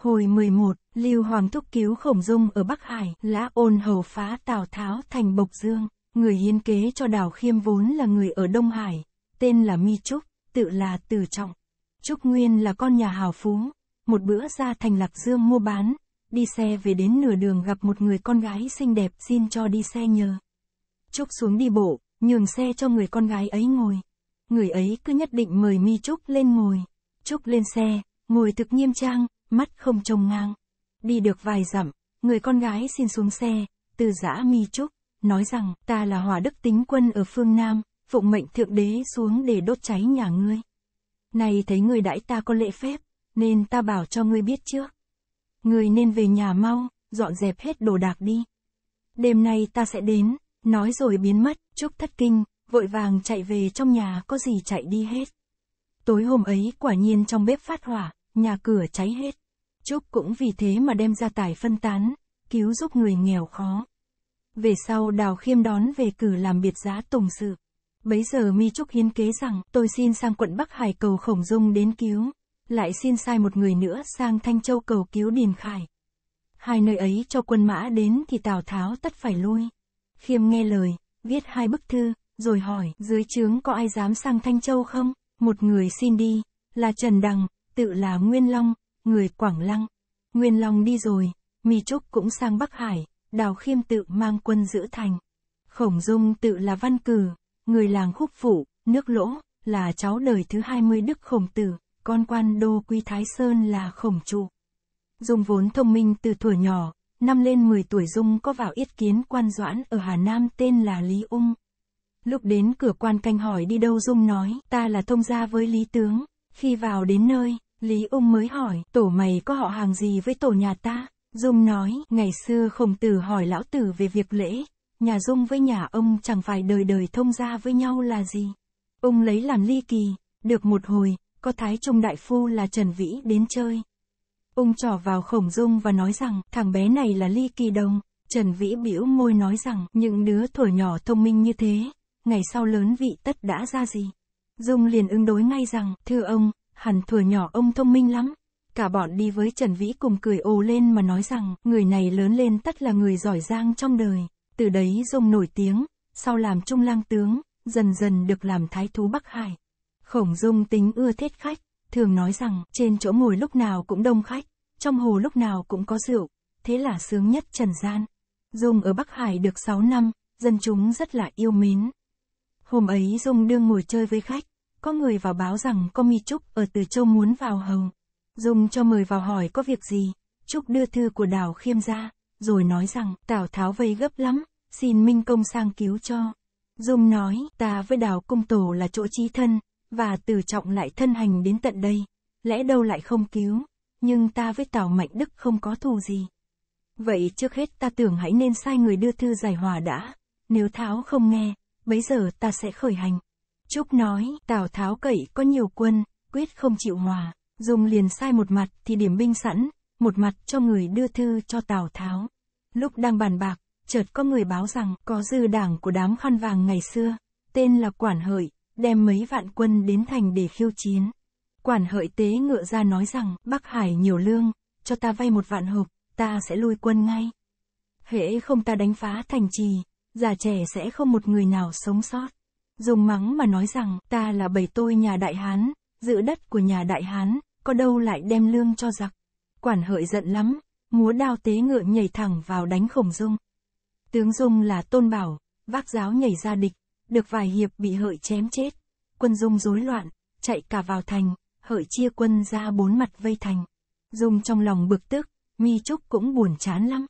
Hồi 11, Lưu Hoàng thúc cứu Khổng Dung ở Bắc Hải, Lã Ôn hầu phá Tào Tháo thành Bộc Dương, người hiến kế cho Đào Khiêm vốn là người ở Đông Hải, tên là Mi Trúc, tự là Từ Trọng. Trúc Nguyên là con nhà hào phú, một bữa ra thành Lạc Dương mua bán, đi xe về đến nửa đường gặp một người con gái xinh đẹp xin cho đi xe nhờ. Trúc xuống đi bộ, nhường xe cho người con gái ấy ngồi. Người ấy cứ nhất định mời Mi Trúc lên ngồi. Trúc lên xe, ngồi thực nghiêm trang, mắt không trông ngang. Đi được vài dặm, người con gái xin xuống xe, từ giã mi trúc, nói rằng ta là hòa đức tính quân ở phương Nam, phụng mệnh thượng đế xuống để đốt cháy nhà ngươi. Này thấy ngươi đãi ta có lệ phép, nên ta bảo cho ngươi biết trước. Ngươi nên về nhà mau, dọn dẹp hết đồ đạc đi. Đêm nay ta sẽ đến, nói rồi biến mất, Trúc thất kinh, vội vàng chạy về trong nhà có gì chạy đi hết. Tối hôm ấy quả nhiên trong bếp phát hỏa, nhà cửa cháy hết. Trúc cũng vì thế mà đem ra tài phân tán, cứu giúp người nghèo khó. Về sau Đào Khiêm đón về cử làm biệt giá Tùng Sự. Bấy giờ Mi Trúc hiến kế rằng tôi xin sang quận Bắc Hải cầu Khổng Dung đến cứu, lại xin sai một người nữa sang Thanh Châu cầu cứu Điền Khải. Hai nơi ấy cho quân mã đến thì Tào Tháo tất phải lui. Khiêm nghe lời, viết hai bức thư, rồi hỏi dưới trướng có ai dám sang Thanh Châu không? Một người xin đi, là Trần Đằng, tự là Nguyên Long, người Quảng Lăng. Nguyên Long đi rồi, Mì Trúc cũng sang Bắc Hải, Đào Khiêm tự mang quân giữ thành. Khổng Dung tự là Văn Cử, người làng khúc phủ, nước lỗ, là cháu đời thứ 20 Đức Khổng Tử, con quan đô Quy Thái Sơn là Khổng Trụ. Dung vốn thông minh từ thuở nhỏ, năm lên 10 tuổi Dung có vào yết kiến quan doãn ở Hà Nam tên là Lý Ung. Lúc đến cửa quan canh hỏi đi đâu Dung nói, ta là thông gia với Lý Tướng, khi vào đến nơi, Lý Ung mới hỏi, tổ mày có họ hàng gì với tổ nhà ta? Dung nói, ngày xưa khổng tử hỏi lão tử về việc lễ, nhà Dung với nhà ông chẳng phải đời đời thông gia với nhau là gì. Ông lấy làm ly kỳ, được một hồi, có thái trung đại phu là Trần Vĩ đến chơi. Ông trỏ vào khổng Dung và nói rằng, thằng bé này là ly kỳ đồng. Trần Vĩ bĩu môi nói rằng, những đứa tuổi nhỏ thông minh như thế, ngày sau lớn vị tất đã ra gì. Dung liền ứng đối ngay rằng, thưa ông, hẳn thừa nhỏ ông thông minh lắm. Cả bọn đi với Trần Vĩ cùng cười ồ lên mà nói rằng, người này lớn lên tất là người giỏi giang trong đời. Từ đấy dùng nổi tiếng, sau làm trung lang tướng, dần dần được làm thái thú Bắc Hải. Khổng Dung tính ưa thiết khách, thường nói rằng, trên chỗ ngồi lúc nào cũng đông khách, trong hồ lúc nào cũng có rượu, thế là sướng nhất trần gian. Dung ở Bắc Hải được 6 năm, dân chúng rất là yêu mến. Hôm ấy Dung đương ngồi chơi với khách, có người vào báo rằng có mi Trúc ở Từ Châu muốn vào hầu. Dung cho mời vào hỏi có việc gì. Trúc đưa thư của đào khiêm ra, rồi nói rằng Tào Tháo vây gấp lắm, xin Minh Công sang cứu cho. Dung nói, ta với đào công tổ là chỗ trí thân, và từ trọng lại thân hành đến tận đây. Lẽ đâu lại không cứu, nhưng ta với Tào Mạnh Đức không có thù gì. Vậy trước hết ta tưởng hãy nên sai người đưa thư giải hòa đã. Nếu Tháo không nghe, bấy giờ ta sẽ khởi hành. Trúc nói, Tào Tháo cậy có nhiều quân, quyết không chịu hòa, dùng liền sai một mặt thì điểm binh sẵn, một mặt cho người đưa thư cho Tào Tháo. Lúc đang bàn bạc, chợt có người báo rằng có dư đảng của đám khăn vàng ngày xưa, tên là Quản Hợi, đem mấy vạn quân đến thành để khiêu chiến. Quản Hợi tế ngựa ra nói rằng, Bắc Hải nhiều lương, cho ta vay một vạn hộp, ta sẽ lui quân ngay. Hễ không ta đánh phá thành trì, già trẻ sẽ không một người nào sống sót dùng mắng mà nói rằng ta là bầy tôi nhà Đại Hán, giữ đất của nhà Đại Hán, có đâu lại đem lương cho giặc. Quản hợi giận lắm, múa đao tế ngựa nhảy thẳng vào đánh khổng dung. Tướng dung là tôn bảo, vác giáo nhảy ra địch, được vài hiệp bị hợi chém chết. Quân dung rối loạn, chạy cả vào thành, hợi chia quân ra bốn mặt vây thành. Dung trong lòng bực tức, mi trúc cũng buồn chán lắm.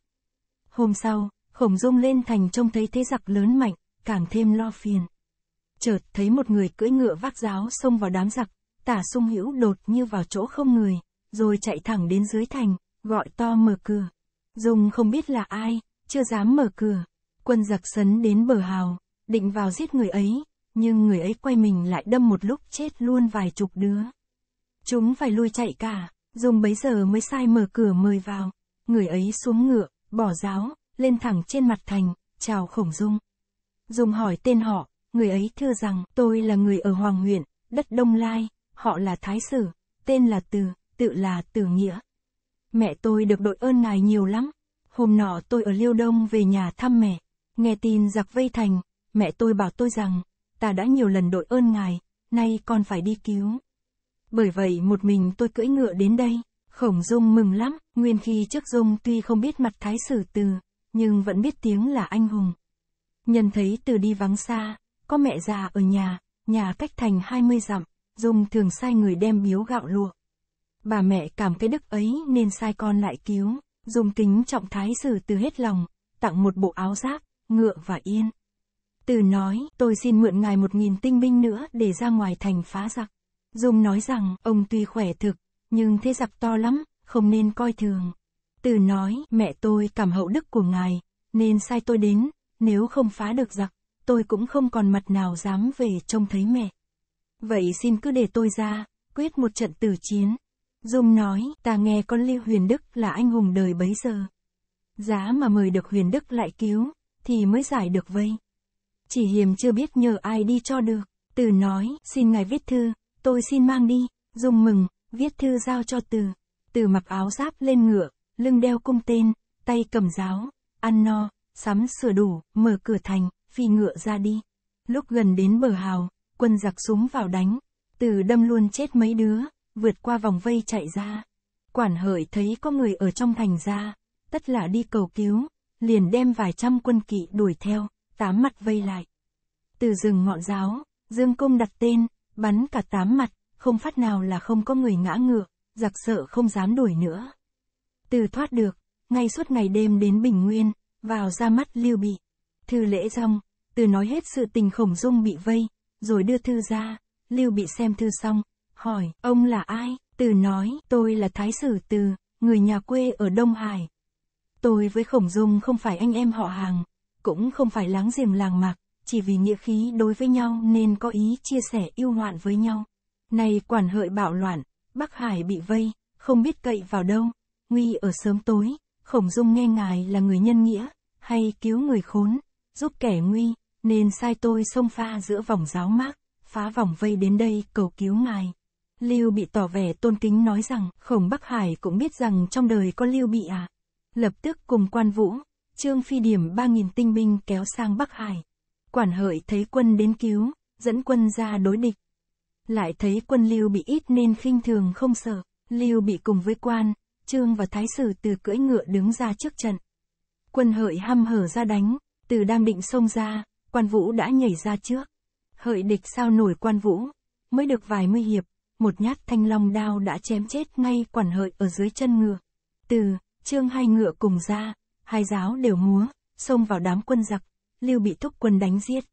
Hôm sau, khổng dung lên thành trông thấy thế giặc lớn mạnh, càng thêm lo phiền chợt thấy một người cưỡi ngựa vác giáo xông vào đám giặc, tả sung hữu đột như vào chỗ không người, rồi chạy thẳng đến dưới thành, gọi to mở cửa. Dung không biết là ai, chưa dám mở cửa. Quân giặc sấn đến bờ hào, định vào giết người ấy, nhưng người ấy quay mình lại đâm một lúc chết luôn vài chục đứa. Chúng phải lui chạy cả, Dung bấy giờ mới sai mở cửa mời vào. Người ấy xuống ngựa, bỏ giáo, lên thẳng trên mặt thành, chào khổng Dung. Dung hỏi tên họ, người ấy thưa rằng tôi là người ở Hoàng nguyện đất Đông Lai, họ là Thái Sử, tên là Từ, tự là Từ Nghĩa. Mẹ tôi được đội ơn ngài nhiều lắm. Hôm nọ tôi ở Liêu Đông về nhà thăm mẹ, nghe tin giặc vây thành, mẹ tôi bảo tôi rằng, ta đã nhiều lần đội ơn ngài, nay con phải đi cứu. Bởi vậy một mình tôi cưỡi ngựa đến đây, khổng dung mừng lắm, nguyên khi trước dung tuy không biết mặt thái sử từ, nhưng vẫn biết tiếng là anh hùng. Nhân thấy từ đi vắng xa, có mẹ già ở nhà, nhà cách thành 20 dặm, Dung thường sai người đem biếu gạo luộc. Bà mẹ cảm cái đức ấy nên sai con lại cứu, Dung kính trọng thái sử từ hết lòng, tặng một bộ áo giáp, ngựa và yên. Từ nói, tôi xin mượn ngài một nghìn tinh binh nữa để ra ngoài thành phá giặc. Dung nói rằng, ông tuy khỏe thực, nhưng thế giặc to lắm, không nên coi thường. Từ nói, mẹ tôi cảm hậu đức của ngài, nên sai tôi đến, nếu không phá được giặc, tôi cũng không còn mặt nào dám về trông thấy mẹ. Vậy xin cứ để tôi ra, quyết một trận tử chiến. Dung nói, ta nghe con Lưu Huyền Đức là anh hùng đời bấy giờ. Giá mà mời được Huyền Đức lại cứu, thì mới giải được vây. Chỉ hiềm chưa biết nhờ ai đi cho được. Từ nói, xin ngài viết thư, tôi xin mang đi. Dung mừng, viết thư giao cho Từ. Từ mặc áo giáp lên ngựa, lưng đeo cung tên, tay cầm giáo, ăn no, sắm sửa đủ, mở cửa thành, phi ngựa ra đi. Lúc gần đến bờ hào, quân giặc súng vào đánh, từ đâm luôn chết mấy đứa, vượt qua vòng vây chạy ra. Quản hợi thấy có người ở trong thành ra, tất là đi cầu cứu, liền đem vài trăm quân kỵ đuổi theo, tám mặt vây lại. Từ rừng ngọn giáo, Dương Công đặt tên, bắn cả tám mặt, không phát nào là không có người ngã ngựa, giặc sợ không dám đuổi nữa. Từ thoát được, ngay suốt ngày đêm đến Bình Nguyên, vào ra mắt Lưu Bị. Thư lễ xong, từ nói hết sự tình khổng dung bị vây, rồi đưa thư ra, Lưu bị xem thư xong, hỏi, ông là ai? Từ nói, tôi là Thái Sử Từ, người nhà quê ở Đông Hải. Tôi với Khổng Dung không phải anh em họ hàng, cũng không phải láng giềng làng mạc, chỉ vì nghĩa khí đối với nhau nên có ý chia sẻ yêu hoạn với nhau. nay quản hợi bạo loạn, Bắc Hải bị vây, không biết cậy vào đâu, nguy ở sớm tối, Khổng Dung nghe ngài là người nhân nghĩa, hay cứu người khốn, giúp kẻ nguy, nên sai tôi xông pha giữa vòng giáo mác, phá vòng vây đến đây cầu cứu ngài. Lưu Bị tỏ vẻ tôn kính nói rằng Khổng Bắc Hải cũng biết rằng trong đời có Lưu Bị à. Lập tức cùng quan vũ, Trương Phi điểm 3.000 tinh binh kéo sang Bắc Hải. Quản hợi thấy quân đến cứu, dẫn quân ra đối địch. Lại thấy quân Lưu Bị ít nên khinh thường không sợ, Lưu Bị cùng với quan, Trương và Thái Sử từ cưỡi ngựa đứng ra trước trận. Quân hợi hăm hở ra đánh, từ đang định xông ra, quan vũ đã nhảy ra trước. Hợi địch sao nổi quan vũ, mới được vài mươi hiệp, một nhát thanh long đao đã chém chết ngay quản hợi ở dưới chân ngựa. Từ, trương hai ngựa cùng ra, hai giáo đều múa, xông vào đám quân giặc, lưu bị thúc quân đánh giết.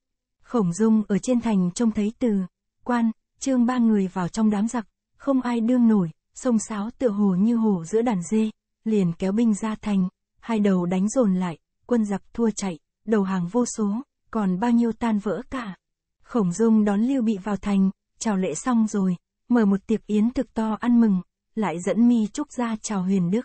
Khổng Dung ở trên thành trông thấy từ, quan, trương ba người vào trong đám giặc, không ai đương nổi, xông sáo tựa hồ như hồ giữa đàn dê, liền kéo binh ra thành, hai đầu đánh dồn lại, quân giặc thua chạy đầu hàng vô số, còn bao nhiêu tan vỡ cả. Khổng Dung đón Lưu Bị vào thành, chào lễ xong rồi, mở một tiệc yến thực to ăn mừng, lại dẫn Mi Trúc ra chào Huyền Đức.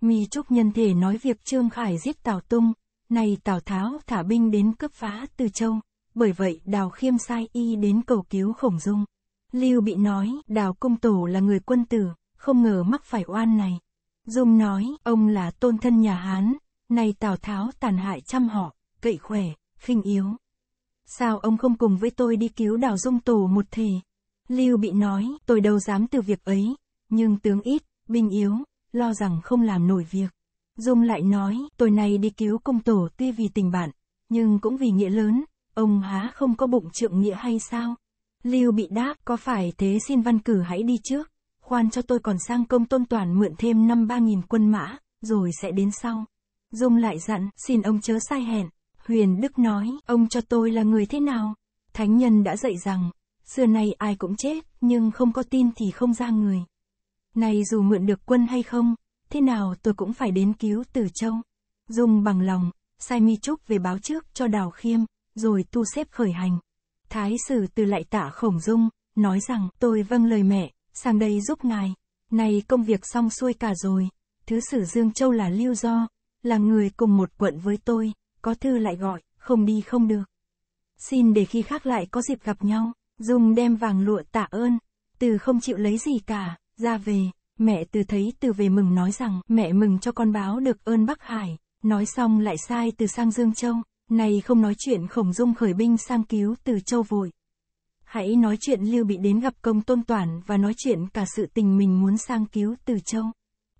Mi Trúc nhân thể nói việc Trương Khải giết Tào Tung, nay Tào Tháo thả binh đến cướp phá Từ Châu, bởi vậy Đào Khiêm sai y đến cầu cứu Khổng Dung. Lưu Bị nói, Đào Công Tổ là người quân tử, không ngờ mắc phải oan này. Dung nói, ông là tôn thân nhà Hán, nay Tào Tháo tàn hại trăm họ, cậy khỏe, khinh yếu. Sao ông không cùng với tôi đi cứu đảo dung tổ một thể? Lưu bị nói, tôi đâu dám từ việc ấy, nhưng tướng ít, binh yếu, lo rằng không làm nổi việc. Dung lại nói, tôi này đi cứu công tổ tuy vì tình bạn, nhưng cũng vì nghĩa lớn, ông há không có bụng trượng nghĩa hay sao? Lưu bị đáp, có phải thế xin văn cử hãy đi trước, khoan cho tôi còn sang công tôn toàn mượn thêm năm ba nghìn quân mã, rồi sẽ đến sau. Dung lại dặn, xin ông chớ sai hẹn, Huyền Đức nói, ông cho tôi là người thế nào? Thánh nhân đã dạy rằng, xưa nay ai cũng chết, nhưng không có tin thì không ra người. Này dù mượn được quân hay không, thế nào tôi cũng phải đến cứu Tử Châu. Dùng bằng lòng, sai mi trúc về báo trước cho Đào Khiêm, rồi tu xếp khởi hành. Thái sử từ lại tả khổng dung, nói rằng tôi vâng lời mẹ, sang đây giúp ngài. Này công việc xong xuôi cả rồi, thứ sử Dương Châu là lưu do, là người cùng một quận với tôi, có thư lại gọi, không đi không được. Xin để khi khác lại có dịp gặp nhau, Dung đem vàng lụa tạ ơn, từ không chịu lấy gì cả, ra về, mẹ từ thấy từ về mừng nói rằng mẹ mừng cho con báo được ơn Bắc Hải, nói xong lại sai từ sang Dương Châu, này không nói chuyện khổng dung khởi binh sang cứu từ Châu vội. Hãy nói chuyện Lưu Bị đến gặp công tôn Toản và nói chuyện cả sự tình mình muốn sang cứu từ Châu.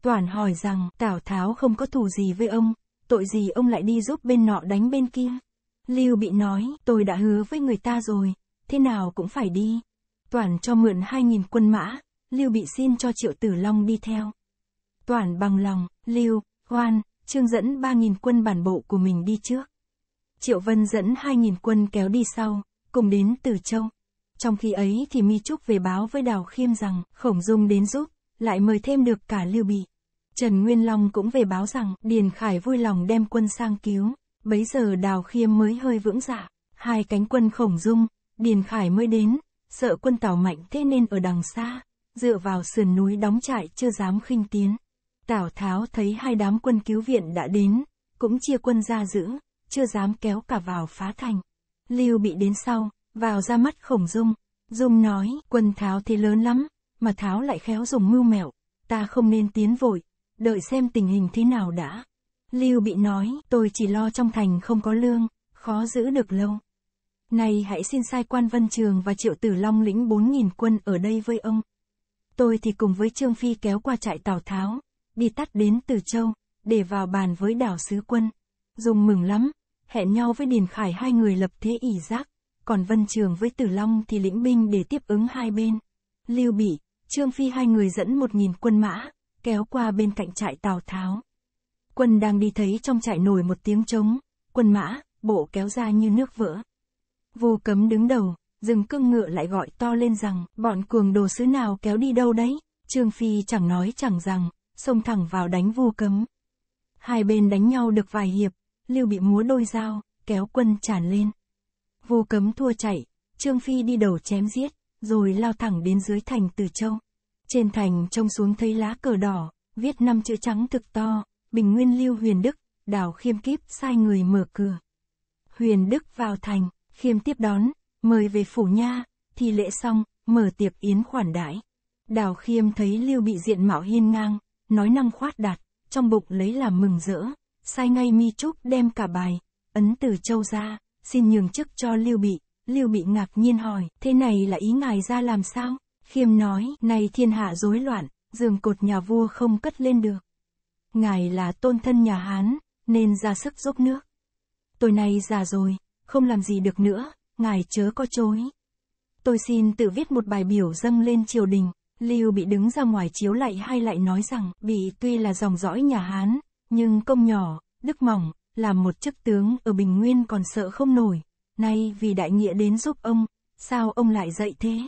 Toản hỏi rằng Tào Tháo không có thù gì với ông, tội gì ông lại đi giúp bên nọ đánh bên kia. Lưu bị nói, tôi đã hứa với người ta rồi, thế nào cũng phải đi. Toản cho mượn 2.000 quân mã, Lưu bị xin cho Triệu Tử Long đi theo. Toản bằng lòng, Lưu, Hoan, Trương dẫn 3.000 quân bản bộ của mình đi trước. Triệu Vân dẫn 2.000 quân kéo đi sau, cùng đến Từ Châu. Trong khi ấy thì Mi Trúc về báo với Đào Khiêm rằng Khổng Dung đến giúp, lại mời thêm được cả Lưu Bị. Trần Nguyên Long cũng về báo rằng Điền Khải vui lòng đem quân sang cứu, bấy giờ Đào Khiêm mới hơi vững dạ, hai cánh quân khổng dung, Điền Khải mới đến, sợ quân Tào mạnh thế nên ở đằng xa, dựa vào sườn núi đóng trại chưa dám khinh tiến. Tào Tháo thấy hai đám quân cứu viện đã đến, cũng chia quân ra giữ, chưa dám kéo cả vào phá thành. Lưu bị đến sau, vào ra mắt khổng dung, dung nói, quân Tháo thì lớn lắm, mà Tháo lại khéo dùng mưu mẹo, ta không nên tiến vội, đợi xem tình hình thế nào đã. Lưu Bị nói, tôi chỉ lo trong thành không có lương, khó giữ được lâu. Nay hãy xin sai quan Vân Trường và Triệu Tử Long lĩnh 4.000 quân ở đây với ông. Tôi thì cùng với Trương Phi kéo qua trại Tào Tháo, đi tắt đến Từ Châu, để vào bàn với đảo sứ quân. Dùng mừng lắm, hẹn nhau với Điền Khải hai người lập thế ỷ giác, còn Vân Trường với Tử Long thì lĩnh binh để tiếp ứng hai bên. Lưu Bị, Trương Phi hai người dẫn 1.000 quân mã, kéo qua bên cạnh trại Tào Tháo. Quân đang đi thấy trong trại nổi một tiếng trống, quân mã, bộ kéo ra như nước vỡ. Vu cấm đứng đầu, dừng cương ngựa lại gọi to lên rằng, bọn cuồng đồ sứ nào kéo đi đâu đấy, Trương Phi chẳng nói chẳng rằng, xông thẳng vào đánh vu cấm. Hai bên đánh nhau được vài hiệp, Lưu bị múa đôi dao, kéo quân tràn lên. Vu cấm thua chạy, Trương Phi đi đầu chém giết, rồi lao thẳng đến dưới thành Từ Châu. Trên thành trông xuống thấy lá cờ đỏ, viết năm chữ trắng thực to, Bình Nguyên Lưu Huyền Đức, đào khiêm kíp sai người mở cửa. Huyền Đức vào thành, khiêm tiếp đón, mời về phủ nha, thì lễ xong, mở tiệc yến khoản đãi. Đào khiêm thấy Lưu bị diện mạo hiên ngang, nói năng khoát đạt, trong bụng lấy làm mừng rỡ, sai ngay mi trúc đem cả bài, ấn từ châu ra, xin nhường chức cho Lưu bị, Lưu bị ngạc nhiên hỏi, thế này là ý ngài ra làm sao? khiêm nói, này thiên hạ rối loạn, giường cột nhà vua không cất lên được. Ngài là tôn thân nhà Hán, nên ra sức giúp nước. Tôi này già rồi, không làm gì được nữa, ngài chớ có chối. Tôi xin tự viết một bài biểu dâng lên triều đình, Lưu bị đứng ra ngoài chiếu lại hay lại nói rằng, bị tuy là dòng dõi nhà Hán, nhưng công nhỏ, đức mỏng, làm một chức tướng ở Bình Nguyên còn sợ không nổi, nay vì đại nghĩa đến giúp ông, sao ông lại dậy thế?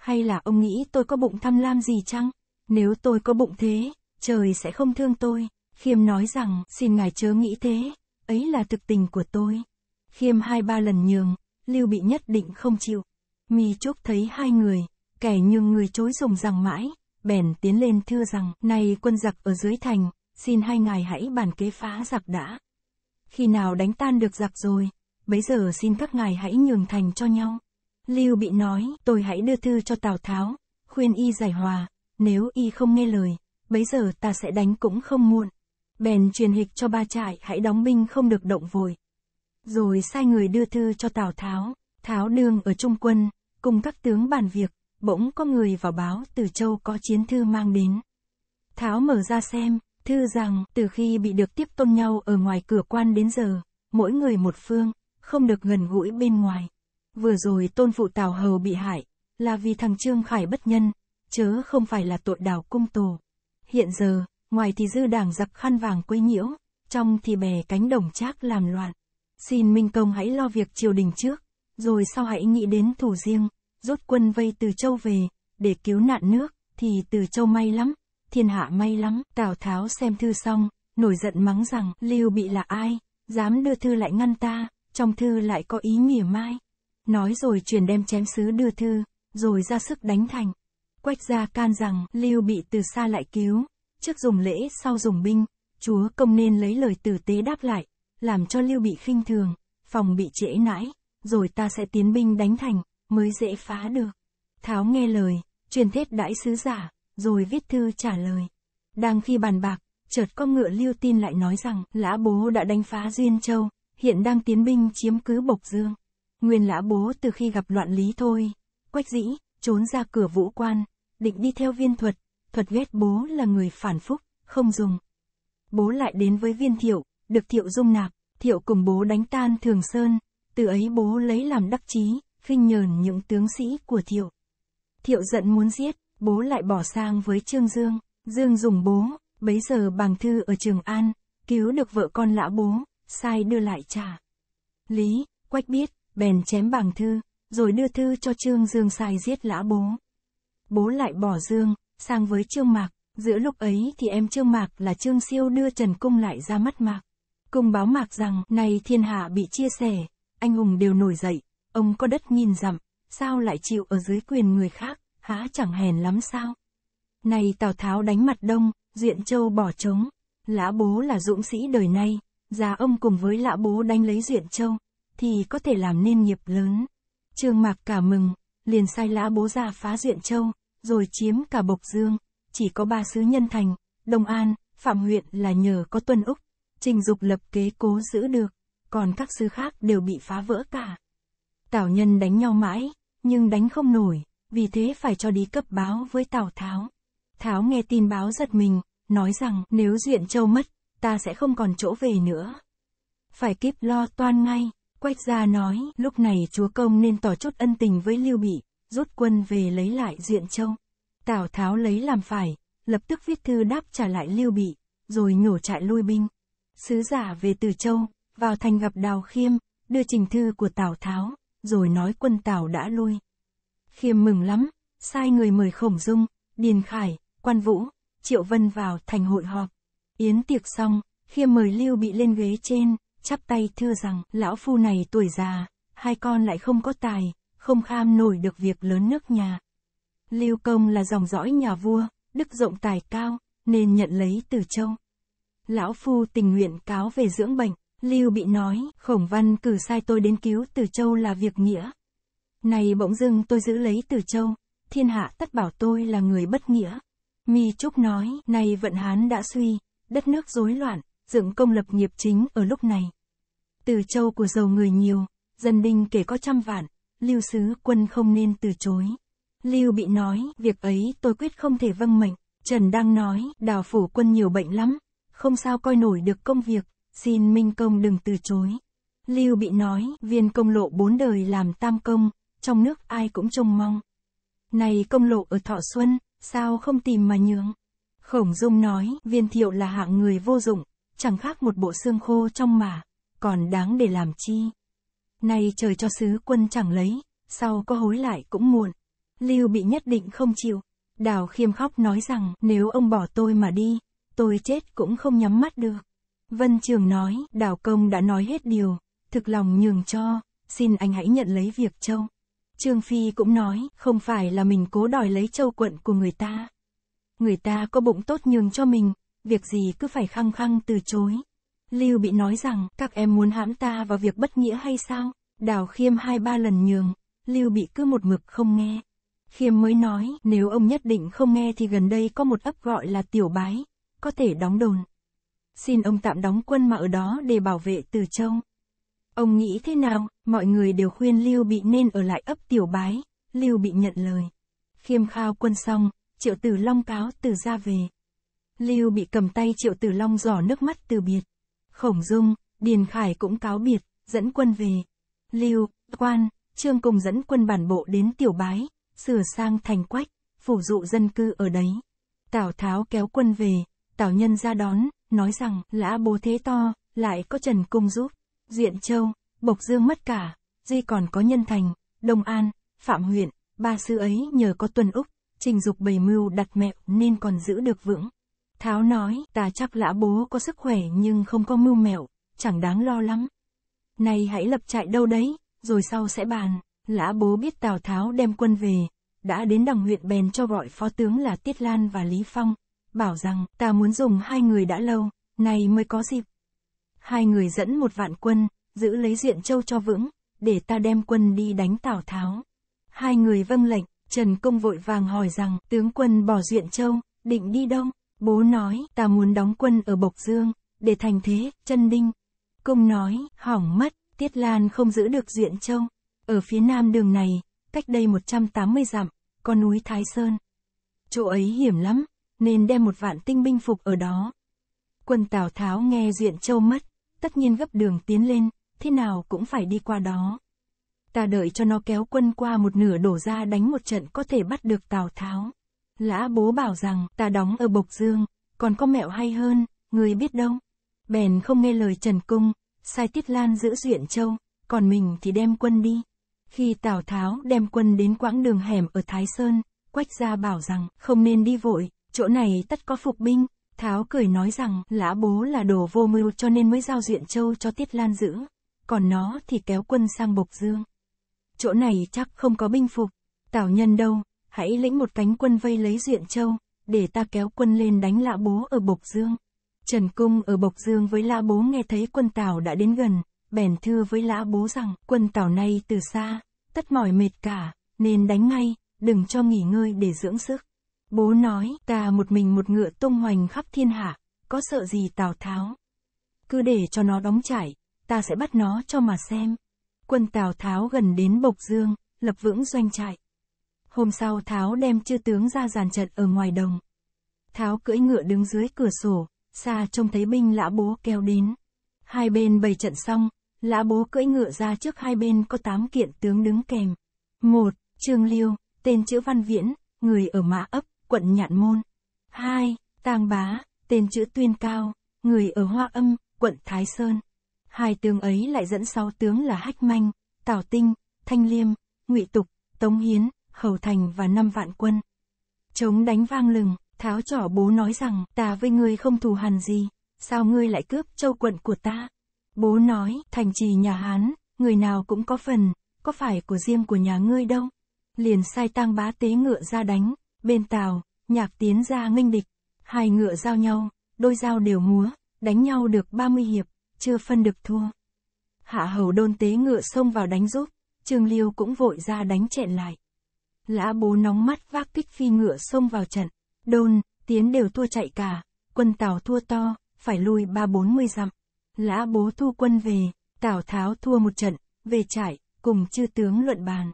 hay là ông nghĩ tôi có bụng tham lam gì chăng? Nếu tôi có bụng thế, trời sẽ không thương tôi. Khiêm nói rằng, xin ngài chớ nghĩ thế, ấy là thực tình của tôi. Khiêm hai ba lần nhường, Lưu Bị nhất định không chịu. Mi Trúc thấy hai người, kẻ nhường người chối rồng rằng mãi, bèn tiến lên thưa rằng, này quân giặc ở dưới thành, xin hai ngài hãy bàn kế phá giặc đã. Khi nào đánh tan được giặc rồi, bấy giờ xin các ngài hãy nhường thành cho nhau. Lưu Bị nói, tôi hãy đưa thư cho Tào Tháo, khuyên y giải hòa, nếu y không nghe lời, bấy giờ ta sẽ đánh cũng không muộn. Bèn truyền hịch cho ba trại hãy đóng binh không được động vội. Rồi sai người đưa thư cho Tào Tháo, Tháo đương ở trung quân, cùng các tướng bàn việc, bỗng có người vào báo từ châu có chiến thư mang đến. Tháo mở ra xem, thư rằng từ khi bị được tiếp tôn nhau ở ngoài cửa quan đến giờ, mỗi người một phương, không được gần gũi bên ngoài. Vừa rồi tôn phụ Tào Hầu bị hại, là vì thằng Trương Khải bất nhân, chớ không phải là tội đảo cung tù. Hiện giờ, ngoài thì dư đảng giặc khăn vàng quấy nhiễu, trong thì bè cánh đồng trác làm loạn. Xin Minh Công hãy lo việc triều đình trước, rồi sau hãy nghĩ đến thủ riêng, rút quân vây từ châu về, để cứu nạn nước, thì từ châu may lắm, thiên hạ may lắm. Tào Tháo xem thư xong, nổi giận mắng rằng Lưu Bị là ai, dám đưa thư lại ngăn ta, trong thư lại có ý mỉa mai nói rồi truyền đem chém sứ đưa thư, rồi ra sức đánh thành. Quách gia can rằng, lưu bị từ xa lại cứu, trước dùng lễ sau dùng binh, chúa công nên lấy lời tử tế đáp lại, làm cho lưu bị khinh thường, phòng bị trễ nãi, rồi ta sẽ tiến binh đánh thành, mới dễ phá được. Tháo nghe lời, truyền thết đãi sứ giả, rồi viết thư trả lời. Đang khi bàn bạc, chợt có ngựa lưu tin lại nói rằng, lã bố đã đánh phá Duyên Châu, hiện đang tiến binh chiếm cứ Bộc Dương. Nguyên lã bố từ khi gặp loạn lý thôi, quách dĩ, trốn ra cửa vũ quan, định đi theo viên thuật, thuật ghét bố là người phản phúc, không dùng. Bố lại đến với viên thiệu, được thiệu dung nạp, thiệu cùng bố đánh tan thường sơn, từ ấy bố lấy làm đắc chí, khinh nhờn những tướng sĩ của thiệu. Thiệu giận muốn giết, bố lại bỏ sang với Trương Dương, Dương dùng bố, bấy giờ bàng thư ở Trường An, cứu được vợ con lã bố, sai đưa lại trả. Lý, Quách biết, bèn chém bằng thư, rồi đưa thư cho Trương Dương sai giết lã bố. Bố lại bỏ Dương, sang với Trương Mạc, giữa lúc ấy thì em Trương Mạc là Trương Siêu đưa Trần Cung lại ra mắt Mạc. Cung báo Mạc rằng, nay thiên hạ bị chia sẻ, anh hùng đều nổi dậy, ông có đất nghìn dặm, sao lại chịu ở dưới quyền người khác, há chẳng hèn lắm sao. Này Tào Tháo đánh mặt đông, Duyện Châu bỏ trống, lã bố là dũng sĩ đời nay, già ông cùng với lã bố đánh lấy Duyện Châu thì có thể làm nên nghiệp lớn. Trương Mạc cả mừng, liền sai lã bố ra dạ phá Duyện Châu, rồi chiếm cả Bộc Dương, chỉ có ba sứ nhân thành, Đông An, Phạm huyện là nhờ có Tuân Úc, Trình Dục lập kế cố giữ được, còn các sứ khác đều bị phá vỡ cả. Tào Nhân đánh nhau mãi, nhưng đánh không nổi, vì thế phải cho đi cấp báo với Tào Tháo. Tháo nghe tin báo giật mình, nói rằng nếu Duyện Châu mất, ta sẽ không còn chỗ về nữa. Phải kiếp lo toan ngay. Quách gia nói, lúc này chúa công nên tỏ chút ân tình với Lưu Bị, rút quân về lấy lại Duyện Châu. Tào Tháo lấy làm phải, lập tức viết thư đáp trả lại Lưu Bị, rồi nhổ trại lui binh. Sứ giả về Từ Châu, vào thành gặp Đào Khiêm, đưa trình thư của Tào Tháo, rồi nói quân Tào đã lui. Khiêm mừng lắm, sai người mời Khổng Dung, Điền Khải, Quan Vũ, Triệu Vân vào thành hội họp. Yến tiệc xong, Khiêm mời Lưu Bị lên ghế trên, chắp tay thưa rằng, lão phu này tuổi già, hai con lại không có tài, không kham nổi được việc lớn nước nhà. Lưu Công là dòng dõi nhà vua, đức rộng tài cao, nên nhận lấy từ châu. Lão phu tình nguyện cáo về dưỡng bệnh, Lưu bị nói, khổng văn cử sai tôi đến cứu từ châu là việc nghĩa. Này bỗng dưng tôi giữ lấy từ châu, thiên hạ tất bảo tôi là người bất nghĩa. Mi Trúc nói, này vận hán đã suy, đất nước rối loạn, dựng công lập nghiệp chính ở lúc này. Từ châu của giàu người nhiều, dân binh kể có trăm vạn, lưu sứ quân không nên từ chối. Lưu bị nói, việc ấy tôi quyết không thể vâng mệnh. Trần đang nói, đào phủ quân nhiều bệnh lắm, không sao coi nổi được công việc, xin Minh Công đừng từ chối. Lưu bị nói, viên công lộ bốn đời làm tam công, trong nước ai cũng trông mong. Này công lộ ở Thọ Xuân, sao không tìm mà nhường? Khổng Dung nói, viên thiệu là hạng người vô dụng, chẳng khác một bộ xương khô trong mà, còn đáng để làm chi. Nay trời cho sứ quân chẳng lấy, sau có hối lại cũng muộn. Lưu bị nhất định không chịu. Đào khiêm khóc nói rằng nếu ông bỏ tôi mà đi, tôi chết cũng không nhắm mắt được. Vân Trường nói, Đào Công đã nói hết điều, thực lòng nhường cho, xin anh hãy nhận lấy việc châu. Trương Phi cũng nói, không phải là mình cố đòi lấy châu quận của người ta. Người ta có bụng tốt nhường cho mình, việc gì cứ phải khăng khăng từ chối. Lưu bị nói rằng, các em muốn hãm ta vào việc bất nghĩa hay sao? Đào khiêm hai ba lần nhường, Lưu bị cứ một mực không nghe. Khiêm mới nói, nếu ông nhất định không nghe thì gần đây có một ấp gọi là Tiểu Bái, có thể đóng đồn. Xin ông tạm đóng quân mà ở đó để bảo vệ Từ Châu. Ông nghĩ thế nào, mọi người đều khuyên Lưu Bị nên ở lại ấp Tiểu Bái, Lưu Bị nhận lời. Khiêm khao quân xong, Triệu Tử Long cáo từ ra về. Lưu bị cầm tay Triệu Tử Long giỏ nước mắt từ biệt. Khổng Dung, Điền Khải cũng cáo biệt, dẫn quân về. Lưu, Quan, Trương cùng dẫn quân bản bộ đến Tiểu Bái, sửa sang thành quách, phủ dụ dân cư ở đấy. Tào Tháo kéo quân về, Tào Nhân ra đón, nói rằng, lã bố thế to, lại có Trần Cung giúp. Diện Châu, Bộc Dương mất cả, duy còn có Nhân Thành, Đông An, Phạm huyện, ba sư ấy nhờ có tuần Úc, trình dục bày mưu đặt mẹo nên còn giữ được vững. Tháo nói, ta chắc lã bố có sức khỏe nhưng không có mưu mẹo, chẳng đáng lo lắm. Này hãy lập trại đâu đấy, rồi sau sẽ bàn. Lã bố biết Tào Tháo đem quân về, đã đến đồng huyện bèn cho gọi phó tướng là Tiết Lan và Lý Phong, bảo rằng ta muốn dùng hai người đã lâu, này mới có dịp. Hai người dẫn một vạn quân, giữ lấy diện châu cho vững, để ta đem quân đi đánh Tào Tháo. Hai người vâng lệnh, Trần Công vội vàng hỏi rằng tướng quân bỏ diện châu, định đi đâu? Bố nói, ta muốn đóng quân ở Bộc Dương, để thành thế, chân đinh. Công nói, hỏng mất, Tiết Lan không giữ được Duyện Châu. Ở phía nam đường này, cách đây 180 dặm, có núi Thái Sơn. Chỗ ấy hiểm lắm, nên đem một vạn tinh binh phục ở đó. Quân Tào Tháo nghe Duyện Châu mất, tất nhiên gấp đường tiến lên, thế nào cũng phải đi qua đó. Ta đợi cho nó kéo quân qua một nửa đổ ra đánh một trận có thể bắt được Tào Tháo. Lã bố bảo rằng, ta đóng ở Bộc Dương, còn có mẹo hay hơn, người biết đâu. Bèn không nghe lời Trần Cung, sai Tiết Lan giữ Duyện Châu, còn mình thì đem quân đi. Khi Tào Tháo đem quân đến quãng đường hẻm ở Thái Sơn, Quách gia bảo rằng, không nên đi vội, chỗ này tất có phục binh. Tháo cười nói rằng, lã bố là đồ vô mưu cho nên mới giao Duyện Châu cho Tiết Lan giữ, còn nó thì kéo quân sang Bộc Dương. Chỗ này chắc không có binh phục, Tào Nhân đâu, hãy lĩnh một cánh quân vây lấy diện Châu, để ta kéo quân lên đánh lạ bố ở Bộc Dương. Trần Cung ở Bộc Dương với lã bố nghe thấy quân Tào đã đến gần, bèn thưa với lã bố rằng, quân Tào nay từ xa, tất mỏi mệt cả, nên đánh ngay, đừng cho nghỉ ngơi để dưỡng sức. Bố nói, ta một mình một ngựa tung hoành khắp thiên hạ, có sợ gì Tào Tháo. Cứ để cho nó đóng trải, ta sẽ bắt nó cho mà xem. Quân Tào Tháo gần đến Bộc Dương, lập vững doanh trại. Hôm sau Tháo đem chư tướng ra giàn trận ở ngoài đồng. Tháo cưỡi ngựa đứng dưới cửa sổ, xa trông thấy binh lã bố kéo đến. Hai bên bày trận xong, lã bố cưỡi ngựa ra trước hai bên có tám kiện tướng đứng kèm. một Trương Liêu, tên chữ Văn Viễn, người ở Mã ấp, quận Nhạn Môn. hai Tang Bá, tên chữ Tuyên Cao, người ở Hoa Âm, quận Thái Sơn. Hai tướng ấy lại dẫn sáu tướng là Hách Manh, Tào Tinh, Thanh Liêm, Ngụy Tục, Tống Hiến, Khẩu Thành và năm vạn quân. Chống đánh vang lừng, tháo trỏ bố nói rằng, ta với ngươi không thù hằn gì, sao ngươi lại cướp châu quận của ta? Bố nói, thành trì nhà Hán, người nào cũng có phần, có phải của riêng của nhà ngươi đâu. Liền sai tang bá tế ngựa ra đánh, bên tàu, nhạc tiến ra nghênh địch, hai ngựa giao nhau, đôi dao đều múa, đánh nhau được 30 hiệp, chưa phân được thua. Hạ hầu đôn tế ngựa xông vào đánh giúp, Trương Liêu cũng vội ra đánh chẹn lại. Lã bố nóng mắt vác kích phi ngựa xông vào trận, đôn, tiến đều thua chạy cả, quân Tào thua to, phải lui ba bốn mươi dặm. Lã bố thu quân về, Tào Tháo thua một trận, về trại cùng chư tướng luận bàn.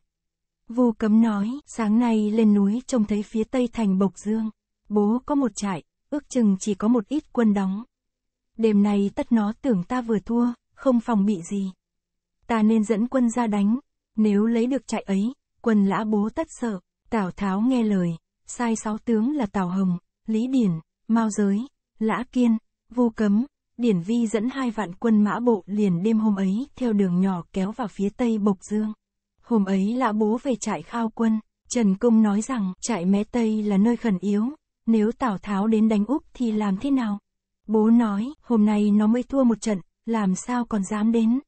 Vu cấm nói, sáng nay lên núi trông thấy phía tây thành Bộc Dương, bố có một trại, ước chừng chỉ có một ít quân đóng. Đêm nay tất nó tưởng ta vừa thua, không phòng bị gì. Ta nên dẫn quân ra đánh, nếu lấy được trại ấy, quân lã bố tất sợ, Tào Tháo nghe lời, sai sáu tướng là Tào Hồng, Lý Điển, Mao Giới, Lã Kiên, vu Cấm, Điển Vi dẫn hai vạn quân mã bộ liền đêm hôm ấy theo đường nhỏ kéo vào phía tây Bộc Dương. Hôm ấy lã bố về trại khao quân, Trần công nói rằng trại mé Tây là nơi khẩn yếu, nếu Tào Tháo đến đánh Úc thì làm thế nào? Bố nói, hôm nay nó mới thua một trận, làm sao còn dám đến?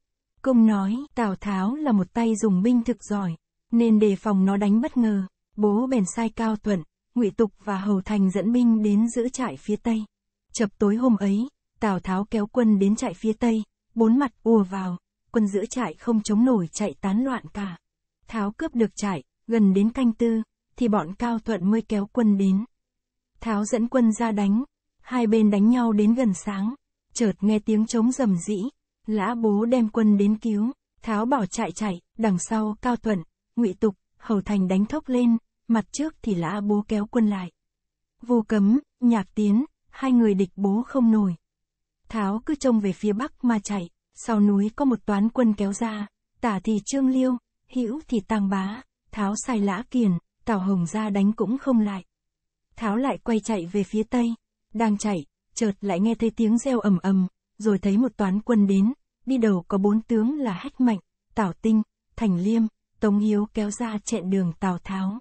công nói, Tào Tháo là một tay dùng binh thực giỏi, nên đề phòng nó đánh bất ngờ. Bố bèn sai Cao Tuẩn, Ngụy Tục và Hầu Thành dẫn binh đến giữ trại phía Tây. Chập tối hôm ấy, Tào Tháo kéo quân đến trại phía Tây, bốn mặt ùa vào, quân giữ trại không chống nổi chạy tán loạn cả. Tháo cướp được trại, gần đến canh tư, thì bọn Cao Thuận mới kéo quân đến. Tháo dẫn quân ra đánh, hai bên đánh nhau đến gần sáng, chợt nghe tiếng trống rầm rĩ, lã bố đem quân đến cứu, Tháo bỏ chạy chạy, đằng sau Cao Thuận, ngụy tục, hầu thành đánh thốc lên, mặt trước thì lã bố kéo quân lại. Vô cấm, nhạc tiến, hai người địch bố không nổi. Tháo cứ trông về phía bắc mà chạy, sau núi có một toán quân kéo ra, tả thì trương liêu, hữu thì tang bá, tháo sai lã kiền, tào hồng ra đánh cũng không lại. Tháo lại quay chạy về phía tây, đang chạy, chợt lại nghe thấy tiếng reo ầm ầm, rồi thấy một toán quân đến, đi đầu có bốn tướng là Hách Mạnh, Tảo Tinh, Thành Liêm, Tống Hiếu kéo ra chẹn đường Tào Tháo.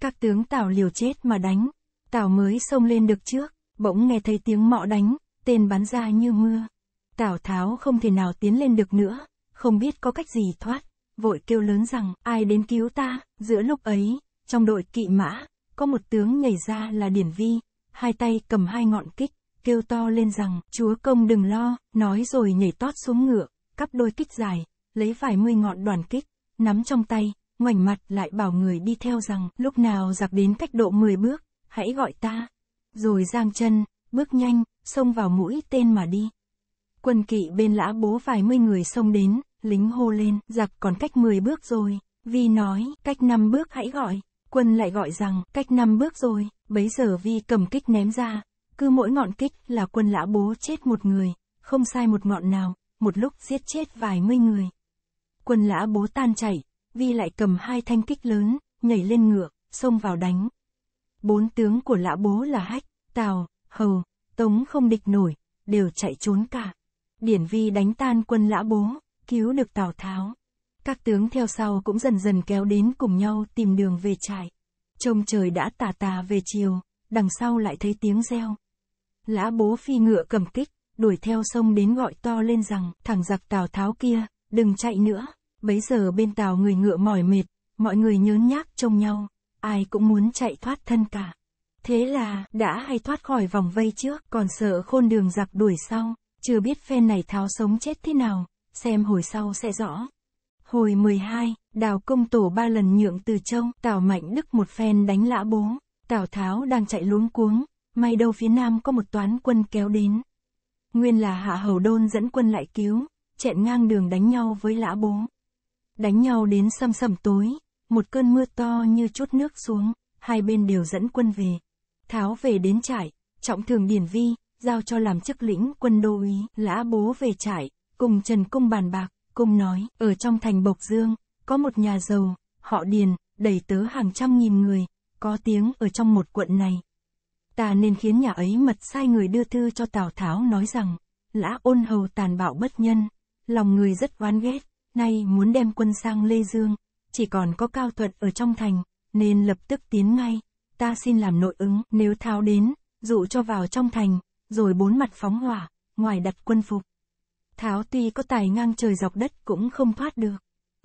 Các tướng Tào liều chết mà đánh, Tào mới xông lên được trước, bỗng nghe thấy tiếng mọ đánh, tên bắn ra như mưa. Tào Tháo không thể nào tiến lên được nữa, không biết có cách gì thoát, vội kêu lớn rằng, ai đến cứu ta, giữa lúc ấy, trong đội kỵ mã, có một tướng nhảy ra là Điển Vi, hai tay cầm hai ngọn kích, kêu to lên rằng, chúa công đừng lo, nói rồi nhảy tót xuống ngựa, cắp đôi kích dài, lấy vài mươi ngọn đoàn kích, nắm trong tay, ngoảnh mặt lại bảo người đi theo rằng, lúc nào giặc đến cách độ 10 bước, hãy gọi ta. Rồi giang chân, bước nhanh, xông vào mũi tên mà đi. Quân kỵ bên lã bố vài mươi người xông đến, lính hô lên, giặc còn cách 10 bước rồi. Vi nói, cách 5 bước hãy gọi. Quân lại gọi rằng, cách 5 bước rồi, bấy giờ Vi cầm kích ném ra. Cứ mỗi ngọn kích là quân lã bố chết một người, không sai một ngọn nào, một lúc giết chết vài mươi người quân lã bố tan chảy, vi lại cầm hai thanh kích lớn, nhảy lên ngựa, xông vào đánh. Bốn tướng của lã bố là hách, tào, hầu, tống không địch nổi, đều chạy trốn cả. Điển vi đánh tan quân lã bố, cứu được Tào Tháo. Các tướng theo sau cũng dần dần kéo đến cùng nhau tìm đường về trại. Trông trời đã tà tà về chiều, đằng sau lại thấy tiếng reo. Lã bố phi ngựa cầm kích, đuổi theo sông đến gọi to lên rằng, thằng giặc Tào Tháo kia, đừng chạy nữa. Bấy giờ bên tàu người ngựa mỏi mệt, mọi người nhớn nhác trông nhau, ai cũng muốn chạy thoát thân cả. Thế là, đã hay thoát khỏi vòng vây trước, còn sợ khôn đường giặc đuổi sau, chưa biết phen này tháo sống chết thế nào, xem hồi sau sẽ rõ. Hồi 12, đào công tổ ba lần nhượng từ trông, tào mạnh đức một phen đánh lã bố, tào tháo đang chạy luống cuống, may đâu phía nam có một toán quân kéo đến. Nguyên là hạ hầu đôn dẫn quân lại cứu, chẹn ngang đường đánh nhau với lã bố. Đánh nhau đến sầm sầm tối, một cơn mưa to như chút nước xuống, hai bên đều dẫn quân về. Tháo về đến trại, trọng thường điển vi, giao cho làm chức lĩnh quân đô úy, lã bố về trại, cùng Trần Cung bàn bạc, cung nói, ở trong thành Bộc Dương, có một nhà giàu, họ điền, đầy tớ hàng trăm nghìn người, có tiếng ở trong một quận này. Ta nên khiến nhà ấy mật sai người đưa thư cho Tào Tháo nói rằng, lã ôn hầu tàn bạo bất nhân, lòng người rất oán ghét, nay muốn đem quân sang Lê Dương, chỉ còn có cao thuật ở trong thành, nên lập tức tiến ngay, ta xin làm nội ứng, nếu tháo đến, dụ cho vào trong thành, rồi bốn mặt phóng hỏa, ngoài đặt quân phục. Tháo tuy có tài ngang trời dọc đất cũng không thoát được.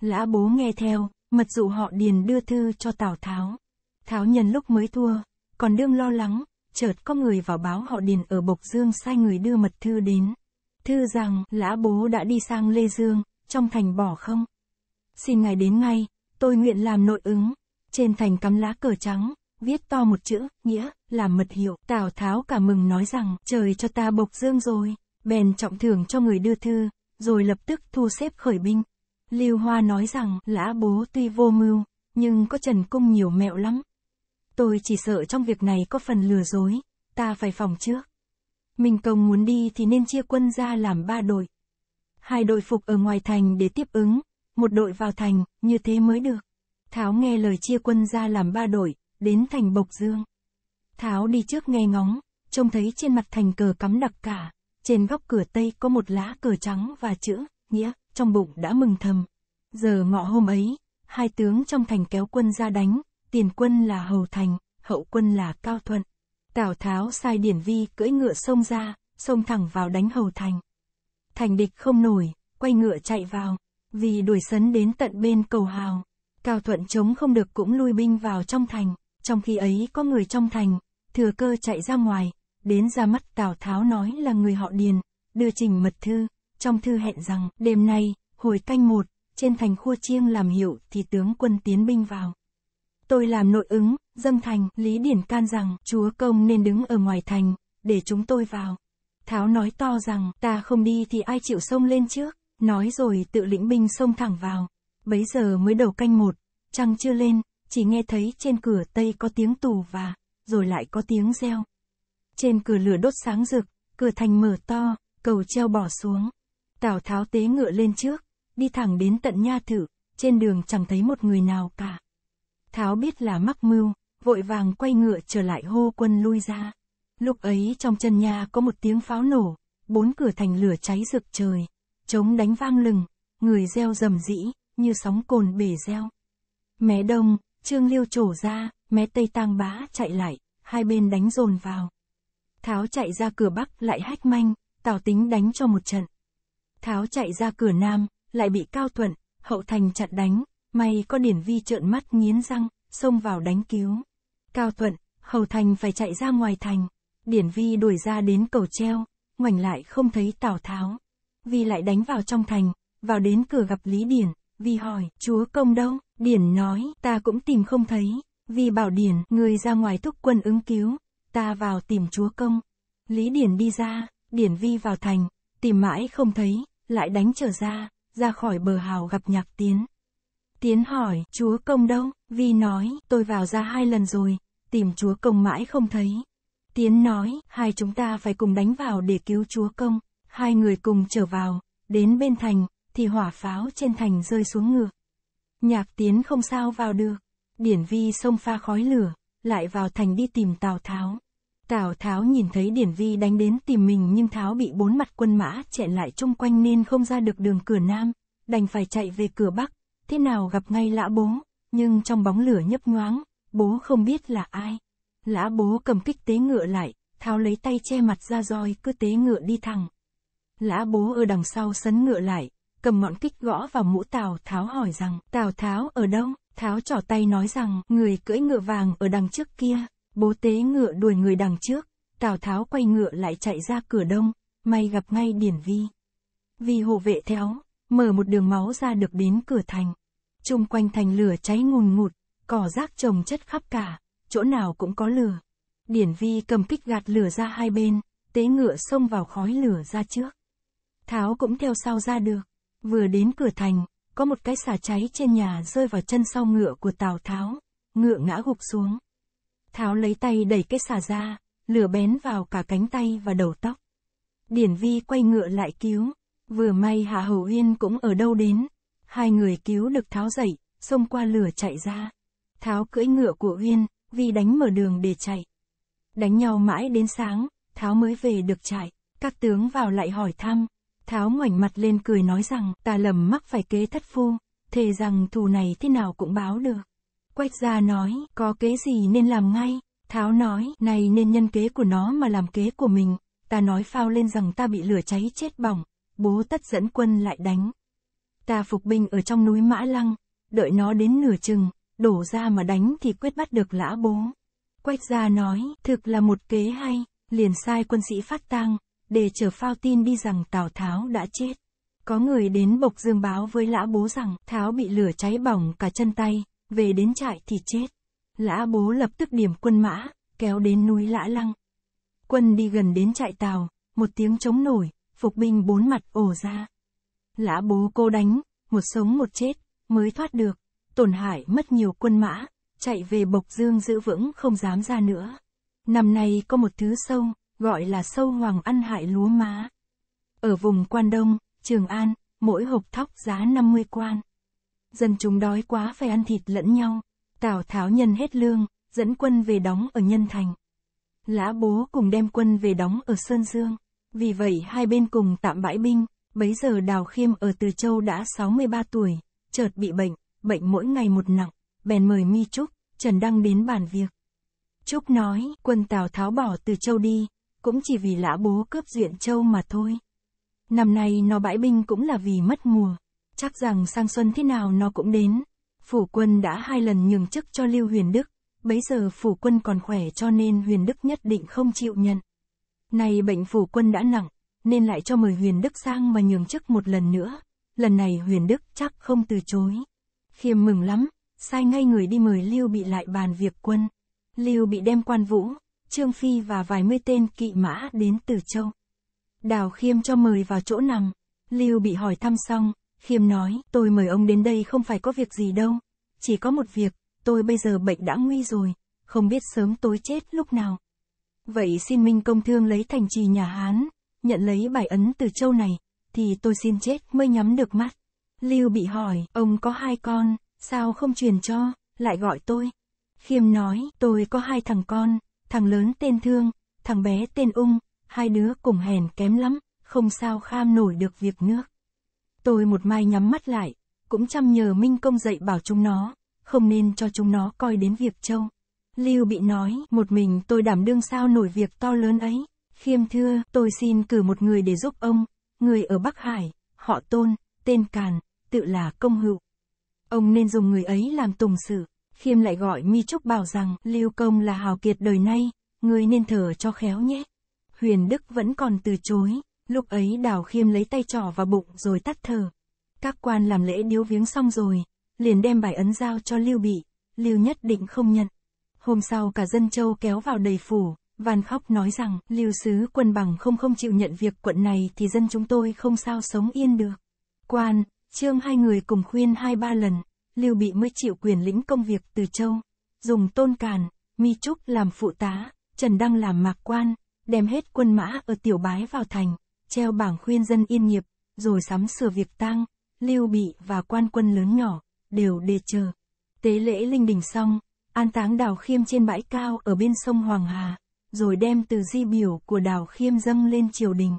Lã bố nghe theo, mật dụ họ điền đưa thư cho Tào Tháo. Tháo nhân lúc mới thua, còn đương lo lắng, chợt có người vào báo họ điền ở Bộc Dương sai người đưa mật thư đến. Thư rằng, lã bố đã đi sang Lê Dương, trong thành bỏ không? Xin ngài đến ngay, tôi nguyện làm nội ứng. Trên thành cắm lá cờ trắng, viết to một chữ, nghĩa, là mật hiệu. Tào Tháo cả mừng nói rằng, trời cho ta bộc dương rồi, bèn trọng thưởng cho người đưa thư, rồi lập tức thu xếp khởi binh. Lưu Hoa nói rằng, lã bố tuy vô mưu, nhưng có Trần Cung nhiều mẹo lắm. Tôi chỉ sợ trong việc này có phần lừa dối, ta phải phòng trước. Minh Công muốn đi thì nên chia quân ra làm ba đội. Hai đội phục ở ngoài thành để tiếp ứng, một đội vào thành, như thế mới được. Tháo nghe lời chia quân ra làm ba đội, đến thành Bộc Dương. Tháo đi trước nghe ngóng, trông thấy trên mặt thành cờ cắm đặc cả, trên góc cửa tây có một lá cờ trắng và chữ, nghĩa, trong bụng đã mừng thầm. Giờ ngọ hôm ấy, hai tướng trong thành kéo quân ra đánh, tiền quân là Hầu Thành, hậu quân là Cao Thuận. Tào Tháo sai Điển Vi cưỡi ngựa xông ra, xông thẳng vào đánh hầu thành. Thành địch không nổi, quay ngựa chạy vào, vì đuổi sấn đến tận bên cầu hào. Cao Thuận chống không được cũng lui binh vào trong thành, trong khi ấy có người trong thành, thừa cơ chạy ra ngoài, đến ra mắt Tào Tháo nói là người họ Điền, đưa trình mật thư, trong thư hẹn rằng đêm nay, hồi canh một, trên thành khua chiêng làm hiệu thì tướng quân tiến binh vào. Tôi làm nội ứng, dâm thành, Lý Điển can rằng, chúa công nên đứng ở ngoài thành, để chúng tôi vào. Tháo nói to rằng, ta không đi thì ai chịu sông lên trước, nói rồi tự lĩnh binh sông thẳng vào. Bấy giờ mới đầu canh một, trăng chưa lên, chỉ nghe thấy trên cửa tây có tiếng tù và, rồi lại có tiếng reo. Trên cửa lửa đốt sáng rực, cửa thành mở to, cầu treo bỏ xuống. Tào Tháo tế ngựa lên trước, đi thẳng đến tận nha thử, trên đường chẳng thấy một người nào cả. Tháo biết là mắc mưu, vội vàng quay ngựa trở lại hô quân lui ra. Lúc ấy trong chân nhà có một tiếng pháo nổ, bốn cửa thành lửa cháy rực trời, trống đánh vang lừng, người reo rầm rĩ, như sóng cồn bể reo. Mé đông, Trương Liêu trổ ra, mé tây tang bá chạy lại, hai bên đánh dồn vào. Tháo chạy ra cửa bắc lại hách manh, Tào Tính đánh cho một trận. Tháo chạy ra cửa nam, lại bị Cao Thuận, hậu thành chặn đánh, May có điển vi trợn mắt nghiến răng, xông vào đánh cứu. Cao Thuận, Hầu Thành phải chạy ra ngoài thành. Điển vi đuổi ra đến cầu treo, ngoảnh lại không thấy Tào Tháo. Vi lại đánh vào trong thành, vào đến cửa gặp Lý Điển, Vi hỏi, chúa công đâu? Điển nói, ta cũng tìm không thấy. Vi bảo Điển, người ra ngoài thúc quân ứng cứu, ta vào tìm chúa công. Lý Điển đi ra, Điển Vi vào thành, tìm mãi không thấy, lại đánh trở ra, ra khỏi bờ hào gặp nhạc tiến. Tiến hỏi, chúa công đâu? Vi nói, tôi vào ra hai lần rồi, tìm chúa công mãi không thấy. Tiến nói, hai chúng ta phải cùng đánh vào để cứu chúa công. Hai người cùng trở vào, đến bên thành, thì hỏa pháo trên thành rơi xuống ngược. Nhạc tiến không sao vào được. Điển vi xông pha khói lửa, lại vào thành đi tìm Tào Tháo. Tào Tháo nhìn thấy Điển Vi đánh đến tìm mình nhưng Tháo bị bốn mặt quân mã chạy lại chung quanh nên không ra được đường cửa Nam, đành phải chạy về cửa Bắc, thế nào gặp ngay lã bố, nhưng trong bóng lửa nhấp nhoáng, bố không biết là ai. Lã bố cầm kích tế ngựa lại, tháo lấy tay che mặt ra roi cứ tế ngựa đi thẳng. Lã bố ở đằng sau sấn ngựa lại, cầm ngọn kích gõ vào mũ Tào Tháo hỏi rằng, Tào Tháo ở đâu? Tháo trỏ tay nói rằng, người cưỡi ngựa vàng ở đằng trước kia, bố tế ngựa đuổi người đằng trước, Tào Tháo quay ngựa lại chạy ra cửa đông, may gặp ngay Điển Vi. Vì hộ vệ theo, mở một đường máu ra được đến cửa thành. Chung quanh thành lửa cháy ngùn ngụt, cỏ rác trồng chất khắp cả, chỗ nào cũng có lửa. Điển Vi cầm kích gạt lửa ra hai bên, tế ngựa xông vào khói lửa ra trước. Tháo cũng theo sau ra được. Vừa đến cửa thành, có một cái xà cháy trên nhà rơi vào chân sau ngựa của Tào Tháo, ngựa ngã gục xuống. Tháo lấy tay đẩy cái xà ra, lửa bén vào cả cánh tay và đầu tóc. Điển Vi quay ngựa lại cứu, vừa may Hạ Hầu Uyên cũng ở đâu đến, Hai người cứu được Tháo dậy, xông qua lửa chạy ra. Tháo cưỡi ngựa của Uyên, Vi đánh mở đường để chạy. Đánh nhau mãi đến sáng, Tháo mới về được trại. Các tướng vào lại hỏi thăm. Tháo ngoảnh mặt lên cười nói rằng ta lầm mắc phải kế thất phu, thề rằng thù này thế nào cũng báo được. Quách gia nói, có kế gì nên làm ngay. Tháo nói, này nên nhân kế của nó mà làm kế của mình. Ta nói phao lên rằng ta bị lửa cháy chết bỏng. Bố tất dẫn quân lại đánh. Ta phục binh ở trong núi Mã Lăng, đợi nó đến nửa chừng, đổ ra mà đánh thì quyết bắt được lã bố. Quách gia nói, thực là một kế hay, liền sai quân sĩ phát tang, để chờ phao tin đi rằng Tào Tháo đã chết. Có người đến bộc dương báo với lã bố rằng Tháo bị lửa cháy bỏng cả chân tay, về đến trại thì chết. Lã bố lập tức điểm quân mã, kéo đến núi Lã Lăng. Quân đi gần đến trại Tào, một tiếng chống nổi, phục binh bốn mặt ổ ra lã bố cô đánh, một sống một chết, mới thoát được, tổn hải mất nhiều quân mã, chạy về Bộc Dương giữ vững không dám ra nữa. Năm nay có một thứ sâu, gọi là sâu hoàng ăn hại lúa má. Ở vùng Quan Đông, Trường An, mỗi hộp thóc giá 50 quan. Dân chúng đói quá phải ăn thịt lẫn nhau, Tào Tháo nhân hết lương, dẫn quân về đóng ở Nhân Thành. Lã bố cùng đem quân về đóng ở Sơn Dương, vì vậy hai bên cùng tạm bãi binh, Bấy giờ Đào Khiêm ở Từ Châu đã 63 tuổi, chợt bị bệnh, bệnh mỗi ngày một nặng, bèn mời Mi Trúc, Trần Đăng đến bàn việc. Trúc nói, quân Tào Tháo bỏ Từ Châu đi, cũng chỉ vì lã bố cướp duyện Châu mà thôi. Năm nay nó bãi binh cũng là vì mất mùa, chắc rằng sang xuân thế nào nó cũng đến. Phủ quân đã hai lần nhường chức cho Lưu Huyền Đức, bấy giờ phủ quân còn khỏe cho nên Huyền Đức nhất định không chịu nhận. Nay bệnh phủ quân đã nặng, nên lại cho mời Huyền Đức sang mà nhường chức một lần nữa. Lần này Huyền Đức chắc không từ chối. Khiêm mừng lắm, sai ngay người đi mời Lưu Bị lại bàn việc quân. Lưu Bị đem quan vũ, Trương Phi và vài mươi tên kỵ mã đến Từ Châu. Đào Khiêm cho mời vào chỗ nằm. Lưu Bị hỏi thăm xong, Khiêm nói, tôi mời ông đến đây không phải có việc gì đâu. Chỉ có một việc, tôi bây giờ bệnh đã nguy rồi, không biết sớm tối chết lúc nào. Vậy xin Minh Công Thương lấy thành trì nhà Hán, nhận lấy bài ấn từ châu này, thì tôi xin chết mới nhắm được mắt. Lưu bị hỏi, ông có hai con, sao không truyền cho, lại gọi tôi. Khiêm nói, tôi có hai thằng con, thằng lớn tên Thương, thằng bé tên Ung, hai đứa cùng hèn kém lắm, không sao kham nổi được việc nước. Tôi một mai nhắm mắt lại, cũng chăm nhờ Minh Công dạy bảo chúng nó, không nên cho chúng nó coi đến việc châu. Lưu bị nói, một mình tôi đảm đương sao nổi việc to lớn ấy. Khiêm thưa, tôi xin cử một người để giúp ông, người ở Bắc Hải, họ tôn, tên Càn, tự là công hữu. Ông nên dùng người ấy làm tùng sự. Khiêm lại gọi Mi Trúc bảo rằng, Lưu Công là hào kiệt đời nay, người nên thở cho khéo nhé. Huyền Đức vẫn còn từ chối, lúc ấy Đào Khiêm lấy tay trỏ vào bụng rồi tắt thở. Các quan làm lễ điếu viếng xong rồi, liền đem bài ấn giao cho Lưu Bị, Lưu nhất định không nhận. Hôm sau cả dân châu kéo vào đầy phủ, Van khóc nói rằng, lưu sứ quần bằng không không chịu nhận việc quận này thì dân chúng tôi không sao sống yên được. Quan, trương hai người cùng khuyên hai ba lần, lưu bị mới chịu quyền lĩnh công việc từ châu. Dùng tôn càn, mi trúc làm phụ tá, trần đăng làm mạc quan, đem hết quân mã ở tiểu bái vào thành, treo bảng khuyên dân yên nghiệp, rồi sắm sửa việc tang, lưu bị và quan quân lớn nhỏ, đều đề chờ. Tế lễ linh đình xong, an táng đào khiêm trên bãi cao ở bên sông Hoàng Hà rồi đem từ di biểu của Đào Khiêm dâng lên triều đình.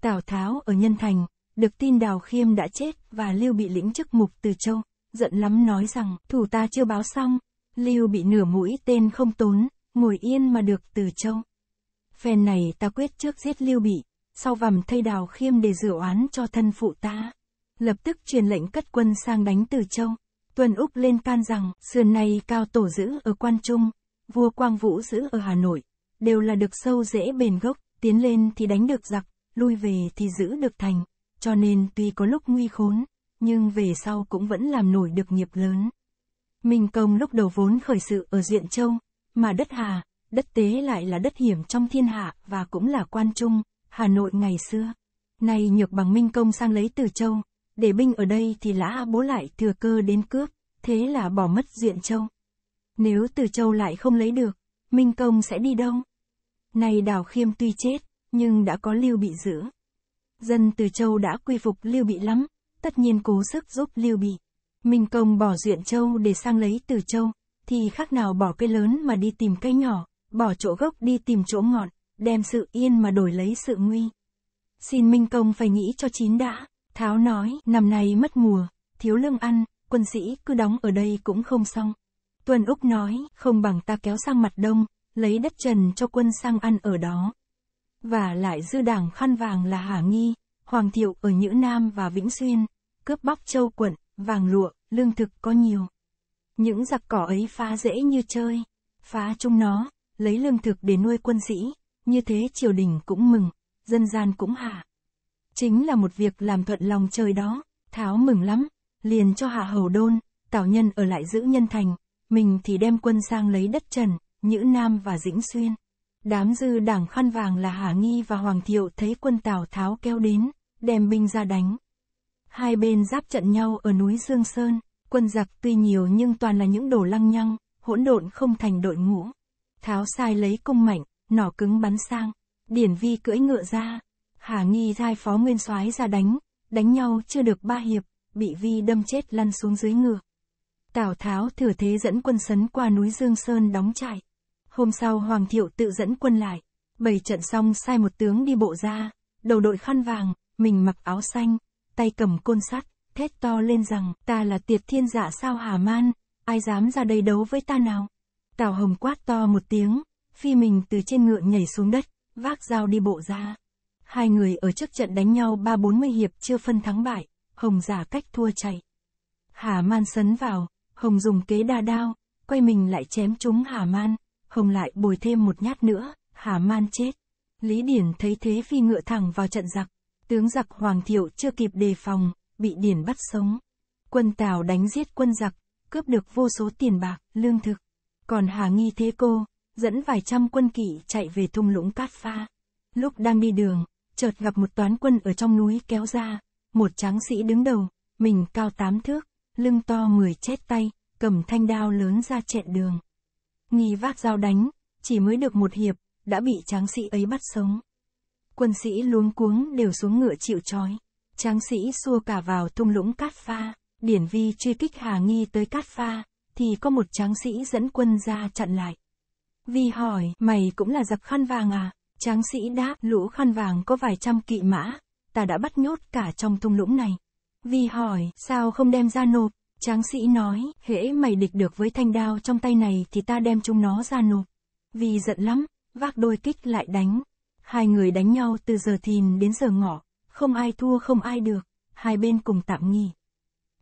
Tào Tháo ở Nhân Thành, được tin Đào Khiêm đã chết và Lưu bị lĩnh chức mục từ châu, giận lắm nói rằng thủ ta chưa báo xong, Lưu bị nửa mũi tên không tốn, ngồi yên mà được từ châu. Phen này ta quyết trước giết Lưu bị, sau vằm thây Đào Khiêm để rửa oán cho thân phụ ta. Lập tức truyền lệnh cất quân sang đánh từ châu. Tuần Úc lên can rằng, xưa nay cao tổ giữ ở Quan Trung, vua Quang Vũ giữ ở Hà Nội, đều là được sâu dễ bền gốc, tiến lên thì đánh được giặc, lui về thì giữ được thành, cho nên tuy có lúc nguy khốn, nhưng về sau cũng vẫn làm nổi được nghiệp lớn. Minh Công lúc đầu vốn khởi sự ở Diện Châu, mà đất Hà, đất Tế lại là đất hiểm trong thiên hạ và cũng là quan trung, Hà Nội ngày xưa. Nay nhược bằng Minh Công sang lấy Từ Châu, để binh ở đây thì lã bố lại thừa cơ đến cướp, thế là bỏ mất Diện Châu. Nếu Từ Châu lại không lấy được, Minh Công sẽ đi đâu? Nay Đào Khiêm tuy chết, nhưng đã có Lưu Bị giữ. Dân từ Châu đã quy phục Lưu Bị lắm, tất nhiên cố sức giúp Lưu Bị. Minh Công bỏ Duyện Châu để sang lấy từ Châu, thì khác nào bỏ cây lớn mà đi tìm cây nhỏ, bỏ chỗ gốc đi tìm chỗ ngọn, đem sự yên mà đổi lấy sự nguy. Xin Minh Công phải nghĩ cho chín đã, Tháo nói, năm nay mất mùa, thiếu lương ăn, quân sĩ cứ đóng ở đây cũng không xong. Tuần Úc nói, không bằng ta kéo sang mặt đông, lấy đất trần cho quân sang ăn ở đó. Và lại dư đảng khăn vàng là Hà Nghi, Hoàng Thiệu ở Nhữ Nam và Vĩnh Xuyên, cướp bóc châu quận, vàng lụa, lương thực có nhiều. Những giặc cỏ ấy phá dễ như chơi, phá chung nó, lấy lương thực để nuôi quân sĩ, như thế triều đình cũng mừng, dân gian cũng hạ. Chính là một việc làm thuận lòng trời đó, Tháo mừng lắm, liền cho Hạ Hầu Đôn, Tào Nhân ở lại giữ nhân thành, mình thì đem quân sang lấy đất trần, Nhữ Nam và Dĩnh Xuyên. Đám dư đảng khăn vàng là Hà Nghi và Hoàng Thiệu thấy quân Tào Tháo kéo đến, đem binh ra đánh. Hai bên giáp trận nhau ở núi Dương Sơn, quân giặc tuy nhiều nhưng toàn là những đồ lăng nhăng, hỗn độn không thành đội ngũ. Tháo sai lấy cung mạnh, nỏ cứng bắn sang, điển vi cưỡi ngựa ra. Hà Nghi thai phó nguyên soái ra đánh, đánh nhau chưa được ba hiệp, bị vi đâm chết lăn xuống dưới ngựa. Tào Tháo thừa thế dẫn quân sấn qua núi Dương Sơn đóng trại. Hôm sau Hoàng Thiệu tự dẫn quân lại, bày trận xong sai một tướng đi bộ ra, đầu đội khăn vàng, mình mặc áo xanh, tay cầm côn sắt, thét to lên rằng, ta là tiệt thiên giả sao hà man, ai dám ra đây đấu với ta nào. Tào Hồng quát to một tiếng, phi mình từ trên ngựa nhảy xuống đất, vác dao đi bộ ra. Hai người ở trước trận đánh nhau ba bốn mươi hiệp chưa phân thắng bại, Hồng giả cách thua chạy. Hà man sấn vào, Hồng dùng kế đa đao, quay mình lại chém trúng Hà man, Hồng lại bồi thêm một nhát nữa, Hà Man chết. Lý Điển thấy thế phi ngựa thẳng vào trận giặc. Tướng giặc Hoàng Thiệu chưa kịp đề phòng, bị Điển bắt sống. Quân Tào đánh giết quân giặc, cướp được vô số tiền bạc, lương thực. Còn Hà Nghi Thế Cô, dẫn vài trăm quân kỵ chạy về thung lũng Cát Pha. Lúc đang đi đường, chợt gặp một toán quân ở trong núi kéo ra. Một tráng sĩ đứng đầu, mình cao tám thước, lưng to mười chết tay, cầm thanh đao lớn ra chẹn đường nghi vác dao đánh, chỉ mới được một hiệp, đã bị tráng sĩ ấy bắt sống. Quân sĩ luống cuống đều xuống ngựa chịu trói. Tráng sĩ xua cả vào thung lũng Cát Pha, Điển Vi truy kích Hà Nghi tới Cát Pha, thì có một tráng sĩ dẫn quân ra chặn lại. Vi hỏi, mày cũng là giặc khăn vàng à? Tráng sĩ đáp, lũ khăn vàng có vài trăm kỵ mã, ta đã bắt nhốt cả trong thung lũng này. Vi hỏi, sao không đem ra nộp? Tráng sĩ nói, hễ mày địch được với thanh đao trong tay này thì ta đem chúng nó ra nộp. Vì giận lắm, vác đôi kích lại đánh. Hai người đánh nhau từ giờ thìn đến giờ ngọ, không ai thua không ai được, hai bên cùng tạm nghỉ.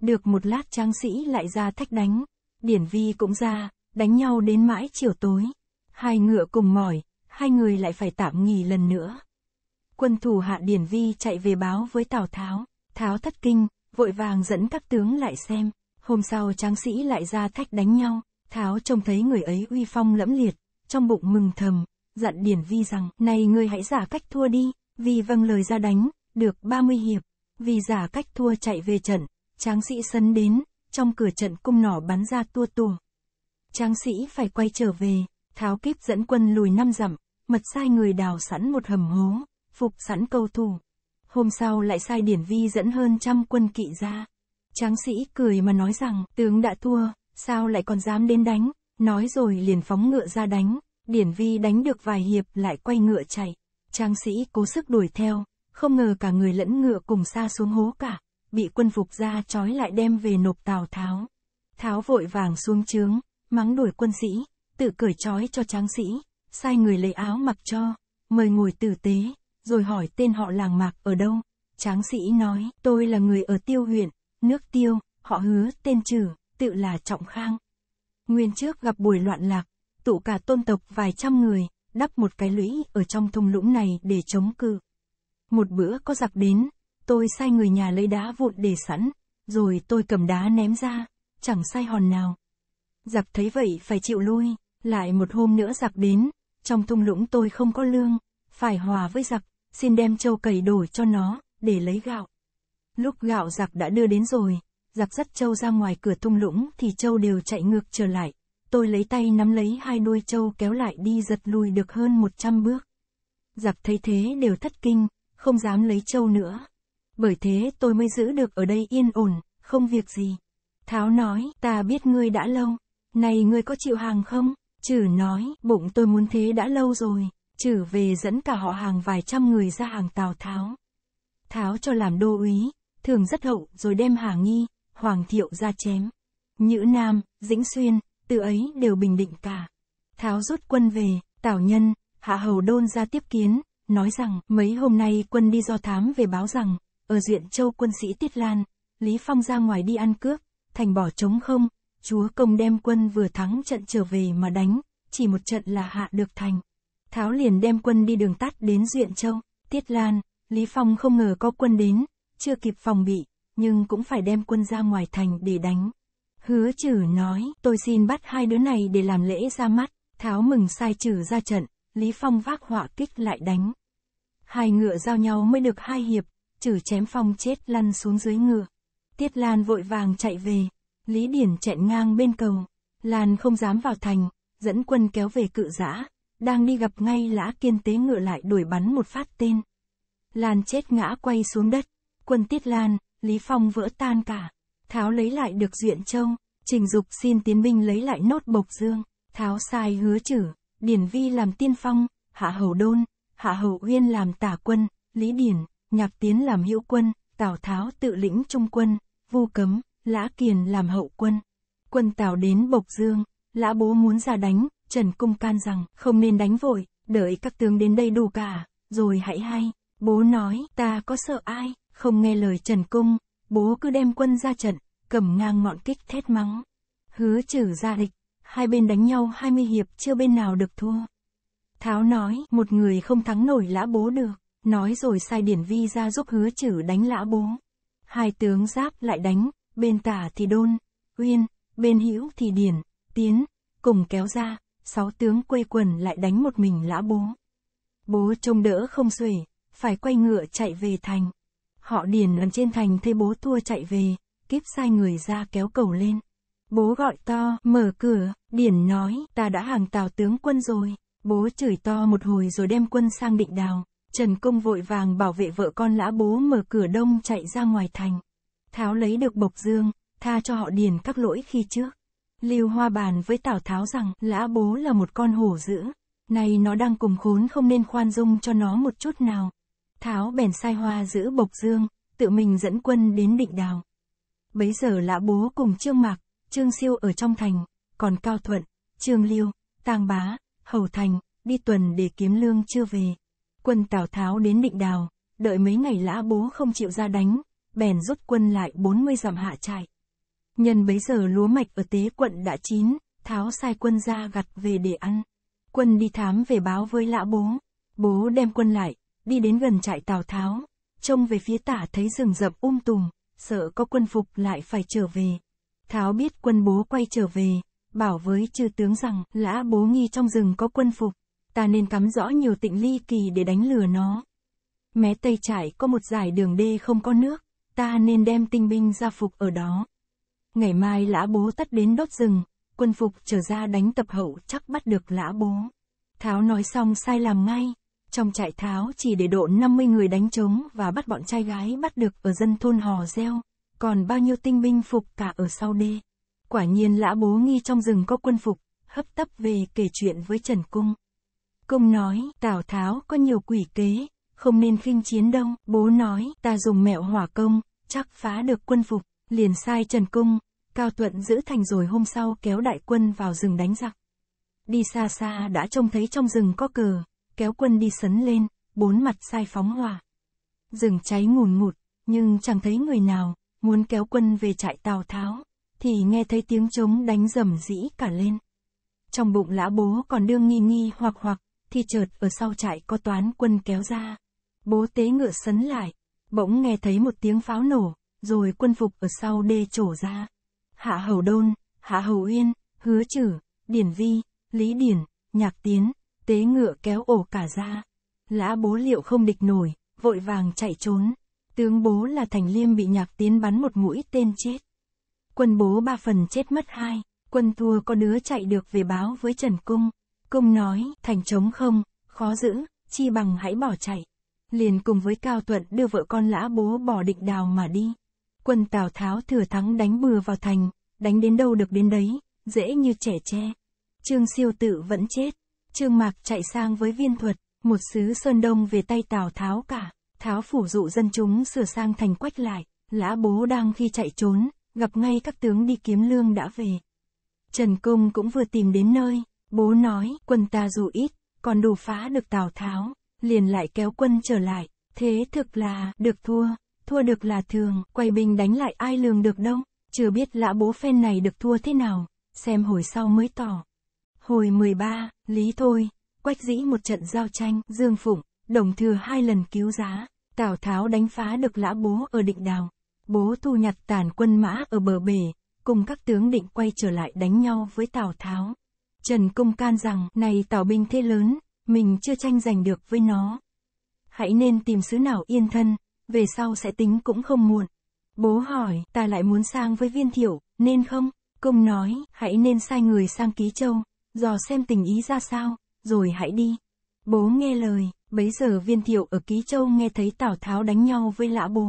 Được một lát tráng sĩ lại ra thách đánh, điển vi cũng ra, đánh nhau đến mãi chiều tối. Hai ngựa cùng mỏi, hai người lại phải tạm nghỉ lần nữa. Quân thủ hạ điển vi chạy về báo với Tào Tháo, Tháo thất kinh, vội vàng dẫn các tướng lại xem. Hôm sau tráng sĩ lại ra thách đánh nhau, Tháo trông thấy người ấy uy phong lẫm liệt, trong bụng mừng thầm, dặn Điển Vi rằng, này ngươi hãy giả cách thua đi, vì vâng lời ra đánh, được 30 hiệp, vì giả cách thua chạy về trận, tráng sĩ sấn đến, trong cửa trận cung nỏ bắn ra tua tùm. Tráng sĩ phải quay trở về, Tháo kíp dẫn quân lùi năm dặm, mật sai người đào sẵn một hầm hố, phục sẵn câu thủ. Hôm sau lại sai Điển Vi dẫn hơn trăm quân kỵ ra, Tráng sĩ cười mà nói rằng, tướng đã thua, sao lại còn dám đến đánh, nói rồi liền phóng ngựa ra đánh, điển vi đánh được vài hiệp lại quay ngựa chạy. Tráng sĩ cố sức đuổi theo, không ngờ cả người lẫn ngựa cùng xa xuống hố cả, bị quân phục ra trói lại đem về nộp Tào Tháo. Tháo vội vàng xuống trướng, mắng đuổi quân sĩ, tự cởi trói cho tráng sĩ, sai người lấy áo mặc cho, mời ngồi tử tế, rồi hỏi tên họ làng mạc ở đâu. Tráng sĩ nói, tôi là người ở tiêu huyện, nước tiêu, họ hứa tên trừ, tự là Trọng Khang. Nguyên trước gặp buổi loạn lạc, tụ cả tôn tộc vài trăm người, đắp một cái lũy ở trong thung lũng này để chống cự. Một bữa có giặc đến, tôi sai người nhà lấy đá vụn để sẵn, rồi tôi cầm đá ném ra, chẳng sai hòn nào. Giặc thấy vậy phải chịu lui, lại một hôm nữa giặc đến, trong thung lũng tôi không có lương, phải hòa với giặc, xin đem châu cầy đổi cho nó, để lấy gạo. Lúc gạo giặc đã đưa đến rồi, giặc dắt trâu ra ngoài cửa thung lũng thì trâu đều chạy ngược trở lại. Tôi lấy tay nắm lấy hai đuôi trâu kéo lại đi giật lùi được hơn 100 bước. Giặc thấy thế đều thất kinh, không dám lấy trâu nữa. Bởi thế tôi mới giữ được ở đây yên ổn, không việc gì. Tháo nói, ta biết ngươi đã lâu. Này ngươi có chịu hàng không? Chử nói, bụng tôi muốn thế đã lâu rồi. Chử về dẫn cả họ hàng vài trăm người ra hàng Tào Tháo. Tháo cho làm đô úy, thường rất hậu rồi đem Hà Nghi, Hoàng Thiệu ra chém. Nhữ Nam, Dĩnh Xuyên, từ ấy đều bình định cả. Tháo rút quân về, Tảo Nhân, Hạ Hầu Đôn ra tiếp kiến, nói rằng mấy hôm nay quân đi do thám về báo rằng, ở diện Châu quân sĩ Tiết Lan, Lý Phong ra ngoài đi ăn cướp, thành bỏ trống không, chúa công đem quân vừa thắng trận trở về mà đánh, chỉ một trận là hạ được thành. Tháo liền đem quân đi đường tắt đến diện Châu, Tiết Lan, Lý Phong không ngờ có quân đến, chưa kịp phòng bị, nhưng cũng phải đem quân ra ngoài thành để đánh. Hứa trừ nói, tôi xin bắt hai đứa này để làm lễ ra mắt, tháo mừng sai trừ ra trận, Lý Phong vác họa kích lại đánh. Hai ngựa giao nhau mới được hai hiệp, trừ chém phong chết lăn xuống dưới ngựa. Tiết Lan vội vàng chạy về, Lý Điển chạy ngang bên cầu. Lan không dám vào thành, dẫn quân kéo về cự giã, đang đi gặp ngay lã kiên tế ngựa lại đuổi bắn một phát tên. Lan chết ngã quay xuống đất, quân Tiết Lan, Lý Phong vỡ tan cả. Tháo lấy lại được Duyện Châu, Trình Dục xin tiến binh lấy lại nốt Bộc Dương, Tháo sai hứa chử, Điển Vi làm tiên phong, Hạ Hầu Đôn, Hạ Hầu Uyên làm tả quân, Lý Điển, Nhạc Tiến làm hữu quân, Tào Tháo tự lĩnh trung quân, Vu Cấm, Lã Kiền làm hậu quân. Quân Tào đến Bộc Dương, Lã Bố muốn ra đánh, Trần Cung can rằng không nên đánh vội, đợi các tướng đến đây đủ cả, rồi hãy hay. Bố nói ta có sợ ai, không nghe lời Trần Cung, bố cứ đem quân ra trận, cầm ngang ngọn kích thét mắng. Hứa trừ ra địch, hai bên đánh nhau hai mươi hiệp chưa bên nào được thua. Tháo nói, một người không thắng nổi lã bố được, nói rồi sai điển vi ra giúp hứa trừ đánh lã bố. Hai tướng giáp lại đánh, bên tả thì đôn, uyên, bên hữu thì điển, tiến, cùng kéo ra, sáu tướng quây quần lại đánh một mình lã bố. Bố trông đỡ không xuể, phải quay ngựa chạy về thành. Họ điền ở trên thành thấy bố tua chạy về, kiếp sai người ra kéo cầu lên. Bố gọi to, mở cửa, điền nói, ta đã hàng tào tướng quân rồi. Bố chửi to một hồi rồi đem quân sang định đào. Trần Công vội vàng bảo vệ vợ con lã bố mở cửa đông chạy ra ngoài thành. Tháo lấy được Bộc Dương, tha cho họ điền các lỗi khi trước. Lưu Hoa bàn với Tào Tháo rằng lã bố là một con hổ dữ. nay nó đang cùng khốn không nên khoan dung cho nó một chút nào. Tháo bèn sai hoa giữ Bộc Dương, tự mình dẫn quân đến định đào. Bấy giờ lã bố cùng Trương Mạc, Trương Siêu ở trong thành, còn Cao Thuận, Trương Liêu, Tang Bá, Hầu Thành, đi tuần để kiếm lương chưa về. Quân Tào Tháo đến định đào, đợi mấy ngày lã bố không chịu ra đánh, bèn rút quân lại 40 dặm hạ trại. Nhân bấy giờ lúa mạch ở tế quận đã chín, Tháo sai quân ra gặt về để ăn. Quân đi thám về báo với lã bố. Bố đem quân lại, đi đến gần trại Tào Tháo, trông về phía tả thấy rừng rậm um tùm, sợ có quân phục lại phải trở về. Tháo biết quân bố quay trở về, bảo với chư tướng rằng, lã bố nghi trong rừng có quân phục, ta nên cắm rõ nhiều tịnh ly kỳ để đánh lừa nó. Mé tây trại có một dải đường đê không có nước, ta nên đem tinh binh ra phục ở đó. Ngày mai lã bố tắt đến đốt rừng, quân phục trở ra đánh tập hậu chắc bắt được lã bố. Tháo nói xong sai làm ngay. Trong trại tháo chỉ để độ 50 người đánh trống và bắt bọn trai gái bắt được ở dân thôn Hò reo còn bao nhiêu tinh binh phục cả ở sau đê. Quả nhiên lã bố nghi trong rừng có quân phục, hấp tấp về kể chuyện với Trần Cung. Công nói, Tào Tháo có nhiều quỷ kế, không nên khinh chiến đông Bố nói, ta dùng mẹo hỏa công, chắc phá được quân phục, liền sai Trần Cung, Cao Tuận giữ thành rồi hôm sau kéo đại quân vào rừng đánh giặc. Đi xa xa đã trông thấy trong rừng có cờ, kéo quân đi sấn lên, bốn mặt sai phóng hỏa. Rừng cháy ngùn ngụt, nhưng chẳng thấy người nào, muốn kéo quân về trại Tào Tháo, thì nghe thấy tiếng trống đánh rầm rĩ cả lên. Trong bụng lã bố còn đương nghi nghi hoặc hoặc, thì chợt ở sau trại có toán quân kéo ra. Bố tế ngựa sấn lại, bỗng nghe thấy một tiếng pháo nổ, rồi quân phục ở sau đê trổ ra. Hạ Hầu Đôn, Hạ Hầu Uyên, Hứa Trử, Điển Vi, Lý Điển, Nhạc Tiến, tế ngựa kéo ổ cả ra. Lã bố liệu không địch nổi, vội vàng chạy trốn. Tướng bố là thành liêm bị nhạc tiến bắn một mũi tên chết. Quân bố ba phần chết mất hai, quân thua có đứa chạy được về báo với Trần Cung. Cung nói, thành trống không, khó giữ, chi bằng hãy bỏ chạy. Liền cùng với Cao thuận đưa vợ con lã bố bỏ định đào mà đi. Quân Tào Tháo thừa thắng đánh bừa vào thành, đánh đến đâu được đến đấy, dễ như trẻ tre. Trương siêu tự vẫn chết, Trương Mạc chạy sang với viên thuật, một sứ Sơn Đông về tay Tào Tháo cả. Tháo phủ dụ dân chúng sửa sang thành quách lại, lã bố đang khi chạy trốn, gặp ngay các tướng đi kiếm lương đã về. Trần công cũng vừa tìm đến nơi, bố nói, quân ta dù ít, còn đủ phá được Tào Tháo, liền lại kéo quân trở lại, thế thực là, được thua, thua được là thường, quay binh đánh lại ai lường được đâu, chưa biết lã bố phen này được thua thế nào, xem hồi sau mới tỏ. Hồi 13, Lý Thôi, Quách Dĩ một trận giao tranh, Dương Phụng, Đồng Thừa hai lần cứu giá, Tào Tháo đánh phá được lã bố ở định đào. Bố thu nhặt tàn quân mã ở bờ bể, cùng các tướng định quay trở lại đánh nhau với Tào Tháo. Trần Công can rằng, này Tào binh thế lớn, mình chưa tranh giành được với nó. Hãy nên tìm xứ nào yên thân, về sau sẽ tính cũng không muộn. Bố hỏi, ta lại muốn sang với viên thiệu nên không? Công nói, hãy nên sai người sang Ký Châu, dò xem tình ý ra sao, rồi hãy đi. Bố nghe lời, bấy giờ viên thiệu ở Ký Châu nghe thấy Tào Tháo đánh nhau với lã bố.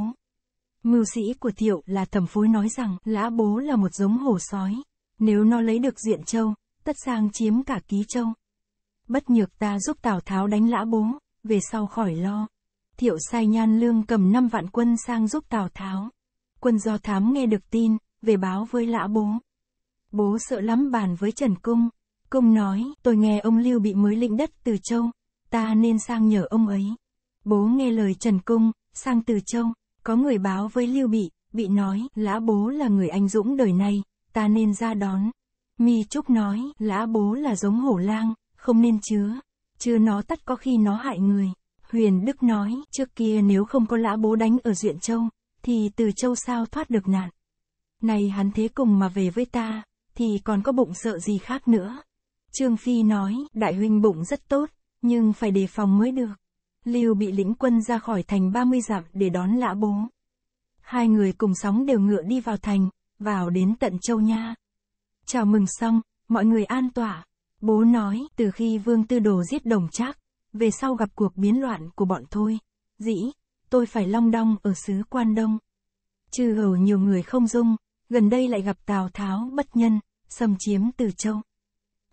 Mưu sĩ của thiệu là thẩm phối nói rằng lã bố là một giống hổ sói. Nếu nó lấy được diện châu, tất sang chiếm cả Ký Châu. Bất nhược ta giúp Tào Tháo đánh lã bố, về sau khỏi lo. Thiệu sai nhan lương cầm 5 vạn quân sang giúp Tào Tháo. Quân do thám nghe được tin, về báo với lã bố. Bố sợ lắm bàn với Trần Cung, Công nói, tôi nghe ông Lưu bị mới lĩnh đất từ châu, ta nên sang nhờ ông ấy. Bố nghe lời Trần Cung, sang từ châu, có người báo với Lưu Bị, Bị nói, lã bố là người anh dũng đời này, ta nên ra đón. Mi Trúc nói, lã bố là giống hổ lang, không nên chứa, chứa nó tắt có khi nó hại người. Huyền Đức nói, trước kia nếu không có lã bố đánh ở Duyện Châu, thì từ Châu sao thoát được nạn. Này hắn thế cùng mà về với ta, thì còn có bụng sợ gì khác nữa. Trương Phi nói, đại huynh bụng rất tốt, nhưng phải đề phòng mới được. Lưu bị lĩnh quân ra khỏi thành 30 dặm để đón lã bố. Hai người cùng sóng đều ngựa đi vào thành, vào đến tận châu nha. Chào mừng xong, mọi người an tỏa. Bố nói, từ khi vương tư đồ giết đồng trác, về sau gặp cuộc biến loạn của bọn thôi. Dĩ, tôi phải long đong ở xứ Quan Đông. chư hầu nhiều người không dung, gần đây lại gặp Tào Tháo bất nhân, xâm chiếm từ châu.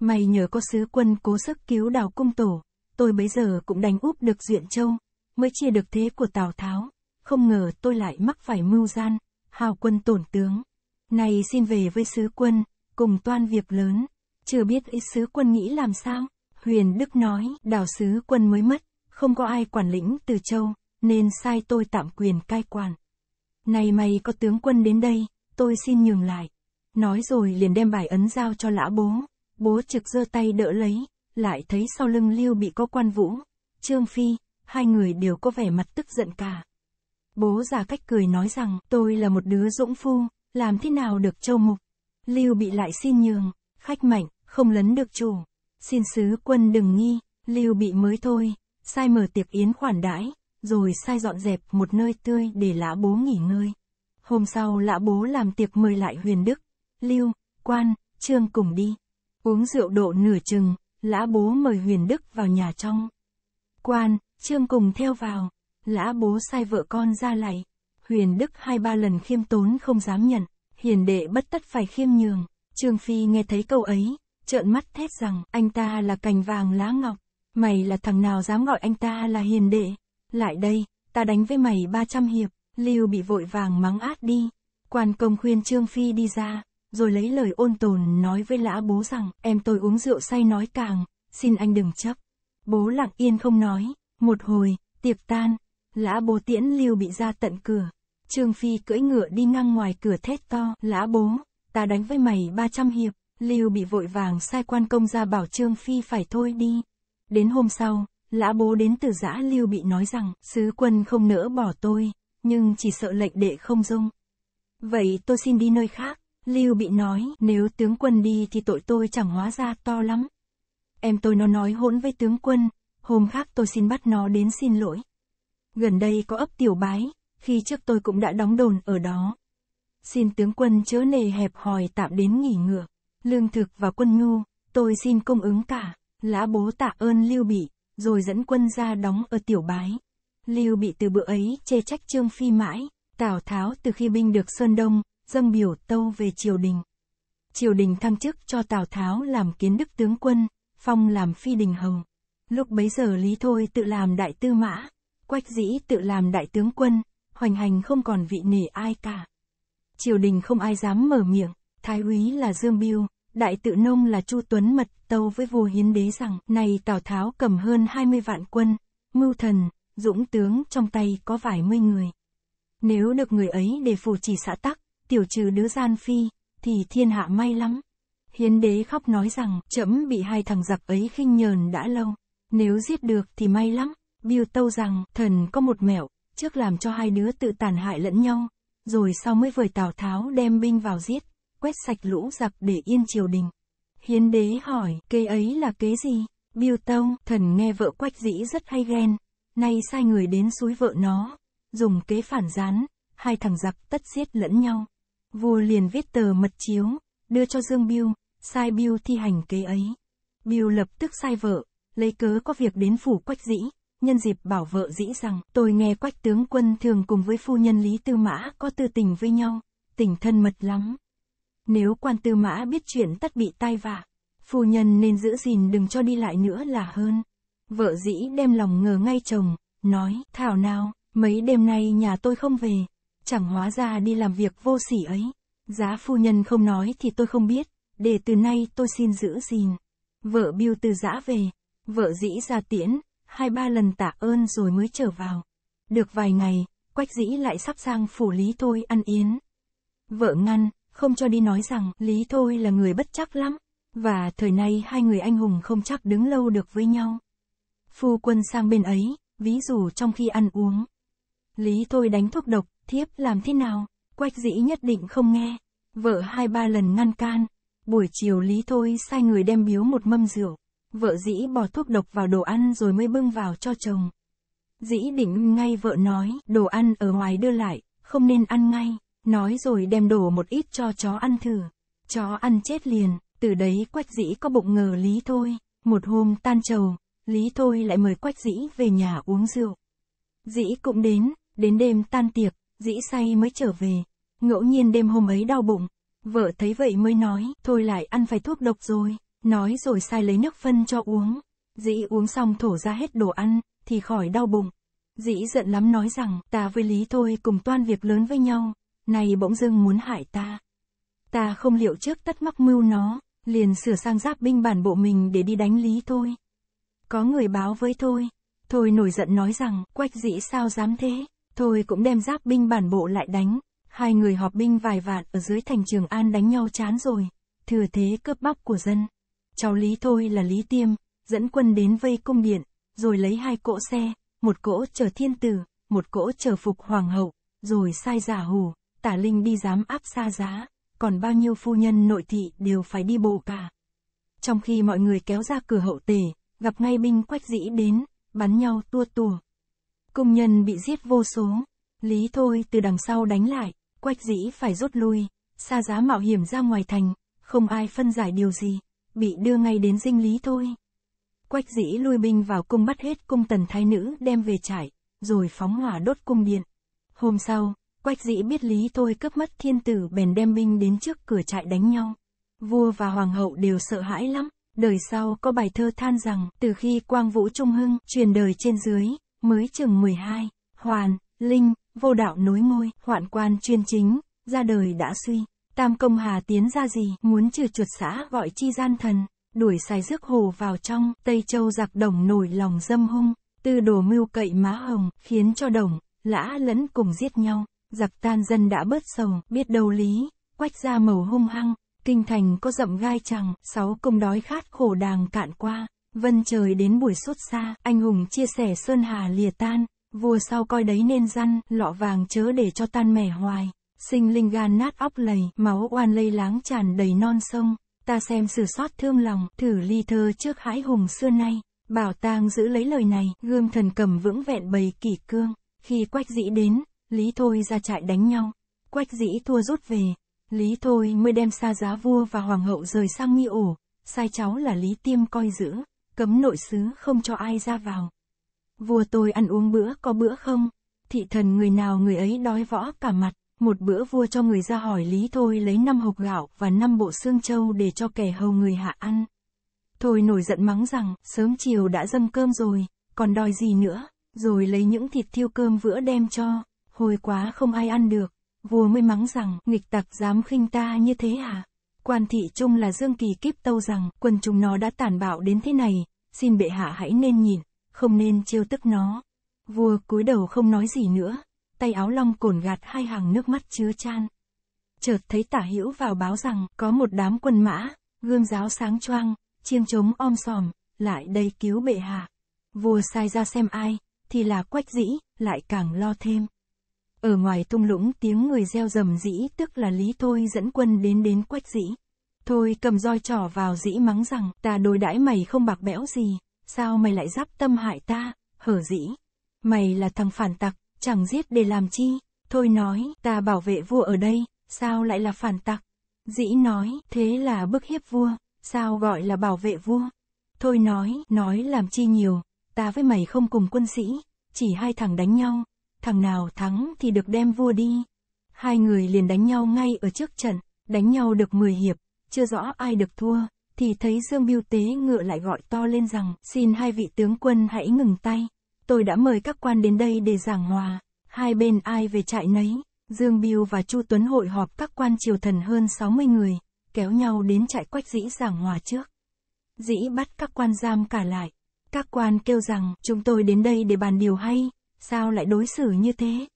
May nhờ có sứ quân cố sức cứu đào cung tổ, tôi bấy giờ cũng đánh úp được Duyện Châu, mới chia được thế của Tào Tháo. Không ngờ tôi lại mắc phải mưu gian, hào quân tổn tướng. Này xin về với sứ quân, cùng toan việc lớn. Chưa biết ý sứ quân nghĩ làm sao. Huyền Đức nói, đào sứ quân mới mất, không có ai quản lĩnh từ châu, nên sai tôi tạm quyền cai quản. Này mày có tướng quân đến đây, tôi xin nhường lại. Nói rồi liền đem bài ấn giao cho lã bố. Bố trực giơ tay đỡ lấy, lại thấy sau lưng Lưu bị có quan vũ, Trương Phi, hai người đều có vẻ mặt tức giận cả. Bố già cách cười nói rằng tôi là một đứa dũng phu, làm thế nào được châu mục. Lưu bị lại xin nhường, khách mạnh, không lấn được chủ. Xin sứ quân đừng nghi, Lưu bị mới thôi, sai mở tiệc yến khoản đãi, rồi sai dọn dẹp một nơi tươi để lã bố nghỉ ngơi. Hôm sau lã bố làm tiệc mời lại huyền đức, Lưu, quan, trương cùng đi. Uống rượu độ nửa chừng, lã bố mời huyền đức vào nhà trong. Quan, trương cùng theo vào, lã bố sai vợ con ra lạy. Huyền đức hai ba lần khiêm tốn không dám nhận, hiền đệ bất tất phải khiêm nhường. Trương Phi nghe thấy câu ấy, trợn mắt thét rằng anh ta là cành vàng lá ngọc, mày là thằng nào dám gọi anh ta là hiền đệ. Lại đây, ta đánh với mày 300 hiệp, Lưu bị vội vàng mắng át đi. Quan công khuyên Trương Phi đi ra, rồi lấy lời ôn tồn nói với lã bố rằng, em tôi uống rượu say nói càng, xin anh đừng chấp. Bố lặng yên không nói, một hồi, tiệc tan, lã bố tiễn lưu bị ra tận cửa. Trương Phi cưỡi ngựa đi ngang ngoài cửa thét to, lã bố, ta đánh với mày 300 hiệp, lưu bị vội vàng sai quan công ra bảo Trương Phi phải thôi đi. Đến hôm sau, lã bố đến từ giã lưu bị nói rằng, sứ quân không nỡ bỏ tôi, nhưng chỉ sợ lệnh đệ không dung. Vậy tôi xin đi nơi khác. Lưu Bị nói, nếu tướng quân đi thì tội tôi chẳng hóa ra to lắm. Em tôi nó nói hỗn với tướng quân, hôm khác tôi xin bắt nó đến xin lỗi. Gần đây có ấp tiểu bái, khi trước tôi cũng đã đóng đồn ở đó. Xin tướng quân chớ nề hẹp hòi tạm đến nghỉ ngựa, lương thực và quân nhu, tôi xin công ứng cả. Lã bố tạ ơn Lưu Bị, rồi dẫn quân ra đóng ở tiểu bái. Lưu Bị từ bữa ấy chê trách Trương Phi mãi, Tào Tháo từ khi binh được Sơn Đông, dâng biểu tâu về triều đình. Triều đình thăng chức cho Tào Tháo làm kiến đức tướng quân, phong làm phi đình hầu. Lúc bấy giờ Lý Thôi tự làm đại tư mã, Quách Dĩ tự làm đại tướng quân, hoành hành không còn vị nể ai cả. Triều đình không ai dám mở miệng, thái úy là Dương Biêu, đại tự nông là Chu Tuấn mật tâu với vua hiến đế rằng, này Tào Tháo cầm hơn 20 vạn quân, mưu thần, dũng tướng trong tay có vài mươi người. Nếu được người ấy để phù trì xã tắc, tiểu trừ đứa gian phi, thì thiên hạ may lắm. Hiến đế khóc nói rằng, trẫm bị hai thằng giặc ấy khinh nhờn đã lâu, nếu giết được thì may lắm. Biêu tâu rằng, thần có một mẹo, trước làm cho hai đứa tự tàn hại lẫn nhau, rồi sau mới vời Tào Tháo đem binh vào giết, quét sạch lũ giặc để yên triều đình. Hiến đế hỏi, kế ấy là kế gì? Biêu tâu, thần nghe vợ quách dĩ rất hay ghen, nay sai người đến suối vợ nó, dùng kế phản gián, hai thằng giặc tất giết lẫn nhau. Vua liền viết tờ mật chiếu, đưa cho Dương Biêu, sai Biêu thi hành kế ấy. Biêu lập tức sai vợ, lấy cớ có việc đến phủ quách dĩ, nhân dịp bảo vợ dĩ rằng, tôi nghe quách tướng quân thường cùng với phu nhân Lý Tư Mã có tư tình với nhau, tình thân mật lắm. Nếu quan Tư Mã biết chuyện tất bị tai vạ, phu nhân nên giữ gìn đừng cho đi lại nữa là hơn. Vợ dĩ đem lòng ngờ ngay chồng, nói, thảo nào, mấy đêm nay nhà tôi không về, chẳng hóa ra đi làm việc vô sỉ ấy. Giá phu nhân không nói thì tôi không biết, để từ nay tôi xin giữ gìn. Vợ biêu từ giã về, vợ dĩ ra tiễn, hai ba lần tạ ơn rồi mới trở vào. Được vài ngày, quách dĩ lại sắp sang phủ lý thôi ăn yến. Vợ ngăn, không cho đi nói rằng lý thôi là người bất chắc lắm, và thời nay hai người anh hùng không chắc đứng lâu được với nhau. Phu quân sang bên ấy, ví dụ trong khi ăn uống. Lý Thôi đánh thuốc độc, thiếp làm thế nào? Quách dĩ nhất định không nghe. Vợ hai ba lần ngăn can. Buổi chiều Lý thôi sai người đem biếu một mâm rượu. Vợ dĩ bỏ thuốc độc vào đồ ăn rồi mới bưng vào cho chồng. Dĩ định ngay vợ nói, đồ ăn ở ngoài đưa lại, không nên ăn ngay. Nói rồi đem đổ một ít cho chó ăn thử. Chó ăn chết liền, từ đấy quách dĩ có bụng ngờ Lý thôi. Một hôm tan trầu, Lý thôi lại mời quách dĩ về nhà uống rượu. Dĩ cũng đến, Đến đêm tan tiệc, dĩ say mới trở về. Ngẫu nhiên đêm hôm ấy đau bụng. Vợ thấy vậy mới nói, thôi lại ăn phải thuốc độc rồi. Nói rồi sai lấy nước phân cho uống. Dĩ uống xong thổ ra hết đồ ăn, thì khỏi đau bụng. Dĩ giận lắm nói rằng, ta với Lý thôi cùng toan việc lớn với nhau. Này bỗng dưng muốn hại ta. Ta không liệu trước tất mắc mưu nó, liền sửa sang giáp binh bản bộ mình để đi đánh Lý thôi. Có người báo với thôi. Thôi nổi giận nói rằng, quách dĩ sao dám thế, Thôi cũng đem giáp binh bản bộ lại đánh, hai người họp binh vài vạn ở dưới thành Trường An đánh nhau chán rồi, thừa thế cướp bóc của dân. Cháu Lý Thôi là Lý Tiêm, dẫn quân đến vây cung điện, rồi lấy hai cỗ xe, một cỗ chở thiên tử, một cỗ chở phục hoàng hậu, rồi sai giả hù, tả linh đi dám áp xa giá, còn bao nhiêu phu nhân nội thị đều phải đi bộ cả. Trong khi mọi người kéo ra cửa hậu tề, gặp ngay binh quách dĩ đến, bắn nhau tua tùa. Công nhân bị giết vô số. Lý thôi từ đằng sau đánh lại, quách dĩ phải rút lui, xa giá mạo hiểm ra ngoài thành, không ai phân giải điều gì, bị đưa ngay đến dinh lý thôi. Quách dĩ lui binh vào cung bắt hết cung tần thái nữ đem về trại rồi phóng hỏa đốt cung điện. Hôm sau, quách dĩ biết lý thôi cướp mất thiên tử bèn đem binh đến trước cửa trại đánh nhau. Vua và hoàng hậu đều sợ hãi lắm, đời sau có bài thơ than rằng từ khi quang vũ trung hưng truyền đời trên dưới, mới chừng 12, hoàn, linh, vô đạo nối ngôi, hoạn quan chuyên chính, ra đời đã suy, tam công hà tiến ra gì, muốn trừ chuột xã gọi chi gian thần, đuổi xài rước hồ vào trong, Tây Châu giặc đồng nổi lòng dâm hung, tư đồ mưu cậy má hồng, khiến cho đồng, lã lẫn cùng giết nhau, giặc tan dân đã bớt sầu, biết đầu lý, quách ra màu hung hăng, kinh thành có rậm gai chẳng, sáu công đói khát khổ đàng cạn qua. Vân trời đến buổi xuất xa, anh hùng chia sẻ sơn hà lìa tan, vua sau coi đấy nên răn, lọ vàng chớ để cho tan mẻ hoài. Sinh linh gan nát óc lầy, máu oan lây láng tràn đầy non sông, ta xem sử xót thương lòng, thử ly thơ trước hãi hùng xưa nay. Bảo tàng giữ lấy lời này, gươm thần cầm vững vẹn bầy kỷ cương. Khi quách dĩ đến, Lý Thôi ra trại đánh nhau. Quách dĩ thua rút về. Lý Thôi mới đem xa giá vua và hoàng hậu rời sang nghi ổ. Sai cháu là Lý Tiêm coi giữ cấm nội xứ không cho ai ra vào. Vua tôi ăn uống bữa có bữa không? Thị thần người nào người ấy đói võ cả mặt, một bữa vua cho người ra hỏi lý thôi lấy năm hộp gạo và năm bộ xương trâu để cho kẻ hầu người hạ ăn. Thôi nổi giận mắng rằng, sớm chiều đã dâng cơm rồi, còn đòi gì nữa, rồi lấy những thịt thiêu cơm vữa đem cho, hồi quá không ai ăn được, vua mới mắng rằng, nghịch tặc dám khinh ta như thế À? Quan thị trung là Dương Kỳ kiếp tâu rằng, quân chúng nó đã tàn bạo đến thế này, xin bệ hạ hãy nên nhìn, không nên chiêu tức nó. Vua cúi đầu không nói gì nữa, tay áo long cồn gạt hai hàng nước mắt chứa chan. Chợt thấy tả hữu vào báo rằng, có một đám quân mã, gương giáo sáng choang, chiêng trống om sòm, lại đây cứu bệ hạ. Vua sai ra xem ai, thì là quách dĩ, lại càng lo thêm. Ở ngoài thung lũng tiếng người gieo rầm dĩ tức là Lý Thôi dẫn quân đến đến quách dĩ. Thôi cầm roi trỏ vào dĩ mắng rằng ta đối đãi mày không bạc bẽo gì, sao mày lại giáp tâm hại ta, hở dĩ. Mày là thằng phản tặc, chẳng giết để làm chi. Thôi nói, ta bảo vệ vua ở đây, sao lại là phản tặc. Dĩ nói, thế là bức hiếp vua, sao gọi là bảo vệ vua. Thôi nói, nói làm chi nhiều, ta với mày không cùng quân sĩ, chỉ hai thằng đánh nhau, thằng nào thắng thì được đem vua đi. Hai người liền đánh nhau ngay ở trước trận, đánh nhau được 10 hiệp, chưa rõ ai được thua, thì thấy Dương Biêu Tế ngựa lại gọi to lên rằng, xin hai vị tướng quân hãy ngừng tay, tôi đã mời các quan đến đây để giảng hòa, hai bên ai về trại nấy. Dương Biêu và Chu Tuấn hội họp các quan triều thần hơn 60 người, kéo nhau đến trại quách dĩ giảng hòa trước. Dĩ bắt các quan giam cả lại. Các quan kêu rằng, chúng tôi đến đây để bàn điều hay, sao lại đối xử như thế?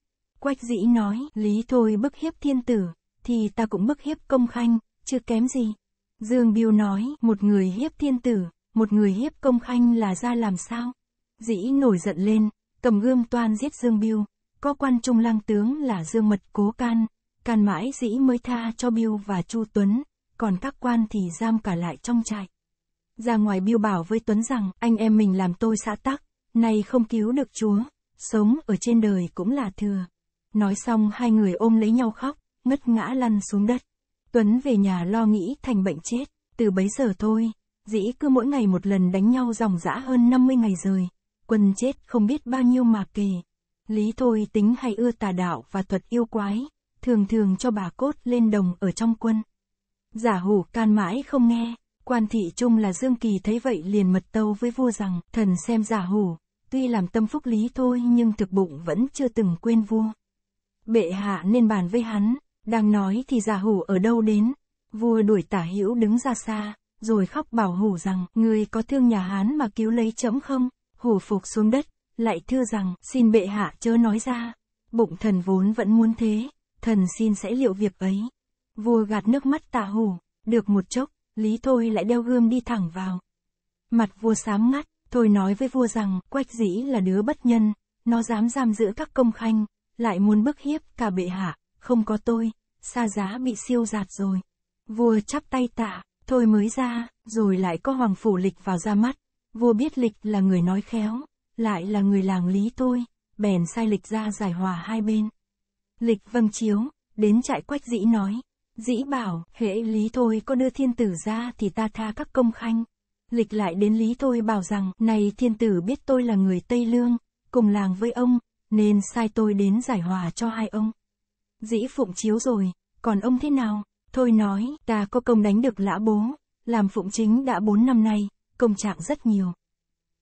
Quách dĩ nói, lý thôi bức hiếp thiên tử, thì ta cũng bức hiếp công khanh, chưa kém gì. Dương Biêu nói, một người hiếp thiên tử, một người hiếp công khanh là ra làm sao? Dĩ nổi giận lên, cầm gươm toan giết Dương Biêu, có quan trung lang tướng là Dương Mật cố can, can mãi dĩ mới tha cho Biêu và Chu Tuấn, còn các quan thì giam cả lại trong trại. Ra ngoài Biêu bảo với Tuấn rằng, anh em mình làm tôi xã tắc, nay không cứu được chúa, sống ở trên đời cũng là thừa. Nói xong hai người ôm lấy nhau khóc, ngất ngã lăn xuống đất. Tuấn về nhà lo nghĩ thành bệnh chết, từ bấy giờ thôi, dĩ cứ mỗi ngày một lần đánh nhau dòng dã hơn 50 ngày rồi, quân chết không biết bao nhiêu mà kề. Lý thôi tính hay ưa tà đạo và thuật yêu quái, thường thường cho bà cốt lên đồng ở trong quân. Giả hủ can mãi không nghe, quan thị trung là Dương Kỳ thấy vậy liền mật tâu với vua rằng, thần xem giả hủ, tuy làm tâm phúc lý thôi nhưng thực bụng vẫn chưa từng quên vua. Bệ hạ nên bàn với hắn, đang nói thì giả hủ ở đâu đến. Vua đuổi tả hữu đứng ra xa, rồi khóc bảo hủ rằng, người có thương nhà Hán mà cứu lấy chấm không? Hủ phục xuống đất, lại thưa rằng, xin bệ hạ chớ nói ra. Bụng thần vốn vẫn muốn thế, thần xin sẽ liệu việc ấy. Vua gạt nước mắt tả hủ, được một chốc, lý thôi lại đeo gươm đi thẳng vào. Mặt vua sám ngắt, Tôi nói với vua rằng, Quách Dĩ là đứa bất nhân, nó dám giam giữ các công khanh, lại muốn bức hiếp cả bệ hạ, không có tôi, xa giá bị siêu giạt rồi. Vua chắp tay tạ, thôi mới ra, rồi lại có hoàng phủ lịch vào ra mắt, vua biết lịch là người nói khéo, lại là người làng lý tôi, bèn sai lịch ra giải hòa hai bên. Lịch vâng chiếu, đến trại quách dĩ nói, dĩ bảo, hệ lý thôi có đưa thiên tử ra thì ta tha các công khanh, lịch lại đến Lý Thôi bảo rằng, này thiên tử biết tôi là người Tây Lương, cùng làng với ông, nên sai tôi đến giải hòa cho hai ông. Dĩ phụng chiếu rồi, còn ông thế nào? Thôi nói, ta có công đánh được lã bố, làm phụng chính đã bốn năm nay, công trạng rất nhiều.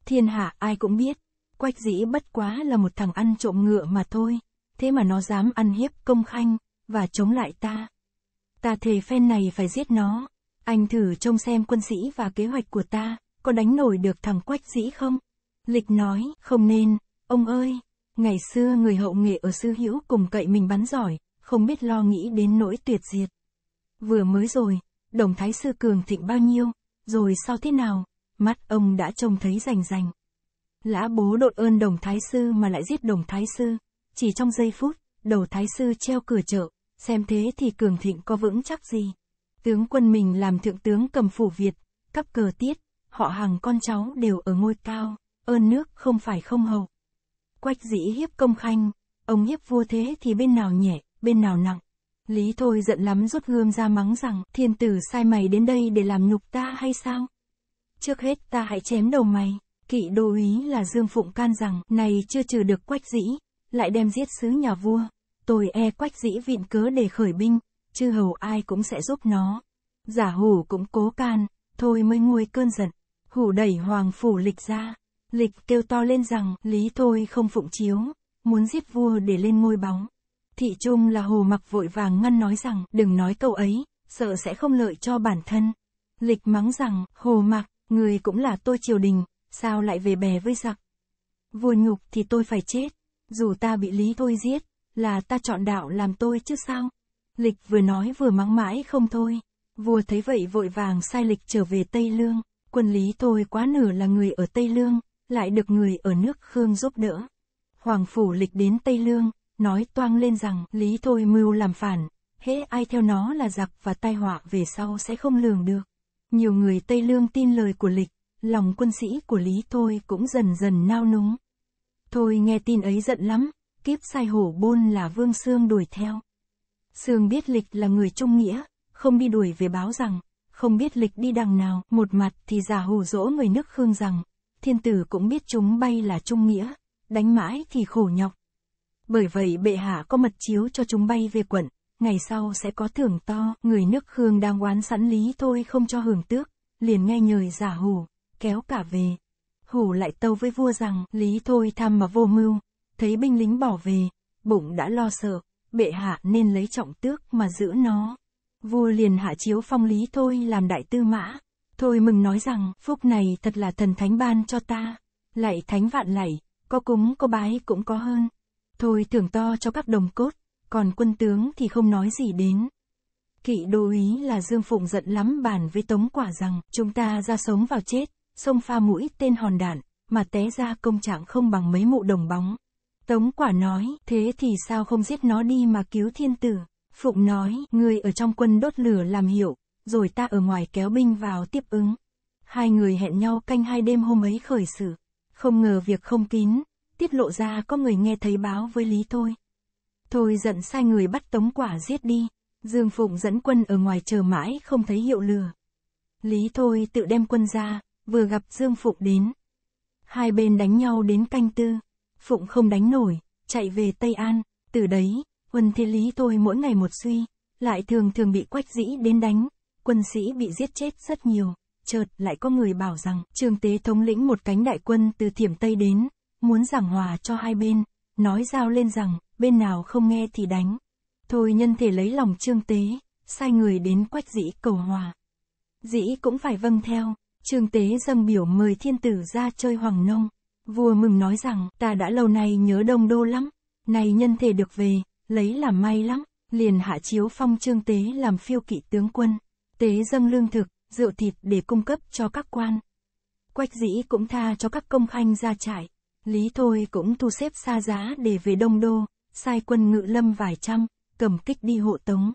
Thiên hạ ai cũng biết, quách dĩ bất quá là một thằng ăn trộm ngựa mà thôi, thế mà nó dám ăn hiếp công khanh, và chống lại ta. Ta thề phen này phải giết nó. Anh thử trông xem quân sĩ và kế hoạch của ta, có đánh nổi được thằng quách dĩ không? Lịch nói, không nên, ông ơi, ngày xưa người hậu nghệ ở sư hữu cùng cậy mình bắn giỏi, không biết lo nghĩ đến nỗi tuyệt diệt. Vừa mới rồi, đồng thái sư cường thịnh bao nhiêu, rồi sao thế nào, mắt ông đã trông thấy rành rành. Lã bố đột ơn đồng thái sư mà lại giết đồng thái sư, chỉ trong giây phút, đầu thái sư treo cửa chợ, xem thế thì cường thịnh có vững chắc gì tướng quân mình làm thượng tướng cầm phủ Việt, cấp cờ tiết, họ hàng con cháu đều ở ngôi cao, ơn nước không phải không hầu. Quách dĩ hiếp công khanh, ông hiếp vua thế thì bên nào nhẹ, bên nào nặng. Lý thôi giận lắm rút gươm ra mắng rằng, thiên tử sai mày đến đây để làm nhục ta hay sao? Trước hết ta hãy chém đầu mày, kỵ đô úy là Dương Phụng can rằng, này chưa trừ được quách dĩ, lại đem giết sứ nhà vua. Tôi e quách dĩ viện cớ để khởi binh, chư hầu ai cũng sẽ giúp nó. Giả hủ cũng cố can, thôi mới nguôi cơn giận. Hủ đẩy hoàng phủ lịch ra. Lịch kêu to lên rằng lý thôi không phụng chiếu, muốn giết vua để lên ngôi bóng. Thị trung là hồ mặc vội vàng ngăn nói rằng đừng nói câu ấy, sợ sẽ không lợi cho bản thân. Lịch mắng rằng hồ mặc, người cũng là tôi triều đình, sao lại về bè với giặc. Vua nhục thì tôi phải chết, dù ta bị lý thôi giết, là ta chọn đạo làm tôi chứ sao. Lịch vừa nói vừa mắng mãi không thôi. Vua thấy vậy vội vàng sai lịch trở về Tây Lương. Quân lý tôi quá nửa là người ở Tây Lương, lại được người ở nước Khương giúp đỡ. Hoàng phủ lịch đến Tây Lương, nói toang lên rằng lý thôi mưu làm phản, hễ ai theo nó là giặc và tai họa về sau sẽ không lường được. Nhiều người Tây Lương tin lời của lịch, lòng quân sĩ của lý thôi cũng dần dần nao núng. Thôi nghe tin ấy giận lắm, kiếp sai hổ bôn là vương xương đuổi theo. Sương biết lịch là người trung nghĩa, không đi đuổi về báo rằng, không biết lịch đi đằng nào, một mặt thì giả hù dỗ người nước Khương rằng, thiên tử cũng biết chúng bay là trung nghĩa, đánh mãi thì khổ nhọc. Bởi vậy bệ hạ có mật chiếu cho chúng bay về quận, ngày sau sẽ có thưởng to, người nước Khương đang oán sẵn lý thôi không cho hưởng tước, liền nghe nhời giả hù, kéo cả về. Hù lại tâu với vua rằng, lý thôi tham mà vô mưu, thấy binh lính bỏ về, bụng đã lo sợ, bệ hạ nên lấy trọng tước mà giữ nó. Vua liền hạ chiếu phong lý thôi làm đại tư mã. Thôi mừng nói rằng, phúc này thật là thần thánh ban cho ta. Lạy thánh vạn lạy, có cúng có bái cũng có hơn. Thôi thưởng to cho các đồng cốt, còn quân tướng thì không nói gì đến. Kỵ đô ý là Dương Phụng giận lắm bàn với Tống Quả rằng, chúng ta ra sống vào chết, sông pha mũi tên hòn đạn, mà té ra công trạng không bằng mấy mụ đồng bóng. Tống quả nói, thế thì sao không giết nó đi mà cứu thiên tử. Phụng nói, người ở trong quân đốt lửa làm hiệu, rồi ta ở ngoài kéo binh vào tiếp ứng. Hai người hẹn nhau canh hai đêm hôm ấy khởi sự. Không ngờ việc không kín, tiết lộ ra có người nghe thấy báo với Lý Thôi. Thôi giận sai người bắt Tống quả giết đi. Dương Phụng dẫn quân ở ngoài chờ mãi không thấy hiệu lừa. Lý Thôi tự đem quân ra, vừa gặp Dương Phụng đến. Hai bên đánh nhau đến canh tư. Phụng không đánh nổi, chạy về Tây An, từ đấy, quân thiên lý tôi mỗi ngày một suy, lại thường thường bị quách dĩ đến đánh, quân sĩ bị giết chết rất nhiều, chợt lại có người bảo rằng trường tế thống lĩnh một cánh đại quân từ thiểm Tây đến, muốn giảng hòa cho hai bên, nói giao lên rằng, bên nào không nghe thì đánh. Thôi nhân thể lấy lòng trương tế, sai người đến quách dĩ cầu hòa. Dĩ cũng phải vâng theo, trương tế dâng biểu mời thiên tử ra chơi hoàng nông. Vua mừng nói rằng, ta đã lâu nay nhớ đông đô lắm, nay nhân thể được về, lấy làm may lắm, liền hạ chiếu phong trương tế làm phiêu kỵ tướng quân, tế dâng lương thực, rượu thịt để cung cấp cho các quan. Quách dĩ cũng tha cho các công khanh ra trại, Lý Thôi cũng thu xếp xa giá để về Đông Đô, sai quân ngự lâm vài trăm, cầm kích đi hộ tống.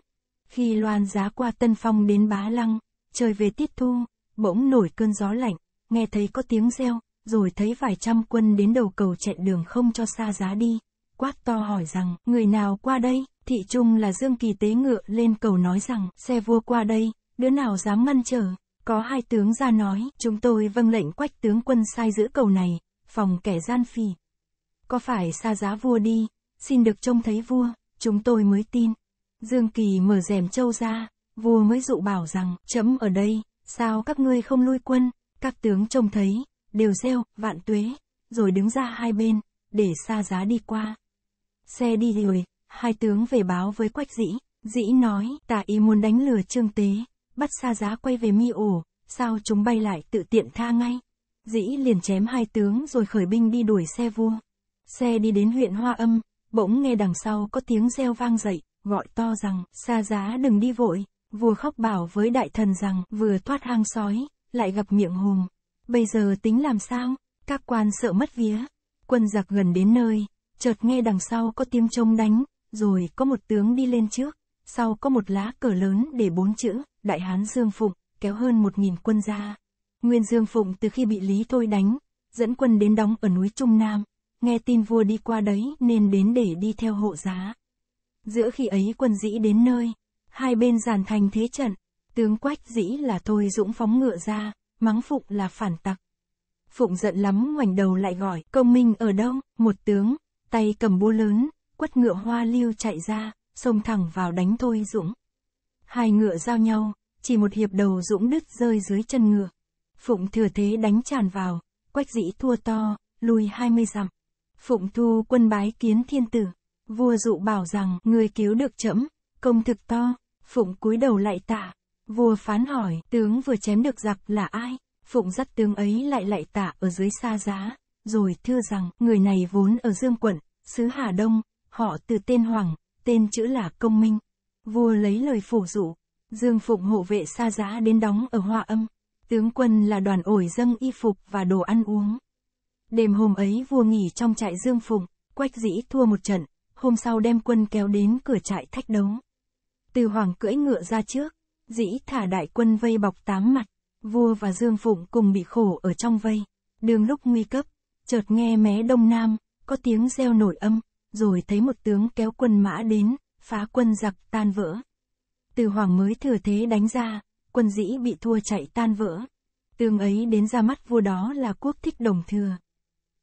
Khi loan giá qua Tân Phong đến Bá Lăng, trời về tiết thu, bỗng nổi cơn gió lạnh, nghe thấy có tiếng reo, rồi thấy vài trăm quân đến đầu cầu chạy đường không cho xa giá đi. Quát to hỏi rằng, người nào qua đây, thị trung là Dương Kỳ tế ngựa lên cầu nói rằng, xe vua qua đây, đứa nào dám ngăn trở. Có hai tướng ra nói, chúng tôi vâng lệnh quách tướng quân sai giữ cầu này, phòng kẻ gian phỉ. Có phải xa giá vua đi, xin được trông thấy vua, chúng tôi mới tin. Dương Kỳ mở rèm châu ra, vua mới dụ bảo rằng, chấm ở đây, sao các ngươi không lui quân, các tướng trông thấy, đều reo vạn tuế, rồi đứng ra hai bên, để xa giá đi qua. Xe đi rồi, hai tướng về báo với quách dĩ, dĩ nói, tả y muốn đánh lừa trương tế, bắt xa giá quay về mi ổ, sao chúng bay lại tự tiện tha ngay. Dĩ liền chém hai tướng rồi khởi binh đi đuổi xe vua. Xe đi đến huyện Hoa Âm, bỗng nghe đằng sau có tiếng reo vang dậy, gọi to rằng, xa giá đừng đi vội, vua khóc bảo với đại thần rằng, vừa thoát hang sói, lại gặp miệng hùng, Bây giờ tính làm sao? Các quan sợ mất vía. Quân giặc gần đến nơi, chợt nghe đằng sau có tiếng trông đánh, rồi có một tướng đi lên trước, sau có một lá cờ lớn để bốn chữ, Đại Hán Dương Phụng, kéo hơn một nghìn quân ra. Nguyên Dương Phụng từ khi bị Lý Thôi đánh, dẫn quân đến đóng ở núi Trung Nam, nghe tin vua đi qua đấy nên đến để đi theo hộ giá. Giữa khi ấy quân dĩ đến nơi, hai bên giàn thành thế trận, tướng Quách dĩ là Thôi Dũng phóng ngựa ra, mắng Phụng là phản tặc. Phụng giận lắm ngoảnh đầu lại gọi, công minh ở đâu, một tướng, tay cầm búa lớn, quất ngựa hoa lưu chạy ra, xông thẳng vào đánh Thôi Dũng. Hai ngựa giao nhau, chỉ một hiệp đầu Dũng đứt rơi dưới chân ngựa. Phụng thừa thế đánh tràn vào, quách dĩ thua to, lui hai mươi dặm. Phụng thu quân bái kiến thiên tử, vua dụ bảo rằng người cứu được trẫm công thực to, Phụng cúi đầu lại tạ, Vua phán hỏi, tướng vừa chém được giặc là ai? Phụng dắt tướng ấy lại lại tả ở dưới xa giá, rồi thưa rằng, người này vốn ở Dương quận, xứ Hà Đông, họ từ tên Hoàng, tên chữ là Công Minh. Vua lấy lời phủ dụ, Dương Phụng hộ vệ xa giá đến đóng ở Hoa Âm. Tướng quân là đoàn ổi dâng y phục và đồ ăn uống. Đêm hôm ấy vua nghỉ trong trại Dương Phụng, quách dĩ thua một trận, hôm sau đem quân kéo đến cửa trại thách đấu. Từ Hoàng cưỡi ngựa ra trước, Dĩ thả đại quân vây bọc tám mặt, vua và Dương Phụng cùng bị khổ ở trong vây. Đường lúc nguy cấp, chợt nghe mé đông nam, có tiếng reo nổi âm, rồi thấy một tướng kéo quân mã đến, phá quân giặc tan vỡ. Từ hoàng mới thừa thế đánh ra, quân dĩ bị thua chạy tan vỡ. Tương ấy đến ra mắt vua đó là quốc thích đồng thừa.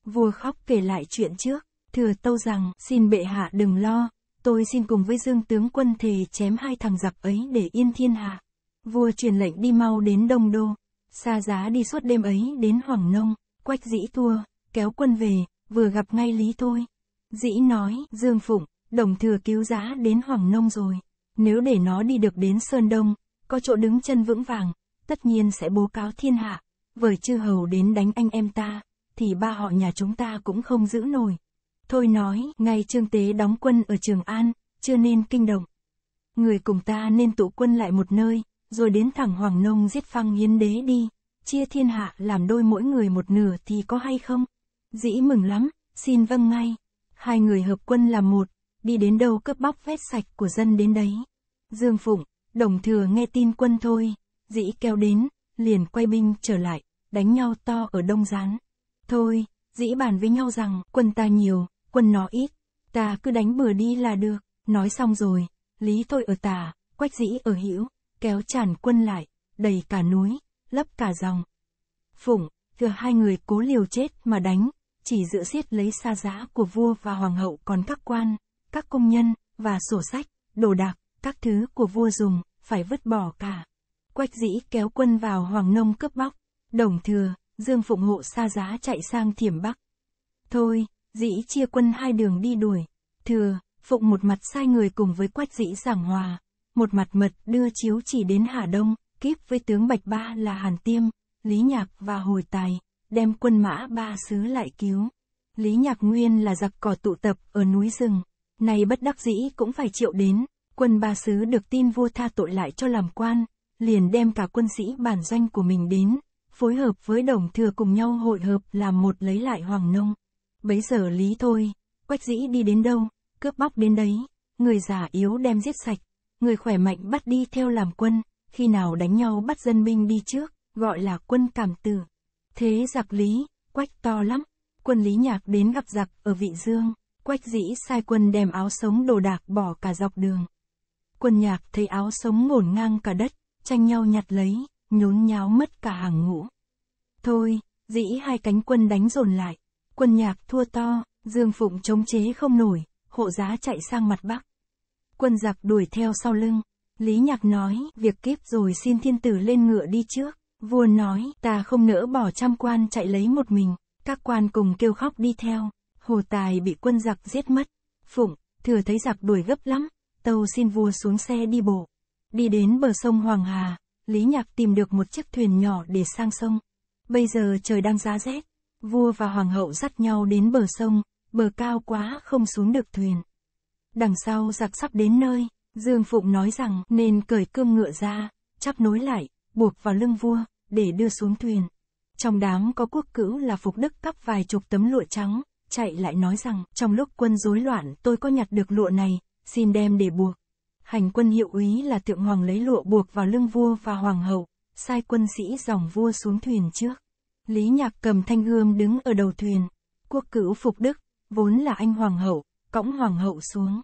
Vua khóc kể lại chuyện trước, thừa tâu rằng, xin bệ hạ đừng lo, tôi xin cùng với Dương tướng quân thề chém hai thằng giặc ấy để yên thiên hạ. Vua truyền lệnh đi mau đến Đông Đô, xa giá đi suốt đêm ấy đến Hoàng Nông, quách dĩ thua, kéo quân về, vừa gặp ngay Lý Thôi. Dĩ nói, Dương Phụng, đồng thừa cứu giá đến Hoàng Nông rồi, nếu để nó đi được đến Sơn Đông, có chỗ đứng chân vững vàng, tất nhiên sẽ bố cáo thiên hạ, vời chư hầu đến đánh anh em ta, thì ba họ nhà chúng ta cũng không giữ nổi. Thôi nói, ngay trương tế đóng quân ở Trường An, chưa nên kinh động. Người cùng ta nên tụ quân lại một nơi, rồi đến thẳng Hoàng Nông giết phăng hiến đế đi, chia thiên hạ làm đôi mỗi người một nửa thì có hay không? Dĩ mừng lắm, xin vâng ngay. Hai người hợp quân làm một, đi đến đâu cướp bóc vét sạch của dân đến đấy. Dương Phụng, Đồng Thừa nghe tin quân thôi, dĩ kéo đến, liền quay binh trở lại, đánh nhau to ở Đông Gián. Thôi, dĩ bàn với nhau rằng quân ta nhiều, quân nó ít, ta cứ đánh bừa đi là được, nói xong rồi, lý thôi ở tả, quách dĩ ở hữu, kéo tràn quân lại, đầy cả núi, lấp cả dòng. Phụng, thừa hai người cố liều chết mà đánh, chỉ dựa xiết lấy xa giã của vua và hoàng hậu còn các quan, các công nhân, và sổ sách, đồ đạc, các thứ của vua dùng, phải vứt bỏ cả. Quách dĩ kéo quân vào hoàng nông cướp bóc, đồng thừa, dương phụng hộ xa giá chạy sang thiểm bắc. Thôi, Dĩ chia quân hai đường đi đuổi. Thừa, Phụng một mặt sai người cùng với quách dĩ giảng hòa. Một mặt mật đưa chiếu chỉ đến Hà Đông, kiếp với tướng Bạch Ba là Hàn Tiêm, Lý Nhạc và Hồi Tài, đem quân mã ba xứ lại cứu. Lý Nhạc Nguyên là giặc cỏ tụ tập ở núi rừng, nay bất đắc dĩ cũng phải triệu đến, quân ba xứ được tin vua tha tội lại cho làm quan, liền đem cả quân sĩ bản doanh của mình đến, phối hợp với đồng thừa cùng nhau hội hợp làm một lấy lại Hoàng Nông. Bấy giờ lý thôi, quách dĩ đi đến đâu, cướp bóc đến đấy, người già yếu đem giết sạch, người khỏe mạnh bắt đi theo làm quân, khi nào đánh nhau bắt dân binh đi trước, gọi là quân cảm tử. Thế giặc lý, quách to lắm, quân lý nhạc đến gặp giặc ở vị dương, quách dĩ sai quân đem áo sống đồ đạc bỏ cả dọc đường. Quân nhạc thấy áo sống ngổn ngang cả đất, tranh nhau nhặt lấy, nhốn nháo mất cả hàng ngũ. Thôi, dĩ hai cánh quân đánh dồn lại, Quân nhạc thua to, Dương Phụng chống chế không nổi, hộ giá chạy sang mặt bắc. Quân giặc đuổi theo sau lưng. Lý Nhạc nói, việc kiếp rồi xin thiên tử lên ngựa đi trước. Vua nói, ta không nỡ bỏ trăm quan chạy lấy một mình. Các quan cùng kêu khóc đi theo. Hồ Tài bị quân giặc giết mất. Phụng, thừa thấy giặc đuổi gấp lắm. Tâu xin vua xuống xe đi bộ. Đi đến bờ sông Hoàng Hà, Lý Nhạc tìm được một chiếc thuyền nhỏ để sang sông. Bây giờ trời đang giá rét, vua và hoàng hậu dắt nhau đến bờ sông, bờ cao quá không xuống được thuyền. Đằng sau giặc sắp đến nơi, Dương Phụng nói rằng nên cởi cương ngựa ra, chắp nối lại, buộc vào lưng vua, để đưa xuống thuyền. Trong đám có quốc cữu là Phục Đức cắp vài chục tấm lụa trắng, chạy lại nói rằng trong lúc quân rối loạn tôi có nhặt được lụa này, xin đem để buộc. Hành quân hiệu úy là tượng hoàng lấy lụa buộc vào lưng vua và hoàng hậu, sai quân sĩ dòng vua xuống thuyền trước. Lý Nhạc cầm thanh gươm đứng ở đầu thuyền. Quốc cữu phục đức, vốn là anh hoàng hậu, cõng hoàng hậu xuống.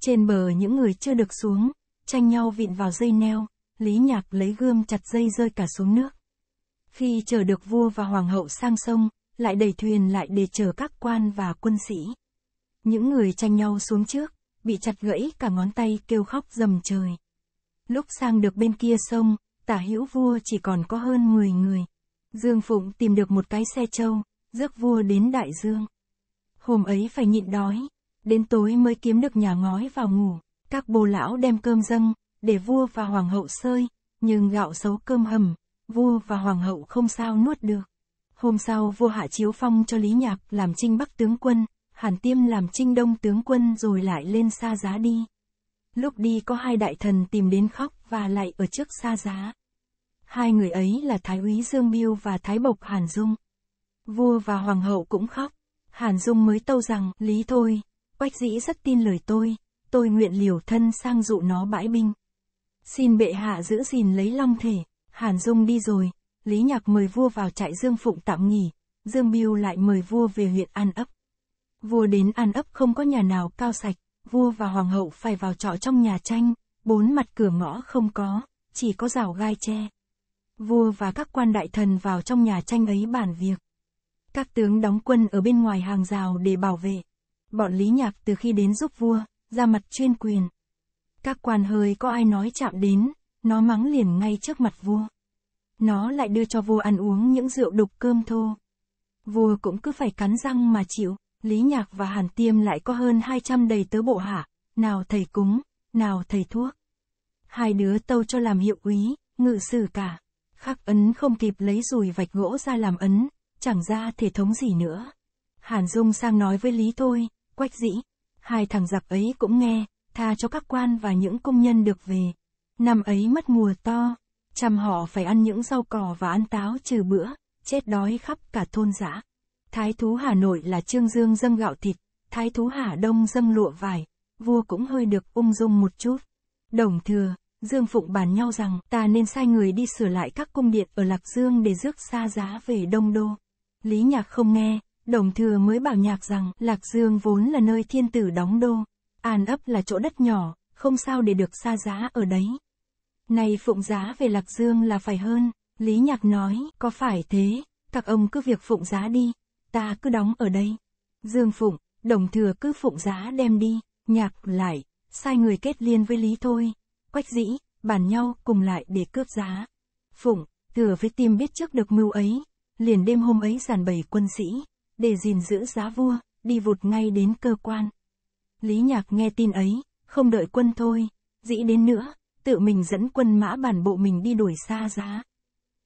Trên bờ những người chưa được xuống, tranh nhau vịn vào dây neo, Lý Nhạc lấy gươm chặt dây rơi cả xuống nước. Khi chờ được vua và hoàng hậu sang sông, lại đẩy thuyền lại để chờ các quan và quân sĩ. Những người tranh nhau xuống trước, bị chặt gãy cả ngón tay kêu khóc dầm trời. Lúc sang được bên kia sông, tả hữu vua chỉ còn có hơn 10 người, Dương Phụng tìm được một cái xe trâu, rước vua đến Đại Dương. Hôm ấy phải nhịn đói, đến tối mới kiếm được nhà ngói vào ngủ, các bồ lão đem cơm dâng, để vua và hoàng hậu sơi, nhưng gạo xấu cơm hầm, vua và hoàng hậu không sao nuốt được. Hôm sau vua hạ chiếu phong cho Lý Nhạc làm trinh bắc tướng quân, Hàn Tiêm làm trinh đông tướng quân rồi lại lên xa giá đi. Lúc đi có hai đại thần tìm đến khóc và lại ở trước xa giá. Hai người ấy là Thái úy Dương Biêu và Thái Bộc Hàn Dung. Vua và Hoàng hậu cũng khóc. Hàn Dung mới tâu rằng, lý thôi, oách dĩ rất tin lời tôi, tôi nguyện liều thân sang dụ nó bãi binh. Xin bệ hạ giữ gìn lấy long thể, Hàn Dung đi rồi, Lý Nhạc mời vua vào trại Dương Phụng tạm nghỉ, Dương Biêu lại mời vua về huyện An ấp. Vua đến An ấp không có nhà nào cao sạch, vua và hoàng hậu phải vào trọ trong nhà tranh, bốn mặt cửa ngõ không có, chỉ có rào gai tre vua và các quan đại thần vào trong nhà tranh ấy bàn việc. Các tướng đóng quân ở bên ngoài hàng rào để bảo vệ. Bọn Lý Nhạc từ khi đến giúp vua, ra mặt chuyên quyền. Các quan hơi có ai nói chạm đến, nó mắng liền ngay trước mặt vua. Nó lại đưa cho vua ăn uống những rượu đục cơm thô. Vua cũng cứ phải cắn răng mà chịu, Lý Nhạc và Hàn Tiêm lại có hơn 200 đầy tớ bộ hạ, nào thầy cúng, nào thầy thuốc. Hai đứa tâu cho làm hiệu úy, ngự sử cả khắc ấn không kịp lấy rùi vạch gỗ ra làm ấn, chẳng ra thể thống gì nữa. Hàn Dung sang nói với Lý Thôi, quách dĩ, hai thằng giặc ấy cũng nghe, tha cho các quan và những công nhân được về. Năm ấy mất mùa to, chăm họ phải ăn những rau cỏ và ăn táo trừ bữa, chết đói khắp cả thôn giã. Thái thú Hà Nội là Trương Dương dâng gạo thịt, Thái thú Hà Đông dâng lụa vải, vua cũng hơi được ung dung một chút. Đồng thừa, Dương Phụng bàn nhau rằng ta nên sai người đi sửa lại các cung điện ở Lạc Dương để rước xa giá về Đông Đô. Lý Nhạc không nghe, Đồng Thừa mới bảo Nhạc rằng Lạc Dương vốn là nơi thiên tử đóng đô. An ấp là chỗ đất nhỏ, không sao để được xa giá ở đấy. Này phụng giá về Lạc Dương là phải hơn, Lý Nhạc nói, có phải thế, các ông cứ việc phụng giá đi, ta cứ đóng ở đây. Dương Phụng, đồng thừa cứ phụng giá đem đi, Nhạc lại, sai người kết liên với Lý thôi, quách dĩ, bàn nhau, cùng lại để cướp giá. Phụng, thừa với tim biết trước được mưu ấy, liền đêm hôm ấy giàn bày quân sĩ, để gìn giữ giá vua, đi vụt ngay đến cơ quan. Lý Nhạc nghe tin ấy, không đợi quân thôi, dĩ đến nữa, tự mình dẫn quân mã bản bộ mình đi đuổi xa giá.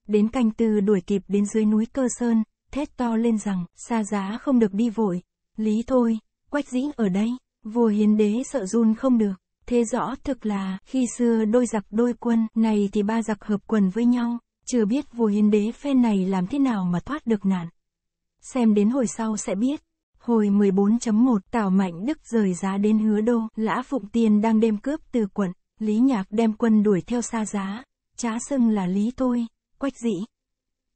Đến canh tư đuổi kịp đến dưới núi Cơ Sơn, thét to lên rằng, xa giá không được đi vội, lý thôi, quách dĩ ở đây, vua hiến đế sợ run không được thế rõ thực là, khi xưa đôi giặc đôi quân, này thì ba giặc hợp quần với nhau, chưa biết vua hiến đế phen này làm thế nào mà thoát được nạn. Xem đến hồi sau sẽ biết. Hồi 14.1 Tào Mạnh Đức rời giá đến hứa đô, Lã Phụng Tiên đang đêm cướp từ quận, Lý Nhạc đem quân đuổi theo xa giá, trá sưng là Lý tôi, quách dĩ.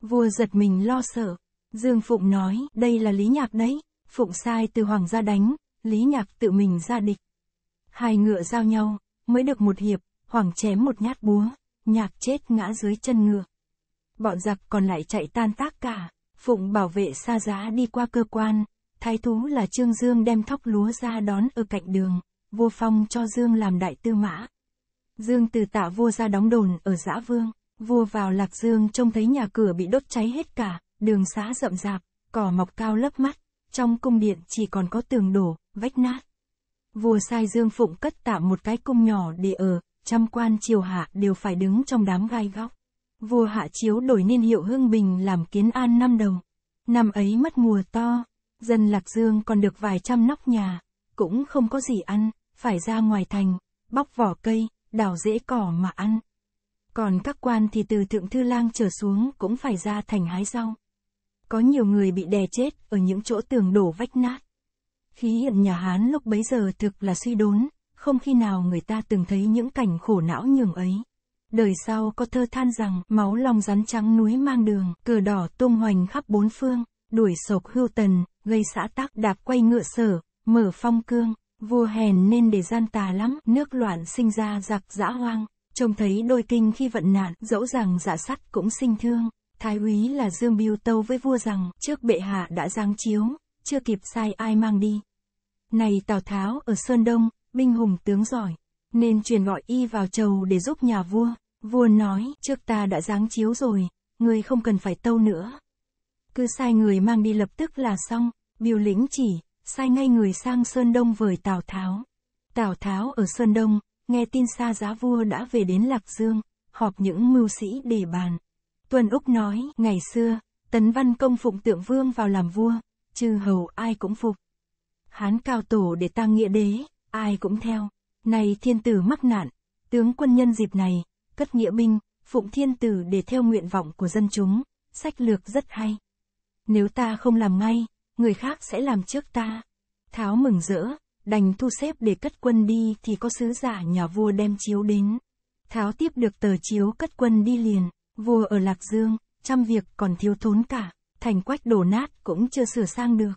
Vua giật mình lo sợ, Dương Phụng nói, đây là Lý Nhạc đấy, Phụng sai từ Hoàng gia đánh, Lý Nhạc tự mình ra địch hai ngựa giao nhau, mới được một hiệp, Hoàng chém một nhát búa, nhạc chết ngã dưới chân ngựa. Bọn giặc còn lại chạy tan tác cả, Phụng bảo vệ xa giá đi qua cơ quan, thái thú là Trương Dương đem thóc lúa ra đón ở cạnh đường, vua phong cho Dương làm đại tư mã. Dương từ tạ vua ra đóng đồn ở giã vương, vua vào lạc Dương trông thấy nhà cửa bị đốt cháy hết cả, đường xá rậm rạp, cỏ mọc cao lấp mắt, trong cung điện chỉ còn có tường đổ, vách nát vua sai Dương Phụng cất tạm một cái cung nhỏ để ở, trăm quan triều hạ đều phải đứng trong đám gai góc. Vua Hạ Chiếu đổi niên hiệu Hương Bình làm Kiến An năm đồng. Năm ấy mất mùa to, dân Lạc Dương còn được vài trăm nóc nhà, cũng không có gì ăn, phải ra ngoài thành, bóc vỏ cây, đào rễ cỏ mà ăn. Còn các quan thì từ thượng thư lang trở xuống cũng phải ra thành hái rau. Có nhiều người bị đè chết ở những chỗ tường đổ vách nát khí hiện nhà Hán lúc bấy giờ thực là suy đốn, không khi nào người ta từng thấy những cảnh khổ não nhường ấy. Đời sau có thơ than rằng, máu lòng rắn trắng núi mang đường, cờ đỏ tung hoành khắp bốn phương, đuổi sộc hưu tần, gây xã tắc đạp quay ngựa sở, mở phong cương, vua hèn nên để gian tà lắm, nước loạn sinh ra giặc dã hoang, trông thấy đôi kinh khi vận nạn, dẫu rằng giả dạ sắt cũng sinh thương. Thái úy là Dương Biêu tâu với vua rằng, trước bệ hạ đã giáng chiếu, chưa kịp sai ai mang đi, này Tào Tháo ở Sơn Đông, binh hùng tướng giỏi, nên truyền gọi y vào chầu để giúp nhà vua. Vua nói, trước ta đã giáng chiếu rồi, ngươi không cần phải tâu nữa. Cứ sai người mang đi lập tức là xong, biểu lĩnh chỉ, sai ngay người sang Sơn Đông với Tào Tháo. Tào Tháo ở Sơn Đông, nghe tin xa giá vua đã về đến Lạc Dương, họp những mưu sĩ để bàn. Tuần Úc nói, ngày xưa, Tấn Văn Công phụng tượng vương vào làm vua, chư hầu ai cũng phục. Hán cao tổ để tang nghĩa đế, ai cũng theo. Này thiên tử mắc nạn, tướng quân nhân dịp này, cất nghĩa binh, phụng thiên tử để theo nguyện vọng của dân chúng, sách lược rất hay. Nếu ta không làm ngay, người khác sẽ làm trước ta. Tháo mừng rỡ, đành thu xếp để cất quân đi thì có sứ giả nhà vua đem chiếu đến. Tháo tiếp được tờ chiếu cất quân đi liền, vua ở Lạc Dương, trăm việc còn thiếu thốn cả, thành quách đổ nát cũng chưa sửa sang được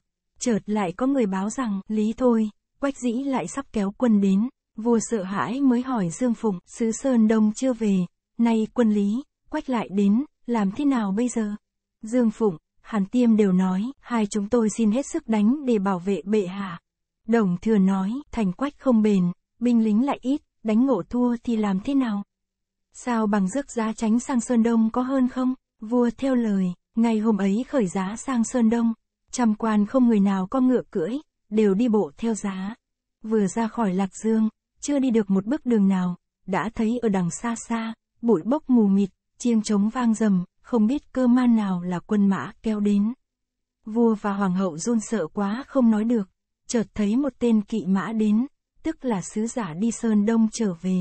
chợt lại có người báo rằng, Lý thôi, Quách Dĩ lại sắp kéo quân đến. Vua sợ hãi mới hỏi Dương Phụng, sứ Sơn Đông chưa về, nay quân Lý, Quách lại đến, làm thế nào bây giờ? Dương Phụng, Hàn Tiêm đều nói, hai chúng tôi xin hết sức đánh để bảo vệ bệ hạ. Đồng thừa nói, thành Quách không bền, binh lính lại ít, đánh ngộ thua thì làm thế nào? Sao bằng rước giá tránh sang Sơn Đông có hơn không? Vua theo lời, ngày hôm ấy khởi giá sang Sơn Đông, trăm quan không người nào có ngựa cưỡi, đều đi bộ theo giá. Vừa ra khỏi Lạc Dương, chưa đi được một bước đường nào, đã thấy ở đằng xa xa, bụi bốc mù mịt, chiêng trống vang rầm, không biết cơ man nào là quân mã kéo đến. Vua và hoàng hậu run sợ quá không nói được, chợt thấy một tên kỵ mã đến, tức là sứ giả đi sơn đông trở về.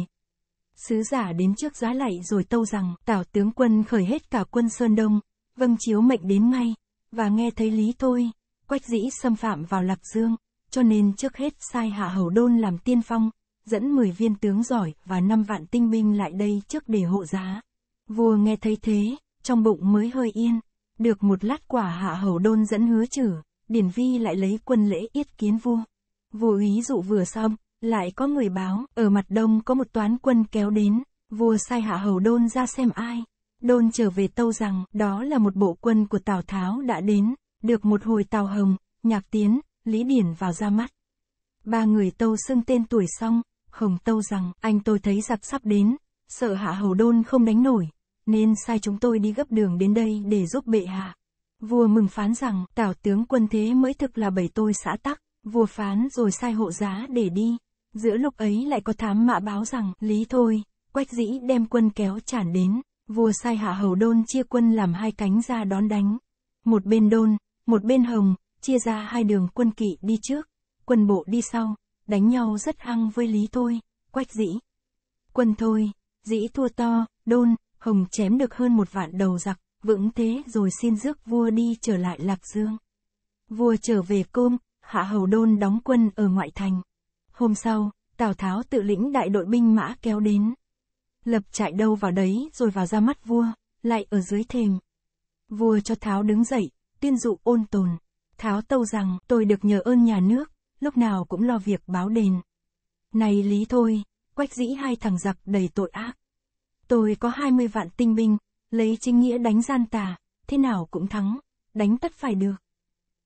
Sứ giả đến trước giá lạy rồi tâu rằng, tào tướng quân khởi hết cả quân sơn đông, vâng chiếu mệnh đến ngay, và nghe thấy lý thôi, quách dĩ xâm phạm vào Lạc Dương, cho nên trước hết sai Hạ Hầu Đôn làm tiên phong, dẫn 10 viên tướng giỏi và 5 vạn tinh binh lại đây trước để hộ giá. Vua nghe thấy thế, trong bụng mới hơi yên, được một lát quả Hạ Hầu Đôn dẫn hứa chử Điển Vi lại lấy quân lễ yết kiến vua. Vua ý dụ vừa xong, lại có người báo, ở mặt đông có một toán quân kéo đến, vua sai Hạ Hầu Đôn ra xem ai, đôn trở về tâu rằng đó là một bộ quân của Tào Tháo đã đến, được một hồi Tào Hồng, Nhạc Tiến, Lý Điển vào ra mắt. Ba người tâu xưng tên tuổi xong, Hồng tâu rằng anh tôi thấy giặc sắp đến, sợ hạ hầu đôn không đánh nổi, nên sai chúng tôi đi gấp đường đến đây để giúp bệ hạ. Vua mừng phán rằng tào tướng quân thế mới thực là bầy tôi xã tắc, vua phán rồi sai hộ giá để đi. Giữa lúc ấy lại có thám mạ báo rằng, lý thôi, quách dĩ đem quân kéo tràn đến vua sai hạ hầu đôn chia quân làm hai cánh ra đón đánh. Một bên đôn, một bên hồng, chia ra hai đường quân kỵ đi trước, quân bộ đi sau, đánh nhau rất hăng với lý thôi quách dĩ. Quân thôi, dĩ thua to, đôn, hồng chém được hơn một vạn đầu giặc, vững thế rồi xin rước vua đi trở lại Lạc Dương. Vua trở về cơm, hạ hầu đôn đóng quân ở ngoại thành. Hôm sau, Tào Tháo tự lĩnh đại đội binh mã kéo đến lập trại đâu vào đấy rồi vào ra mắt vua, lại ở dưới thềm. Vua cho Tháo đứng dậy, tiên dụ ôn tồn. Tháo tâu rằng tôi được nhờ ơn nhà nước, lúc nào cũng lo việc báo đền. Này lý thôi, quách dĩ hai thằng giặc đầy tội ác. Tôi có hai mươi vạn tinh binh, lấy chính nghĩa đánh gian tà, thế nào cũng thắng, đánh tất phải được.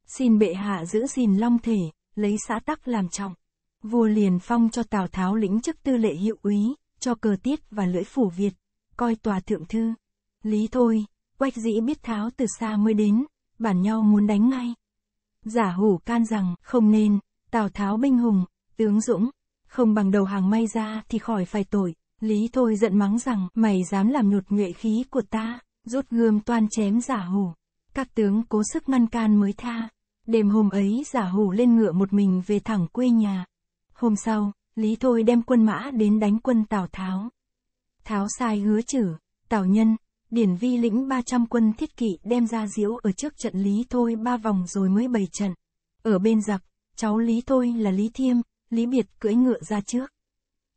Xin bệ hạ giữ gìn long thể, lấy xã tắc làm trọng. Vua liền phong cho Tào Tháo lĩnh chức tư lệ hiệu úy, cho cờ tiết và lưỡi phủ Việt, coi tòa thượng thư. Lý thôi, quách dĩ biết tháo từ xa mới đến, bản nhau muốn đánh ngay. Giả hủ can rằng, không nên, Tào Tháo binh hùng, tướng dũng, không bằng đầu hàng may ra thì khỏi phải tội. Lý thôi giận mắng rằng, mày dám làm nhột nhuệ khí của ta, rút gươm toan chém giả hủ. Các tướng cố sức ngăn can mới tha. Đêm hôm ấy giả hủ lên ngựa một mình về thẳng quê nhà. Hôm sau, Lý Thôi đem quân mã đến đánh quân Tào Tháo. Tháo sai hứa chử, Tào Nhân, Điển Vi lĩnh 300 quân thiết kỵ đem ra diễu ở trước trận Lý Thôi ba vòng rồi mới bày trận. Ở bên giặc, cháu Lý Thôi là Lý Thiêm, Lý Biệt cưỡi ngựa ra trước.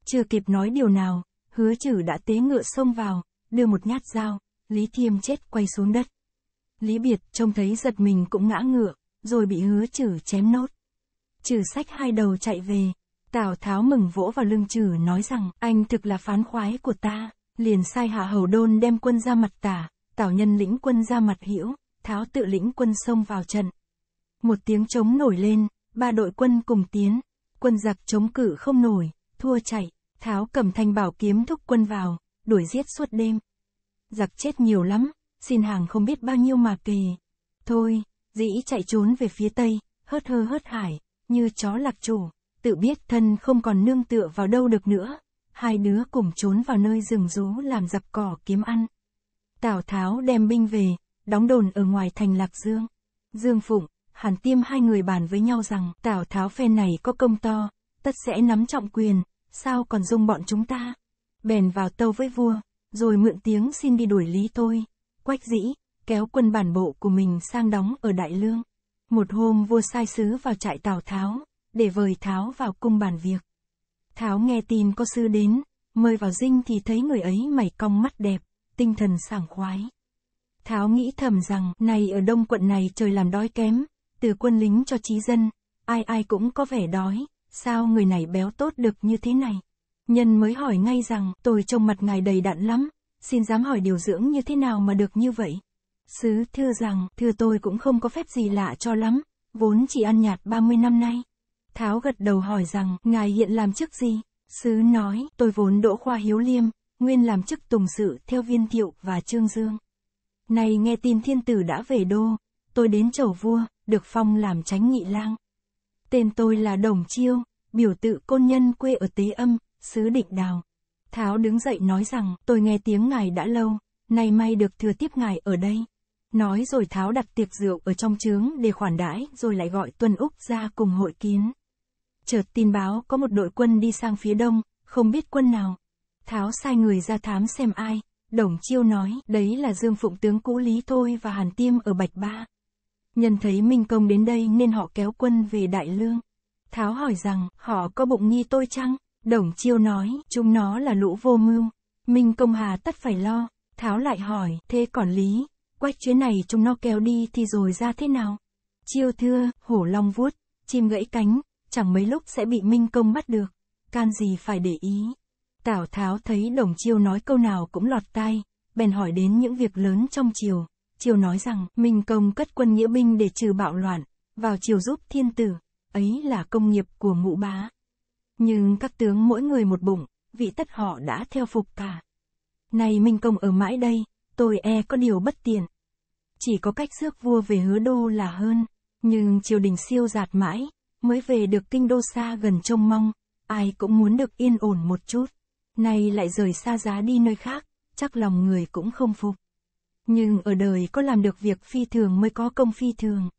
Chưa kịp nói điều nào, hứa chử đã tế ngựa xông vào, đưa một nhát dao, Lý Thiêm chết quay xuống đất. Lý Biệt trông thấy giật mình cũng ngã ngựa, rồi bị hứa chử chém nốt. Chử sách hai đầu chạy về, Tào Tháo mừng vỗ vào lưng trừ nói rằng, anh thực là phán khoái của ta, liền sai hạ hầu đôn đem quân ra mặt tả, Tào nhân lĩnh quân ra mặt hiểu, Tháo tự lĩnh quân xông vào trận. Một tiếng trống nổi lên, ba đội quân cùng tiến, quân giặc chống cự không nổi, thua chạy, Tháo cầm thanh bảo kiếm thúc quân vào, đuổi giết suốt đêm. Giặc chết nhiều lắm, xin hàng không biết bao nhiêu mà kề. Thôi, dĩ chạy trốn về phía tây, hớt hơ hớt hải, như chó lạc chủ tự biết thân không còn nương tựa vào đâu được nữa, hai đứa cùng trốn vào nơi rừng rú làm dập cỏ kiếm ăn. Tào Tháo đem binh về, đóng đồn ở ngoài thành Lạc Dương. Dương Phụng, Hàn Tiêm hai người bàn với nhau rằng Tào Tháo phe này có công to, tất sẽ nắm trọng quyền, sao còn dung bọn chúng ta? Bèn vào tâu với vua, rồi mượn tiếng xin đi đuổi lý thôi. Quách dĩ, kéo quân bản bộ của mình sang đóng ở Đại Lương. Một hôm vua sai sứ vào trại Tào Tháo, để vời Tháo vào cung bàn việc. Tháo nghe tin có sư đến, mời vào dinh thì thấy người ấy mày cong mắt đẹp, tinh thần sảng khoái. Tháo nghĩ thầm rằng, này ở đông quận này trời làm đói kém, từ quân lính cho trí dân, ai ai cũng có vẻ đói, sao người này béo tốt được như thế này. Nhân mới hỏi ngay rằng, tôi trông mặt ngài đầy đặn lắm, xin dám hỏi điều dưỡng như thế nào mà được như vậy. Sứ thưa rằng, thưa tôi cũng không có phép gì lạ cho lắm, vốn chỉ ăn nhạt 30 năm nay. Tháo gật đầu hỏi rằng, ngài hiện làm chức gì? Sứ nói, tôi vốn đỗ khoa hiếu liêm, nguyên làm chức tùng sự theo viên thiệu và trương dương. Này nghe tin thiên tử đã về đô, tôi đến chầu vua, được phong làm tránh nghị lang. Tên tôi là Đồng Chiêu, biểu tự côn nhân quê ở Tế Âm, xứ Định Đào. Tháo đứng dậy nói rằng, tôi nghe tiếng ngài đã lâu, nay may được thừa tiếp ngài ở đây. Nói rồi Tháo đặt tiệc rượu ở trong trướng để khoản đãi, rồi lại gọi Tuần Úc ra cùng hội kiến chợt tin báo có một đội quân đi sang phía đông, không biết quân nào. Tháo sai người ra thám xem ai, Đồng Chiêu nói, đấy là Dương Phụng tướng cũ Lý Thôi và Hàn Tiêm ở Bạch Ba. Nhân thấy Minh Công đến đây nên họ kéo quân về Đại Lương. Tháo hỏi rằng, họ có bụng nghi tôi chăng? Đồng Chiêu nói, chúng nó là lũ vô mưu. Minh Công Hà tất phải lo. Tháo lại hỏi, thế còn Lý, quách chuyến này chúng nó kéo đi thì rồi ra thế nào? Chiêu thưa, hổ long vuốt, chim gãy cánh, chẳng mấy lúc sẽ bị Minh Công bắt được, can gì phải để ý. Tào Tháo thấy Đồng Chiêu nói câu nào cũng lọt tai, bèn hỏi đến những việc lớn trong triều. Chiêu nói rằng, Minh Công cất quân nghĩa binh để trừ bạo loạn, vào triều giúp thiên tử, ấy là công nghiệp của ngũ bá. Nhưng các tướng mỗi người một bụng, vị tất họ đã theo phục cả. Này Minh Công ở mãi đây, tôi e có điều bất tiện. Chỉ có cách rước vua về hứa đô là hơn, nhưng triều đình siêu giạt mãi, Mới về được kinh đô xa gần trông mong, ai cũng muốn được yên ổn một chút. Nay lại rời xa giá đi nơi khác, chắc lòng người cũng không phục. Nhưng ở đời có làm được việc phi thường mới có công phi thường.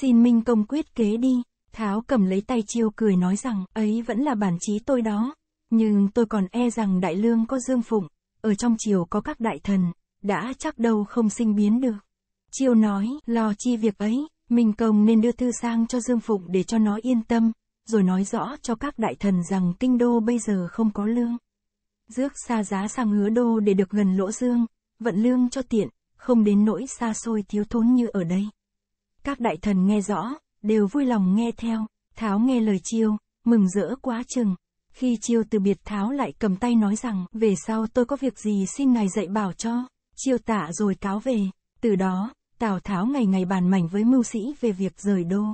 Xin Minh công quyết kế đi, Tháo cầm lấy tay chiêu cười nói rằng ấy vẫn là bản chí tôi đó. Nhưng tôi còn e rằng đại lương có dương phụng, ở trong triều có các đại thần, đã chắc đâu không sinh biến được. Chiêu nói, lo chi việc ấy, Minh Công nên đưa thư sang cho Dương Phụng để cho nó yên tâm, rồi nói rõ cho các đại thần rằng kinh đô bây giờ không có lương. dước xa giá sang hứa đô để được gần lỗ dương, vận lương cho tiện, không đến nỗi xa xôi thiếu thốn như ở đây. Các đại thần nghe rõ, đều vui lòng nghe theo, Tháo nghe lời Chiêu, mừng rỡ quá chừng. Khi Chiêu từ biệt Tháo lại cầm tay nói rằng, về sau tôi có việc gì xin ngài dạy bảo cho, Chiêu tạ rồi cáo về, từ đó, Tào Tháo ngày ngày bàn mảnh với mưu sĩ về việc rời đô.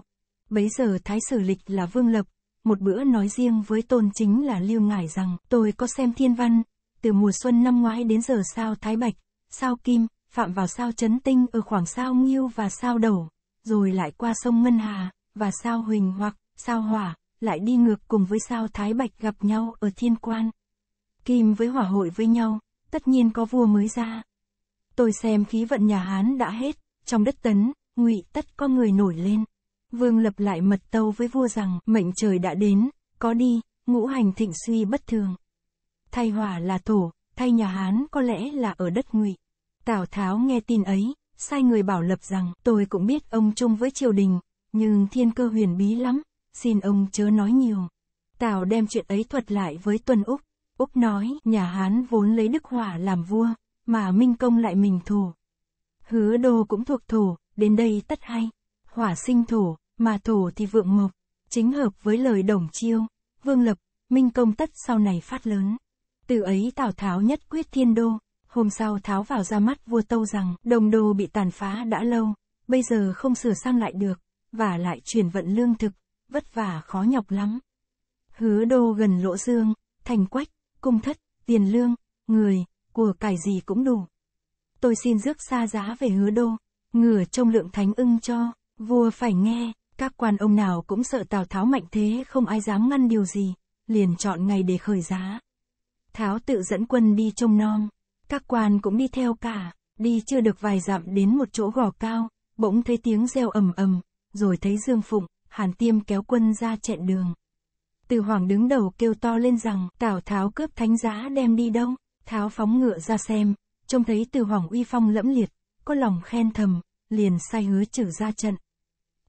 Bấy giờ Thái Sử Lịch là Vương Lập, một bữa nói riêng với tôn chính là Lưu Ngải rằng, tôi có xem thiên văn, từ mùa xuân năm ngoái đến giờ sao Thái Bạch, sao Kim, phạm vào sao Trấn Tinh ở khoảng sao Nghiêu và sao Đẩu, rồi lại qua sông Ngân Hà, và sao Huỳnh hoặc, sao Hỏa, lại đi ngược cùng với sao Thái Bạch gặp nhau ở thiên quan. Kim với hỏa hội với nhau, tất nhiên có vua mới ra. Tôi xem khí vận nhà Hán đã hết, trong đất tấn, ngụy tất có người nổi lên. Vương lập lại mật tâu với vua rằng, mệnh trời đã đến, có đi, ngũ hành thịnh suy bất thường. Thay hỏa là thổ thay nhà Hán có lẽ là ở đất ngụy. Tào Tháo nghe tin ấy, sai người bảo lập rằng, tôi cũng biết ông chung với triều đình, nhưng thiên cơ huyền bí lắm, xin ông chớ nói nhiều. Tào đem chuyện ấy thuật lại với Tuần Úc. Úc nói, nhà Hán vốn lấy Đức Hỏa làm vua, mà Minh Công lại mình thù. Hứa đồ cũng thuộc thổ, đến đây tất hay. Hỏa sinh thổ, mà thổ thì vượng mộc, chính hợp với lời đồng chiêu, vương lập, minh công tất sau này phát lớn. Từ ấy Tào Tháo nhất quyết thiên đô, hôm sau Tháo vào ra mắt vua Tâu rằng đồng đô bị tàn phá đã lâu, bây giờ không sửa sang lại được, và lại chuyển vận lương thực, vất vả khó nhọc lắm. Hứa đô gần lỗ dương, thành quách, cung thất, tiền lương, người, của cải gì cũng đủ tôi xin rước xa giá về hứa đô, ngửa trông lượng thánh ưng cho, vua phải nghe, các quan ông nào cũng sợ Tào Tháo mạnh thế không ai dám ngăn điều gì, liền chọn ngày để khởi giá. Tháo tự dẫn quân đi trông non, các quan cũng đi theo cả, đi chưa được vài dặm đến một chỗ gò cao, bỗng thấy tiếng reo ầm ầm, rồi thấy Dương Phụng, Hàn Tiêm kéo quân ra chẹn đường. Từ Hoàng đứng đầu kêu to lên rằng Tào Tháo cướp thánh giá đem đi đâu, Tháo phóng ngựa ra xem, trông thấy từ hoàng uy phong lẫm liệt, có lòng khen thầm, liền sai hứa trừ ra trận.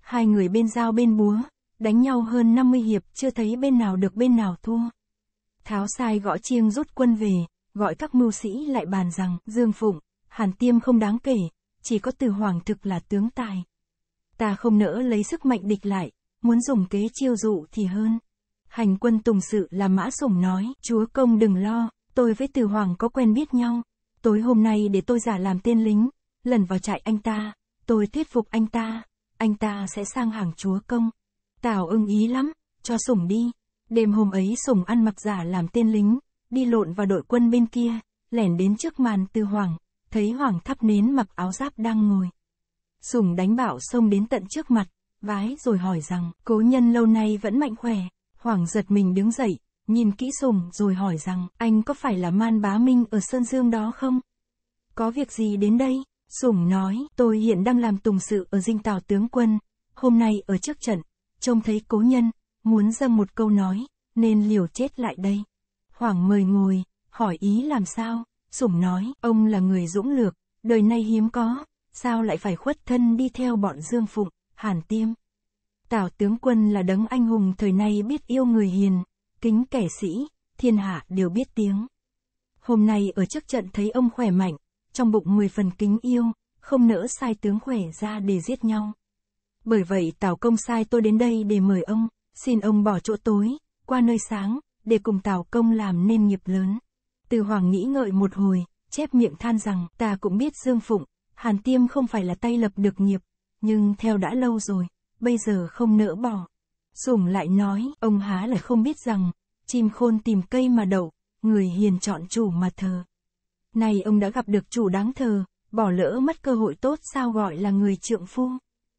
Hai người bên dao bên búa, đánh nhau hơn 50 hiệp chưa thấy bên nào được bên nào thua. Tháo sai gõ chiêng rút quân về, gọi các mưu sĩ lại bàn rằng Dương Phụng, Hàn Tiêm không đáng kể, chỉ có từ hoàng thực là tướng tài. Ta không nỡ lấy sức mạnh địch lại, muốn dùng kế chiêu dụ thì hơn. Hành quân tùng sự là mã sủng nói, chúa công đừng lo, tôi với từ hoàng có quen biết nhau. Tối hôm nay để tôi giả làm tiên lính, lần vào trại anh ta, tôi thuyết phục anh ta, anh ta sẽ sang hàng chúa công. Tào ưng ý lắm, cho Sủng đi. Đêm hôm ấy Sủng ăn mặc giả làm tiên lính, đi lộn vào đội quân bên kia, lẻn đến trước màn từ Hoàng, thấy Hoàng thắp nến mặc áo giáp đang ngồi. Sủng đánh bảo xông đến tận trước mặt, vái rồi hỏi rằng, cố nhân lâu nay vẫn mạnh khỏe, Hoàng giật mình đứng dậy, nhìn kỹ sùng rồi hỏi rằng, anh có phải là man bá minh ở Sơn Dương đó không? Có việc gì đến đây? Sùng nói, tôi hiện đang làm tùng sự ở dinh tào tướng quân, hôm nay ở trước trận, trông thấy cố nhân, muốn dâm một câu nói, nên liều chết lại đây. Hoàng mời ngồi, hỏi ý làm sao, Sùng nói, ông là người dũng lược, đời nay hiếm có, sao lại phải khuất thân đi theo bọn Dương Phụng, Hàn Tiêm. Tào tướng quân là đấng anh hùng thời nay biết yêu người hiền, kính kẻ sĩ, thiên hạ đều biết tiếng. Hôm nay ở trước trận thấy ông khỏe mạnh, trong bụng mười phần kính yêu, không nỡ sai tướng khỏe ra để giết nhau. Bởi vậy Tào Công sai tôi đến đây để mời ông, xin ông bỏ chỗ tối, qua nơi sáng, để cùng Tào Công làm nên nghiệp lớn. Từ Hoàng nghĩ ngợi một hồi, chép miệng than rằng ta cũng biết Dương Phụng, Hàn Tiêm không phải là tay lập được nghiệp, nhưng theo đã lâu rồi, bây giờ không nỡ bỏ, Sùng lại nói, ông há lại không biết rằng, chim khôn tìm cây mà đậu, người hiền chọn chủ mà thờ. Này ông đã gặp được chủ đáng thờ, bỏ lỡ mất cơ hội tốt sao gọi là người trượng phu.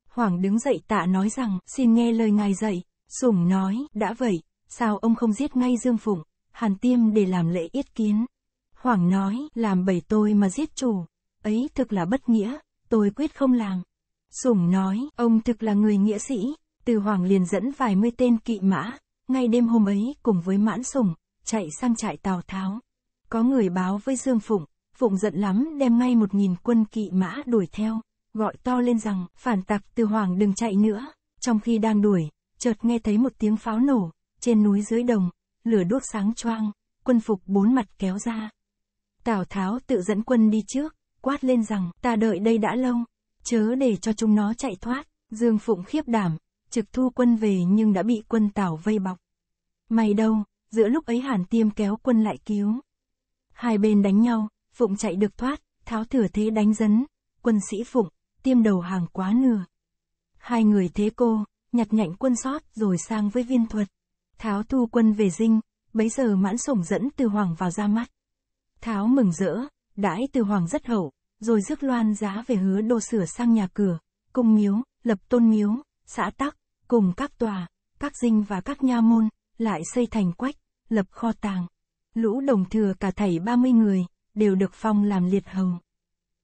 Hoàng đứng dậy tạ nói rằng, xin nghe lời ngài dạy, Sùng nói, đã vậy, sao ông không giết ngay Dương Phụng, Hàn Tiêm để làm lễ yết kiến. Hoàng nói, làm bầy tôi mà giết chủ, ấy thực là bất nghĩa, tôi quyết không làm. Sùng nói, ông thực là người nghĩa sĩ, từ Hoàng liền dẫn vài mươi tên kỵ mã, ngay đêm hôm ấy cùng với mãn sùng, chạy sang trại Tào Tháo. Có người báo với Dương Phụng, Phụng giận lắm đem ngay một nghìn quân kỵ mã đuổi theo, gọi to lên rằng phản tặc Từ Hoàng đừng chạy nữa. Trong khi đang đuổi, chợt nghe thấy một tiếng pháo nổ, trên núi dưới đồng, lửa đuốc sáng choang, quân phục bốn mặt kéo ra. Tào Tháo tự dẫn quân đi trước, quát lên rằng ta đợi đây đã lâu, chớ để cho chúng nó chạy thoát. Dương Phụng khiếp đảm, trực thu quân về nhưng đã bị quân tào vây bọc. May đâu, giữa lúc ấy Hàn Tiêm kéo quân lại cứu. Hai bên đánh nhau, Phụng chạy được thoát, Tháo thừa thế đánh dấn, quân sĩ Phụng, tiêm đầu hàng quá nửa. Hai người thế cô, nhặt nhạnh quân sót rồi sang với viên thuật. Tháo thu quân về dinh, bấy giờ mãn sổng dẫn từ hoàng vào ra mắt. Tháo mừng rỡ, đãi từ hoàng rất hậu, rồi rước loan giá về hứa đô sửa sang nhà cửa, cung miếu, lập tôn miếu, xã tắc, cùng các tòa, các dinh và các nha môn, lại xây thành quách, lập kho tàng. Lũ đồng thừa cả thảy 30 người, đều được phong làm liệt hồng.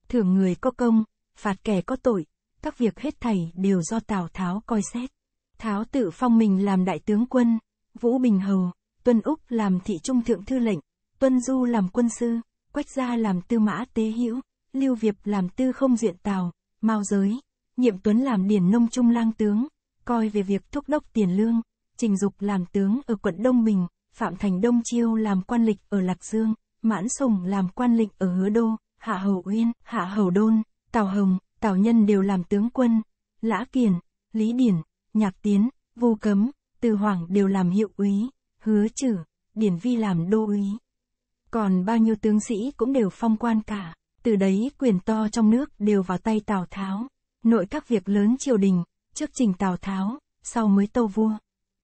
Thưởng người có công, phạt kẻ có tội, các việc hết thảy đều do Tào Tháo coi xét. Tháo tự phong mình làm đại tướng quân, Vũ Bình Hầu, Tuân Úc làm thị trung thượng thư lệnh, Tuân Du làm quân sư, Quách Gia làm tư mã tế hữu, Lưu Việp làm tư không diện Tào, Mao Giới, Nhiệm Tuấn làm điển nông trung lang tướng, coi về việc thúc đốc tiền lương, Trình Dục làm tướng ở quận Đông Bình, Phạm Thành Đông Chiêu làm quan lịch ở Lạc Dương, Mãn Sùng làm quan lịch ở Hứa Đô, Hạ Hầu Uyên, Hạ Hầu Đôn, Tào Hồng, Tào Nhân đều làm tướng quân, Lã Kiền, Lý Điển, Nhạc Tiến, Vu Cấm, Từ Hoàng đều làm hiệu úy, Hứa Trử, Điển Vi làm đô úy. Còn bao nhiêu tướng sĩ cũng đều phong quan cả, từ đấy quyền to trong nước đều vào tay Tào Tháo. Nội các việc lớn triều đình, trước trình Tào Tháo, sau mới tâu vua.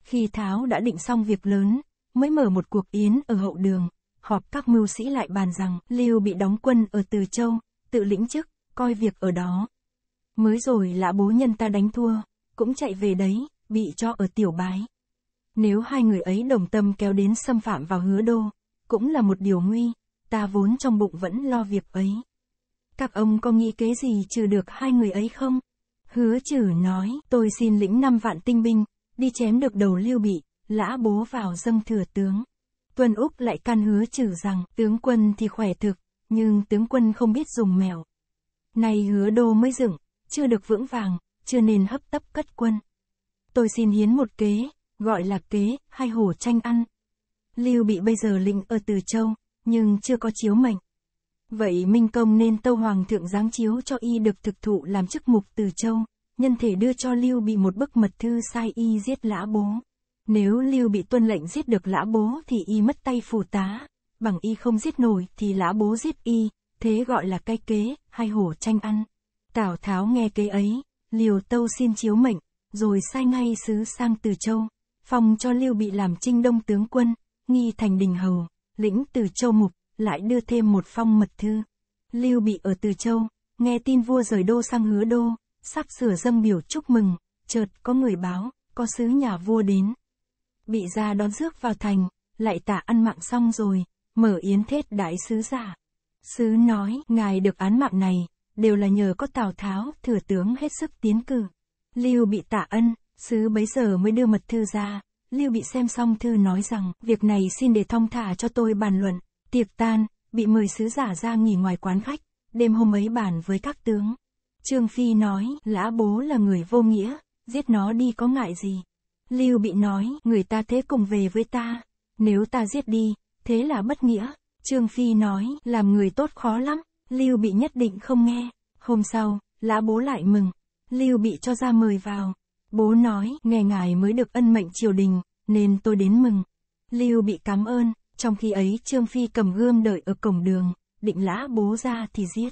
Khi Tháo đã định xong việc lớn, mới mở một cuộc yến ở hậu đường, họp các mưu sĩ lại bàn rằng Lưu bị đóng quân ở Từ Châu, tự lĩnh chức, coi việc ở đó. Mới rồi lã bố nhân ta đánh thua, cũng chạy về đấy, bị cho ở tiểu bái. Nếu hai người ấy đồng tâm kéo đến xâm phạm vào hứa đô, cũng là một điều nguy, ta vốn trong bụng vẫn lo việc ấy. Các ông có nghĩ kế gì trừ được hai người ấy không? Hứa trừ nói, tôi xin lĩnh 5 vạn tinh binh, đi chém được đầu lưu bị, lã bố vào dâng thừa tướng. tuân Úc lại can hứa trừ rằng, tướng quân thì khỏe thực, nhưng tướng quân không biết dùng mèo. Nay hứa đô mới dựng, chưa được vững vàng, chưa nên hấp tấp cất quân. Tôi xin hiến một kế, gọi là kế, hay hổ tranh ăn. Lưu bị bây giờ lĩnh ở Từ Châu, nhưng chưa có chiếu mệnh. Vậy Minh Công nên tâu Hoàng thượng giáng chiếu cho y được thực thụ làm chức mục từ châu, nhân thể đưa cho Lưu bị một bức mật thư sai y giết lã bố. Nếu Lưu bị tuân lệnh giết được lã bố thì y mất tay phù tá, bằng y không giết nổi thì lã bố giết y, thế gọi là cai kế, hay hổ tranh ăn. Tào Tháo nghe kế ấy, liều tâu xin chiếu mệnh, rồi sai ngay sứ sang Từ Châu, phong cho Lưu bị làm trinh đông tướng quân, nghi thành đình hầu, lĩnh Từ Châu mục, lại đưa thêm một phong mật thư. Lưu Bị ở Từ Châu, nghe tin vua rời đô sang hứa đô, sắp sửa dâng biểu chúc mừng, chợt có người báo, có sứ nhà vua đến. Bị ra đón rước vào thành, lại tả ăn mạng xong rồi, mở yến thết đại sứ giả. Sứ nói, ngài được án mạng này, đều là nhờ có Tào Tháo, thừa tướng hết sức tiến cử. Lưu bị tạ ân, sứ bấy giờ mới đưa mật thư ra. Lưu bị xem xong thư nói rằng, việc này xin để thông thả cho tôi bàn luận. Tiệc tan, bị mời sứ giả ra nghỉ ngoài quán khách, đêm hôm ấy bàn với các tướng. Trương Phi nói, lã bố là người vô nghĩa, giết nó đi có ngại gì. Lưu bị nói, người ta thế cùng về với ta, nếu ta giết đi, thế là bất nghĩa. Trương Phi nói, làm người tốt khó lắm, Lưu bị nhất định không nghe. Hôm sau, lã bố lại mừng, Lưu bị cho ra mời vào. Bố nói, ngày ngài mới được ân mệnh triều đình, nên tôi đến mừng. Lưu bị cảm ơn, trong khi ấy Trương Phi cầm gươm đợi ở cổng đường, định lã bố ra thì giết.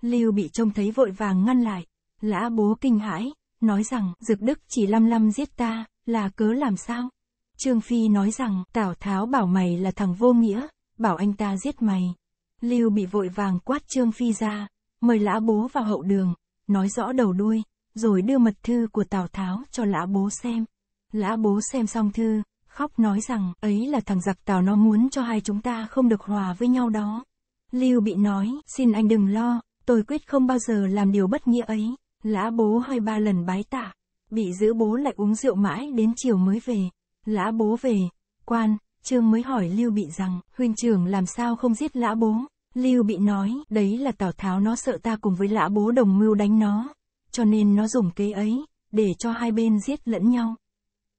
Lưu bị trông thấy vội vàng ngăn lại, lã bố kinh hãi, nói rằng Dực Đức chỉ lăm lăm giết ta, là cớ làm sao? Trương Phi nói rằng Tào Tháo bảo mày là thằng vô nghĩa, bảo anh ta giết mày. Lưu bị vội vàng quát Trương Phi ra, mời lã bố vào hậu đường, nói rõ đầu đuôi, rồi đưa mật thư của Tào Tháo cho lã bố xem. Lã bố xem xong thư, khóc nói rằng, ấy là thằng giặc Tào nó muốn cho hai chúng ta không được hòa với nhau đó. Lưu Bị nói, xin anh đừng lo, tôi quyết không bao giờ làm điều bất nghĩa ấy. Lã bố hai ba lần bái tạ, bị giữ bố lại uống rượu mãi đến chiều mới về. Lã bố về, quan, trương mới hỏi Lưu Bị rằng, huynh trưởng làm sao không giết lã bố. Lưu Bị nói, đấy là Tào Tháo nó sợ ta cùng với lã bố đồng mưu đánh nó, cho nên nó dùng kế ấy, để cho hai bên giết lẫn nhau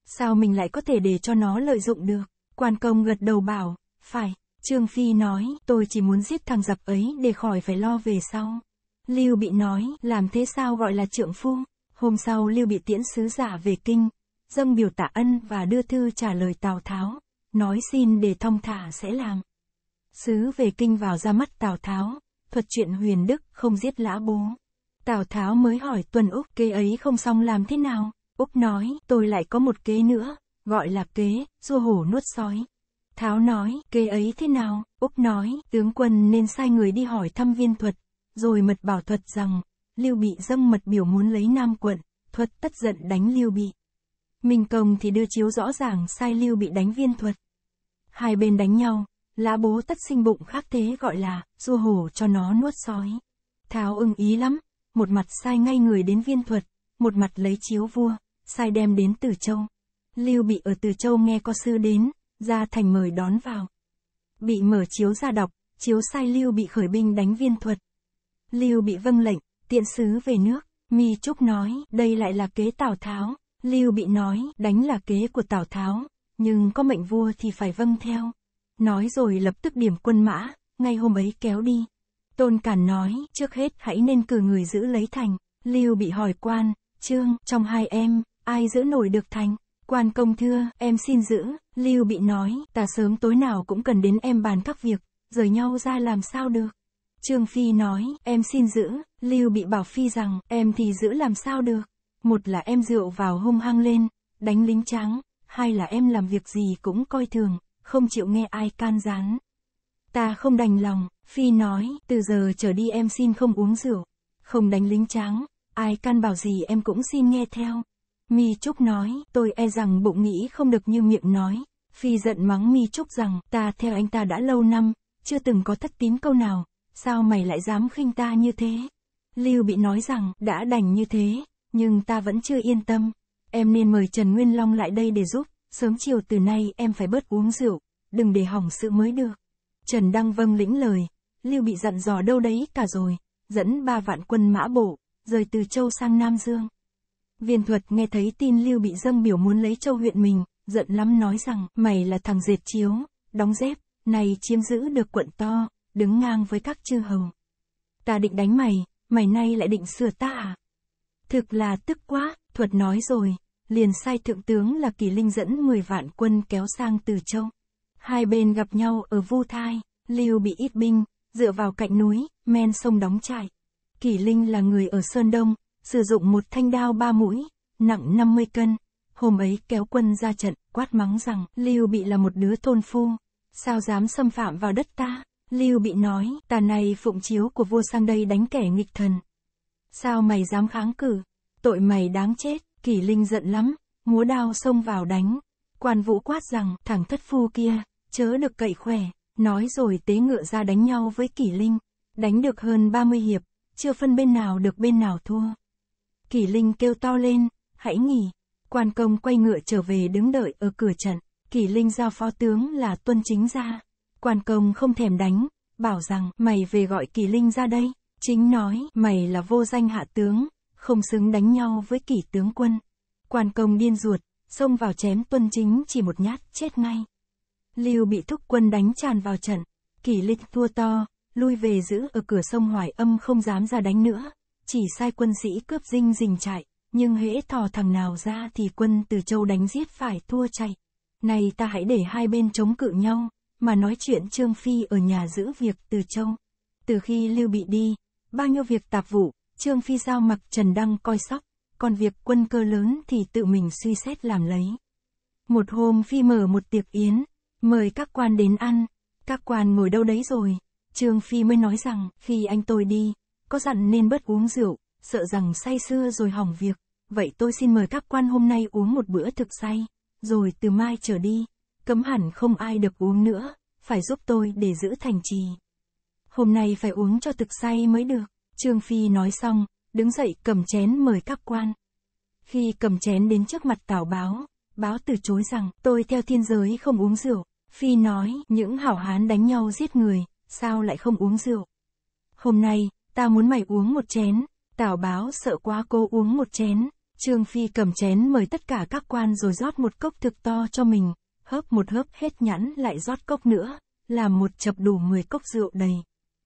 sao mình lại có thể để cho nó lợi dụng được? Quan công gật đầu bảo, phải, Trương Phi nói, tôi chỉ muốn giết thằng dập ấy để khỏi phải lo về sau. Lưu bị nói, làm thế sao gọi là trượng phu? Hôm sau Lưu bị tiễn sứ giả về kinh, dâng biểu tạ ân và đưa thư trả lời Tào Tháo, nói xin để thông thả sẽ làm. Sứ về kinh vào ra mắt Tào Tháo, thuật chuyện huyền đức không giết lã bố. Tào Tháo mới hỏi Tuần Úc kê ấy không xong làm thế nào? Úc nói, tôi lại có một kế nữa, gọi là kế, rùa hổ nuốt sói. Tháo nói, kế ấy thế nào? Úc nói, tướng quân nên sai người đi hỏi thăm viên thuật, rồi mật bảo thuật rằng, Lưu Bị dâng mật biểu muốn lấy Nam quận, thuật tất giận đánh Lưu Bị. Minh Công thì đưa chiếu rõ ràng sai Lưu Bị đánh viên thuật. Hai bên đánh nhau, lá bố tất sinh bụng khác thế gọi là, rùa hổ cho nó nuốt sói. Tháo ưng ý lắm, một mặt sai ngay người đến viên thuật, một mặt lấy chiếu vua sai đem đến Từ Châu. Lưu Bị ở Từ Châu nghe có sư đến, ra thành mời đón vào. Bị mở chiếu ra đọc, chiếu sai Lưu Bị khởi binh đánh viên thuật. Lưu Bị vâng lệnh, tiện sứ về nước, Mi Trúc nói, đây lại là kế Tào Tháo. Lưu Bị nói, đánh là kế của Tào Tháo, nhưng có mệnh vua thì phải vâng theo. Nói rồi lập tức điểm quân mã, ngay hôm ấy kéo đi. Tôn Cản nói, trước hết hãy nên cử người giữ lấy thành. Lưu Bị hỏi quan, Trương, trong hai em, ai giữ nổi được thành. Quan công thưa, em xin giữ, Lưu bị nói, ta sớm tối nào cũng cần đến em bàn các việc, rời nhau ra làm sao được. Trương Phi nói, em xin giữ, Lưu bị bảo Phi rằng, em thì giữ làm sao được. Một là em rượu vào hung hăng lên, đánh lính trắng, hai là em làm việc gì cũng coi thường, không chịu nghe ai can gián. Ta không đành lòng, Phi nói, từ giờ trở đi em xin không uống rượu, không đánh lính trắng, ai can bảo gì em cũng xin nghe theo. Mi Trúc nói, tôi e rằng bụng nghĩ không được như miệng nói. Phi giận mắng Mi Trúc rằng, ta theo anh ta đã lâu năm, chưa từng có thất tín câu nào, sao mày lại dám khinh ta như thế? Lưu bị nói rằng, đã đành như thế, nhưng ta vẫn chưa yên tâm. Em nên mời Trần Nguyên Long lại đây để giúp, sớm chiều từ nay em phải bớt uống rượu, đừng để hỏng sự mới được. Trần Đăng vâng lĩnh lời, Lưu bị dặn dò đâu đấy cả rồi, dẫn ba vạn quân mã bộ, rời từ Châu sang Nam Dương. Viên thuật nghe thấy tin Lưu bị dâng biểu muốn lấy châu huyện mình, giận lắm nói rằng, mày là thằng dệt chiếu, đóng dép, này chiếm giữ được quận to, đứng ngang với các chư hầu. Ta định đánh mày, mày nay lại định sửa ta à? Thực là tức quá, thuật nói rồi, liền sai thượng tướng là kỳ linh dẫn 10 vạn quân kéo sang từ châu. Hai bên gặp nhau ở Vu Thai, Lưu bị ít binh, dựa vào cạnh núi, men sông đóng trại. Kỳ Linh là người ở Sơn Đông, sử dụng một thanh đao ba mũi, nặng 50 cân. Hôm ấy kéo quân ra trận, quát mắng rằng, Lưu Bị là một đứa thôn phu, sao dám xâm phạm vào đất ta? Lưu Bị nói, ta này phụng chiếu của vua sang đây đánh kẻ nghịch thần. Sao mày dám kháng cử? Tội mày đáng chết, Kỷ Linh giận lắm, múa đao xông vào đánh. Quan Vũ quát rằng, thằng thất phu kia, chớ được cậy khỏe, nói rồi tế ngựa ra đánh nhau với Kỷ Linh. Đánh được hơn 30 hiệp, chưa phân bên nào được bên nào thua. Kỳ Linh kêu to lên, hãy nghỉ. Quan công quay ngựa trở về đứng đợi ở cửa trận. Kỳ Linh giao phó tướng là tuân chính ra. Quan công không thèm đánh, bảo rằng mày về gọi Kỳ Linh ra đây. Chính nói mày là vô danh hạ tướng, không xứng đánh nhau với kỷ tướng quân. Quan công điên ruột, xông vào chém tuân chính chỉ một nhát chết ngay. Lưu bị thúc quân đánh tràn vào trận, kỷ Linh thua to, lui về giữ ở cửa sông Hoài Âm không dám ra đánh nữa chỉ sai quân sĩ cướp dinh dình chạy, nhưng hễ thò thằng nào ra thì quân từ châu đánh giết phải thua chạy. Này ta hãy để hai bên chống cự nhau, mà nói chuyện Trương Phi ở nhà giữ việc từ châu. Từ khi Lưu bị đi, bao nhiêu việc tạp vụ, Trương Phi giao mặc Trần Đăng coi sóc, còn việc quân cơ lớn thì tự mình suy xét làm lấy. Một hôm Phi mở một tiệc yến, mời các quan đến ăn, các quan ngồi đâu đấy rồi, Trương Phi mới nói rằng, khi anh tôi đi, có dặn nên bớt uống rượu, sợ rằng say xưa rồi hỏng việc, vậy tôi xin mời các quan hôm nay uống một bữa thực say, rồi từ mai trở đi, cấm hẳn không ai được uống nữa, phải giúp tôi để giữ thành trì. Hôm nay phải uống cho thực say mới được, Trương Phi nói xong, đứng dậy cầm chén mời các quan. Khi cầm chén đến trước mặt tào báo, báo từ chối rằng tôi theo thiên giới không uống rượu, Phi nói những hảo hán đánh nhau giết người, sao lại không uống rượu. Hôm nay, ta muốn mày uống một chén. Tào báo sợ quá cô uống một chén. Trương Phi cầm chén mời tất cả các quan rồi rót một cốc thực to cho mình, hớp một hớp hết nhãn lại rót cốc nữa, làm một chập đủ 10 cốc rượu đầy.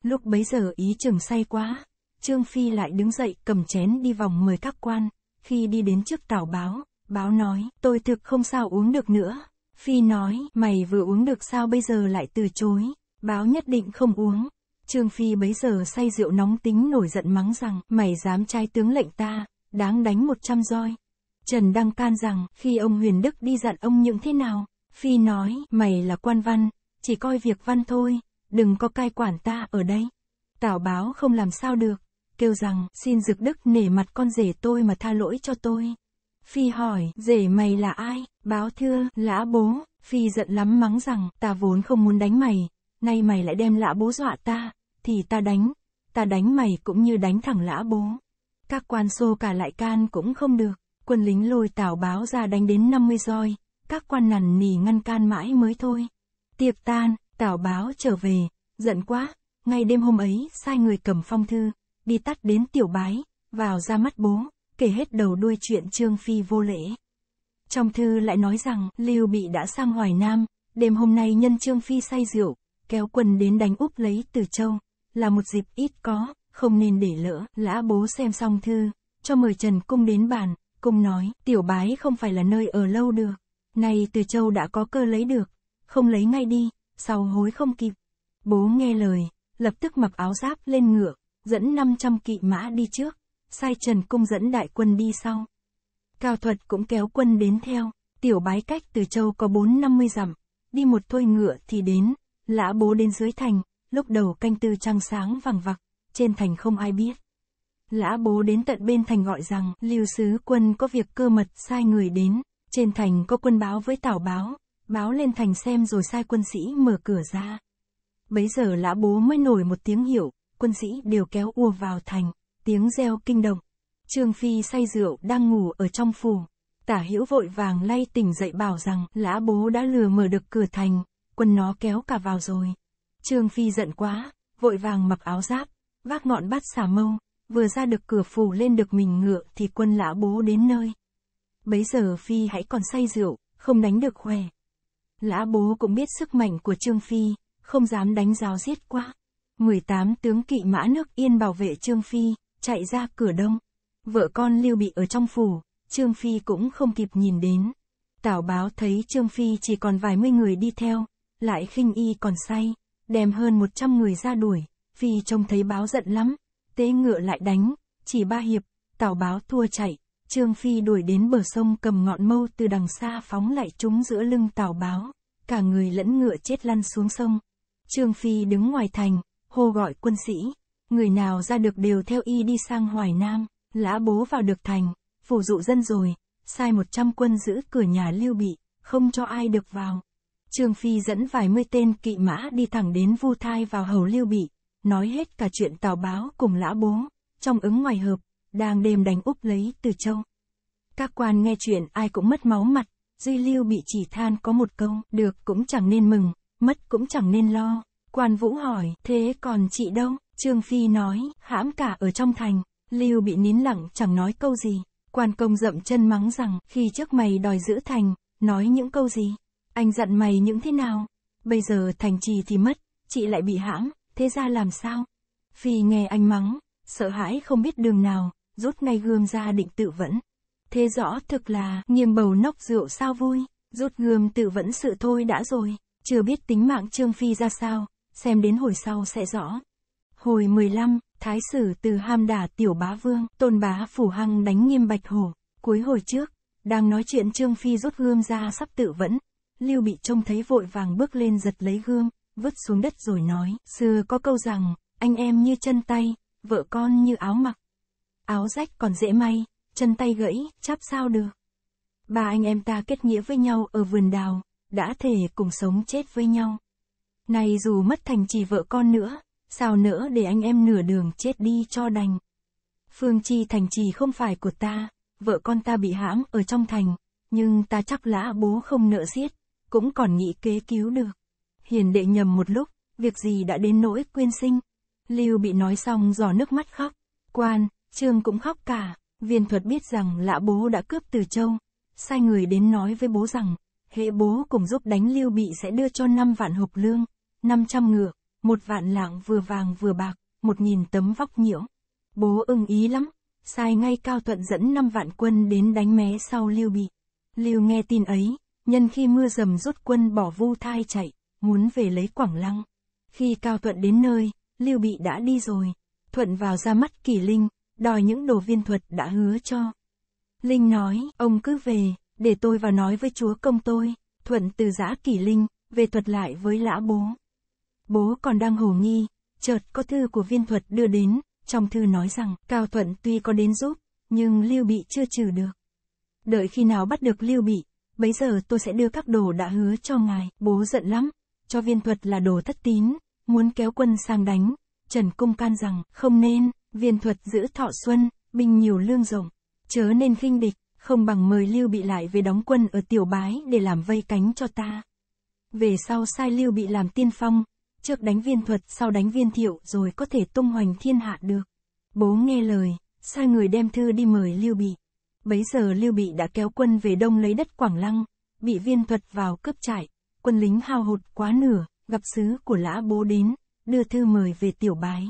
Lúc bấy giờ ý chừng say quá, Trương Phi lại đứng dậy cầm chén đi vòng mời các quan, khi đi đến trước tào báo, báo nói, tôi thực không sao uống được nữa. Phi nói, mày vừa uống được sao bây giờ lại từ chối, báo nhất định không uống, Trương Phi bấy giờ say rượu nóng tính nổi giận mắng rằng, mày dám trai tướng lệnh ta, đáng đánh một trăm roi. Trần Đăng Can rằng, khi ông Huyền Đức đi dặn ông những thế nào, Phi nói, mày là quan văn, chỉ coi việc văn thôi, đừng có cai quản ta ở đây. Tào báo không làm sao được, kêu rằng, xin Dực Đức nể mặt con rể tôi mà tha lỗi cho tôi. Phi hỏi, rể mày là ai? Báo thưa, lã bố. Phi giận lắm mắng rằng, ta vốn không muốn đánh mày, nay mày lại đem lã bố dọa ta, thì ta đánh, ta đánh mày cũng như đánh thẳng lã bố. Các quan xô cả lại can cũng không được, quân lính lôi tào báo ra đánh đến 50 roi, các quan nằn nỉ ngăn can mãi mới thôi. Tiệp tan, tào báo trở về, giận quá, ngay đêm hôm ấy sai người cầm phong thư, đi tắt đến tiểu bái, vào ra mắt bố, kể hết đầu đuôi chuyện Trương Phi vô lễ. Trong thư lại nói rằng Lưu Bị đã sang Hoài Nam, đêm hôm nay nhân Trương Phi say rượu, kéo quân đến đánh úp lấy Từ Châu, là một dịp ít có, không nên để lỡ, lã bố xem xong thư, cho mời Trần Cung đến bàn, Cung nói, tiểu bái không phải là nơi ở lâu được, nay từ châu đã có cơ lấy được, không lấy ngay đi, sau hối không kịp. Bố nghe lời, lập tức mặc áo giáp lên ngựa, dẫn 500 kỵ mã đi trước, sai Trần Cung dẫn đại quân đi sau. Cao Thuật cũng kéo quân đến theo, tiểu bái cách từ châu có 4-50 dặm, đi một thôi ngựa thì đến, lã bố đến dưới thành, lúc đầu canh tư trăng sáng vàng vặc, trên thành không ai biết. Lã bố đến tận bên thành gọi rằng, lưu sứ quân có việc cơ mật sai người đến, trên thành có quân báo với tảo báo, báo lên thành xem rồi sai quân sĩ mở cửa ra. Bấy giờ lã bố mới nổi một tiếng hiệu, quân sĩ đều kéo ùa vào thành, tiếng reo kinh động. Trương Phi say rượu đang ngủ ở trong phủ, tả hữu vội vàng lay tỉnh dậy bảo rằng lã bố đã lừa mở được cửa thành, quân nó kéo cả vào rồi. Trương Phi giận quá, vội vàng mặc áo giáp, vác ngọn bát xà mâu, vừa ra được cửa phủ lên được mình ngựa thì quân lão bố đến nơi. Bấy giờ Phi hãy còn say rượu, không đánh được khỏe. Lã bố cũng biết sức mạnh của Trương Phi, không dám đánh giáo giết quá. 18 tướng kỵ mã nước yên bảo vệ Trương Phi, chạy ra cửa đông. Vợ con Lưu Bị ở trong phủ, Trương Phi cũng không kịp nhìn đến. Tảo báo thấy Trương Phi chỉ còn vài mươi người đi theo, lại khinh y còn say, đem hơn 100 người ra đuổi, vì trông thấy báo giận lắm, tế ngựa lại đánh, chỉ ba hiệp, tào báo thua chạy, Trương Phi đuổi đến bờ sông cầm ngọn mâu từ đằng xa phóng lại trúng giữa lưng tào báo, cả người lẫn ngựa chết lăn xuống sông. Trương Phi đứng ngoài thành, hô gọi quân sĩ, người nào ra được đều theo y đi sang Hoài Nam, lã bố vào được thành, phủ dụ dân rồi, sai 100 quân giữ cửa nhà lưu bị, không cho ai được vào. Trương Phi dẫn vài mươi tên kỵ mã đi thẳng đến Vu Thai vào hầu Lưu Bị, nói hết cả chuyện Tào Báo cùng Lã Bố, trong ứng ngoài hợp, đang đêm đánh úp lấy Từ Châu. Các quan nghe chuyện ai cũng mất máu mặt, Duy Lưu Bị chỉ than có một câu, được cũng chẳng nên mừng, mất cũng chẳng nên lo. Quan Vũ hỏi, thế còn chị đâu? Trương Phi nói, hãm cả ở trong thành, Lưu Bị nín lặng chẳng nói câu gì. Quan công dậm chân mắng rằng, khi trước mày đòi giữ thành, nói những câu gì? Anh dặn mày những thế nào? Bây giờ thành trì thì mất, chị lại bị hãm, thế ra làm sao? Phi nghe anh mắng, sợ hãi không biết đường nào, rút ngay gươm ra định tự vẫn. Thế rõ thực là nghiêm bầu nóc rượu sao vui, rút gươm tự vẫn sự thôi đã rồi, chưa biết tính mạng Trương Phi ra sao, xem đến hồi sau sẽ rõ. Hồi 15, Thái sử từ ham đả tiểu bá vương, tôn bá phủ hăng đánh nghiêm bạch hổ, cuối hồi trước, đang nói chuyện Trương Phi rút gươm ra sắp tự vẫn, Lưu Bị trông thấy vội vàng bước lên giật lấy gương, vứt xuống đất rồi nói, xưa có câu rằng, anh em như chân tay, vợ con như áo mặc. Áo rách còn dễ may, chân tay gãy, chắp sao được. Ba anh em ta kết nghĩa với nhau ở vườn đào, đã thể cùng sống chết với nhau. Này dù mất thành chỉ vợ con nữa, sao nữa để anh em nửa đường chết đi cho đành. Phương Chi thành trì không phải của ta, vợ con ta bị hãm ở trong thành, nhưng ta chắc lã bố không nợ giết cũng còn nghĩ kế cứu được. Hiền đệ nhầm một lúc, việc gì đã đến nỗi quyên sinh. Lưu bị nói xong giò nước mắt khóc. Quan, Trương cũng khóc cả. Viên thuật biết rằng lạ bố đã cướp từ châu. Sai người đến nói với bố rằng, hệ bố cùng giúp đánh Lưu bị sẽ đưa cho 5 vạn hộp lương, 500 ngựa, một vạn lạng vừa vàng vừa bạc, 1.000 tấm vóc nhiễu. Bố ưng ý lắm, sai ngay Cao Thuận dẫn 5 vạn quân đến đánh mé sau Lưu bị. Lưu nghe tin ấy, Nhân khi mưa dầm rút quân bỏ vu thai chạy, muốn về lấy Quảng Lăng. Khi Cao Thuận đến nơi, Lưu Bị đã đi rồi. Thuận vào ra mắt Kỳ Linh, đòi những đồ viên thuật đã hứa cho. Linh nói, ông cứ về, để tôi vào nói với chúa công tôi. Thuận từ giã Kỳ Linh, về thuật lại với lã bố. Bố còn đang hồ nghi, chợt có thư của viên thuật đưa đến, trong thư nói rằng Cao Thuận tuy có đến giúp, nhưng Lưu Bị chưa trừ được. Đợi khi nào bắt được Lưu Bị, bấy giờ tôi sẽ đưa các đồ đã hứa cho ngài, bố giận lắm, cho viên thuật là đồ thất tín, muốn kéo quân sang đánh, Trần Cung can rằng, không nên, viên thuật giữ thọ xuân, binh nhiều lương rộng, chớ nên khinh địch, không bằng mời Lưu Bị lại về đóng quân ở Tiểu Bái để làm vây cánh cho ta. Về sau sai Lưu Bị làm tiên phong, trước đánh viên thuật sau đánh viên thiệu rồi có thể tung hoành thiên hạ được. Bố nghe lời, sai người đem thư đi mời Lưu Bị. Bấy giờ Lưu Bị đã kéo quân về đông lấy đất Quảng Lăng, bị viên thuật vào cướp trại, quân lính hao hụt quá nửa, gặp sứ của lã bố đến, đưa thư mời về tiểu bái.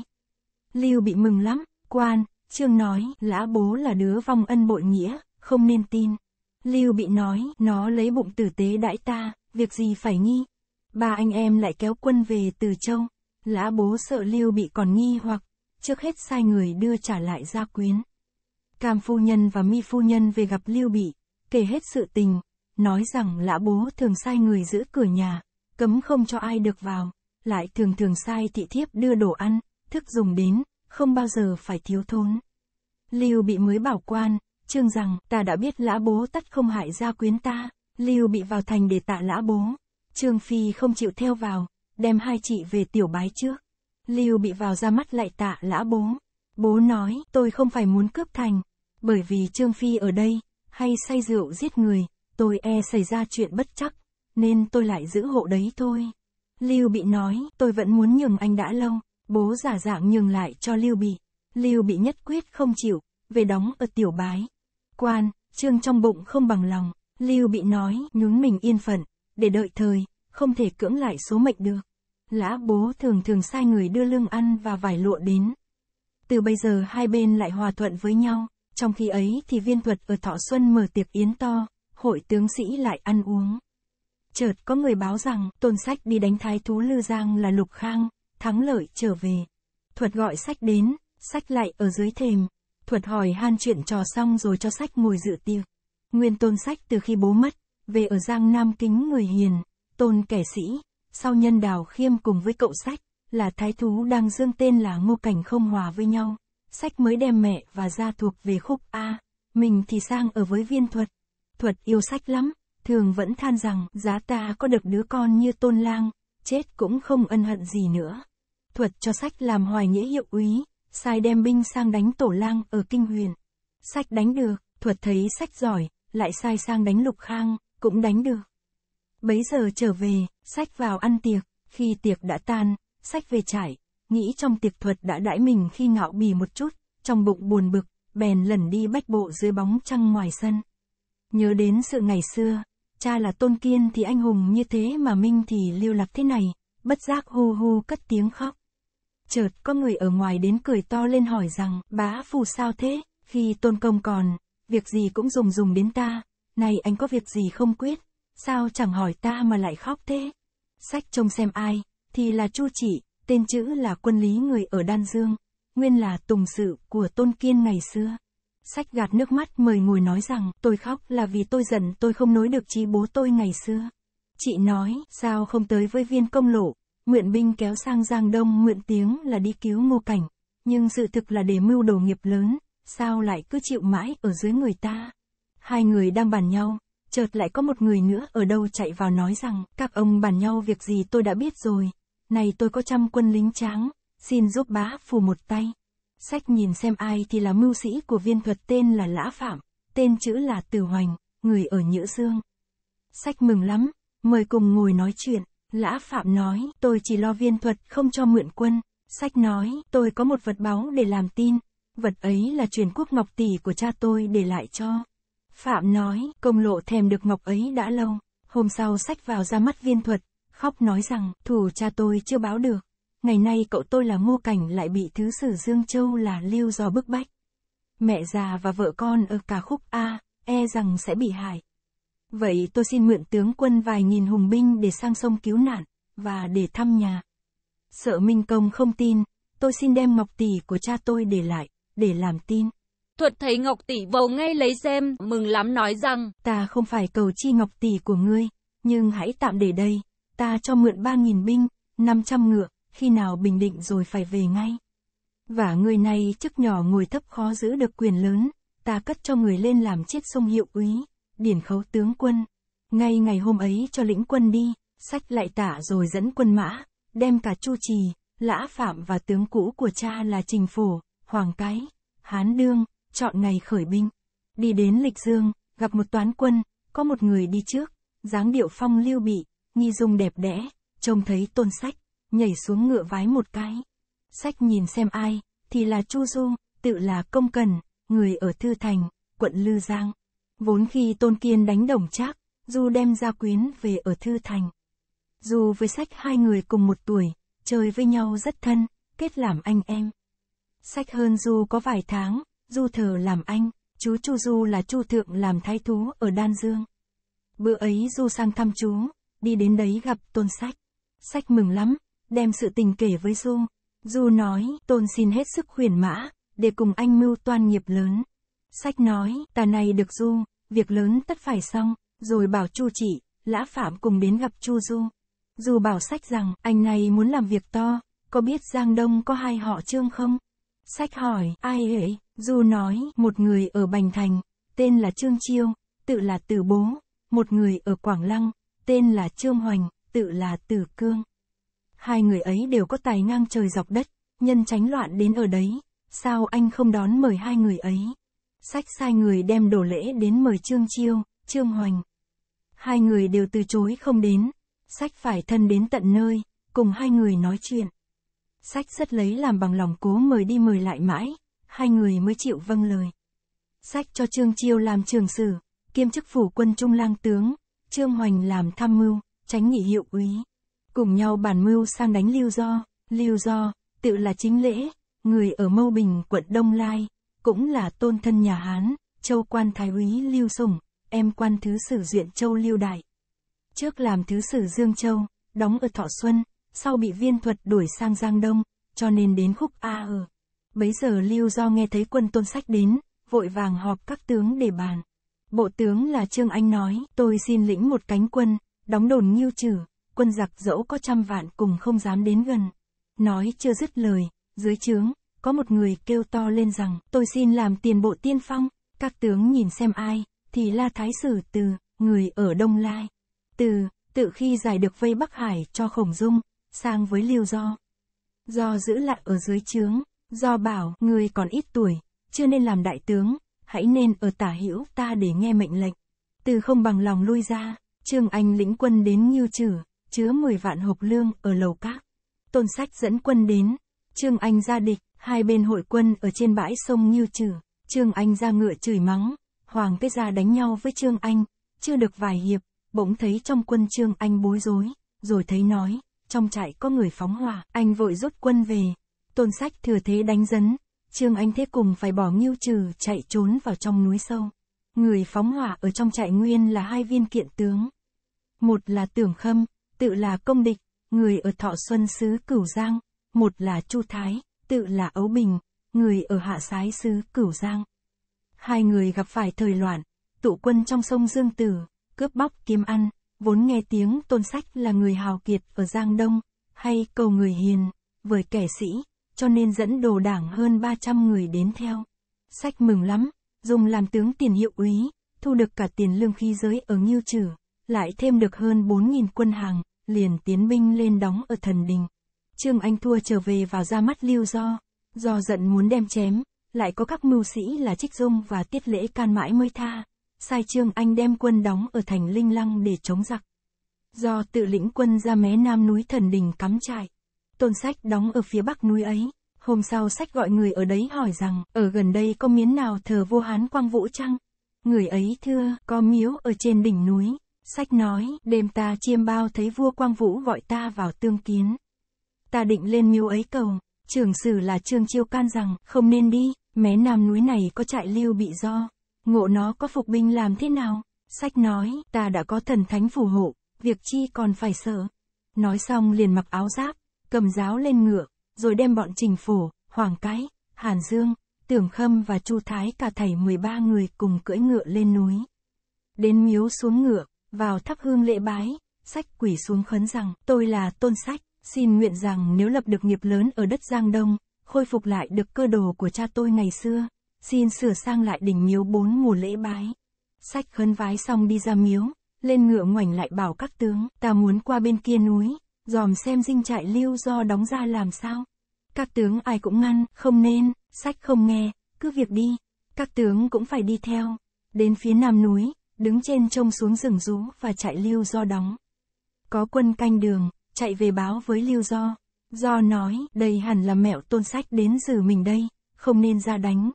Lưu Bị mừng lắm, quan, trương nói, lã bố là đứa vong ân bội nghĩa, không nên tin. Lưu Bị nói, nó lấy bụng tử tế đãi ta, việc gì phải nghi. Ba anh em lại kéo quân về từ châu, lã bố sợ Lưu Bị còn nghi hoặc, trước hết sai người đưa trả lại gia quyến. Cam phu nhân và Mi phu nhân về gặp Lưu Bị, kể hết sự tình, nói rằng lã bố thường sai người giữ cửa nhà, cấm không cho ai được vào, lại thường thường sai thị thiếp đưa đồ ăn, thức dùng đến, không bao giờ phải thiếu thốn. Lưu Bị mới bảo quan, trương rằng ta đã biết lã bố tất không hại gia quyến ta, Lưu Bị vào thành để tạ lã bố, Trương Phi không chịu theo vào, đem hai chị về tiểu bái trước. Lưu Bị vào ra mắt lại tạ lã bố. Bố nói, tôi không phải muốn cướp thành, bởi vì Trương Phi ở đây, hay say rượu giết người, tôi e xảy ra chuyện bất chắc, nên tôi lại giữ hộ đấy thôi. Lưu Bị nói, tôi vẫn muốn nhường anh đã lâu, bố giả dạng nhường lại cho Lưu Bị. Lưu Bị nhất quyết không chịu, về đóng ở tiểu bái. Quan, Trương trong bụng không bằng lòng, Lưu Bị nói, nhún mình yên phận, để đợi thời, không thể cưỡng lại số mệnh được. Lã bố thường thường sai người đưa lương ăn và vải lụa đến. Từ bây giờ hai bên lại hòa thuận với nhau. Trong khi ấy thì viên thuật ở Thọ Xuân mở tiệc yến to, hội tướng sĩ lại ăn uống. Chợt có người báo rằng tôn sách đi đánh thái thú Lư Giang là Lục Khang, thắng lợi trở về. Thuật gọi sách đến, sách lại ở dưới thềm. Thuật hỏi han chuyện trò xong rồi cho sách ngồi dự tiệc. Nguyên tôn sách từ khi bố mất, về ở Giang Nam kính người hiền, tôn kẻ sĩ, sau nhân đào khiêm cùng với cậu sách, là thái thú đang dương tên là ngô cảnh không hòa với nhau sách mới đem mẹ và gia thuộc về khúc A, mình thì sang ở với viên thuật. Thuật yêu sách lắm, thường vẫn than rằng giá ta có được đứa con như tôn lang, chết cũng không ân hận gì nữa. Thuật cho sách làm hoài nghĩa hiệu úy, sai đem binh sang đánh tổ lang ở kinh huyền. Sách đánh được, thuật thấy sách giỏi, lại sai sang đánh lục khang, cũng đánh được. Bấy giờ trở về, sách vào ăn tiệc, khi tiệc đã tan, sách về trải, nghĩ trong tiệc thuật đã đãi mình khi ngạo bì một chút, trong bụng buồn bực, bèn lần đi bách bộ dưới bóng trăng ngoài sân. Nhớ đến sự ngày xưa, cha là tôn kiên thì anh hùng như thế mà Minh thì lưu lạc thế này, bất giác hu hu cất tiếng khóc. Chợt có người ở ngoài đến cười to lên hỏi rằng, bá phù sao thế, khi tôn công còn, việc gì cũng dùng dùng đến ta, này anh có việc gì không quyết, sao chẳng hỏi ta mà lại khóc thế. Sách trông xem ai, thì là chu chỉ, tên chữ là quân lý người ở Đan Dương, nguyên là tùng sự của Tôn Kiên ngày xưa. Sách gạt nước mắt mời ngồi nói rằng, tôi khóc là vì tôi giận tôi không nối được chi bố tôi ngày xưa. Chị nói, sao không tới với viên công lộ, nguyện binh kéo sang Giang Đông nguyện tiếng là đi cứu ngô cảnh, nhưng sự thực là để mưu đồ nghiệp lớn, sao lại cứ chịu mãi ở dưới người ta. Hai người đang bàn nhau, chợt lại có một người nữa ở đâu chạy vào nói rằng, các ông bàn nhau việc gì tôi đã biết rồi, này tôi có trăm quân lính tráng, xin giúp bá phù một tay. Sách nhìn xem ai thì là mưu sĩ của viên thuật tên là Lã Phạm, tên chữ là Tử Hoành, người ở Nhữ Dương. Sách mừng lắm, mời cùng ngồi nói chuyện. Lã Phạm nói, tôi chỉ lo viên thuật không cho mượn quân. Sách nói, tôi có một vật báu để làm tin. Vật ấy là truyền quốc ngọc tỷ của cha tôi để lại cho. Phạm nói, công lộ thèm được ngọc ấy đã lâu. Hôm sau sách vào ra mắt viên thuật, khóc nói rằng, thủ cha tôi chưa báo được. Ngày nay cậu tôi là mô cảnh lại bị thứ sử Dương Châu là lưu do bức bách. Mẹ già và vợ con ở cả khúc A, e rằng sẽ bị hại. Vậy tôi xin mượn tướng quân vài nghìn hùng binh để sang sông cứu nạn, và để thăm nhà. Sợ Minh Công không tin, tôi xin đem ngọc tỷ của cha tôi để lại, để làm tin. Thuật thấy Ngọc Tỷ bầu ngay lấy xem, mừng lắm nói rằng, ta không phải cầu chi Ngọc Tỷ của ngươi, nhưng hãy tạm để đây, ta cho mượn ba nghìn binh, năm trăm ngựa, khi nào bình định rồi phải về ngay. Và người này chức nhỏ ngồi thấp khó giữ được quyền lớn, ta cất cho người lên làm chiết sông hiệu úy, điển khấu tướng quân. Ngay ngày hôm ấy cho lĩnh quân đi, sách lại tả rồi dẫn quân mã, đem cả chu trì, lã phạm và tướng cũ của cha là Trình Phổ, Hoàng Cái, Hán Đương, chọn ngày khởi binh. Đi đến Lịch Dương, gặp một toán quân, có một người đi trước, dáng điệu phong lưu bị, Nhi Dung đẹp đẽ, trông thấy tôn sách, nhảy xuống ngựa vái một cái. Sách nhìn xem ai, thì là Chu Du, tự là Công Cần, người ở Thư Thành, quận Lư Giang. Vốn khi Tôn Kiên đánh đồng trác, Du đem gia quyến về ở Thư Thành. Du với sách hai người cùng một tuổi, chơi với nhau rất thân, kết làm anh em. Sách hơn Du có vài tháng, Du thờ làm anh, chú Chu Du là Chu Thượng làm thái thú ở Đan Dương. Bữa ấy Du sang thăm chú, đi đến đấy gặp Tôn Sách. Sách mừng lắm, đem sự tình kể với Du. Du nói, Tôn xin hết sức khuyển mã, để cùng anh mưu toan nghiệp lớn. Sách nói, ta này được Du, việc lớn tất phải xong, rồi bảo Chu chị, Lã Phạm cùng đến gặp Chu Du. Du bảo sách rằng, anh này muốn làm việc to, có biết Giang Đông có hai họ trương không? Sách hỏi, ai ấy? Du nói, một người ở Bành Thành, tên là Trương Chiêu, tự là Tử Bố, một người ở Quảng Lăng, tên là Trương Hoành, tự là Tử Cương. Hai người ấy đều có tài ngang trời dọc đất, nhân tránh loạn đến ở đấy, sao anh không đón mời hai người ấy? Sách sai người đem đồ lễ đến mời Trương Chiêu, Trương Hoành. Hai người đều từ chối không đến, sách phải thân đến tận nơi, cùng hai người nói chuyện. Sách rất lấy làm bằng lòng cố mời đi mời lại mãi, hai người mới chịu vâng lời. Sách cho Trương Chiêu làm trường sử, kiêm chức phủ quân trung lang tướng, Trương Hoành làm tham mưu, tránh nghị hiệu úy. Cùng nhau bàn mưu sang đánh Lưu Do, Lưu Do, tự là chính lễ, người ở Mâu Bình quận Đông Lai, cũng là tôn thân nhà Hán, châu quan thái úy Lưu Sùng, em quan thứ sử duyện châu Lưu Đại. Trước làm thứ sử Dương Châu, đóng ở Thọ Xuân, sau bị viên thuật đuổi sang Giang Đông, cho nên đến khúc A ở. Ờ. Bấy giờ Lưu Do nghe thấy quân tôn sách đến, vội vàng họp các tướng để bàn. Bộ tướng là Trương Anh nói, tôi xin lĩnh một cánh quân, đóng đồn nghiêu trừ, quân giặc dẫu có trăm vạn cùng không dám đến gần. Nói chưa dứt lời, dưới trướng, có một người kêu to lên rằng, tôi xin làm tiền bộ tiên phong, các tướng nhìn xem ai, thì là Thái Sử từ, người ở Đông Lai. Từ, tự khi giải được vây Bắc Hải cho Khổng Dung, sang với Liêu Do. Do giữ lại ở dưới trướng, Do bảo, người còn ít tuổi, chưa nên làm đại tướng, hãy nên ở tả hữu ta để nghe mệnh lệnh. Từ không bằng lòng lui ra, Trương Anh lĩnh quân đến Nhiêu Trử, chứa 10 vạn hộp lương ở lầu các. Tôn Sách dẫn quân đến, Trương Anh ra địch, hai bên hội quân ở trên bãi sông Nhiêu Trử, Trương Anh ra ngựa chửi mắng, Hoàng Tết ra đánh nhau với Trương Anh, chưa được vài hiệp, bỗng thấy trong quân Trương Anh bối rối, rồi thấy nói, trong trại có người phóng hỏa, anh vội rút quân về. Tôn Sách thừa thế đánh dấn, Trương Anh Thế cùng phải bỏ Ngưu Trừ chạy trốn vào trong núi sâu. Người phóng hỏa ở trong trại nguyên là hai viên kiện tướng. Một là Tưởng Khâm, tự là Công Địch, người ở Thọ Xuân xứ Cửu Giang, một là Chu Thái, tự là Ấu Bình, người ở Hạ Sái xứ Cửu Giang. Hai người gặp phải thời loạn, tụ quân trong sông Dương Tử, cướp bóc kiếm ăn, vốn nghe tiếng tôn sách là người hào kiệt ở Giang Đông, hay cầu người hiền, với kẻ sĩ, cho nên dẫn đồ đảng hơn 300 người đến theo. Sách mừng lắm, dùng làm tướng tiền hiệu úy, thu được cả tiền lương khí giới ở Nghiêu Trử, lại thêm được hơn 4.000 quân hàng, liền tiến binh lên đóng ở thần đình. Trương Anh thua trở về vào ra mắt lưu do, do giận muốn đem chém, lại có các mưu sĩ là Trích Dung và Tiết Lễ can mãi mới tha, sai Trương Anh đem quân đóng ở thành Linh Lăng để chống giặc. Do tự lĩnh quân ra mé nam núi thần đình cắm trại tôn sách đóng ở phía bắc núi ấy. Hôm sau sách gọi người ở đấy hỏi rằng, ở gần đây có miến nào thờ vua hán quang vũ chăng? Người ấy thưa, có miếu ở trên đỉnh núi. Sách nói, đêm ta chiêm bao thấy vua quang vũ gọi ta vào tương kiến. Ta định lên miếu ấy cầu, trưởng sử là trương chiêu can rằng, không nên đi, mé nam núi này có trại lưu bị do. Ngộ nó có phục binh làm thế nào? Sách nói, ta đã có thần thánh phù hộ, việc chi còn phải sợ. Nói xong liền mặc áo giáp, cầm giáo lên ngựa, rồi đem bọn Trình Phổ, Hoàng Cái, Hàn Dương, Tưởng Khâm và Chu Thái cả thảy 13 người cùng cưỡi ngựa lên núi. Đến miếu xuống ngựa, vào thắp hương lễ bái, sách quỷ xuống khấn rằng, tôi là tôn sách, xin nguyện rằng nếu lập được nghiệp lớn ở đất Giang Đông, khôi phục lại được cơ đồ của cha tôi ngày xưa, xin sửa sang lại đỉnh miếu bốn mùa lễ bái. Sách khấn vái xong đi ra miếu, lên ngựa ngoảnh lại bảo các tướng, ta muốn qua bên kia núi, dòm xem dinh trại lưu do đóng ra làm sao. Các tướng ai cũng ngăn, không nên, sách không nghe, cứ việc đi. Các tướng cũng phải đi theo. Đến phía nam núi, đứng trên trông xuống rừng rú và chạy lưu do đóng. Có quân canh đường, chạy về báo với lưu do. Do nói, đây hẳn là mẹo tôn sách đến giữ mình đây, không nên ra đánh.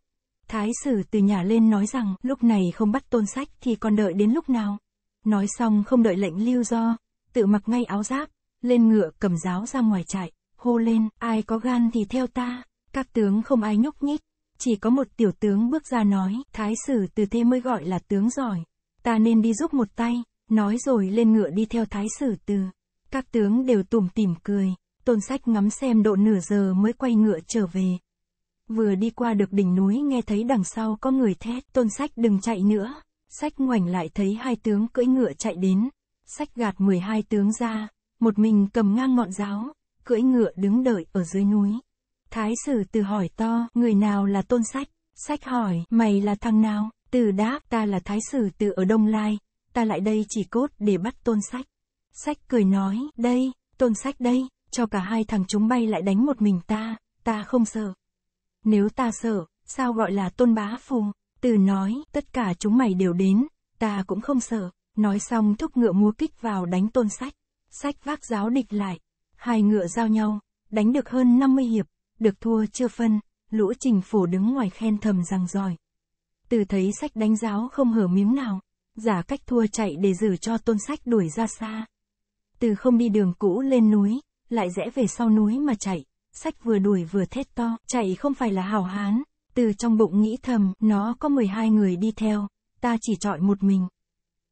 Thái sử từ nhà lên nói rằng, lúc này không bắt tôn sách thì còn đợi đến lúc nào. Nói xong không đợi lệnh lưu do, tự mặc ngay áo giáp, lên ngựa cầm giáo ra ngoài chạy, hô lên, ai có gan thì theo ta, các tướng không ai nhúc nhích, chỉ có một tiểu tướng bước ra nói, thái sử từ thế mới gọi là tướng giỏi, ta nên đi giúp một tay, nói rồi lên ngựa đi theo thái sử từ. Các tướng đều tủm tỉm cười, tôn sách ngắm xem độ nửa giờ mới quay ngựa trở về. Vừa đi qua được đỉnh núi nghe thấy đằng sau có người thét, tôn sách đừng chạy nữa. Sách ngoảnh lại thấy hai tướng cưỡi ngựa chạy đến. Sách gạt 12 tướng ra, một mình cầm ngang ngọn giáo, cưỡi ngựa đứng đợi ở dưới núi. Thái sử từ hỏi to, người nào là tôn sách? Sách hỏi, mày là thằng nào? Từ đáp, ta là thái sử từ ở Đông Lai, ta lại đây chỉ cốt để bắt tôn sách. Sách cười nói, đây, tôn sách đây, cho cả hai thằng chúng bay lại đánh một mình ta, ta không sợ. Nếu ta sợ, sao gọi là tôn bá phù? Từ nói, tất cả chúng mày đều đến, ta cũng không sợ. Nói xong thúc ngựa múa kích vào đánh tôn sách sách vác giáo địch lại. Hai ngựa giao nhau, đánh được hơn 50 hiệp, được thua chưa phân, lũ trình phủ đứng ngoài khen thầm rằng giỏi. Từ thấy sách đánh giáo không hở miếng nào, giả cách thua chạy để giữ cho tôn sách đuổi ra xa. Từ không đi đường cũ lên núi, lại rẽ về sau núi mà chạy, sách vừa đuổi vừa thét to, chạy không phải là hảo hán, từ trong bụng nghĩ thầm, nó có 12 người đi theo, ta chỉ chọi một mình.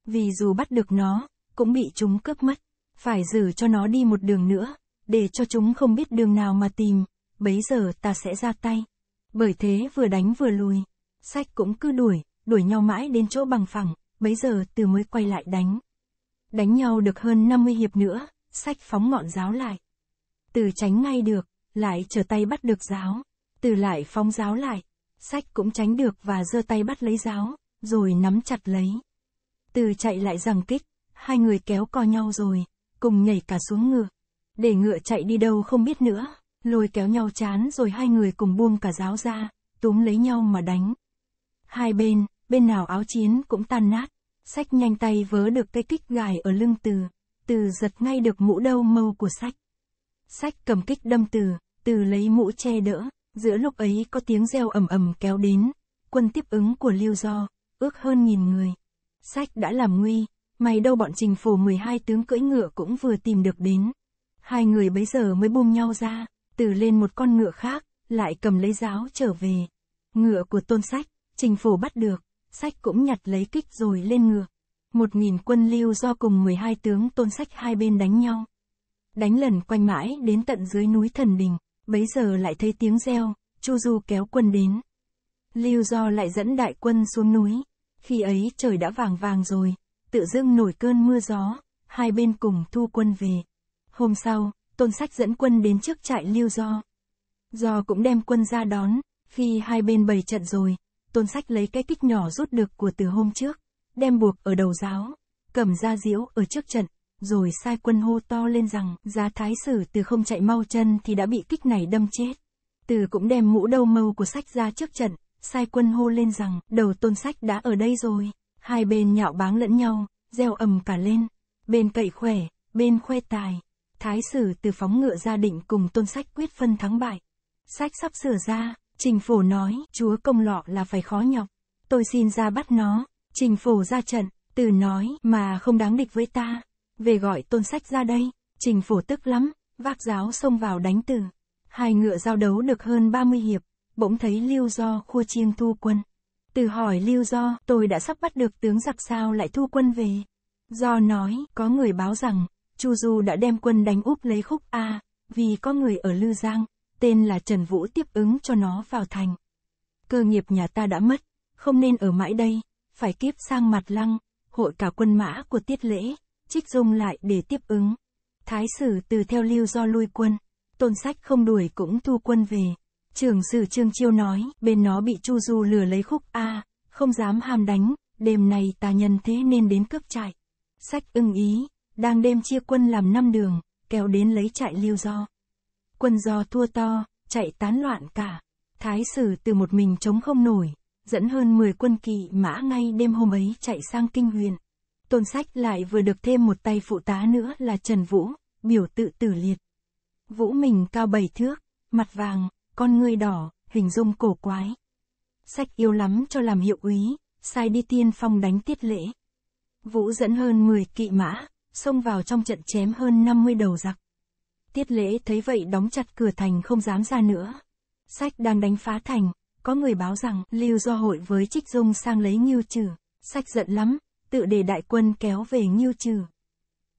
Vì dù bắt được nó, cũng bị chúng cướp mất phải giữ cho nó đi một đường nữa, để cho chúng không biết đường nào mà tìm, bấy giờ ta sẽ ra tay. Bởi thế vừa đánh vừa lùi, sách cũng cứ đuổi, đuổi nhau mãi đến chỗ bằng phẳng, bấy giờ từ mới quay lại đánh. Đánh nhau được hơn 50 hiệp nữa, sách phóng ngọn giáo lại. Từ tránh ngay được, lại trở tay bắt được giáo, từ lại phóng giáo lại, sách cũng tránh được và giơ tay bắt lấy giáo, rồi nắm chặt lấy. Từ chạy lại rằng kích, hai người kéo co nhau rồi, cùng nhảy cả xuống ngựa. Để ngựa chạy đi đâu không biết nữa, lôi kéo nhau chán rồi hai người cùng buông cả giáo ra, túm lấy nhau mà đánh. Hai bên, bên nào áo chiến cũng tan nát, sách nhanh tay vớ được cây kích gài ở lưng từ, từ giật ngay được mũ đâu mâu của sách. Sách cầm kích đâm từ, từ lấy mũ che đỡ, giữa lúc ấy có tiếng reo ầm ầm kéo đến, quân tiếp ứng của lưu do, ước hơn nghìn người. Sách đã làm nguy, May đâu bọn trình phổ 12 tướng cưỡi ngựa cũng vừa tìm được đến. Hai người bấy giờ mới buông nhau ra, từ lên một con ngựa khác, lại cầm lấy giáo trở về. Ngựa của tôn sách, trình phổ bắt được, sách cũng nhặt lấy kích rồi lên ngựa. Một nghìn quân lưu do cùng 12 tướng tôn sách hai bên đánh nhau. Đánh lần quanh mãi đến tận dưới núi thần đình, bấy giờ lại thấy tiếng reo, Chu Du kéo quân đến. Lưu Do lại dẫn đại quân xuống núi. Khi ấy trời đã vàng vàng rồi, tự dưng nổi cơn mưa gió, hai bên cùng thu quân về. Hôm sau, tôn sách dẫn quân đến trước trại lưu do. Do cũng đem quân ra đón, khi hai bên bày trận rồi, tôn sách lấy cái kích nhỏ rút được của từ hôm trước, đem buộc ở đầu giáo, cầm ra diễu ở trước trận, rồi sai quân hô to lên rằng giá thái sử từ không chạy mau chân thì đã bị kích này đâm chết. Từ cũng đem mũ đầu mâu của sách ra trước trận, sai quân hô lên rằng đầu tôn sách đã ở đây rồi hai bên nhạo báng lẫn nhau, gieo ầm cả lên, bên cậy khỏe, bên khoe tài. Thái sử từ phóng ngựa ra định cùng tôn sách quyết phân thắng bại. Sách sắp sửa ra, trình phổ nói, chúa công lọ là phải khó nhọc. Tôi xin ra bắt nó, trình phổ ra trận, từ nói mà không đáng địch với ta. Về gọi tôn sách ra đây, trình phổ tức lắm, vác giáo xông vào đánh từ. Hai ngựa giao đấu được hơn 30 hiệp, bỗng thấy lưu do khua chiêng thu quân. Từ hỏi lưu do, tôi đã sắp bắt được tướng giặc sao lại thu quân về. Do nói, có người báo rằng, Chu Du đã đem quân đánh úp lấy khúc A, vì có người ở Lư Giang, tên là Trần Vũ tiếp ứng cho nó vào thành. Cơ nghiệp nhà ta đã mất, không nên ở mãi đây, phải kiếp sang mặt lăng, hội cả quân mã của tiết lễ, trích dung lại để tiếp ứng. Thái sử từ theo lưu do lui quân, tôn sách không đuổi cũng thu quân về. Trưởng sử Trương Chiêu nói, bên nó bị Chu Du lừa lấy khúc A, à, không dám ham đánh, đêm này ta nhân thế nên đến cướp trại. Sách ưng ý, đang đêm chia quân làm năm đường, kéo đến lấy trại liêu do. Quân do thua to, chạy tán loạn cả. Thái sử từ một mình chống không nổi, dẫn hơn 10 quân kỵ mã ngay đêm hôm ấy chạy sang kinh huyền. Tôn sách lại vừa được thêm một tay phụ tá nữa là Trần Vũ, biểu tự tử liệt. Vũ mình cao bảy thước, mặt vàng, con ngươi đỏ, hình dung cổ quái. Sách yêu lắm cho làm hiệu úy, sai đi tiên phong đánh tiết lễ. Vũ dẫn hơn 10 kỵ mã, xông vào trong trận chém hơn 50 đầu giặc. Tiết lễ thấy vậy đóng chặt cửa thành không dám ra nữa. Sách đang đánh phá thành, có người báo rằng lưu do hội với trích dung sang lấy nghiêu trừ. Sách giận lắm, tự để đại quân kéo về nghiêu trừ.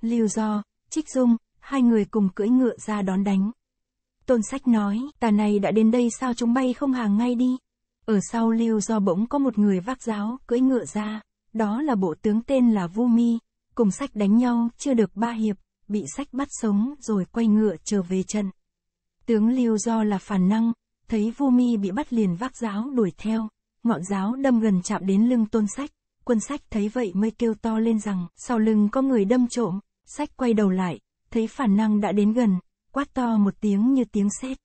Lưu do, trích dung, hai người cùng cưỡi ngựa ra đón đánh. Tôn sách nói, tà này đã đến đây sao chúng bay không hàng ngay đi. Ở sau lưu do bỗng có một người vác giáo, cưỡi ngựa ra. Đó là bộ tướng tên là Vu Mi. Cùng sách đánh nhau, chưa được ba hiệp, bị sách bắt sống rồi quay ngựa trở về trận. Tướng lưu do là phản năng, thấy Vu Mi bị bắt liền vác giáo đuổi theo. Ngọn giáo đâm gần chạm đến lưng tôn sách. Quân sách thấy vậy mới kêu to lên rằng, sau lưng có người đâm trộm, sách quay đầu lại, thấy phản năng đã đến gần, quát to một tiếng như tiếng sét.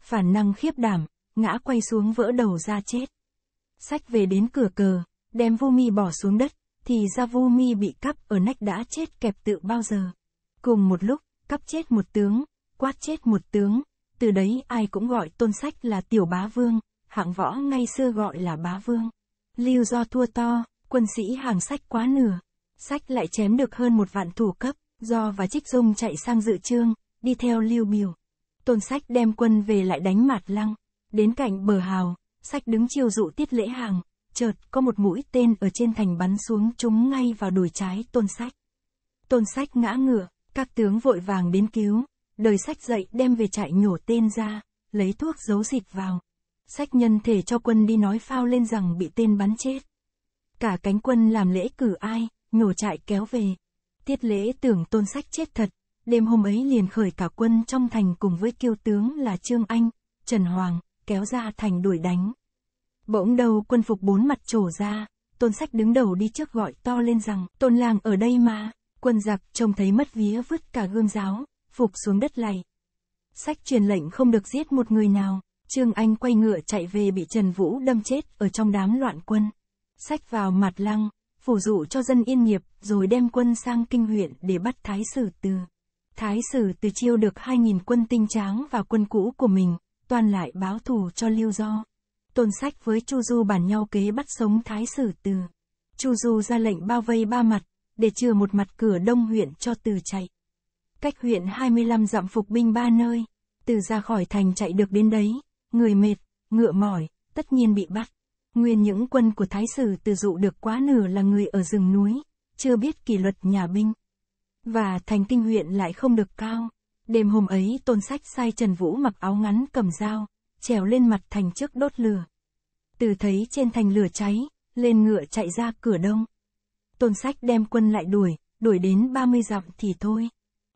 Phản năng khiếp đảm, ngã quay xuống vỡ đầu ra chết. Sách về đến cửa cờ, đem vô mi bỏ xuống đất, thì ra vô mi bị cắp ở nách đã chết kẹp tự bao giờ. Cùng một lúc, cắp chết một tướng, quát chết một tướng, từ đấy ai cũng gọi tôn sách là tiểu bá vương, hạng võ ngay xưa gọi là bá vương. Lưu do thua to, quân sĩ hàng sách quá nửa, sách lại chém được hơn một vạn thủ cấp, do và trích dung chạy sang dự trương, đi theo Lưu Biểu. Tôn Sách đem quân về lại đánh Mạt Lăng, đến cạnh bờ hào, Sách đứng chiêu dụ Tiết Lễ Hàng, chợt có một mũi tên ở trên thành bắn xuống trúng ngay vào đùi trái Tôn Sách. Tôn Sách ngã ngựa, các tướng vội vàng đến cứu, đời Sách dậy đem về trại nhổ tên ra, lấy thuốc giấu dịch vào. Sách nhân thể cho quân đi nói phao lên rằng bị tên bắn chết. Cả cánh quân làm lễ cử ai, nhổ trại kéo về. Tiết lễ tưởng tôn sách chết thật, Đêm hôm ấy liền khởi cả quân trong thành cùng với kiêu tướng là Trương Anh, Trần Hoàng, kéo ra thành đuổi đánh. Bỗng đầu quân phục bốn mặt trổ ra, tôn sách đứng đầu đi trước gọi to lên rằng, tôn làng ở đây mà, quân giặc trông thấy mất vía vứt cả gương giáo, phục xuống đất lầy. Sách truyền lệnh không được giết một người nào, Trương Anh quay ngựa chạy về bị Trần Vũ đâm chết ở trong đám loạn quân. Sách vào mặt lăng, phủ dụ cho dân yên nghiệp, rồi đem quân sang kinh huyện để bắt thái sử từ. Thái sử từ chiêu được 2.000 quân tinh tráng và quân cũ của mình, toàn lại báo thù cho lưu do. Tôn sách với Chu Du bàn nhau kế bắt sống Thái sử từ. Chu Du ra lệnh bao vây ba mặt, để chừa một mặt cửa đông huyện cho từ chạy. Cách huyện 25 dặm phục binh ba nơi, từ ra khỏi thành chạy được đến đấy, người mệt, ngựa mỏi, tất nhiên bị bắt. Nguyên những quân của Thái Sử từ dụ được quá nửa là người ở rừng núi, chưa biết kỷ luật nhà binh. Và thành tinh huyện lại không được cao. Đêm hôm ấy tôn sách sai Trần Vũ mặc áo ngắn cầm dao, trèo lên mặt thành trước đốt lửa. Từ thấy trên thành lửa cháy, lên ngựa chạy ra cửa đông. Tôn sách đem quân lại đuổi, đuổi đến 30 dặm thì thôi.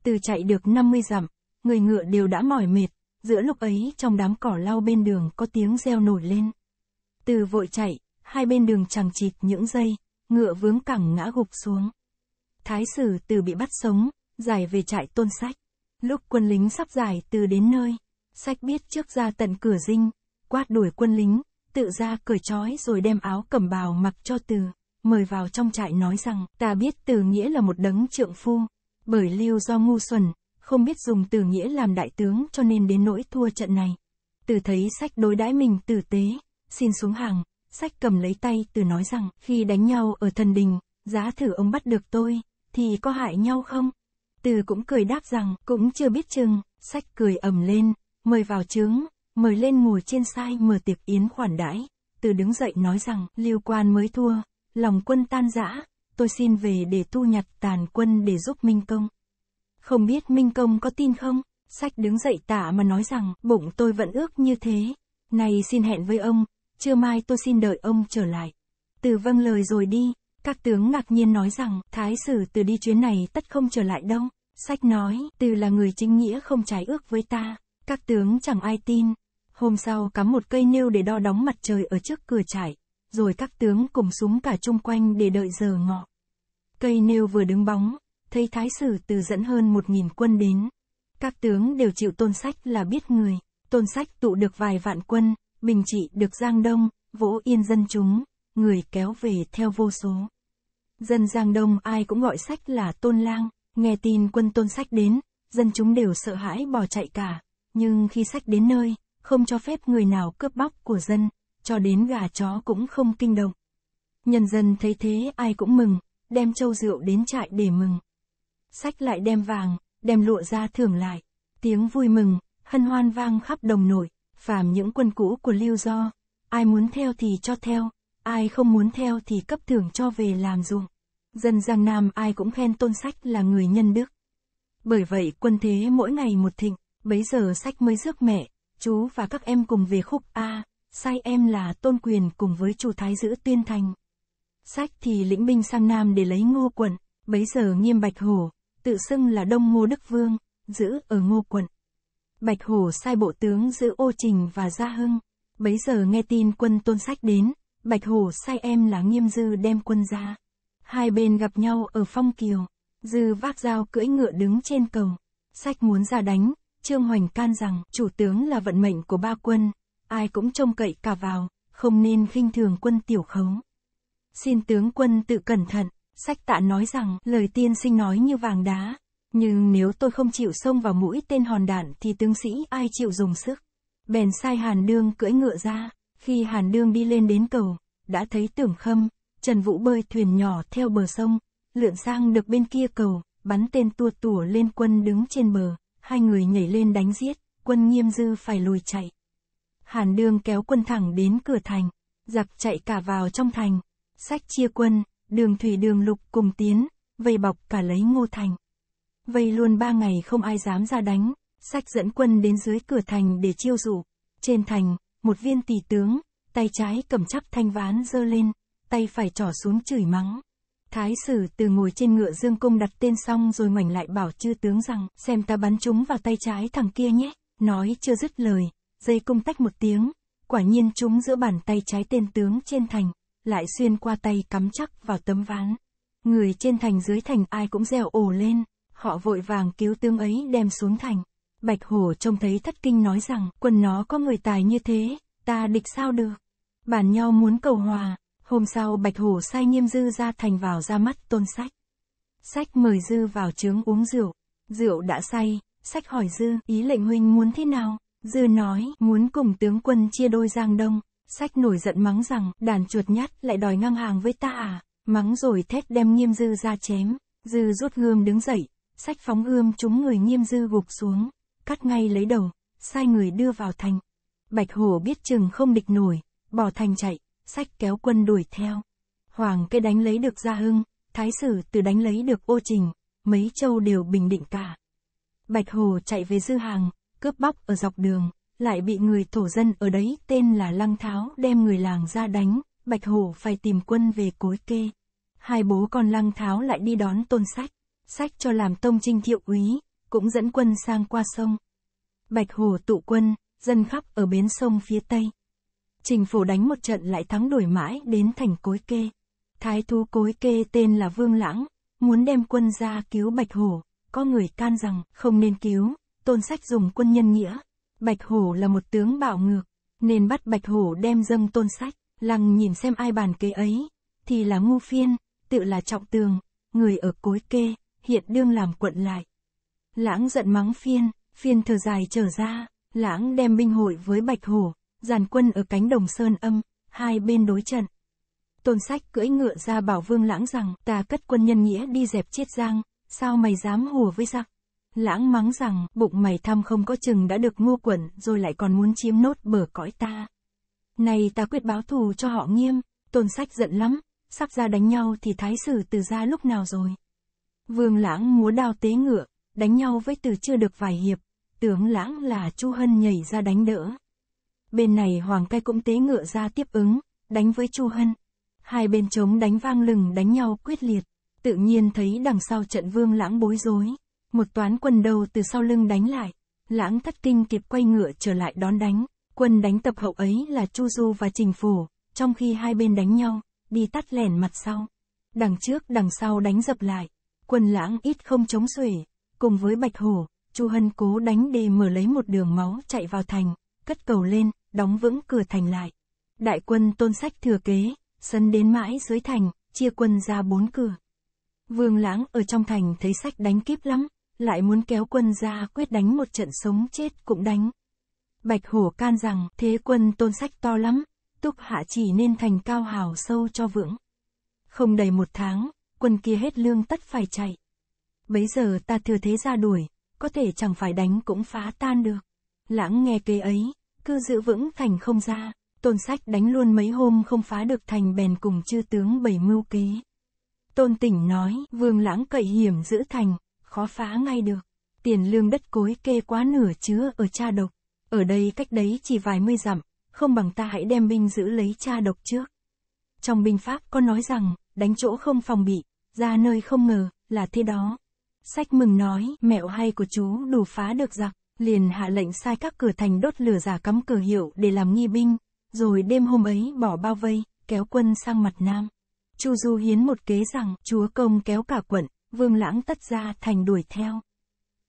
Từ chạy được 50 dặm, người ngựa đều đã mỏi mệt, giữa lúc ấy trong đám cỏ lau bên đường có tiếng reo nổi lên. Từ vội chạy, hai bên đường chẳng chịt những dây, ngựa vướng cẳng ngã gục xuống. Thái sử từ bị bắt sống, giải về trại tôn sách. Lúc quân lính sắp giải từ đến nơi, sách biết trước ra tận cửa dinh, quát đuổi quân lính, tự ra cởi trói rồi đem áo cẩm bào mặc cho từ, mời vào trong trại nói rằng ta biết từ nghĩa là một đấng trượng phu, bởi lưu do ngu xuẩn, không biết dùng từ nghĩa làm đại tướng cho nên đến nỗi thua trận này. Từ thấy sách đối đãi mình tử tế, xin xuống hàng, sách cầm lấy tay từ nói rằng khi đánh nhau ở thần đình, giá thử ông bắt được tôi, thì có hại nhau không? Từ cũng cười đáp rằng, cũng chưa biết chừng, sách cười ầm lên, mời vào trướng, mời lên ngồi trên sai mở tiệc yến khoản đãi. Từ đứng dậy nói rằng, lưu quan mới thua, lòng quân tan rã, tôi xin về để thu nhặt tàn quân để giúp Minh Công. Không biết Minh Công có tin không? Sách đứng dậy tạ mà nói rằng, bụng tôi vẫn ước như thế. Này xin hẹn với ông, trưa mai tôi xin đợi ông trở lại. Từ vâng lời rồi đi. Các tướng ngạc nhiên nói rằng, Thái Sử từ đi chuyến này tất không trở lại đâu. Sách nói, từ là người chính nghĩa không trái ước với ta. Các tướng chẳng ai tin. Hôm sau cắm một cây nêu để đo đóng mặt trời ở trước cửa trải. Rồi các tướng cùng súng cả chung quanh để đợi giờ ngọ. Cây nêu vừa đứng bóng, thấy Thái Sử từ dẫn hơn một nghìn quân đến. Các tướng đều chịu tôn sách là biết người. Tôn sách tụ được vài vạn quân, bình trị được Giang Đông, vỗ yên dân chúng, người kéo về theo vô số. Dân Giang Đông ai cũng gọi sách là Tôn Lang, nghe tin quân Tôn Sách đến, dân chúng đều sợ hãi bỏ chạy cả, nhưng khi sách đến nơi, không cho phép người nào cướp bóc của dân, cho đến gà chó cũng không kinh động. Nhân dân thấy thế ai cũng mừng, đem châu rượu đến trại để mừng. Sách lại đem vàng, đem lụa ra thưởng lại, tiếng vui mừng, hân hoan vang khắp đồng nội, phàm những quân cũ của lưu do, ai muốn theo thì cho theo, ai không muốn theo thì cấp thưởng cho về làm ruộng. Dân Giang Nam ai cũng khen tôn sách là người nhân đức. Bởi vậy quân thế mỗi ngày một thịnh, bấy giờ sách mới rước mẹ, chú và các em cùng về khúc A, sai em là tôn quyền cùng với chủ thái giữ tuyên thành. Sách thì lĩnh binh sang Nam để lấy ngô quận, bấy giờ nghiêm bạch hổ, tự xưng là đông ngô đức vương, giữ ở ngô quận. Bạch hổ sai bộ tướng giữ ô trình và gia hưng, bấy giờ nghe tin quân tôn sách đến, Bạch Hổ sai em là Nghiêm Dư đem quân ra. Hai bên gặp nhau ở Phong Kiều. Dư vác dao cưỡi ngựa đứng trên cầu. Sách muốn ra đánh, Trương Hoành can rằng chủ tướng là vận mệnh của ba quân, ai cũng trông cậy cả vào, không nên khinh thường quân tiểu khấu. Xin tướng quân tự cẩn thận, sách tạ nói rằng lời tiên sinh nói như vàng đá, nhưng nếu tôi không chịu xông vào mũi tên hòn đạn thì tướng sĩ ai chịu dùng sức. Bèn sai hàn đương cưỡi ngựa ra, khi Hàn Đương đi lên đến cầu, đã thấy tưởng khâm, Trần Vũ bơi thuyền nhỏ theo bờ sông, lượn sang được bên kia cầu, bắn tên tua tủa lên quân đứng trên bờ, hai người nhảy lên đánh giết, quân nghiêm dư phải lùi chạy. Hàn Đương kéo quân thẳng đến cửa thành, giặc chạy cả vào trong thành, sách chia quân, đường thủy đường lục cùng tiến, vây bọc cả lấy ngô thành. Vây luôn ba ngày không ai dám ra đánh, sách dẫn quân đến dưới cửa thành để chiêu dụ. Trên thành, một viên tỷ tướng, tay trái cầm chắp thanh ván dơ lên, tay phải trỏ xuống chửi mắng. Thái sử từ ngồi trên ngựa dương cung đặt tên xong rồi ngoảnh lại bảo chư tướng rằng, xem ta bắn chúng vào tay trái thằng kia nhé, nói chưa dứt lời, dây cung tách một tiếng, quả nhiên chúng giữa bàn tay trái tên tướng trên thành, lại xuyên qua tay cắm chắc vào tấm ván. Người trên thành dưới thành ai cũng reo ồ lên, họ vội vàng cứu tướng ấy đem xuống thành. Bạch Hổ trông thấy thất kinh nói rằng, quân nó có người tài như thế, ta địch sao được. Bản nhau muốn cầu hòa, hôm sau Bạch Hổ sai nghiêm dư ra thành vào ra mắt tôn sách. Sách mời dư vào trướng uống rượu, rượu đã say, sách hỏi dư, ý lệnh huynh muốn thế nào? Dư nói, muốn cùng tướng quân chia đôi giang đông. Sách nổi giận mắng rằng, đàn chuột nhát lại đòi ngang hàng với ta à? Mắng rồi thét đem nghiêm dư ra chém. Dư rút gươm đứng dậy, sách phóng gươm trúng người nghiêm dư gục xuống cắt ngay lấy đầu, sai người đưa vào thành. Bạch hổ biết chừng không địch nổi, bỏ thành chạy, sách kéo quân đuổi theo. Hoàng cây đánh lấy được Gia Hưng, Thái Sử từ đánh lấy được Ô Trình, mấy châu đều bình định cả. Bạch Hổ chạy về Dư Hàng, cướp bóc ở dọc đường, lại bị người thổ dân ở đấy tên là Lăng Tháo đem người làng ra đánh, Bạch Hổ phải tìm quân về cối kê. Hai bố con Lăng Tháo lại đi đón tôn sách, sách cho làm tông trinh thiệu quý cũng dẫn quân sang qua sông. Bạch Hồ tụ quân, dân khắp ở bến sông phía Tây. Trình phủ đánh một trận lại thắng đuổi mãi đến thành cối kê. Thái thú cối kê tên là Vương Lãng, muốn đem quân ra cứu Bạch hồ có người can rằng không nên cứu, tôn sách dùng quân nhân nghĩa. Bạch hồ là một tướng bạo ngược, nên bắt Bạch hồ đem dâng tôn sách, lăng nhìn xem ai bàn kế ấy, thì là ngu phiên, tự là trọng tường, người ở cối kê, hiện đương làm quận lại. Lãng giận mắng phiên, phiên thở dài trở ra, lãng đem binh hội với bạch hổ, dàn quân ở cánh đồng sơn âm, hai bên đối trận. Tôn sách cưỡi ngựa ra bảo vương lãng rằng ta cất quân nhân nghĩa đi dẹp chiết giang, sao mày dám hùa với giặc. Lãng mắng rằng bụng mày thăm không có chừng đã được mua quẩn rồi lại còn muốn chiếm nốt bờ cõi ta. Này ta quyết báo thù cho họ nghiêm, tôn sách giận lắm, sắp ra đánh nhau thì thái sử từ ra lúc nào rồi. Vương lãng múa đao tế ngựa, đánh nhau với từ chưa được vài hiệp, tướng lãng là Chu Hân nhảy ra đánh đỡ. Bên này Hoàng Cai cũng tế ngựa ra tiếp ứng, đánh với Chu Hân. Hai bên chống đánh vang lừng đánh nhau quyết liệt, tự nhiên thấy đằng sau trận vương lãng bối rối. Một toán quân đầu từ sau lưng đánh lại, lãng thất kinh kịp quay ngựa trở lại đón đánh. Quân đánh tập hậu ấy là Chu Du và Trình Phủ, trong khi hai bên đánh nhau, đi tắt lẻn mặt sau. Đằng trước đằng sau đánh dập lại, quân lãng ít không chống xuể, Cùng với Bạch Hổ, Chu Hân cố đánh đề mở lấy một đường máu chạy vào thành, cất cầu lên, đóng vững cửa thành lại. Đại quân tôn sách thừa kế, sân đến mãi dưới thành, chia quân ra bốn cửa. Vương Lãng ở trong thành thấy sách đánh kíp lắm, lại muốn kéo quân ra quyết đánh một trận sống chết cũng đánh. Bạch Hổ can rằng thế quân tôn sách to lắm, túc hạ chỉ nên thành cao hào sâu cho vững. Không đầy một tháng, quân kia hết lương tất phải chạy bấy giờ ta thừa thế ra đuổi, có thể chẳng phải đánh cũng phá tan được. Lãng nghe kế ấy, cứ giữ vững thành không ra, tôn sách đánh luôn mấy hôm không phá được thành bèn cùng chư tướng bảy mưu kế. Tôn tỉnh nói, vương lãng cậy hiểm giữ thành, khó phá ngay được. Tiền lương đất cối kê quá nửa chứa ở cha độc. Ở đây cách đấy chỉ vài mươi dặm, không bằng ta hãy đem binh giữ lấy cha độc trước. Trong binh pháp có nói rằng, đánh chỗ không phòng bị, ra nơi không ngờ, là thế đó. Sách mừng nói, mẹo hay của chú đủ phá được giặc, liền hạ lệnh sai các cửa thành đốt lửa giả cắm cửa hiệu để làm nghi binh, rồi đêm hôm ấy bỏ bao vây, kéo quân sang mặt nam. Chu Du hiến một kế rằng, chúa công kéo cả quận, vương lãng tất ra thành đuổi theo.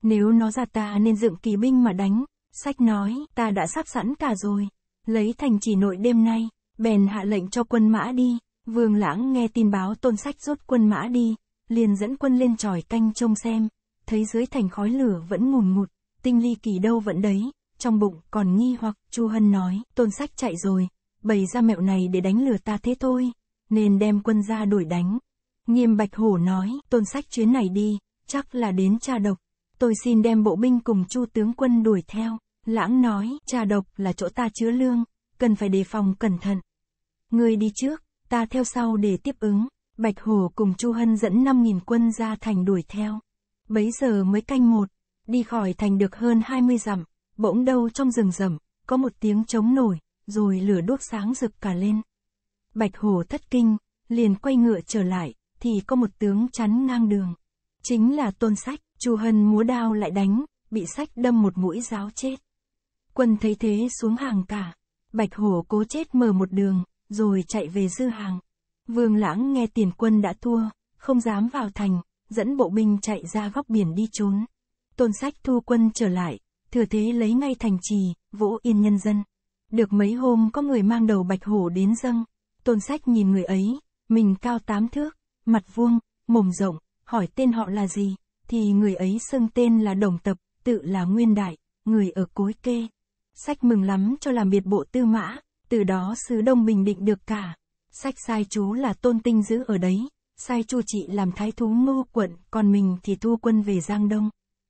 Nếu nó ra ta nên dựng kỳ binh mà đánh, sách nói, ta đã sắp sẵn cả rồi, lấy thành chỉ nội đêm nay, bèn hạ lệnh cho quân mã đi, vương lãng nghe tin báo tôn sách rút quân mã đi, liền dẫn quân lên tròi canh trông xem, thấy dưới thành khói lửa vẫn ngùn ngụt, tinh ly kỳ đâu vẫn đấy, trong bụng còn nghi hoặc, Chu Hân nói, tôn sách chạy rồi, bày ra mẹo này để đánh lừa ta thế thôi, nên đem quân ra đuổi đánh. Nghiêm Bạch Hổ nói, tôn sách chuyến này đi, chắc là đến cha độc, tôi xin đem bộ binh cùng Chu tướng quân đuổi theo. Lãng nói, cha độc là chỗ ta chứa lương, cần phải đề phòng cẩn thận. người đi trước, ta theo sau để tiếp ứng. Bạch Hổ cùng Chu Hân dẫn 5.000 quân ra thành đuổi theo. Bấy giờ mới canh một, đi khỏi thành được hơn 20 dặm, bỗng đâu trong rừng rậm, có một tiếng trống nổi, rồi lửa đuốc sáng rực cả lên. Bạch Hổ thất kinh, liền quay ngựa trở lại, thì có một tướng chắn ngang đường. Chính là Tôn Sách, Chu Hân múa đao lại đánh, bị Sách đâm một mũi giáo chết. Quân thấy thế xuống hàng cả, Bạch Hổ cố chết mở một đường, rồi chạy về dư hàng. Vương Lãng nghe tiền quân đã thua, không dám vào thành, dẫn bộ binh chạy ra góc biển đi trốn. Tôn sách thu quân trở lại, thừa thế lấy ngay thành trì, vỗ yên nhân dân. Được mấy hôm có người mang đầu bạch hổ đến dâng, tôn sách nhìn người ấy, mình cao tám thước, mặt vuông, mồm rộng, hỏi tên họ là gì, thì người ấy xưng tên là Đồng Tập, tự là Nguyên Đại, người ở cối kê. Sách mừng lắm cho làm biệt bộ tư mã, từ đó xứ Đông Bình Định được cả sách sai chú là tôn tinh giữ ở đấy, sai chu chị làm thái thú ngô quận, còn mình thì thu quân về Giang Đông.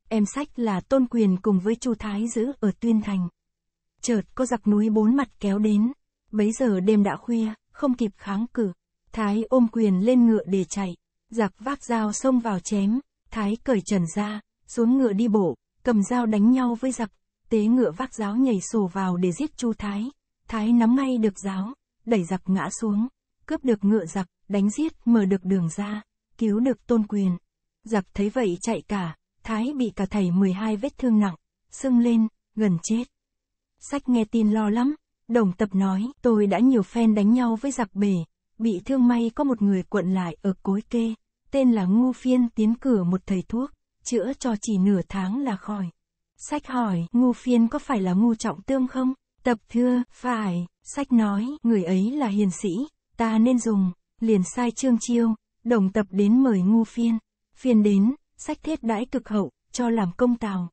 Em sách là tôn quyền cùng với chu thái giữ ở Tuyên Thành. Chợt có giặc núi bốn mặt kéo đến, bấy giờ đêm đã khuya, không kịp kháng cử. Thái ôm quyền lên ngựa để chạy, giặc vác dao xông vào chém, Thái cởi trần ra, xuống ngựa đi bộ, cầm dao đánh nhau với giặc, tế ngựa vác giáo nhảy sổ vào để giết chu Thái. Thái nắm ngay được giáo, đẩy giặc ngã xuống, cướp được ngựa giặc, đánh giết, mở được đường ra, cứu được tôn quyền. Giặc thấy vậy chạy cả, Thái bị cả thầy 12 vết thương nặng, sưng lên, gần chết. Sách nghe tin lo lắm, đồng tập nói, tôi đã nhiều phen đánh nhau với giặc bể, bị thương may có một người quận lại ở cối kê, tên là Ngu Phiên tiến cử một thầy thuốc, chữa cho chỉ nửa tháng là khỏi. Sách hỏi, Ngu Phiên có phải là ngu trọng tương không? Tập thưa, phải, sách nói, người ấy là hiền sĩ, ta nên dùng, liền sai trương chiêu, đồng tập đến mời ngu phiên, phiên đến, sách thiết đãi cực hậu, cho làm công tào.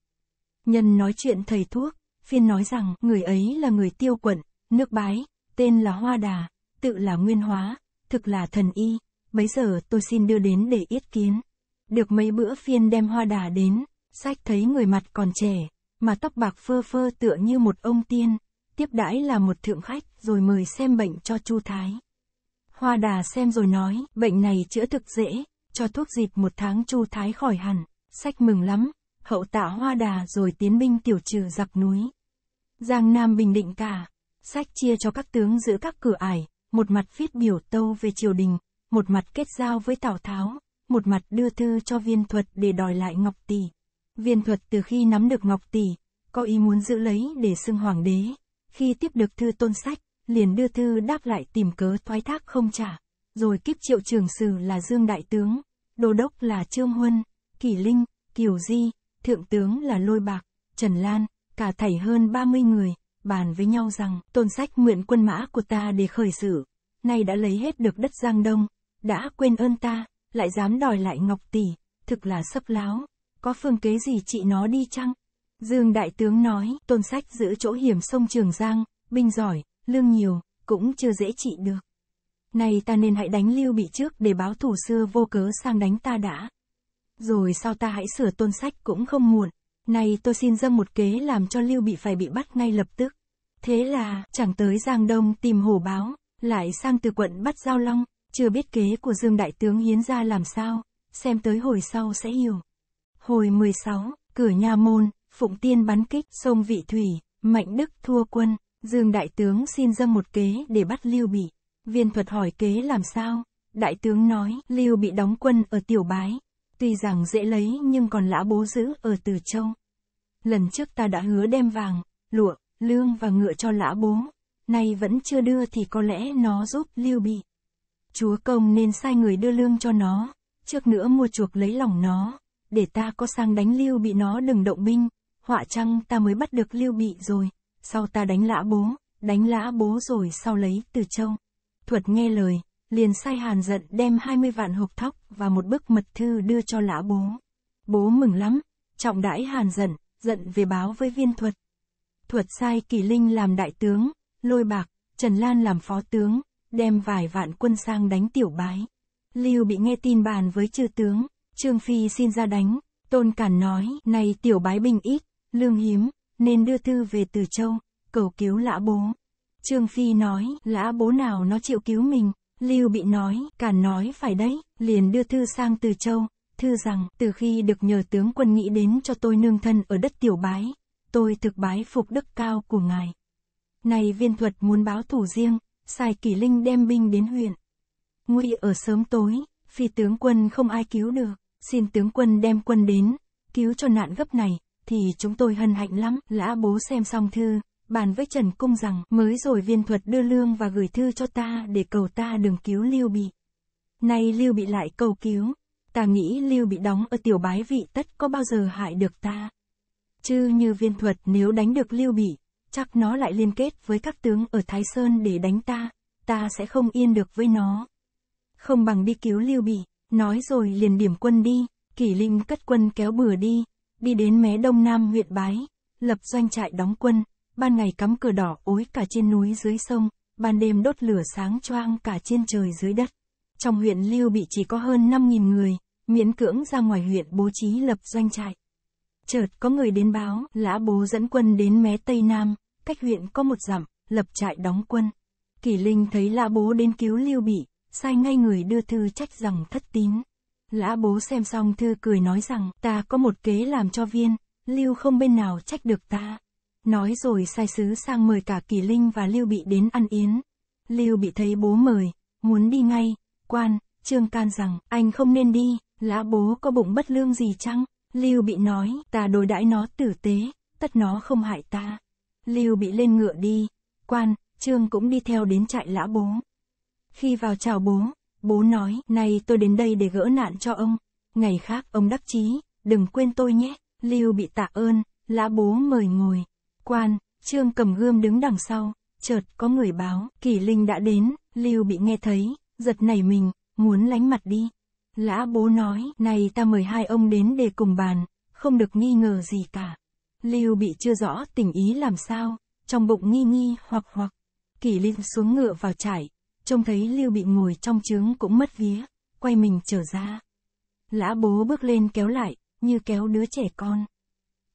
Nhân nói chuyện thầy thuốc, phiên nói rằng người ấy là người tiêu quận, nước bái, tên là Hoa Đà, tự là Nguyên Hóa, thực là thần y, bấy giờ tôi xin đưa đến để yết kiến. Được mấy bữa phiên đem Hoa Đà đến, sách thấy người mặt còn trẻ, mà tóc bạc phơ phơ tựa như một ông tiên, tiếp đãi là một thượng khách, rồi mời xem bệnh cho Chu Thái. Hoa đà xem rồi nói, bệnh này chữa thực dễ, cho thuốc dịp một tháng Chu Thái khỏi hẳn, sách mừng lắm, hậu tạ hoa đà rồi tiến binh tiểu trừ giặc núi. Giang Nam bình định cả, sách chia cho các tướng giữ các cửa ải, một mặt viết biểu tâu về triều đình, một mặt kết giao với Tào Tháo, một mặt đưa thư cho viên thuật để đòi lại Ngọc Tỷ. Viên thuật từ khi nắm được Ngọc Tỷ, có ý muốn giữ lấy để xưng hoàng đế, khi tiếp được thư tôn sách, liền đưa thư đáp lại tìm cớ thoái thác không trả. Rồi kiếp triệu trường sử là Dương Đại Tướng, Đô Đốc là Trương Huân, Kỳ Linh, Kiều Di, Thượng Tướng là Lôi Bạc, Trần Lan, cả thảy hơn 30 người, bàn với nhau rằng tôn sách mượn quân mã của ta để khởi sự, nay đã lấy hết được đất Giang Đông, đã quên ơn ta, lại dám đòi lại Ngọc Tỷ, thực là sấp láo, có phương kế gì trị nó đi chăng? Dương Đại Tướng nói, tôn sách giữ chỗ hiểm sông Trường Giang, binh giỏi, lương nhiều, cũng chưa dễ trị được. Này ta nên hãy đánh lưu bị trước để báo thủ xưa vô cớ sang đánh ta đã. Rồi sao ta hãy sửa tôn sách cũng không muộn. Này tôi xin dâng một kế làm cho lưu bị phải bị bắt ngay lập tức. Thế là, chẳng tới Giang Đông tìm hổ báo, lại sang từ quận bắt Giao Long, chưa biết kế của Dương Đại Tướng hiến ra làm sao, xem tới hồi sau sẽ hiểu. Hồi 16, cửa nhà môn, Phụng Tiên bắn kích, sông Vị Thủy, Mạnh Đức thua quân, Dương Đại Tướng xin dâng một kế để bắt Lưu Bị. Viên thuật hỏi kế làm sao? Đại tướng nói, Lưu Bị đóng quân ở Tiểu Bái. Tuy rằng dễ lấy nhưng còn lã bố giữ ở Từ Châu. Lần trước ta đã hứa đem vàng, lụa, lương và ngựa cho lã bố. Nay vẫn chưa đưa thì có lẽ nó giúp Lưu Bị. Chúa công nên sai người đưa lương cho nó. Trước nữa mua chuộc lấy lòng nó. Để ta có sang đánh Lưu Bị nó đừng động binh họa chăng ta mới bắt được lưu bị rồi, sau ta đánh lã bố, đánh lã bố rồi sau lấy từ châu. Thuật nghe lời, liền sai hàn giận đem 20 vạn hộp thóc và một bức mật thư đưa cho lã bố. Bố mừng lắm, trọng đãi hàn giận, giận về báo với viên thuật. Thuật sai kỳ linh làm đại tướng, lôi bạc, Trần Lan làm phó tướng, đem vài vạn quân sang đánh tiểu bái. Lưu bị nghe tin bàn với chư tướng, Trương Phi xin ra đánh, Tôn Cản nói, này tiểu bái binh ít, lương hiếm, nên đưa thư về Từ Châu, cầu cứu lã bố. Trương Phi nói, lã bố nào nó chịu cứu mình, Lưu Bị nói, cả nói phải đấy, liền đưa thư sang Từ Châu, thư rằng, từ khi được nhờ tướng quân nghĩ đến cho tôi nương thân ở đất tiểu bái, tôi thực bái phục đức cao của ngài. Này viên thuật muốn báo thủ riêng, sai kỳ linh đem binh đến huyện. Nguy ở sớm tối, phi tướng quân không ai cứu được, xin tướng quân đem quân đến, cứu cho nạn gấp này, thì chúng tôi hân hạnh lắm, lã bố xem xong thư, bàn với Trần Cung rằng, mới rồi viên thuật đưa lương và gửi thư cho ta để cầu ta đừng cứu Lưu Bị. Nay Lưu Bị lại cầu cứu, ta nghĩ Lưu Bị đóng ở tiểu bái vị tất có bao giờ hại được ta. Chứ như viên thuật nếu đánh được Lưu Bị, chắc nó lại liên kết với các tướng ở Thái Sơn để đánh ta, ta sẽ không yên được với nó. Không bằng đi cứu Lưu Bị, nói rồi liền điểm quân đi, kỷ linh cất quân kéo bừa đi, đi đến mé đông nam huyện Bái, lập doanh trại đóng quân, ban ngày cắm cờ đỏ ối cả trên núi dưới sông, ban đêm đốt lửa sáng choang cả trên trời dưới đất. Trong huyện Lưu Bị chỉ có hơn năm nghìn người, miễn cưỡng ra ngoài huyện bố trí lập doanh trại. Chợt có người đến báo, lã bố dẫn quân đến mé Tây Nam, cách huyện có một dặm, lập trại đóng quân. Kỷ Linh thấy lã bố đến cứu Lưu Bị, sai ngay người đưa thư trách rằng thất tín. Lã bố xem xong thư cười nói rằng, ta có một kế làm cho viên, lưu không bên nào trách được ta. Nói rồi sai sứ sang mời cả kỳ linh và lưu bị đến ăn yến. Lưu bị thấy bố mời, muốn đi ngay, quan, trương can rằng, anh không nên đi, lã bố có bụng bất lương gì chăng? Lưu bị nói, ta đối đãi nó tử tế, tất nó không hại ta. Lưu bị lên ngựa đi, quan, trương cũng đi theo đến trại lã bố. Khi vào chào bố, Bố nói, nay tôi đến đây để gỡ nạn cho ông. Ngày khác ông đắc chí, đừng quên tôi nhé. Lưu bị tạ ơn, lã bố mời ngồi. Quan, trương cầm gươm đứng đằng sau, chợt có người báo, kỷ linh đã đến, Lưu bị nghe thấy, giật nảy mình, muốn lánh mặt đi. Lã bố nói, nay ta mời hai ông đến để cùng bàn, không được nghi ngờ gì cả. Lưu bị chưa rõ tình ý làm sao, trong bụng nghi nghi hoặc hoặc. Kỷ linh xuống ngựa vào trải, trông thấy Lưu bị ngồi trong trướng cũng mất vía, quay mình trở ra. Lã bố bước lên kéo lại, như kéo đứa trẻ con.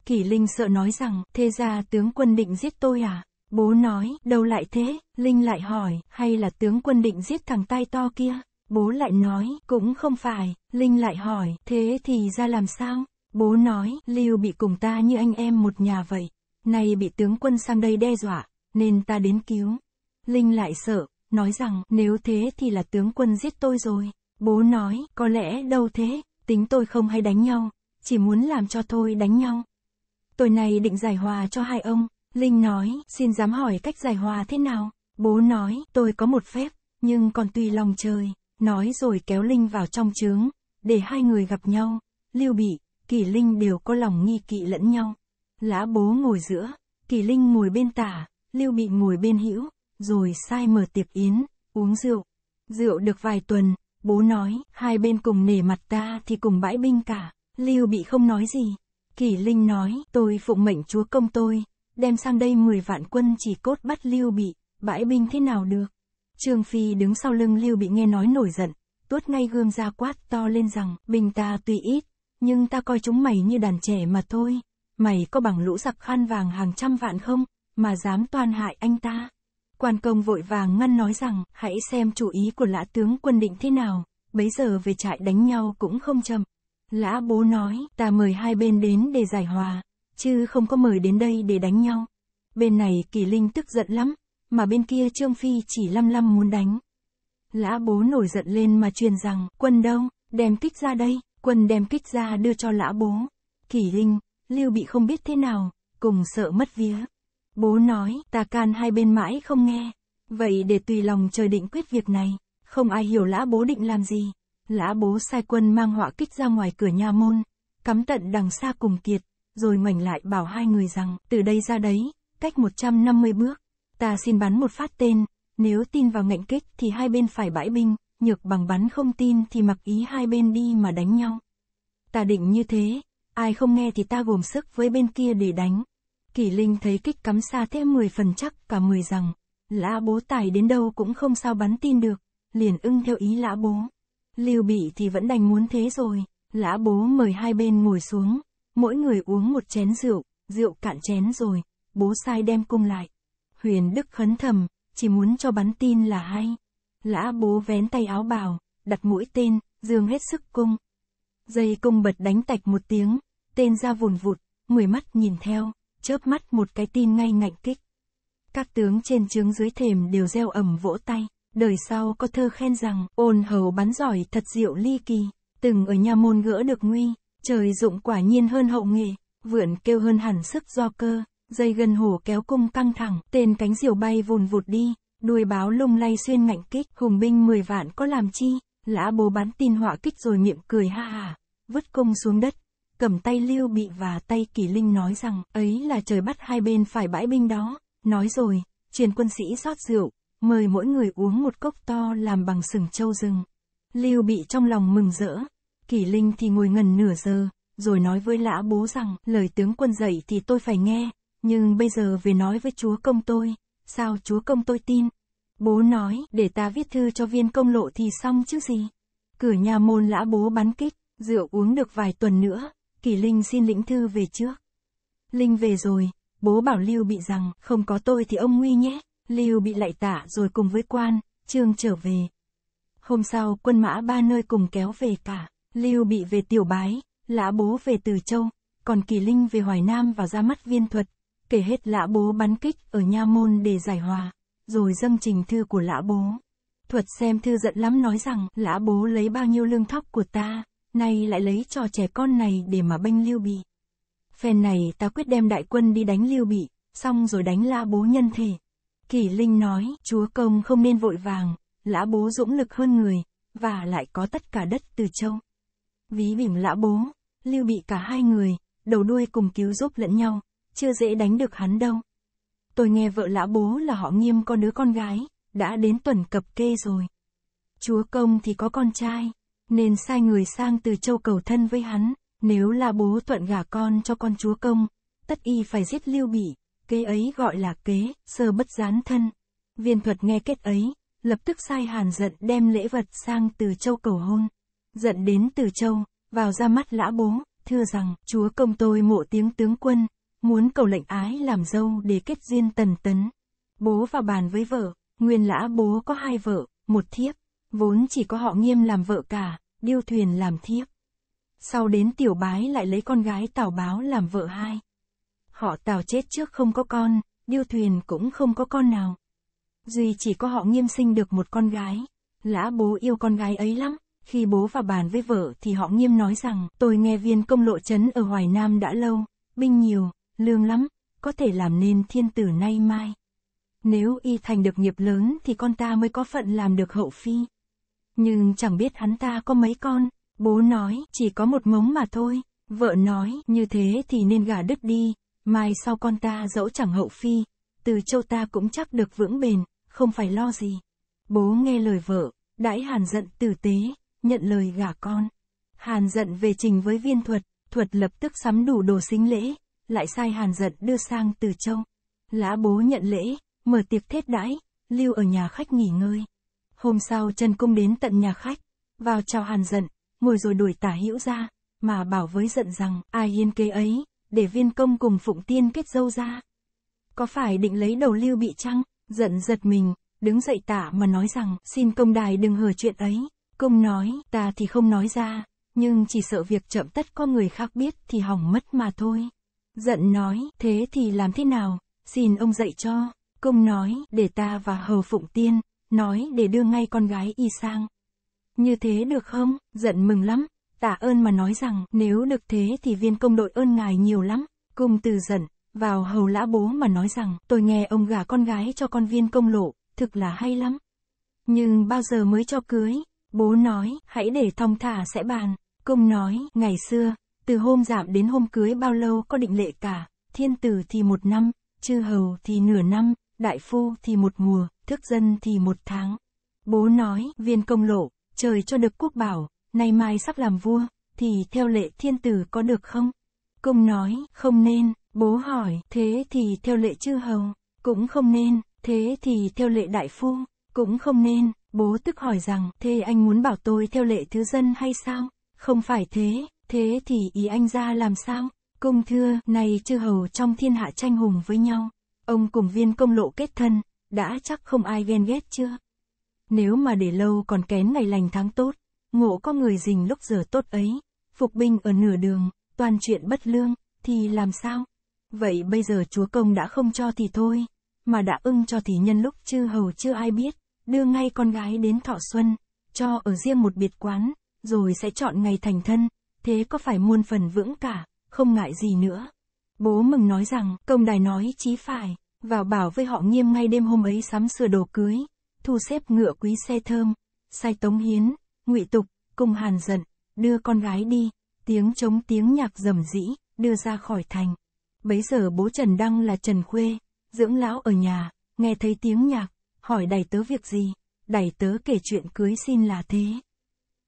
Kỷ Linh sợ nói rằng, thế ra tướng quân định giết tôi à? Bố nói, đâu lại thế? Linh lại hỏi, hay là tướng quân định giết thằng tay to kia? Bố lại nói, cũng không phải. Linh lại hỏi, thế thì ra làm sao? Bố nói, Lưu bị cùng ta như anh em một nhà vậy. Nay bị tướng quân sang đây đe dọa, nên ta đến cứu. Linh lại sợ, nói rằng nếu thế thì là tướng quân giết tôi rồi. Bố nói, có lẽ đâu thế, tính tôi không hay đánh nhau, chỉ muốn làm cho thôi đánh nhau. Tôi này định giải hòa cho hai ông, Linh nói, xin dám hỏi cách giải hòa thế nào. Bố nói, tôi có một phép, nhưng còn tùy lòng trời, nói rồi kéo Linh vào trong trướng, để hai người gặp nhau. Lưu Bị, Kỳ Linh đều có lòng nghi kỵ lẫn nhau. lá bố ngồi giữa, Kỳ Linh ngồi bên tả, Lưu Bị ngồi bên hữu, rồi sai mở tiệc yến, uống rượu. Rượu được vài tuần, bố nói, hai bên cùng nể mặt ta thì cùng bãi binh cả, Lưu bị không nói gì. Kỳ Linh nói, tôi phụng mệnh chúa công tôi, đem sang đây 10 vạn quân chỉ cốt bắt Lưu bị, bãi binh thế nào được. Trương Phi đứng sau lưng Lưu bị nghe nói nổi giận, tuốt ngay gương ra quát to lên rằng, bình ta tuy ít, nhưng ta coi chúng mày như đàn trẻ mà thôi. Mày có bằng lũ giặc khăn vàng hàng trăm vạn không, mà dám toàn hại anh ta. Quan công vội vàng ngăn nói rằng, hãy xem chủ ý của lã tướng quân định thế nào, bấy giờ về trại đánh nhau cũng không chậm. Lã bố nói, ta mời hai bên đến để giải hòa, chứ không có mời đến đây để đánh nhau. Bên này kỳ linh tức giận lắm, mà bên kia Trương Phi chỉ lăm lăm muốn đánh. Lã bố nổi giận lên mà truyền rằng, quân đông, đem kích ra đây, quân đem kích ra đưa cho lã bố. Kỳ linh, Lưu Bị không biết thế nào, cùng sợ mất vía. Bố nói, ta can hai bên mãi không nghe. Vậy để tùy lòng trời định quyết việc này, không ai hiểu lã bố định làm gì. Lã bố sai quân mang họa kích ra ngoài cửa nha môn, cắm tận đằng xa cùng kiệt, rồi ngoảnh lại bảo hai người rằng, từ đây ra đấy, cách 150 bước, ta xin bắn một phát tên, nếu tin vào ngạnh kích thì hai bên phải bãi binh, nhược bằng bắn không tin thì mặc ý hai bên đi mà đánh nhau. Ta định như thế, ai không nghe thì ta gồm sức với bên kia để đánh, Kỳ Linh thấy kích cắm xa thế 10 phần chắc cả 10 rằng, lã bố tài đến đâu cũng không sao bắn tin được, liền ưng theo ý lã bố. Lưu Bị thì vẫn đành muốn thế rồi, lã bố mời hai bên ngồi xuống, mỗi người uống một chén rượu, rượu cạn chén rồi, bố sai đem cung lại. Huyền Đức khấn thầm, chỉ muốn cho bắn tin là hay. Lã bố vén tay áo bào, đặt mũi tên, dương hết sức cung. Dây cung bật đánh tạch một tiếng, tên ra vùn vụt, mười mắt nhìn theo chớp mắt một cái tin ngay ngạnh kích. Các tướng trên trướng dưới thềm đều reo ẩm vỗ tay, đời sau có thơ khen rằng, ôn hầu bắn giỏi thật diệu ly kỳ, từng ở nhà môn gỡ được nguy, trời dụng quả nhiên hơn hậu nghệ, vượn kêu hơn hẳn sức do cơ, dây gần hổ kéo cung căng thẳng, tên cánh diều bay vùn vụt đi, đuôi báo lung lay xuyên ngạnh kích, hùng binh 10 vạn có làm chi, lã bố bắn tin họa kích rồi miệng cười ha hà, vứt cung xuống đất, cầm tay Lưu Bị và tay Kỳ Linh nói rằng, ấy là trời bắt hai bên phải bãi binh đó, nói rồi, truyền quân sĩ rót rượu, mời mỗi người uống một cốc to làm bằng sừng trâu rừng. Lưu Bị trong lòng mừng rỡ, Kỳ Linh thì ngồi ngần nửa giờ, rồi nói với lã bố rằng, lời tướng quân dạy thì tôi phải nghe, nhưng bây giờ về nói với chúa công tôi, sao chúa công tôi tin? Bố nói, để ta viết thư cho viên công lộ thì xong chứ gì. Cửa nhà môn lã bố bắn kích, rượu uống được vài tuần nữa, Kỳ Linh xin lĩnh thư về trước. Linh về rồi, bố bảo Lưu Bị rằng, không có tôi thì ông nguy nhé. Lưu Bị lại tạ rồi cùng với quan, Trương trở về. Hôm sau, quân mã ba nơi cùng kéo về cả. Lưu Bị về Tiểu Bái, Lã Bố về Từ Châu, còn Kỳ Linh về Hoài Nam và ra mắt viên thuật. Kể hết Lã Bố bắn kích ở Nha Môn để giải hòa, rồi dâng trình thư của Lã Bố. Thuật xem thư giận lắm nói rằng, Lã Bố lấy bao nhiêu lương thóc của ta, nay lại lấy trò trẻ con này để mà bênh Lưu Bị. Phen này ta quyết đem đại quân đi đánh Lưu Bị, xong rồi đánh lã bố nhân thể. kỳ Linh nói, chúa công không nên vội vàng, lã bố dũng lực hơn người, và lại có tất cả đất từ châu. Ví bỉm lã bố, Lưu Bị cả hai người, đầu đuôi cùng cứu giúp lẫn nhau, chưa dễ đánh được hắn đâu. Tôi nghe vợ lã bố là họ nghiêm có đứa con gái, đã đến tuần cập kê rồi. Chúa công thì có con trai, nên sai người sang từ châu cầu thân với hắn, nếu là bố thuận gả con cho con chúa công, tất y phải giết lưu bị, kế ấy gọi là kế, sơ bất gián thân. Viên thuật nghe kết ấy, lập tức sai hàn giận đem lễ vật sang từ châu cầu hôn. Giận đến từ châu, vào ra mắt lã bố, thưa rằng, chúa công tôi mộ tiếng tướng quân, muốn cầu lệnh ái làm dâu để kết duyên tần tấn. Bố vào bàn với vợ, nguyên lã bố có hai vợ, một thiếp, Vốn chỉ có họ nghiêm làm vợ cả, điêu thuyền làm thiếp. Sau đến tiểu bái lại lấy con gái tào báo làm vợ hai. Họ tào chết trước không có con, điêu thuyền cũng không có con nào. Duy chỉ có họ nghiêm sinh được một con gái. Lã bố yêu con gái ấy lắm, khi bố vào bàn với vợ thì họ nghiêm nói rằng tôi nghe viên công lộ chấn ở Hoài Nam đã lâu, binh nhiều, lương lắm, có thể làm nên thiên tử nay mai. Nếu y thành được nghiệp lớn thì con ta mới có phận làm được hậu phi nhưng chẳng biết hắn ta có mấy con. Bố nói, chỉ có một mống mà thôi. Vợ nói, như thế thì nên gả đứt đi, mai sau con ta dẫu chẳng hậu phi, từ châu ta cũng chắc được vững bền, không phải lo gì. Bố nghe lời vợ, đãi hàn giận tử tế, nhận lời gả con. Hàn giận về trình với viên thuật, thuật lập tức sắm đủ đồ xính lễ, lại sai hàn giận đưa sang từ châu. Lã bố nhận lễ, mở tiệc thết đãi, lưu ở nhà khách nghỉ ngơi. Hôm sau Trần Cung đến tận nhà khách, vào chào Hàn giận, ngồi rồi đuổi tả hữu ra, mà bảo với giận rằng, ai yên kế ấy, để viên công cùng Phụng Tiên kết dâu ra. Có phải định lấy đầu lưu bị chăng? Giận giật mình, đứng dậy tả mà nói rằng, xin công đài đừng hở chuyện ấy. Công nói, ta thì không nói ra, nhưng chỉ sợ việc chậm tất có người khác biết thì hỏng mất mà thôi. Giận nói, thế thì làm thế nào, xin ông dạy cho. Công nói, để ta và Hờ Phụng Tiên, nói để đưa ngay con gái y sang. Như thế được không, giận mừng lắm, tạ ơn mà nói rằng nếu được thế thì viên công đội ơn ngài nhiều lắm, cung từ giận, vào hầu lã bố mà nói rằng tôi nghe ông gả con gái cho con viên công lộ, thực là hay lắm. Nhưng bao giờ mới cho cưới, bố nói hãy để thong thả sẽ bàn, công nói ngày xưa, từ hôm giảm đến hôm cưới bao lâu có định lệ cả, thiên tử thì một năm, chư hầu thì nửa năm, đại phu thì một mùa, thức dân thì một tháng. Bố nói, viên công lộ, trời cho được quốc bảo, nay mai sắp làm vua, thì theo lệ thiên tử có được không? Công nói, không nên, bố hỏi, thế thì theo lệ chư hầu, cũng không nên, thế thì theo lệ đại phu, cũng không nên, bố tức hỏi rằng, thế anh muốn bảo tôi theo lệ thứ dân hay sao? Không phải thế, thế thì ý anh ra làm sao? Công thưa, này chư hầu trong thiên hạ tranh hùng với nhau. Ông cùng viên công lộ kết thân, đã chắc không ai ghen ghét chưa? Nếu mà để lâu còn kén ngày lành tháng tốt, ngộ có người dình lúc giờ tốt ấy, phục binh ở nửa đường, toàn chuyện bất lương, thì làm sao? Vậy bây giờ chúa công đã không cho thì thôi, mà đã ưng cho thì nhân lúc chư hầu chưa ai biết, đưa ngay con gái đến thọ xuân, cho ở riêng một biệt quán, rồi sẽ chọn ngày thành thân, thế có phải muôn phần vững cả, không ngại gì nữa. Bố mừng nói rằng, công đài nói chí phải. Vào bảo với họ nghiêm ngay đêm hôm ấy sắm sửa đồ cưới, thu xếp ngựa quý xe thơm, sai tống hiến, ngụy tục, cùng hàn giận, đưa con gái đi, tiếng trống tiếng nhạc rầm rĩ, đưa ra khỏi thành. Bấy giờ bố Trần Đăng là Trần Khuê, dưỡng lão ở nhà, nghe thấy tiếng nhạc, hỏi đầy tớ việc gì, đầy tớ kể chuyện cưới xin là thế.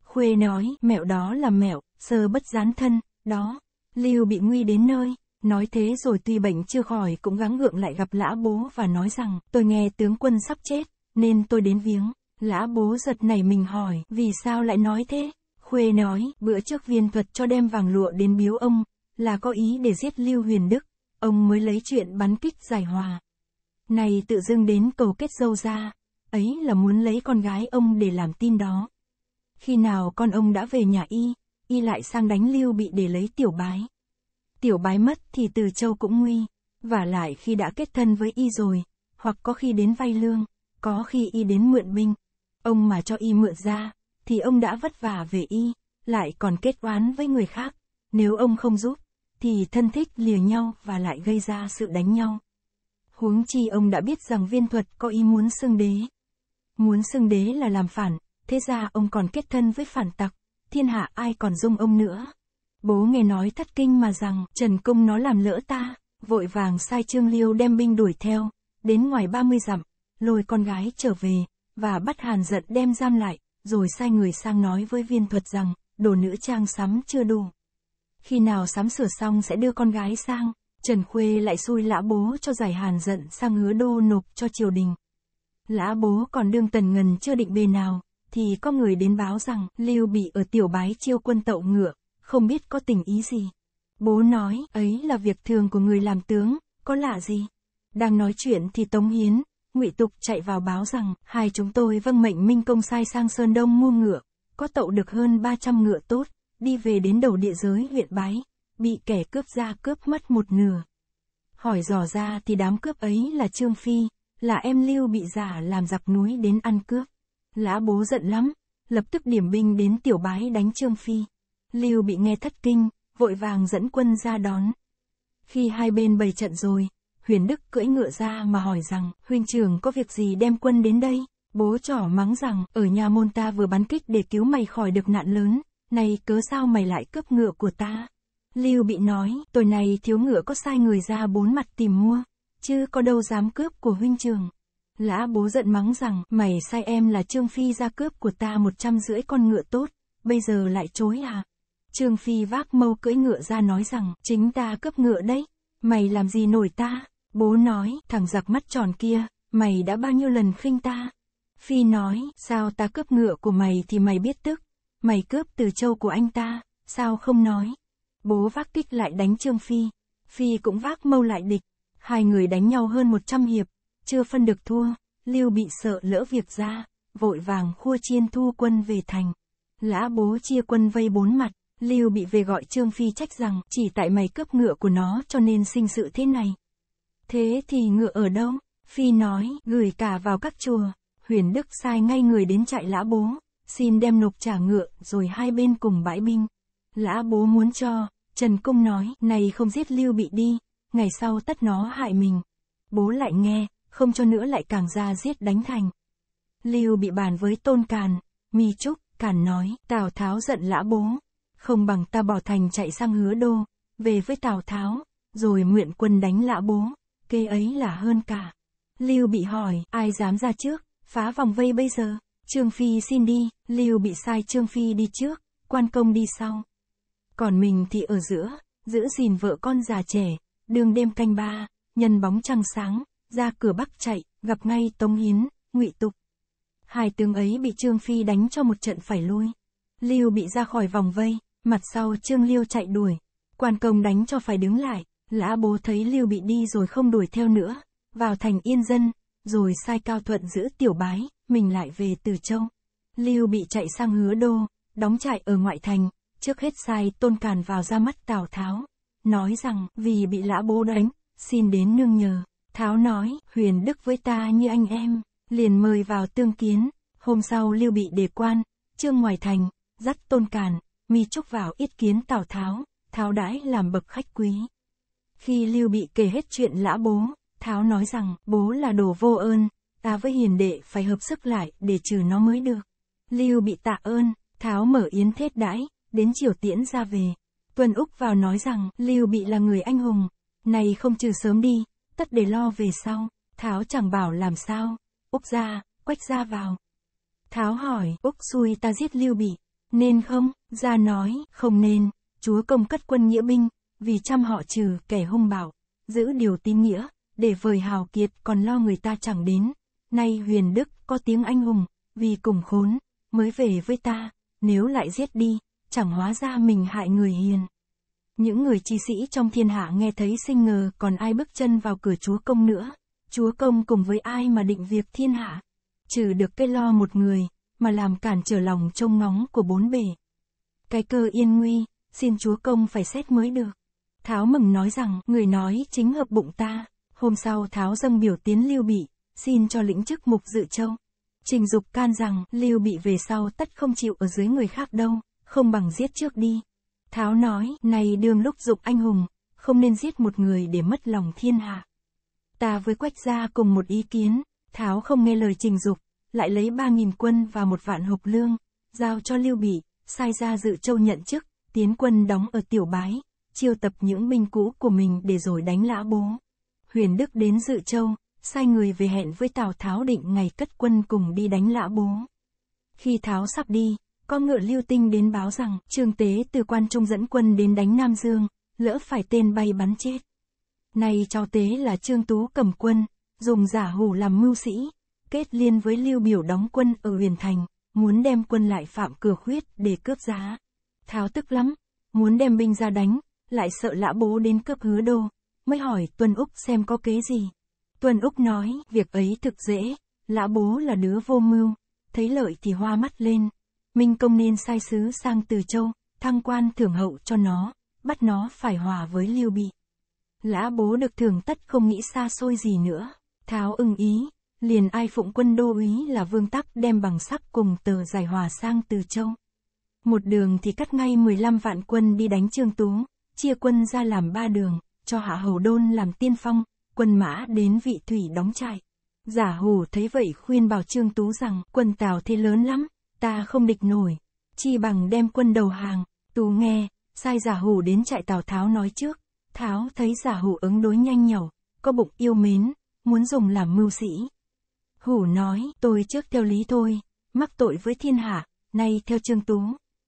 Khuê nói, mẹo đó là mẹo, sơ bất gián thân, đó, lưu bị nguy đến nơi, Nói thế rồi tuy bệnh chưa khỏi cũng gắng ngượng lại gặp lã bố và nói rằng, tôi nghe tướng quân sắp chết, nên tôi đến viếng. Lã bố giật nảy mình hỏi, vì sao lại nói thế? Khuê nói, bữa trước viên thuật cho đem vàng lụa đến biếu ông, là có ý để giết Lưu Huyền Đức, ông mới lấy chuyện bắn kích giải hòa. Này tự dưng đến cầu kết dâu ra, ấy là muốn lấy con gái ông để làm tin đó. Khi nào con ông đã về nhà y, y lại sang đánh Lưu bị để lấy tiểu bái tiểu bái mất thì từ châu cũng nguy, và lại khi đã kết thân với y rồi, hoặc có khi đến vay lương, có khi y đến mượn binh, ông mà cho y mượn ra, thì ông đã vất vả về y, lại còn kết oán với người khác, nếu ông không giúp, thì thân thích lìa nhau và lại gây ra sự đánh nhau. Huống chi ông đã biết rằng viên thuật có ý muốn xưng đế. Muốn xưng đế là làm phản, thế ra ông còn kết thân với phản tặc, thiên hạ ai còn dung ông nữa. Bố nghe nói thất kinh mà rằng, Trần Cung nó làm lỡ ta, vội vàng sai Trương Liêu đem binh đuổi theo, đến ngoài ba mươi dặm, lôi con gái trở về, và bắt Hàn giận đem giam lại, rồi sai người sang nói với viên thuật rằng, đồ nữ trang sắm chưa đủ. Khi nào sắm sửa xong sẽ đưa con gái sang, Trần Khuê lại xui lã bố cho giải Hàn giận sang hứa đô nộp cho triều đình. Lã bố còn đương tần ngần chưa định bề nào, thì có người đến báo rằng Lưu bị ở tiểu bái chiêu quân tậu ngựa, không biết có tình ý gì. Bố nói, ấy là việc thường của người làm tướng, có lạ gì? Đang nói chuyện thì Tống Hiến, ngụy Tục chạy vào báo rằng, hai chúng tôi vâng mệnh Minh Công sai sang Sơn Đông mua ngựa, có tậu được hơn 300 ngựa tốt, đi về đến đầu địa giới huyện Bái, bị kẻ cướp ra cướp mất một nửa. Hỏi dò ra thì đám cướp ấy là Trương Phi, là em Lưu bị giả làm giặc núi đến ăn cướp. Lã bố giận lắm, lập tức điểm binh đến tiểu bái đánh Trương Phi. Lưu bị nghe thất kinh, vội vàng dẫn quân ra đón. Khi hai bên bày trận rồi, Huyền Đức cưỡi ngựa ra mà hỏi rằng, huynh trưởng có việc gì đem quân đến đây? Bố trỏ mắng rằng, ở nhà môn ta vừa bắn kích để cứu mày khỏi được nạn lớn, này cớ sao mày lại cướp ngựa của ta? Lưu bị nói, tuổi này thiếu ngựa có sai người ra bốn mặt tìm mua, chứ có đâu dám cướp của huynh trường. Lã bố giận mắng rằng, mày sai em là Trương Phi ra cướp của ta một trăm rưỡi con ngựa tốt, bây giờ lại chối à? Trương Phi vác mâu cưỡi ngựa ra nói rằng, chính ta cướp ngựa đấy, mày làm gì nổi ta? Bố nói, thằng giặc mắt tròn kia, mày đã bao nhiêu lần khinh ta? Phi nói, sao ta cướp ngựa của mày thì mày biết tức, mày cướp từ châu của anh ta, sao không nói? Bố vác kích lại đánh Trương Phi, Phi cũng vác mâu lại địch, hai người đánh nhau hơn 100 hiệp, chưa phân được thua, Lưu bị sợ lỡ việc ra, vội vàng khua chiên thu quân về thành. Lã bố chia quân vây bốn mặt, Lưu bị về gọi Trương Phi trách rằng chỉ tại mày cướp ngựa của nó cho nên sinh sự thế này. Thế thì ngựa ở đâu? Phi nói, gửi cả vào các chùa. Huyền Đức sai ngay người đến trại lã bố, xin đem nộp trả ngựa, rồi hai bên cùng bãi binh. Lã bố muốn cho, Trần Cung nói, này không giết Lưu bị đi, ngày sau tất nó hại mình. Bố lại nghe, không cho nữa lại càng ra giết đánh thành. Lưu bị bàn với Tôn Càn, Mi Trúc, Càn nói, Tào Tháo giận lã bố, không bằng ta bỏ thành chạy sang hứa đô, về với Tào Tháo, rồi nguyện quân đánh lã bố, kê ấy là hơn cả. Lưu bị hỏi, ai dám ra trước, phá vòng vây bây giờ, Trương Phi xin đi, Lưu bị sai Trương Phi đi trước, quan công đi sau. Còn mình thì ở giữa, giữ gìn vợ con già trẻ, đường đêm canh ba, nhân bóng trăng sáng, ra cửa bắc chạy, gặp ngay Tống Hiến, ngụy Tục. Hai tướng ấy bị Trương Phi đánh cho một trận phải lui. Lưu bị ra khỏi vòng vây, Mặt sau Trương Liêu chạy đuổi, quan công đánh cho phải đứng lại, lã bố thấy Liêu bị đi rồi không đuổi theo nữa, vào thành yên dân, rồi sai Cao Thuận giữ tiểu bái, mình lại về Từ Châu. Liêu bị chạy sang hứa đô, đóng trại ở ngoại thành, trước hết sai tôn càn vào ra mắt Tào Tháo, nói rằng vì bị lã bố đánh, xin đến nương nhờ. Tháo nói, huyền đức với ta như anh em, liền mời vào tương kiến, hôm sau liêu bị đề quan, trương ngoài thành, dắt tôn càn, mi chúc vào yết kiến Tào Tháo, Tháo đãi làm bậc khách quý. Khi Lưu Bị kể hết chuyện lã bố, Tháo nói rằng bố là đồ vô ơn, ta với hiền đệ phải hợp sức lại để trừ nó mới được. Lưu Bị tạ ơn, Tháo mở yến thết đãi, đến chiều tiễn ra về. Tuần Úc vào nói rằng Lưu Bị là người anh hùng, này không trừ sớm đi, tất để lo về sau, Tháo chẳng bảo làm sao, Úc ra, quách ra vào. Tháo hỏi, Úc xui ta giết Lưu Bị, nên không, ra nói, không nên, chúa công cất quân nghĩa binh, vì trăm họ trừ kẻ hung bạo, giữ điều tín nghĩa, để vời hào kiệt còn lo người ta chẳng đến. Nay huyền đức có tiếng anh hùng, vì cùng khốn, mới về với ta, nếu lại giết đi, chẳng hóa ra mình hại người hiền. Những người chi sĩ trong thiên hạ nghe thấy sinh ngờ còn ai bước chân vào cửa chúa công nữa. Chúa công cùng với ai mà định việc thiên hạ? Trừ được cái lo một người, mà làm cản trở lòng trông ngóng của bốn bề. Cái cơ yên nguy, xin chúa công phải xét mới được. Tháo mừng nói rằng, người nói chính hợp bụng ta. Hôm sau Tháo dâng biểu tiến Lưu Bị, xin cho lĩnh chức mục dự châu. Trình Dục can rằng, Lưu Bị về sau tất không chịu ở dưới người khác đâu, không bằng giết trước đi. Tháo nói, này đương lúc Dục anh hùng, không nên giết một người để mất lòng thiên hạ. Ta với Quách gia cùng một ý kiến, Tháo không nghe lời Trình Dục, lại lấy 3.000 quân và một vạn hộp lương, giao cho Lưu Bị, sai ra dự châu nhận chức, tiến quân đóng ở Tiểu Bái, chiêu tập những binh cũ của mình để rồi đánh lã bố. Huyền Đức đến dự châu, sai người về hẹn với Tào Tháo định ngày cất quân cùng đi đánh lã bố. Khi Tháo sắp đi, con ngựa lưu tinh đến báo rằng trương tế từ quan trung dẫn quân đến đánh Nam Dương, lỡ phải tên bay bắn chết. Nay cháu tế là trương tú cầm quân, dùng giả hù làm mưu sĩ, kết liên với Lưu Biểu đóng quân ở Huyền Thành, muốn đem quân lại phạm cửa khuyết để cướp giá. Tháo tức lắm, muốn đem binh ra đánh, lại sợ lã bố đến cướp hứa đô, mới hỏi Tuân Úc xem có kế gì. Tuân Úc nói, việc ấy thực dễ, lã bố là đứa vô mưu, thấy lợi thì hoa mắt lên. Minh công nên sai sứ sang Từ Châu, thăng quan thưởng hậu cho nó, bắt nó phải hòa với Lưu Bị. Lã bố được thưởng tất không nghĩ xa xôi gì nữa, Tháo ưng ý, liền ai phụng quân đô úy là vương tắc đem bằng sắc cùng tờ giải hòa sang từ châu. Một đường thì cắt ngay 15 vạn quân đi đánh Trương Tú, chia quân ra làm ba đường, cho Hạ Hầu Đôn làm tiên phong, quân mã đến vị thủy đóng trại. Giả hù thấy vậy khuyên bảo Trương Tú rằng quân Tào thế lớn lắm, ta không địch nổi, chi bằng đem quân đầu hàng, Tú nghe, sai giả hù đến trại Tào Tháo nói trước, Tháo thấy giả hù ứng đối nhanh nhẩu, có bụng yêu mến, muốn dùng làm mưu sĩ, Hủ nói, tôi trước theo lý thôi, mắc tội với thiên hạ, nay theo Trương Tú.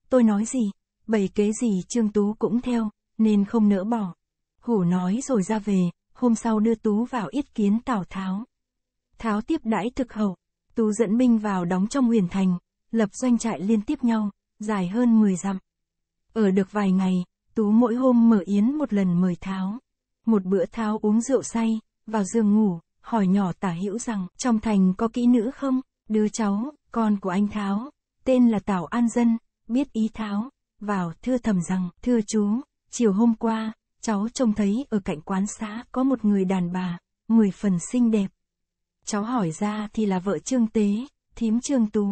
Tôi nói gì, bày kế gì Trương Tú cũng theo, nên không nỡ bỏ. Hủ nói rồi ra về, hôm sau đưa Tú vào yết kiến Tào Tháo. Tháo tiếp đãi thực hậu, Tú dẫn binh vào đóng trong huyền thành, lập doanh trại liên tiếp nhau, dài hơn 10 dặm. Ở được vài ngày, Tú mỗi hôm mở yến một lần mời Tháo. Một bữa Tháo uống rượu say, vào giường ngủ, hỏi nhỏ tả hữu rằng, trong thành có kỹ nữ không? Đứa cháu, con của anh Tháo, tên là Tảo An Dân, biết ý Tháo, vào thưa thầm rằng, thưa chú, chiều hôm qua, cháu trông thấy ở cạnh quán xã có một người đàn bà, mười phần xinh đẹp. Cháu hỏi ra thì là vợ Trương Tế, thím Trương Tú.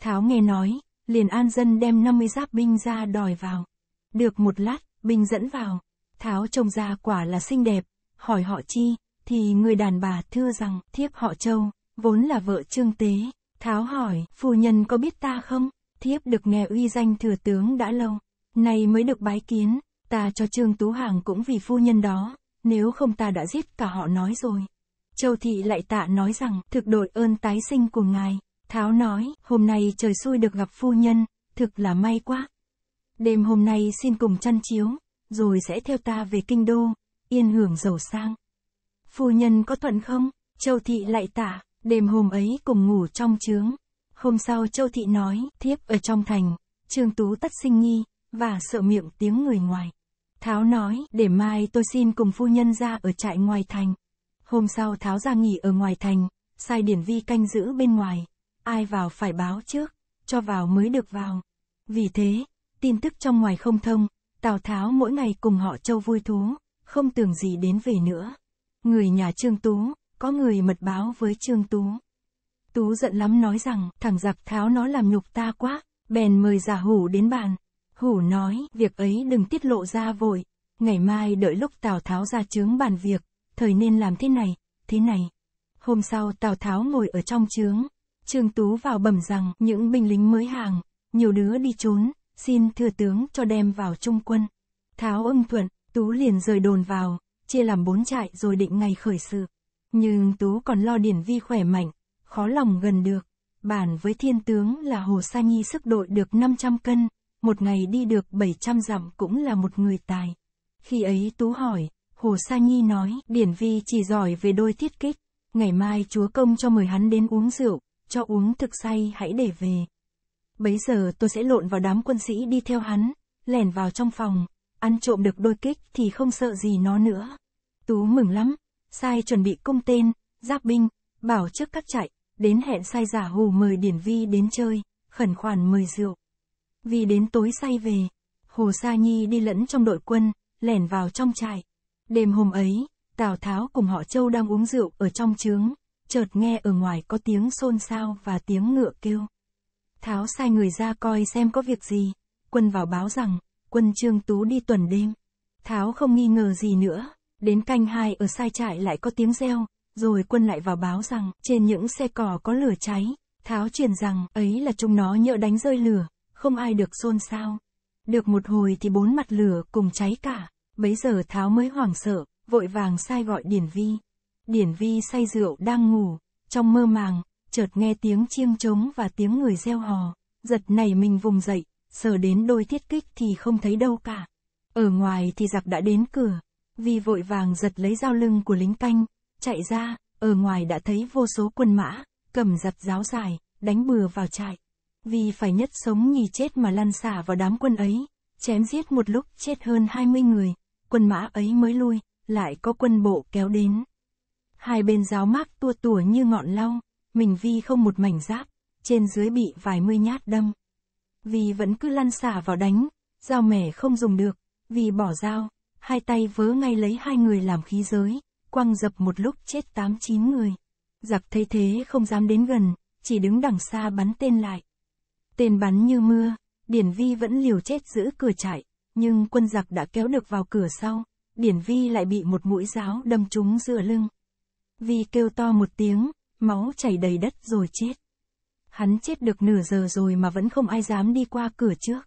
Tháo nghe nói, liền An Dân đem 50 giáp binh ra đòi vào. Được một lát, binh dẫn vào. Tháo trông ra quả là xinh đẹp, hỏi họ chi, thì người đàn bà thưa rằng thiếp họ Châu, vốn là vợ Trương Tế. Tháo hỏi, phu nhân có biết ta không? Thiếp được nghe uy danh thừa tướng đã lâu, nay mới được bái kiến, ta cho Trương Tú Hàng cũng vì phu nhân đó, nếu không ta đã giết cả họ nói rồi. Châu Thị lại tạ nói rằng, thực đội ơn tái sinh của ngài. Tháo nói, hôm nay trời xui được gặp phu nhân, thực là may quá. Đêm hôm nay xin cùng chăn chiếu, rồi sẽ theo ta về kinh đô, yên hưởng giàu sang phu nhân có thuận không? Châu thị lại tả, đêm hôm ấy cùng ngủ trong trướng. Hôm sau Châu thị nói, thiếp ở trong thành, Trương Tú tắt sinh nghi, và sợ miệng tiếng người ngoài. Tháo nói, để mai tôi xin cùng phu nhân ra ở trại ngoài thành. Hôm sau Tháo ra nghỉ ở ngoài thành, sai điển vi canh giữ bên ngoài. Ai vào phải báo trước, cho vào mới được vào. Vì thế, tin tức trong ngoài không thông, Tào Tháo mỗi ngày cùng họ Châu vui thú, không tưởng gì đến về nữa. Người nhà Trương Tú, có người mật báo với Trương Tú. Tú giận lắm nói rằng, thằng giặc tháo nó làm nhục ta quá, bèn mời giả hủ đến bàn. Hủ nói, việc ấy đừng tiết lộ ra vội, ngày mai đợi lúc Tào Tháo ra chướng bàn việc, thời nên làm thế này, thế này. Hôm sau Tào Tháo ngồi ở trong chướng, Trương Tú vào bẩm rằng những binh lính mới hàng, nhiều đứa đi trốn, xin thừa tướng cho đem vào trung quân. Tháo ưng thuận, Tú liền rời đồn vào, chia làm bốn trại rồi định ngày khởi sự. Nhưng Tú còn lo Điển Vi khỏe mạnh, khó lòng gần được. Bản với thiên tướng là Hồ Sa Nhi sức đội được 500 cân, một ngày đi được 700 dặm cũng là một người tài. Khi ấy Tú hỏi, Hồ Sa Nhi nói, Điển Vi chỉ giỏi về đôi thiết kích, ngày mai chúa công cho mời hắn đến uống rượu, cho uống thực say hãy để về. Bấy giờ tôi sẽ lộn vào đám quân sĩ đi theo hắn, lẻn vào trong phòng, ăn trộm được đôi kích thì không sợ gì nó nữa. Tú mừng lắm, sai chuẩn bị cung tên, giáp binh, bảo trước các chạy, đến hẹn sai giả hù mời Điển Vi đến chơi, khẩn khoản mời rượu. Vi đến tối say về, Hồ Sa Nhi đi lẫn trong đội quân, lẻn vào trong trại. Đêm hôm ấy, Tào Tháo cùng họ Châu đang uống rượu ở trong trướng, chợt nghe ở ngoài có tiếng xôn xao và tiếng ngựa kêu. Tháo sai người ra coi xem có việc gì, quân vào báo rằng, quân Trương Tú đi tuần đêm. Tháo không nghi ngờ gì nữa, Đến canh hai ở sai trại lại có tiếng reo, rồi quân lại vào báo rằng, trên những xe cỏ có lửa cháy, tháo truyền rằng, ấy là chúng nó nhỡ đánh rơi lửa, không ai được xôn xao. Được một hồi thì bốn mặt lửa cùng cháy cả, bấy giờ tháo mới hoảng sợ, vội vàng sai gọi Điển Vi. Điển Vi say rượu đang ngủ, trong mơ màng, chợt nghe tiếng chiêng trống và tiếng người reo hò, giật nảy mình vùng dậy, sờ đến đôi thiết kích thì không thấy đâu cả. Ở ngoài thì giặc đã đến cửa, Vi vội vàng giật lấy dao lưng của lính canh, chạy ra, ở ngoài đã thấy vô số quân mã, cầm giặt giáo dài, đánh bừa vào trại. vì phải nhất sống nhì chết mà lăn xả vào đám quân ấy, chém giết một lúc chết hơn 20 người, quân mã ấy mới lui, lại có quân bộ kéo đến. Hai bên giáo mác tua tủa như ngọn lau, mình Vi không một mảnh giáp, trên dưới bị vài mươi nhát đâm. vì vẫn cứ lăn xả vào đánh, dao mẻ không dùng được, vì bỏ dao, hai tay vớ ngay lấy hai người làm khí giới, quăng dập một lúc chết tám chín người. Giặc thấy thế không dám đến gần, chỉ đứng đằng xa bắn tên lại. Tên bắn như mưa, Điển Vi vẫn liều chết giữ cửa chạy, nhưng quân giặc đã kéo được vào cửa sau, Điển Vi lại bị một mũi giáo đâm trúng giữa lưng. Vi kêu to một tiếng, máu chảy đầy đất rồi chết. Hắn chết được nửa giờ rồi mà vẫn không ai dám đi qua cửa trước.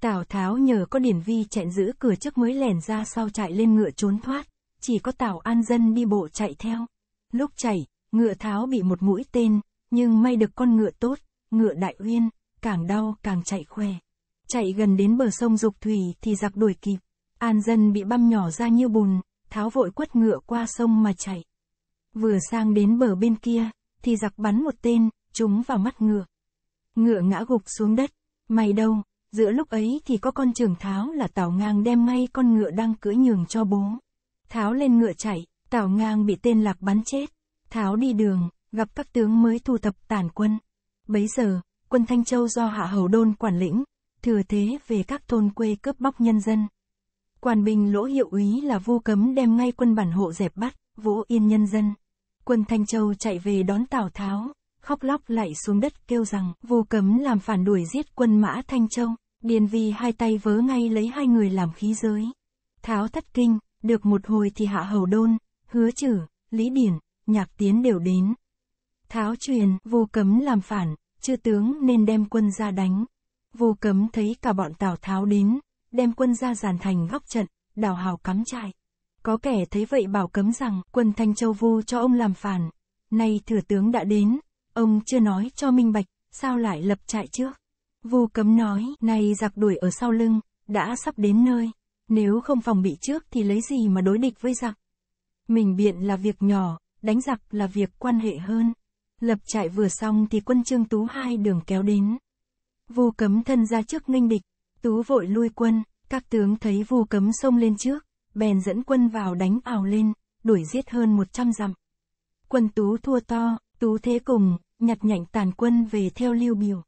Tào Tháo nhờ có Điển Vi chặn giữ cửa trước mới lẻn ra sau chạy lên ngựa trốn thoát, chỉ có Tào An Dân đi bộ chạy theo. Lúc chạy, ngựa Tháo bị một mũi tên, nhưng may được con ngựa tốt, ngựa đại uyên, càng đau càng chạy khỏe. Chạy gần đến bờ sông Dục Thủy thì giặc đuổi kịp, An Dân bị băm nhỏ ra như bùn, Tháo vội quất ngựa qua sông mà chạy. Vừa sang đến bờ bên kia, thì giặc bắn một tên, trúng vào mắt ngựa. Ngựa ngã gục xuống đất, mày đâu, giữa lúc ấy thì có con trưởng tháo là tào ngang đem ngay con ngựa đang cưỡi nhường cho bố. Tháo lên ngựa chạy, tào ngang bị tên lạc bắn chết. Tháo đi đường, gặp các tướng mới thu thập tàn quân. Bấy giờ, quân Thanh Châu do Hạ Hầu Đôn quản lĩnh, thừa thế về các thôn quê cướp bóc nhân dân. Quản bình lỗ hiệu úy là vu cấm đem ngay quân bản hộ dẹp bắt, vỗ yên nhân dân. Quân Thanh Châu chạy về đón Tào Tháo, khóc lóc lại xuống đất kêu rằng, vô cấm làm phản đuổi giết quân mã Thanh Châu, điền vi hai tay vớ ngay lấy hai người làm khí giới. Tháo thất kinh, được một hồi thì hạ hầu đôn, hứa chử, lý điển, nhạc tiến đều đến. Tháo truyền, vô cấm làm phản, chư tướng nên đem quân ra đánh. Vô cấm thấy cả bọn Tào Tháo đến, đem quân ra giàn thành góc trận, đào hào cắm trại. Có kẻ thấy vậy bảo cấm rằng quân Thanh Châu vô cho ông làm phản. Nay thừa tướng đã đến, Ông chưa nói cho minh bạch, sao lại lập trại trước? Vu cấm nói, nay giặc đuổi ở sau lưng, đã sắp đến nơi. Nếu không phòng bị trước thì lấy gì mà đối địch với giặc? Mình biện là việc nhỏ, đánh giặc là việc quan hệ hơn. Lập trại vừa xong thì quân Trương Tú hai đường kéo đến. Vu cấm thân ra trước nghênh địch, Tú vội lui quân, các tướng thấy Vu cấm xông lên trước, bèn dẫn quân vào đánh ảo lên, đuổi giết hơn 100 dặm. Quân Tú thua to, Tú thế cùng, nhặt nhạnh tàn quân về theo lưu biểu.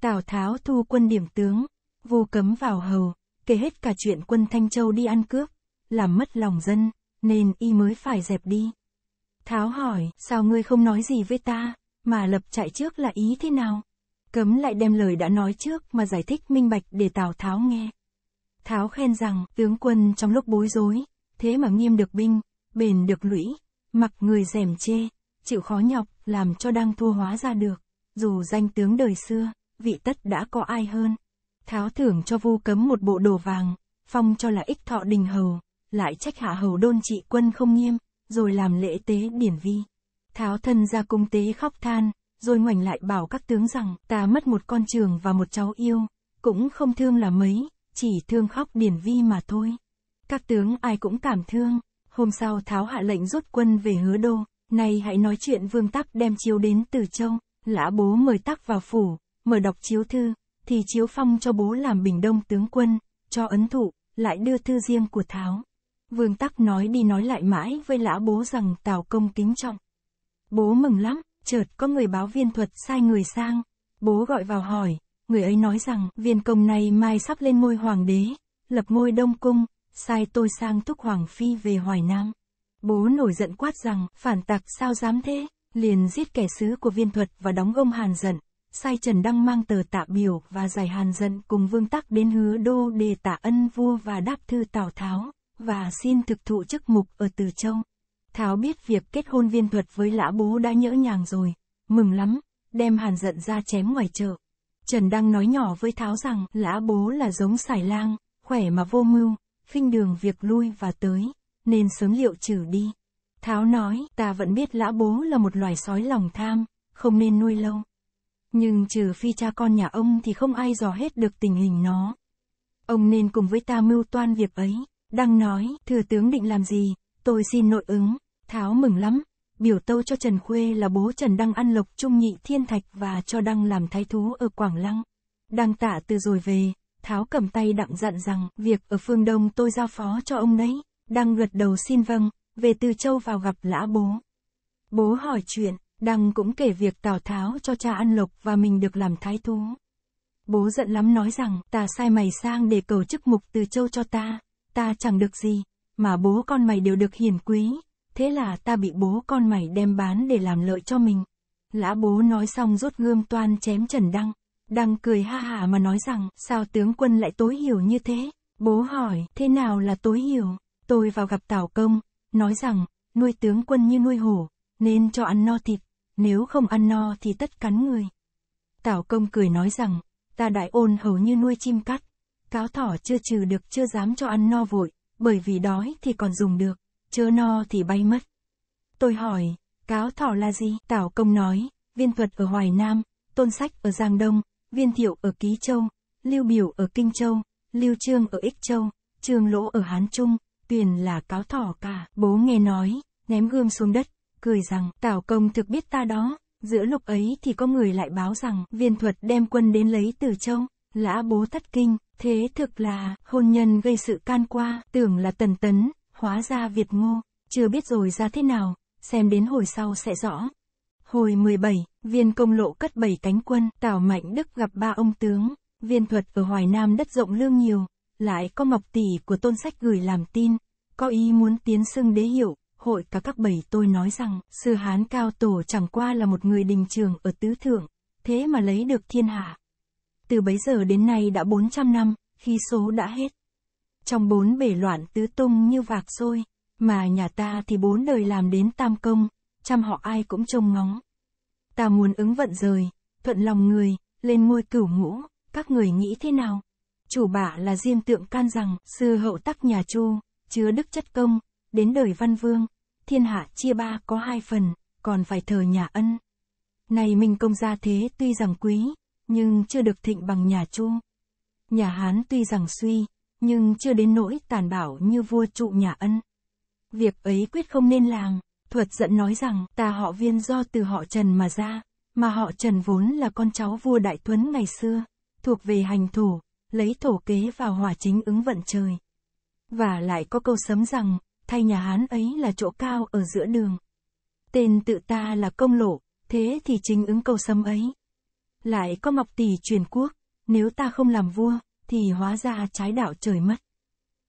Tào Tháo thu quân điểm tướng, vu cấm vào hầu, kể hết cả chuyện quân Thanh Châu đi ăn cướp, làm mất lòng dân, nên y mới phải dẹp đi. Tháo hỏi, sao ngươi không nói gì với ta, mà lập chạy trước là ý thế nào? Cấm lại đem lời đã nói trước mà giải thích minh bạch để Tào Tháo nghe. Tháo khen rằng, tướng quân trong lúc bối rối, thế mà nghiêm được binh, bền được lũy, mặc người rèm chê, chịu khó nhọc, làm cho đang thua hóa ra được. Dù danh tướng đời xưa, vị tất đã có ai hơn. Tháo thưởng cho vu cấm một bộ đồ vàng, phong cho là ích thọ đình hầu, lại trách hạ hầu đôn trị quân không nghiêm, rồi làm lễ tế điển vi. Tháo thân ra cung tế khóc than, rồi ngoảnh lại bảo các tướng rằng ta mất một con trường và một cháu yêu, cũng không thương là mấy, chỉ thương khóc điển vi mà thôi. Các tướng ai cũng cảm thương, hôm sau Tháo hạ lệnh rút quân về hứa đô, Nay hãy nói chuyện Vương Tắc đem chiếu đến Từ Châu, lã bố mời Tắc vào phủ, mở đọc chiếu thư, thì chiếu phong cho bố làm Bình Đông tướng quân, cho ấn thụ, lại đưa thư riêng của Tháo. Vương Tắc nói đi nói lại mãi với lã bố rằng Tào Công kính trọng. Bố mừng lắm, chợt có người báo viên thuật sai người sang, bố gọi vào hỏi, người ấy nói rằng viên công này mai sắp lên ngôi hoàng đế, lập ngôi đông cung, sai tôi sang thúc hoàng phi về Hoài Nam. Bố nổi giận quát rằng, phản tặc sao dám thế, liền giết kẻ sứ của viên thuật và đóng ông Hàn giận. Sai Trần Đăng mang tờ tạ biểu và giải Hàn giận cùng vương tắc đến hứa đô để tạ ân vua và đáp thư Tào Tháo, và xin thực thụ chức mục ở Từ Châu. Tháo biết việc kết hôn viên thuật với lã bố đã nhỡ nhàng rồi, mừng lắm, đem Hàn giận ra chém ngoài chợ. Trần Đăng nói nhỏ với Tháo rằng lã bố là giống sải lang, khỏe mà vô mưu, khinh đường việc lui và tới nên sớm liệu trừ đi. Tháo nói, ta vẫn biết lã bố là một loài sói lòng tham, không nên nuôi lâu. Nhưng trừ phi cha con nhà ông thì không ai dò hết được tình hình nó. Ông nên cùng với ta mưu toan việc ấy. Đăng nói, thừa tướng định làm gì, tôi xin nội ứng. Tháo mừng lắm, biểu tâu cho Trần Khuê là bố Trần Đăng ăn lộc trung nhị thiên thạch và cho Đăng làm thái thú ở Quảng Lăng. Đăng tạ từ rồi về, Tháo cầm tay đặng dặn rằng, việc ở phương Đông tôi giao phó cho ông đấy. Đăng gật đầu xin vâng, về Từ Châu vào gặp lã bố. Bố hỏi chuyện, Đăng cũng kể việc Tào Tháo cho cha ăn lộc và mình được làm thái thú. Bố giận lắm nói rằng, ta sai mày sang để cầu chức mục Từ Châu cho ta, ta chẳng được gì, mà bố con mày đều được hiển quý, thế là ta bị bố con mày đem bán để làm lợi cho mình. Lã bố nói xong rút gươm toan chém Trần Đăng. Đăng cười ha hả mà nói rằng, sao tướng quân lại tối hiểu như thế? Bố hỏi, thế nào là tối hiểu? tôi vào gặp Tào Công, nói rằng, nuôi tướng quân như nuôi hổ, nên cho ăn no thịt, nếu không ăn no thì tất cắn người. Tào Công cười nói rằng, ta đại ôn hầu như nuôi chim cắt, cáo thỏ chưa trừ được chưa dám cho ăn no vội, bởi vì đói thì còn dùng được, chưa no thì bay mất. Tôi hỏi, cáo thỏ là gì? Tào Công nói, viên thuật ở Hoài Nam, tôn sách ở Giang Đông, viên thiệu ở Ký Châu, lưu biểu ở Kinh Châu, lưu trương ở Ích Châu, trương lỗ ở Hán Trung, tiền là cáo thỏ cả. Bố nghe nói, ném gươm xuống đất, cười rằng, tảo công thực biết ta đó. Giữa lúc ấy thì có người lại báo rằng, viên thuật đem quân đến lấy từ châu, lã bố thất kinh, thế thực là, hôn nhân gây sự can qua, tưởng là tần tấn, hóa ra Việt ngô, chưa biết rồi ra thế nào, xem đến hồi sau sẽ rõ. Hồi 17, viên công lộ cất bảy cánh quân, tảo mạnh đức gặp ba ông tướng, viên thuật ở Hoài Nam đất rộng lương nhiều, lại có Ngọc Tỷ của tôn sách gửi làm tin, có ý muốn tiến xưng đế hiệu, hội cả các bầy tôi nói rằng, sư Hán Cao Tổ chẳng qua là một người đình trường ở tứ thượng, thế mà lấy được thiên hạ. Từ bấy giờ đến nay đã 400 năm, khi số đã hết. Trong bốn bể loạn tứ tung như vạc sôi, mà nhà ta thì bốn đời làm đến tam công, chăm họ ai cũng trông ngóng. Ta muốn ứng vận rời, thuận lòng người, lên ngôi cửu ngũ, các người nghĩ thế nào? Chủ bạ là diêm Tượng can rằng, sư hậu tắc nhà Chu, chứa đức chất công, đến đời Văn Vương, thiên hạ chia ba có hai phần, còn phải thờ nhà Ân. Này Minh công gia thế tuy rằng quý, nhưng chưa được thịnh bằng nhà Chu. Nhà Hán tuy rằng suy, nhưng chưa đến nỗi tàn bạo như vua trụ nhà Ân. Việc ấy quyết không nên làm, thuật dẫn nói rằng ta họ viên do từ họ Trần mà ra, mà họ Trần vốn là con cháu vua Đại Tuấn ngày xưa, thuộc về hành thủ, lấy thổ kế vào hỏa chính ứng vận trời. Và lại có câu sấm rằng, thay nhà Hán ấy là chỗ cao ở giữa đường. Tên tự ta là công lộ, thế thì chính ứng câu sấm ấy. Lại có mọc tỷ truyền quốc, nếu ta không làm vua, thì hóa ra trái đạo trời mất.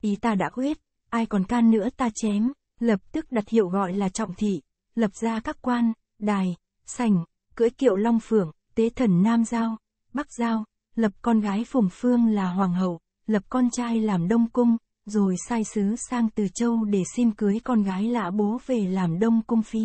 Ý ta đã quyết, ai còn can nữa ta chém, lập tức đặt hiệu gọi là trọng thị, lập ra các quan, đài, sảnh, cưỡi kiệu long phượng, tế thần nam giao, bắc giao, lập con gái Phùng Phương là hoàng hậu, lập con trai làm đông cung, rồi sai sứ sang Từ Châu để xin cưới con gái lạ bố về làm đông cung phi.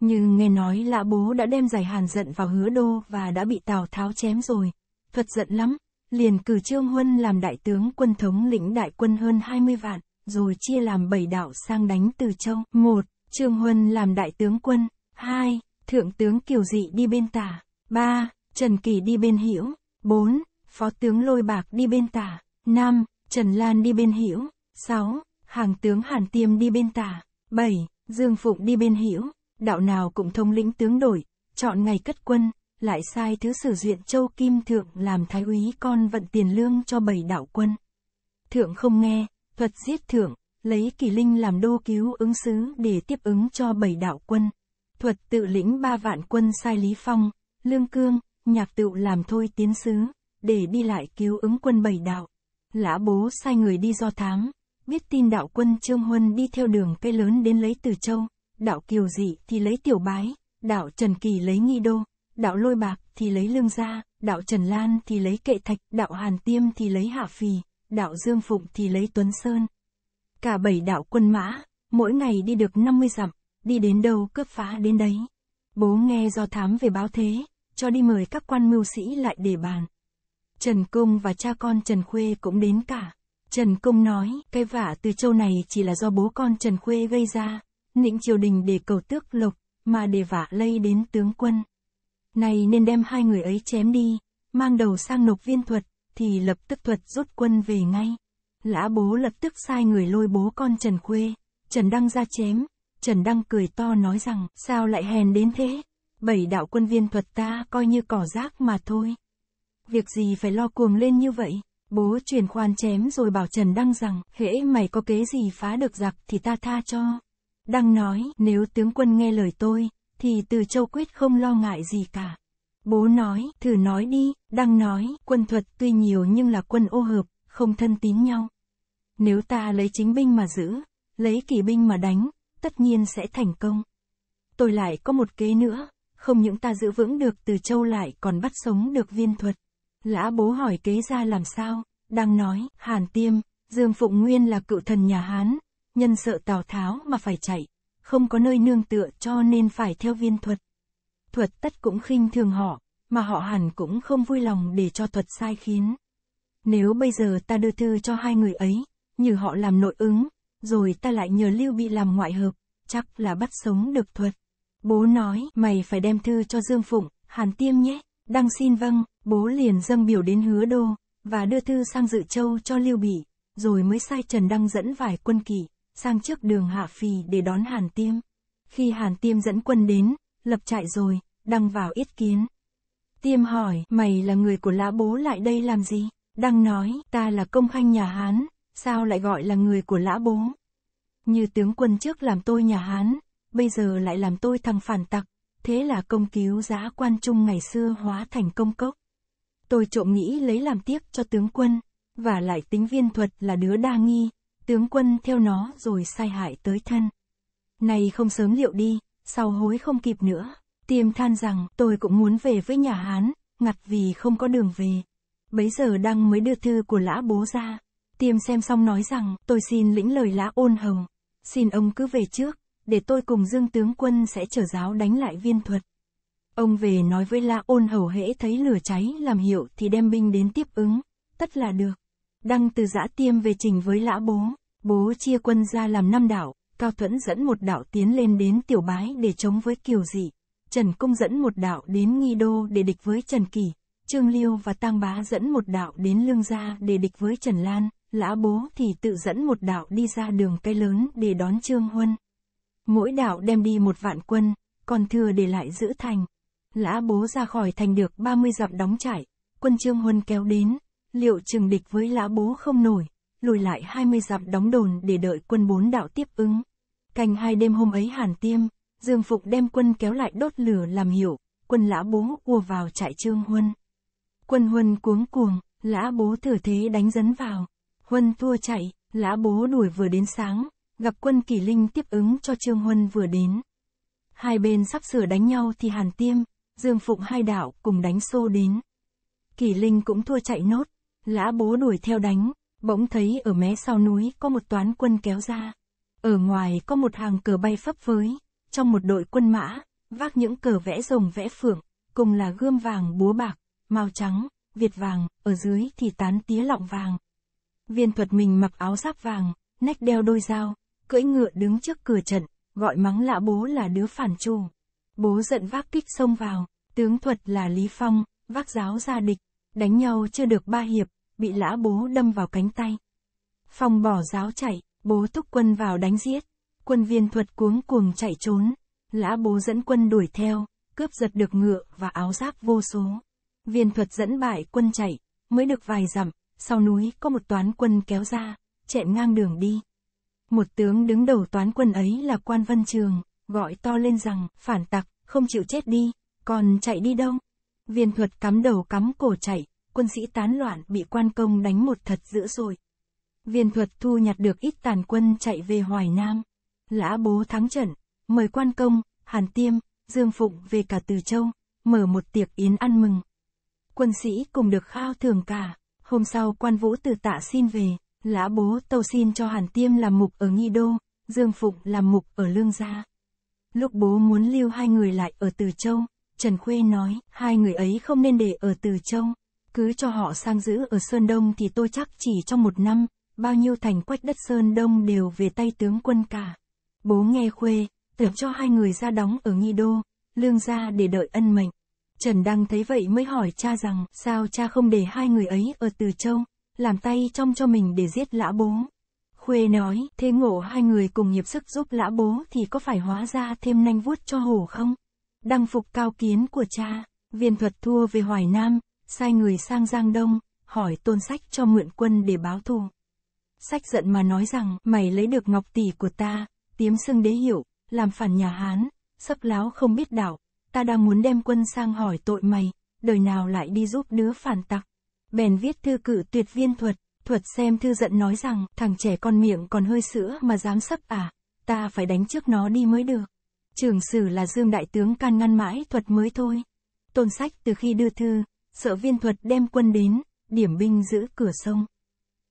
Nhưng nghe nói lạ bố đã đem giải hàn giận vào hứa đô và đã bị Tào Tháo chém rồi. thật giận lắm, liền cử Trương Huân làm đại tướng quân thống lĩnh đại quân hơn 20 vạn, rồi chia làm bảy đạo sang đánh Từ Châu. một Trương Huân làm đại tướng quân. hai, Thượng tướng Kiều Dị đi bên tả. ba, Trần Kỳ đi bên hữu. 4 phó tướng lôi bạc đi bên tả, năm Trần Lan đi bên hữu, sáu hàng tướng Hàn Tiêm đi bên tả, bảy Dương Phụng đi bên hữu, đạo nào cũng thông lĩnh tướng đổi, chọn ngày cất quân, lại sai thứ sử duyện Châu Kim Thượng làm thái úy con vận tiền lương cho bảy đạo quân. Thượng không nghe, thuật giết thượng, lấy kỳ linh làm đô cứu ứng sứ để tiếp ứng cho bảy đạo quân. Thuật tự lĩnh ba vạn quân sai Lý Phong, Lương Cương, Nhạc Tự làm thôi tiến sứ để đi lại cứu ứng quân bảy đạo. Lã bố sai người đi do thám, biết tin đạo quân Trương Huân đi theo đường cây lớn đến lấy Từ Châu, đạo Kiều Dị thì lấy Tiểu Bái, đạo Trần Kỳ lấy Nghi Đô, đạo Lôi Bạc thì lấy Lương Gia, đạo Trần Lan thì lấy Kệ Thạch, đạo Hàn Tiêm thì lấy Hạ Phì, đạo Dương Phụng thì lấy Tuấn Sơn. Cả bảy đạo quân mã, mỗi ngày đi được 50 dặm, đi đến đâu cướp phá đến đấy. Bố nghe do thám về báo thế, cho đi mời các quan mưu sĩ lại để bàn. Trần Công và cha con Trần Khuê cũng đến cả. Trần Công nói, cái vả từ châu này chỉ là do bố con Trần Khuê gây ra, nịnh triều đình để cầu tước lục mà để vả lây đến tướng quân. Này nên đem hai người ấy chém đi, mang đầu sang nộp viên thuật, thì lập tức thuật rút quân về ngay. Lã bố lập tức sai người lôi bố con Trần Khuê, Trần Đăng ra chém, Trần Đăng cười to nói rằng, sao lại hèn đến thế? Bảy đạo quân viên thuật ta coi như cỏ rác mà thôi việc gì phải lo cuồng lên như vậy? Bố truyền khoan chém rồi bảo Trần Đăng rằng, hễ mày có kế gì phá được giặc thì ta tha cho. Đăng nói, nếu tướng quân nghe lời tôi, thì từ châu quyết không lo ngại gì cả. Bố nói, thử nói đi, Đăng nói, quân thuật tuy nhiều nhưng là quân ô hợp, không thân tín nhau. Nếu ta lấy chính binh mà giữ, lấy kỳ binh mà đánh, tất nhiên sẽ thành công. Tôi lại có một kế nữa, không những ta giữ vững được từ châu lại còn bắt sống được viên thuật. Lã bố hỏi kế ra làm sao, đang nói, Hàn Tiêm, Dương Phụng Nguyên là cựu thần nhà Hán, nhân sợ Tào Tháo mà phải chạy, không có nơi nương tựa cho nên phải theo viên thuật. Thuật tất cũng khinh thường họ, mà họ hẳn cũng không vui lòng để cho thuật sai khiến. Nếu bây giờ ta đưa thư cho hai người ấy, như họ làm nội ứng, rồi ta lại nhờ Lưu Bị làm ngoại hợp, chắc là bắt sống được thuật. Bố nói, mày phải đem thư cho Dương Phụng, Hàn Tiêm nhé, đang xin vâng. Bố liền dâng biểu đến hứa đô, và đưa thư sang dự châu cho Lưu Bị, rồi mới sai Trần Đăng dẫn vài quân kỵ, sang trước đường Hạ Phì để đón Hàn Tiêm. Khi Hàn Tiêm dẫn quân đến, lập trại rồi, Đăng vào yết kiến. Tiêm hỏi, mày là người của lã bố lại đây làm gì? Đăng nói, ta là công khanh nhà Hán, sao lại gọi là người của lã bố? Như tướng quân trước làm tôi nhà Hán, bây giờ lại làm tôi thằng phản tặc, thế là công cứu giã quan trung ngày xưa hóa thành công cốc. Tôi trộm nghĩ lấy làm tiếc cho tướng quân, và lại tính viên thuật là đứa đa nghi, tướng quân theo nó rồi sai hại tới thân. Này không sớm liệu đi, sau hối không kịp nữa, tiêm than rằng tôi cũng muốn về với nhà Hán, ngặt vì không có đường về. Bấy giờ đang mới đưa thư của lã bố ra, tiêm xem xong nói rằng tôi xin lĩnh lời lã ôn hầu, xin ông cứ về trước, để tôi cùng dương tướng quân sẽ trở giáo đánh lại viên thuật. Ông về nói với La Ôn Hầu hễ thấy lửa cháy làm hiệu thì đem binh đến tiếp ứng, tất là được. Đăng từ giã tiêm về trình với lã bố, bố chia quân ra làm năm đảo, Cao Thuẫn dẫn một đảo tiến lên đến Tiểu Bái để chống với Kiều Dị. Trần Cung dẫn một đạo đến Nghi Đô để địch với Trần Kỳ. Trương Liêu và Tang Bá dẫn một đạo đến Lương Gia để địch với Trần Lan. Lã Bố thì tự dẫn một đạo đi ra đường cây lớn để đón Trương Huân. Mỗi đạo đem đi một vạn quân, còn thừa để lại giữ thành. Lã bố ra khỏi thành được 30 dặm đóng trại, quân Trương Huân kéo đến, liệu trường địch với lã bố không nổi, lùi lại 20 dặm đóng đồn để đợi quân bốn đạo tiếp ứng. cành hai đêm hôm ấy Hàn Tiêm, Dương Phục đem quân kéo lại đốt lửa làm hiệu, quân lã bố ùa vào trại Trương Huân. Quân Huân cuống cuồng, lã bố thừa thế đánh dấn vào. Huân thua chạy, lã bố đuổi vừa đến sáng, gặp quân Kỳ Linh tiếp ứng cho Trương Huân vừa đến. Hai bên sắp sửa đánh nhau thì Hàn Tiêm, Dương Phụng hai đạo, cùng đánh xô đến. Kỳ Linh cũng thua chạy nốt, lã bố đuổi theo đánh, bỗng thấy ở mé sau núi có một toán quân kéo ra. Ở ngoài có một hàng cờ bay phấp phới, trong một đội quân mã, vác những cờ vẽ rồng vẽ phượng, cùng là gươm vàng búa bạc, màu trắng, việt vàng, ở dưới thì tán tía lọng vàng. Viên thuật mình mặc áo giáp vàng, nách đeo đôi dao, cưỡi ngựa đứng trước cửa trận, gọi mắng Lã bố là đứa phản chủ. Bố giận vác kích xông vào, tướng thuật là Lý Phong, vác giáo ra địch, đánh nhau chưa được ba hiệp, bị lã bố đâm vào cánh tay. Phong bỏ giáo chạy, bố thúc quân vào đánh giết. Quân viên thuật cuống cuồng chạy trốn, lã bố dẫn quân đuổi theo, cướp giật được ngựa và áo giáp vô số. Viên thuật dẫn bại quân chạy, mới được vài dặm, sau núi có một toán quân kéo ra, chạy ngang đường đi. Một tướng đứng đầu toán quân ấy là quan văn trường, gọi to lên rằng, phản tặc, không chịu chết đi, còn chạy đi đâu. Viên thuật cắm đầu cắm cổ chạy, quân sĩ tán loạn bị quan công đánh một thật dữ rồi. Viên thuật thu nhặt được ít tàn quân chạy về Hoài Nam. Lã bố thắng trận, mời quan công, Hàn Tiêm, Dương Phụng về cả Từ Châu, mở một tiệc yến ăn mừng. Quân sĩ cùng được khao thưởng cả, hôm sau quan vũ từ tạ xin về, lã bố tâu xin cho Hàn Tiêm làm mục ở Nghi Đô, Dương Phụng làm mục ở Lương Gia. Lúc bố muốn lưu hai người lại ở Từ Châu, Trần Khuê nói, hai người ấy không nên để ở Từ Châu, cứ cho họ sang giữ ở Sơn Đông thì tôi chắc chỉ trong một năm, bao nhiêu thành quách đất Sơn Đông đều về tay tướng quân cả. Bố nghe Khuê, tưởng cho hai người ra đóng ở Nghi Đô, lương ra để đợi ân mệnh. Trần Đăng thấy vậy mới hỏi cha rằng, sao cha không để hai người ấy ở Từ Châu, làm tay trong cho mình để giết lã bố. Khuê nói, thế ngộ hai người cùng nghiệp sức giúp lã bố thì có phải hóa ra thêm nanh vuốt cho hổ không? Đăng phục cao kiến của cha, viên thuật thua về Hoài Nam, sai người sang Giang Đông, hỏi tôn sách cho mượn quân để báo thù. Sách giận mà nói rằng, mày lấy được ngọc tỷ của ta, tiếm xưng đế hiệu, làm phản nhà Hán, sấp láo không biết đảo, ta đang muốn đem quân sang hỏi tội mày, đời nào lại đi giúp đứa phản tặc. Bèn viết thư cử tuyệt viên thuật, thuật xem thư giận nói rằng, thằng trẻ con miệng còn hơi sữa mà dám sấp à, ta phải đánh trước nó đi mới được. Trường sử là Dương Đại Tướng can ngăn mãi thuật mới thôi. Tôn sách từ khi đưa thư, sợ viên thuật đem quân đến, điểm binh giữ cửa sông.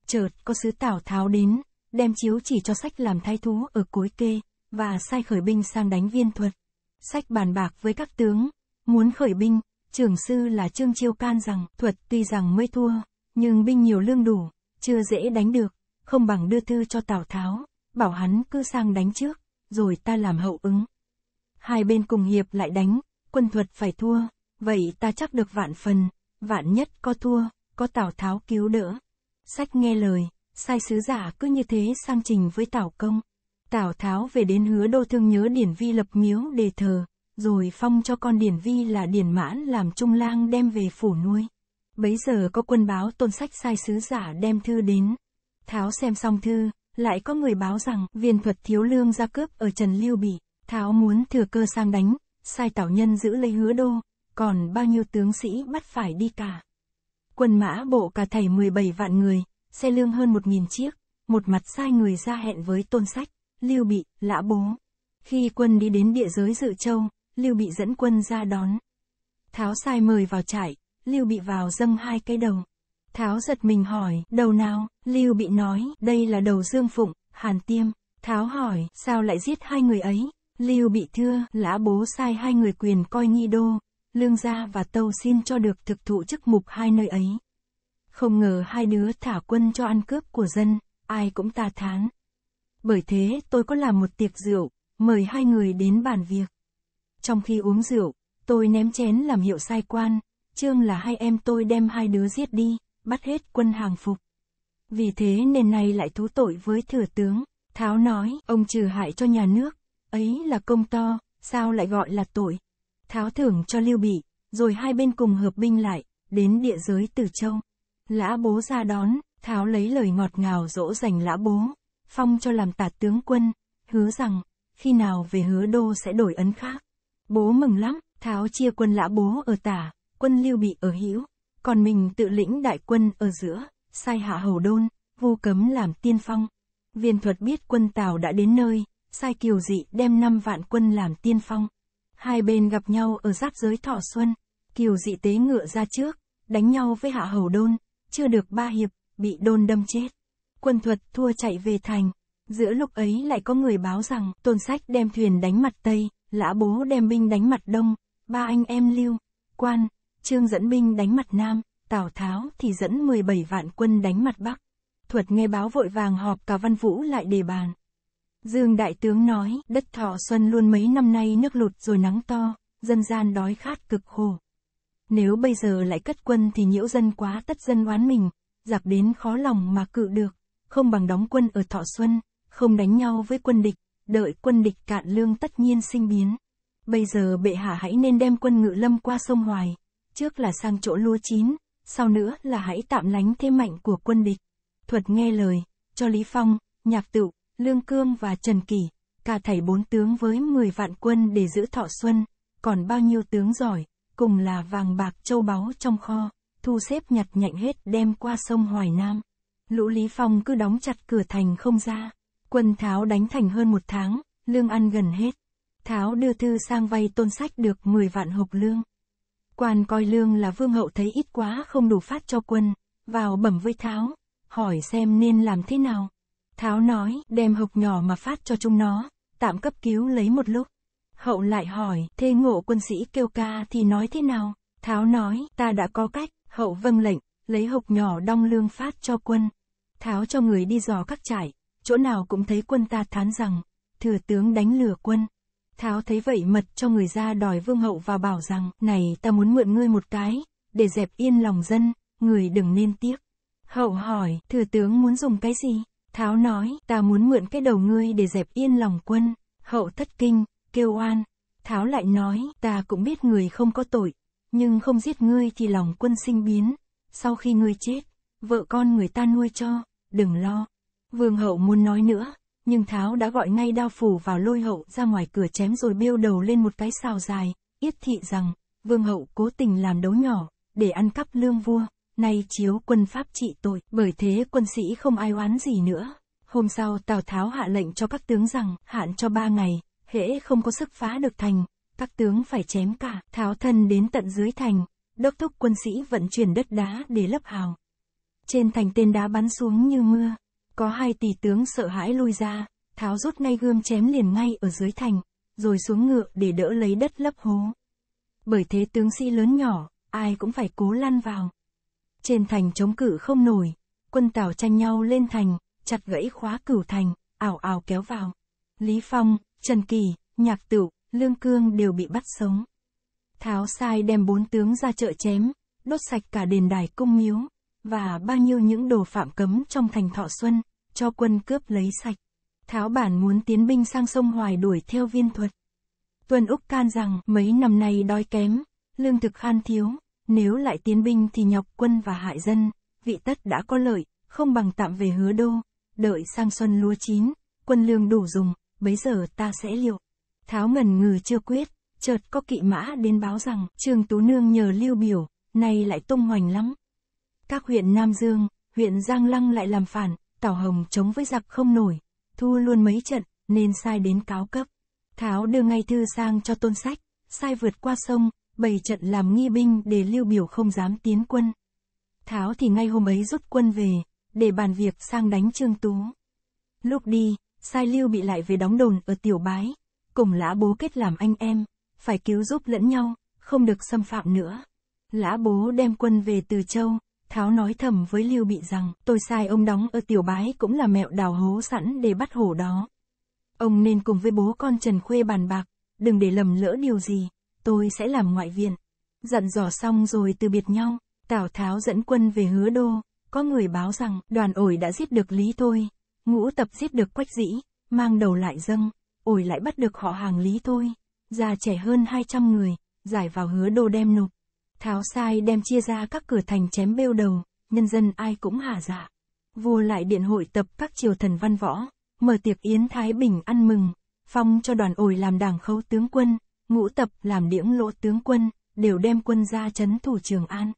Chợt có sứ tảo Tháo đến, đem chiếu chỉ cho sách làm thái thú ở cối kê, và sai khởi binh sang đánh viên thuật. Sách bàn bạc với các tướng, muốn khởi binh, trưởng sư là Trương Chiêu Can rằng thuật tuy rằng mới thua, nhưng binh nhiều lương đủ, chưa dễ đánh được, không bằng đưa thư cho Tào Tháo, bảo hắn cứ sang đánh trước, rồi ta làm hậu ứng. Hai bên cùng hiệp lại đánh, quân thuật phải thua, vậy ta chắc được vạn phần, vạn nhất có thua, có Tào Tháo cứu đỡ. Sách nghe lời, sai sứ giả cứ như thế sang trình với Tào Công. Tào Tháo về đến hứa đô thương nhớ Điển Vi lập miếu đề thờ, rồi phong cho con Điển Vi là Điển Mãn làm trung lang đem về phủ nuôi. Bấy giờ có quân báo tôn sách sai sứ giả đem thư đến. Tháo xem xong thư, lại có người báo rằng viên thuật thiếu lương ra cướp ở Trần Lưu Bị. Tháo muốn thừa cơ sang đánh, sai tảo nhân giữ lấy hứa đô, còn bao nhiêu tướng sĩ bắt phải đi cả. Quân mã bộ cả thảy 17 vạn người, xe lương hơn 1.000 chiếc, một mặt sai người ra hẹn với tôn sách, Lưu Bị, Lã Bố. Khi quân đi đến địa giới Dự Châu, Lưu Bị dẫn quân ra đón. Tháo sai mời vào trại, Lưu Bị vào dâng hai cái đầu. Tháo giật mình hỏi, đầu nào? Lưu Bị nói, đây là đầu Dương Phụng, Hàn Tiêm. Tháo hỏi, sao lại giết hai người ấy? Lưu Bị thưa, lã bố sai hai người quyền coi nghi đô, lương gia và tâu xin cho được thực thụ chức mục hai nơi ấy. Không ngờ hai đứa thả quân cho ăn cướp của dân, ai cũng ta thán. Bởi thế tôi có làm một tiệc rượu, mời hai người đến bàn việc. Trong khi uống rượu, tôi ném chén làm hiệu sai quan, chương là hai em tôi đem hai đứa giết đi, bắt hết quân hàng phục. Vì thế nên nay lại thú tội với thừa tướng, Tháo nói, ông trừ hại cho nhà nước, ấy là công to, sao lại gọi là tội. Tháo thưởng cho Lưu Bị, rồi hai bên cùng hợp binh lại, đến địa giới Từ Châu. Lã bố ra đón, Tháo lấy lời ngọt ngào dỗ dành lã bố, phong cho làm tạt tướng quân, hứa rằng, khi nào về hứa đô sẽ đổi ấn khác. Bố mừng lắm, Tháo chia quân lã bố ở tả, quân lưu bị ở hữu, còn mình tự lĩnh đại quân ở giữa, sai hạ hầu đôn, vu cấm làm tiên phong. Viên thuật biết quân Tào đã đến nơi, sai kiều dị đem năm vạn quân làm tiên phong. Hai bên gặp nhau ở giáp giới thọ xuân, kiều dị tế ngựa ra trước, đánh nhau với hạ hầu đôn, chưa được ba hiệp, bị đôn đâm chết. Quân thuật thua chạy về thành, giữa lúc ấy lại có người báo rằng tôn sách đem thuyền đánh mặt Tây, lã bố đem binh đánh mặt Đông, ba anh em lưu, quan, Trương dẫn binh đánh mặt Nam, Tào Tháo thì dẫn 17 vạn quân đánh mặt Bắc. Thuật nghe báo vội vàng họp cả văn vũ lại đề bàn. Dương Đại Tướng nói, đất thọ xuân luôn mấy năm nay nước lụt rồi nắng to, dân gian đói khát cực khổ. Nếu bây giờ lại cất quân thì nhiễu dân quá tất dân oán mình, giặc đến khó lòng mà cự được, không bằng đóng quân ở thọ xuân, không đánh nhau với quân địch, đợi quân địch cạn lương tất nhiên sinh biến. Bây giờ bệ hạ hãy nên đem quân ngự lâm qua sông Hoài, trước là sang chỗ lúa chín, sau nữa là hãy tạm lánh thế mạnh của quân địch. Thuật nghe lời, cho Lý Phong, Nhạc Tự, Lương Cương và Trần Kỳ, cả thảy bốn tướng với 10 vạn quân để giữ thọ xuân, còn bao nhiêu tướng giỏi, cùng là vàng bạc châu báu trong kho, thu xếp nhặt nhạnh hết đem qua sông Hoài Nam. Lũ Lý Phong cứ đóng chặt cửa thành không ra, quân Tháo đánh thành hơn một tháng, lương ăn gần hết. Tháo đưa thư sang vay tôn sách được 10 vạn hộp lương. Quan coi lương là vương hậu thấy ít quá không đủ phát cho quân, vào bẩm với Tháo, hỏi xem nên làm thế nào. Tháo nói, đem hộp nhỏ mà phát cho chúng nó, tạm cấp cứu lấy một lúc. Hậu lại hỏi, thê ngộ quân sĩ kêu ca thì nói thế nào? Tháo nói, ta đã có cách, hậu vâng lệnh, lấy hộp nhỏ đong lương phát cho quân. Tháo cho người đi dò các trại, chỗ nào cũng thấy quân ta thán rằng, thừa tướng đánh lừa quân. Tháo thấy vậy mật cho người ra đòi vương hậu và bảo rằng, này ta muốn mượn ngươi một cái, để dẹp yên lòng dân, người đừng nên tiếc. Hậu hỏi, thừa tướng muốn dùng cái gì? Tháo nói, ta muốn mượn cái đầu ngươi để dẹp yên lòng quân. Hậu thất kinh, kêu oan. Tháo lại nói, ta cũng biết người không có tội, nhưng không giết ngươi thì lòng quân sinh biến. Sau khi ngươi chết, vợ con người ta nuôi cho, đừng lo. Vương hậu muốn nói nữa, nhưng Tháo đã gọi ngay đao phủ vào lôi hậu ra ngoài cửa chém rồi biêu đầu lên một cái xào dài, yết thị rằng, vương hậu cố tình làm đấu nhỏ, để ăn cắp lương vua, nay chiếu quân Pháp trị tội, bởi thế quân sĩ không ai oán gì nữa. Hôm sau Tào Tháo hạ lệnh cho các tướng rằng, hạn cho ba ngày, hễ không có sức phá được thành, các tướng phải chém cả, Tháo thân đến tận dưới thành, đốc thúc quân sĩ vận chuyển đất đá để lấp hào. Trên thành tên đá bắn xuống như mưa. Có hai tỷ tướng sợ hãi lui ra, tháo rút ngay gươm chém liền ngay ở dưới thành, rồi xuống ngựa để đỡ lấy đất lấp hố. Bởi thế tướng sĩ lớn nhỏ, ai cũng phải cố lăn vào. Trên thành chống cự không nổi, quân tào tranh nhau lên thành, chặt gãy khóa cửu thành, ảo ảo kéo vào. Lý Phong, Trần Kỳ, Nhạc Tửu, Lương Cương đều bị bắt sống. Tháo sai đem bốn tướng ra chợ chém, đốt sạch cả đền đài cung miếu, và bao nhiêu những đồ phạm cấm trong thành thọ xuân, cho quân cướp lấy sạch. Tháo bản muốn tiến binh sang sông Hoài đuổi theo viên thuật. Tuân Úc can rằng mấy năm nay đói kém, lương thực khan thiếu, nếu lại tiến binh thì nhọc quân và hại dân, vị tất đã có lợi, không bằng tạm về hứa đô, đợi sang xuân lúa chín, quân lương đủ dùng, bấy giờ ta sẽ liệu. Tháo ngần ngừ chưa quyết, chợt có kỵ mã đến báo rằng Trương Tú Nương nhờ lưu biểu, nay lại tung hoành lắm. Các huyện Nam Dương, huyện Giang Lăng lại làm phản, tào Hồng chống với giặc không nổi, thua luôn mấy trận, nên sai đến cáo cấp. Tháo đưa ngay thư sang cho tôn sách, sai vượt qua sông, bày trận làm nghi binh để lưu biểu không dám tiến quân. Tháo thì ngay hôm ấy rút quân về, để bàn việc sang đánh Trương Tú. Lúc đi, sai lưu bị lại về đóng đồn ở Tiểu Bái, cùng lã bố kết làm anh em, phải cứu giúp lẫn nhau, không được xâm phạm nữa. Lã bố đem quân về từ châu, Tháo nói thầm với Lưu Bị rằng, tôi sai ông đóng ở tiểu bái cũng là mẹo đào hố sẵn để bắt hổ đó. Ông nên cùng với bố con Trần Khuê bàn bạc, đừng để lầm lỡ điều gì, tôi sẽ làm ngoại viện. Dặn dò xong rồi từ biệt nhau, Tào Tháo dẫn quân về hứa đô, có người báo rằng đoàn ổi đã giết được Lý Thôi, ngũ tập giết được Quách Dĩ, mang đầu lại dâng, ổi lại bắt được họ hàng Lý Thôi, già trẻ hơn 200 người, giải vào hứa đô đem nộp. Tháo sai đem chia ra các cửa thành chém bêu đầu, nhân dân ai cũng hả dạ. Vua lại điện hội tập các triều thần văn võ, mở tiệc yến Thái Bình ăn mừng, phong cho đoàn ổi làm đảng khấu tướng quân, ngũ tập làm điễm lỗ tướng quân, đều đem quân ra chấn thủ Trường An.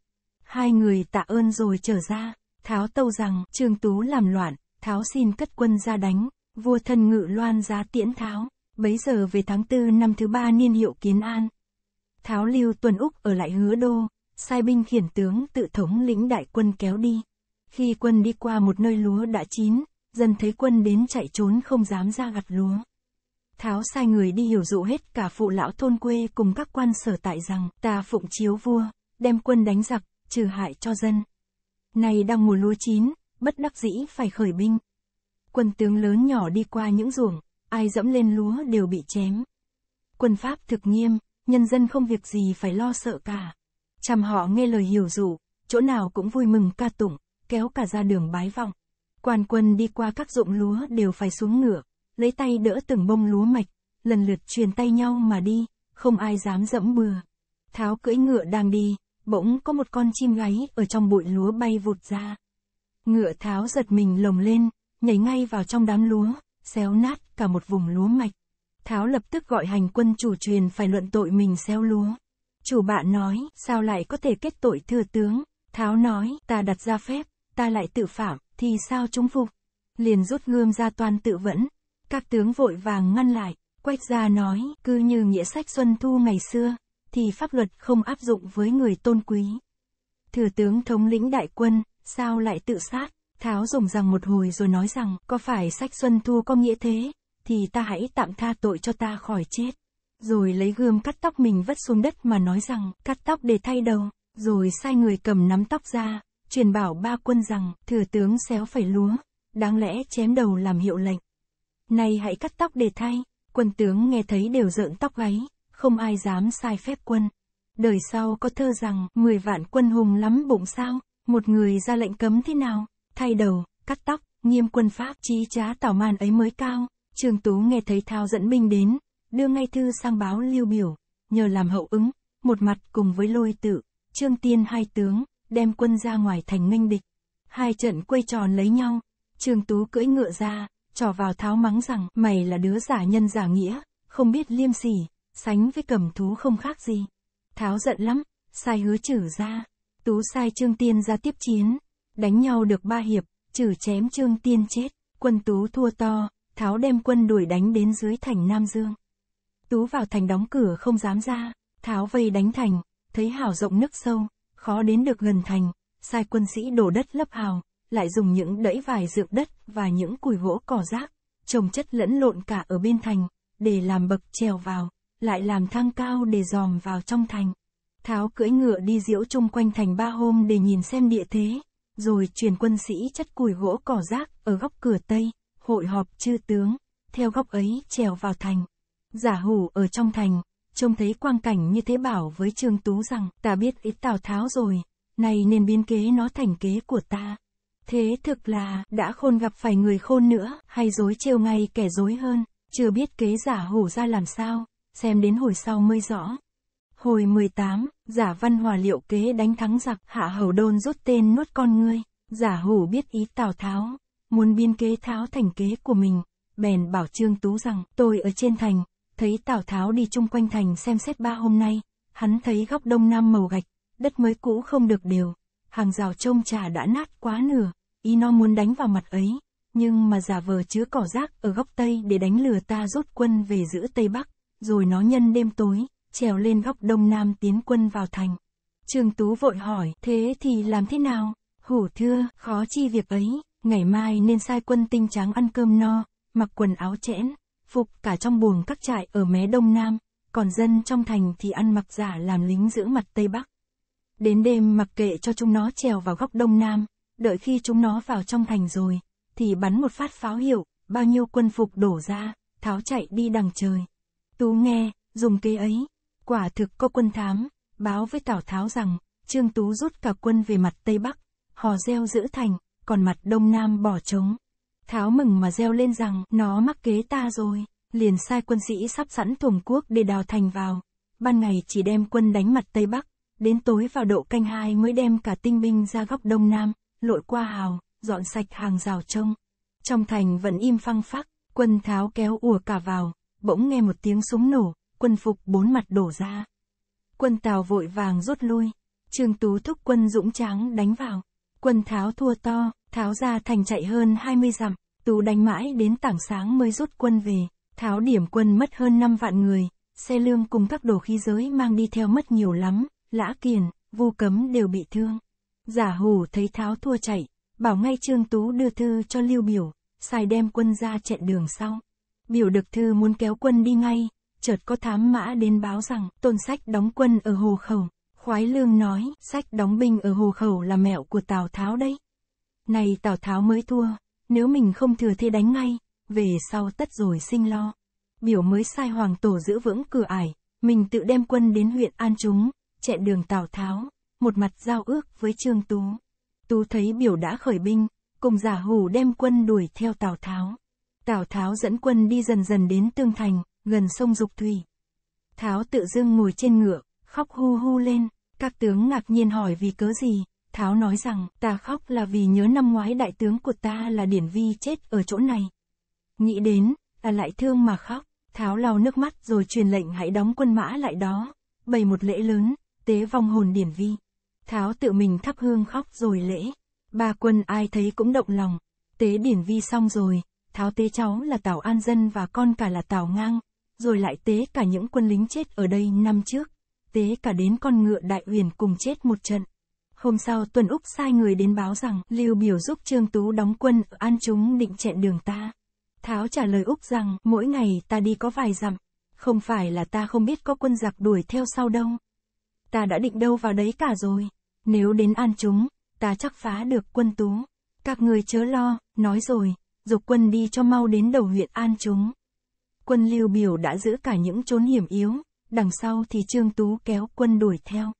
Hai người tạ ơn rồi trở ra, Tháo tâu rằng Trường Tú làm loạn, Tháo xin cất quân ra đánh, vua thân ngự loan giá tiễn Tháo, bấy giờ về tháng 4 năm thứ ba niên hiệu kiến An. Tháo Lưu Tuần Úc ở lại hứa đô, sai binh khiển tướng tự thống lĩnh đại quân kéo đi. Khi quân đi qua một nơi lúa đã chín, dân thấy quân đến chạy trốn không dám ra gặt lúa. Tháo sai người đi hiểu dụ hết cả phụ lão thôn quê cùng các quan sở tại rằng ta phụng chiếu vua, đem quân đánh giặc, trừ hại cho dân. nay đang mùa lúa chín, bất đắc dĩ phải khởi binh. Quân tướng lớn nhỏ đi qua những ruộng, ai dẫm lên lúa đều bị chém. Quân Pháp thực nghiêm, nhân dân không việc gì phải lo sợ cả. chầm họ nghe lời hiểu dụ, chỗ nào cũng vui mừng ca tụng, kéo cả ra đường bái vọng. Quan quân đi qua các ruộng lúa đều phải xuống ngựa, lấy tay đỡ từng bông lúa mạch, lần lượt truyền tay nhau mà đi, không ai dám dẫm bừa. Tháo cưỡi ngựa đang đi, bỗng có một con chim gáy ở trong bụi lúa bay vụt ra. Ngựa tháo giật mình lồng lên, nhảy ngay vào trong đám lúa, xéo nát cả một vùng lúa mạch. Tháo lập tức gọi hành quân chủ truyền phải luận tội mình xeo lúa. Chủ bạn nói, sao lại có thể kết tội thừa tướng? Tháo nói, ta đặt ra phép, ta lại tự phạm, thì sao chúng phục? Liền rút gươm ra toàn tự vẫn. Các tướng vội vàng ngăn lại, quách ra nói, cứ như nghĩa sách Xuân Thu ngày xưa, thì pháp luật không áp dụng với người tôn quý. Thừa tướng thống lĩnh đại quân, sao lại tự sát? Tháo rồng rằng một hồi rồi nói rằng, có phải sách Xuân Thu có nghĩa thế, thì ta hãy tạm tha tội cho ta khỏi chết. Rồi lấy gươm cắt tóc mình vất xuống đất mà nói rằng, cắt tóc để thay đầu, rồi sai người cầm nắm tóc ra, truyền bảo ba quân rằng, thừa tướng xéo phải lúa, đáng lẽ chém đầu làm hiệu lệnh. Nay hãy cắt tóc để thay, quân tướng nghe thấy đều rợn tóc gáy, không ai dám sai phép quân. Đời sau có thơ rằng, mười vạn quân hùng lắm bụng sao, một người ra lệnh cấm thế nào, thay đầu, cắt tóc, nghiêm quân pháp trí trá tảo man ấy mới cao. Trương Tú nghe thấy Thao dẫn binh đến, đưa ngay thư sang báo lưu biểu, nhờ làm hậu ứng, một mặt cùng với lôi tự, trương tiên hai tướng, đem quân ra ngoài thành minh địch. Hai trận quay tròn lấy nhau, trương tú cưỡi ngựa ra, trò vào tháo mắng rằng mày là đứa giả nhân giả nghĩa, không biết liêm sỉ, sánh với cầm thú không khác gì. Tháo giận lắm, sai hứa chử ra, tú sai trương tiên ra tiếp chiến, đánh nhau được ba hiệp, chử chém trương tiên chết, quân tú thua to. Tháo đem quân đuổi đánh đến dưới thành Nam Dương. Tú vào thành đóng cửa không dám ra, Tháo vây đánh thành, thấy hào rộng nước sâu, khó đến được gần thành, sai quân sĩ đổ đất lấp hào, lại dùng những đẫy vài dược đất và những củi gỗ cỏ rác, trồng chất lẫn lộn cả ở bên thành, để làm bậc trèo vào, lại làm thang cao để dòm vào trong thành. Tháo cưỡi ngựa đi diễu chung quanh thành ba hôm để nhìn xem địa thế, rồi truyền quân sĩ chất củi gỗ cỏ rác ở góc cửa Tây, hội họp chư tướng, theo góc ấy trèo vào thành. Giả hủ ở trong thành, trông thấy quang cảnh như thế bảo với Trương Tú rằng, ta biết ít Tào Tháo rồi, nay nên biến kế nó thành kế của ta. Thế thực là, đã khôn gặp phải người khôn nữa, hay dối trêu ngay kẻ dối hơn, chưa biết kế giả hủ ra làm sao, xem đến hồi sau mới rõ. Hồi 18, giả văn hòa liệu kế đánh thắng giặc, hạ hầu đôn rút tên nuốt con ngươi, giả hủ biết ý Tào Tháo, muốn biên kế Tháo thành kế của mình, bèn bảo Trương Tú rằng, tôi ở trên thành, thấy Tào Tháo đi chung quanh thành xem xét ba hôm nay, hắn thấy góc đông nam màu gạch, đất mới cũ không được đều, hàng rào trông trà đã nát quá nửa, y no muốn đánh vào mặt ấy, nhưng mà giả vờ chứa cỏ rác ở góc tây để đánh lừa ta rút quân về giữ tây bắc, rồi nó nhân đêm tối, trèo lên góc đông nam tiến quân vào thành. Trương Tú vội hỏi, thế thì làm thế nào? Hủ thưa, khó chi việc ấy. Ngày mai nên sai quân tinh tráng ăn cơm no, mặc quần áo chẽn, phục cả trong buồng các trại ở mé Đông Nam, còn dân trong thành thì ăn mặc giả làm lính giữ mặt Tây Bắc. Đến đêm mặc kệ cho chúng nó trèo vào góc Đông Nam, đợi khi chúng nó vào trong thành rồi, thì bắn một phát pháo hiệu, bao nhiêu quân phục đổ ra, tháo chạy đi đằng trời. Tú nghe, dùng kế ấy, quả thực có quân thám, báo với Tào Tháo rằng, Trương Tú rút cả quân về mặt Tây Bắc, hò reo giữ thành, còn mặt đông nam bỏ trống. Tháo mừng mà reo lên rằng, nó mắc kế ta rồi, liền sai quân sĩ sắp sẵn tuồng quốc để đào thành vào. Ban ngày chỉ đem quân đánh mặt Tây Bắc, đến tối vào độ canh hai mới đem cả tinh binh ra góc đông nam, lội qua hào, dọn sạch hàng rào trông. Trong thành vẫn im phăng phắc, quân tháo kéo ùa cả vào, bỗng nghe một tiếng súng nổ, quân phục bốn mặt đổ ra. Quân tàu vội vàng rút lui, Trương Tú thúc quân dũng tráng đánh vào. Quân tháo thua to, tháo ra thành chạy hơn 20 dặm, tú đánh mãi đến tảng sáng mới rút quân về, tháo điểm quân mất hơn 5 vạn người, xe lương cùng các đồ khí giới mang đi theo mất nhiều lắm, lã kiền, vu cấm đều bị thương. Giả hủ thấy tháo thua chạy, bảo ngay Trương Tú đưa thư cho Lưu Biểu, sai đem quân ra chẹn đường sau. Biểu được thư muốn kéo quân đi ngay, chợt có thám mã đến báo rằng tôn sách đóng quân ở Hồ Khẩu. Khoái lương nói, sách đóng binh ở hồ khẩu là mẹo của Tào Tháo đấy. Này Tào Tháo mới thua, nếu mình không thừa thế đánh ngay, về sau tất rồi sinh lo. Biểu mới sai hoàng tổ giữ vững cửa ải, mình tự đem quân đến huyện An Trúng, chạy đường Tào Tháo, một mặt giao ước với Trương Tú. Tú thấy biểu đã khởi binh, cùng giả hủ đem quân đuổi theo Tào Tháo. Tào Tháo dẫn quân đi dần dần đến Tương Thành, gần sông Dục Thủy. Tháo tự dưng ngồi trên ngựa, khóc hu hu lên. Các tướng ngạc nhiên hỏi vì cớ gì, Tháo nói rằng, ta khóc là vì nhớ năm ngoái đại tướng của ta là Điển Vi chết ở chỗ này. Nghĩ đến, ta lại thương mà khóc, Tháo lau nước mắt rồi truyền lệnh hãy đóng quân mã lại đó, bày một lễ lớn, tế vong hồn Điển Vi. Tháo tự mình thắp hương khóc rồi lễ, ba quân ai thấy cũng động lòng, tế Điển Vi xong rồi, Tháo tế cháu là Tào An Dân và con cả là Tào Ngang, rồi lại tế cả những quân lính chết ở đây năm trước tế cả đến con ngựa đại uyển cùng chết một trận. Hôm sau Tuần Úc sai người đến báo rằng Lưu Biểu giúp Trương Tú đóng quân ở An Chúng định chẹn đường ta. Tháo trả lời Úc rằng mỗi ngày ta đi có vài dặm, không phải là ta không biết có quân giặc đuổi theo sau đâu. Ta đã định đâu vào đấy cả rồi, nếu đến An Chúng, ta chắc phá được quân Tú. Các người chớ lo, nói rồi, dục quân đi cho mau đến đầu huyện An Chúng. Quân Lưu Biểu đã giữ cả những chốn hiểm yếu, đằng sau thì Trương Tú kéo quân đuổi theo.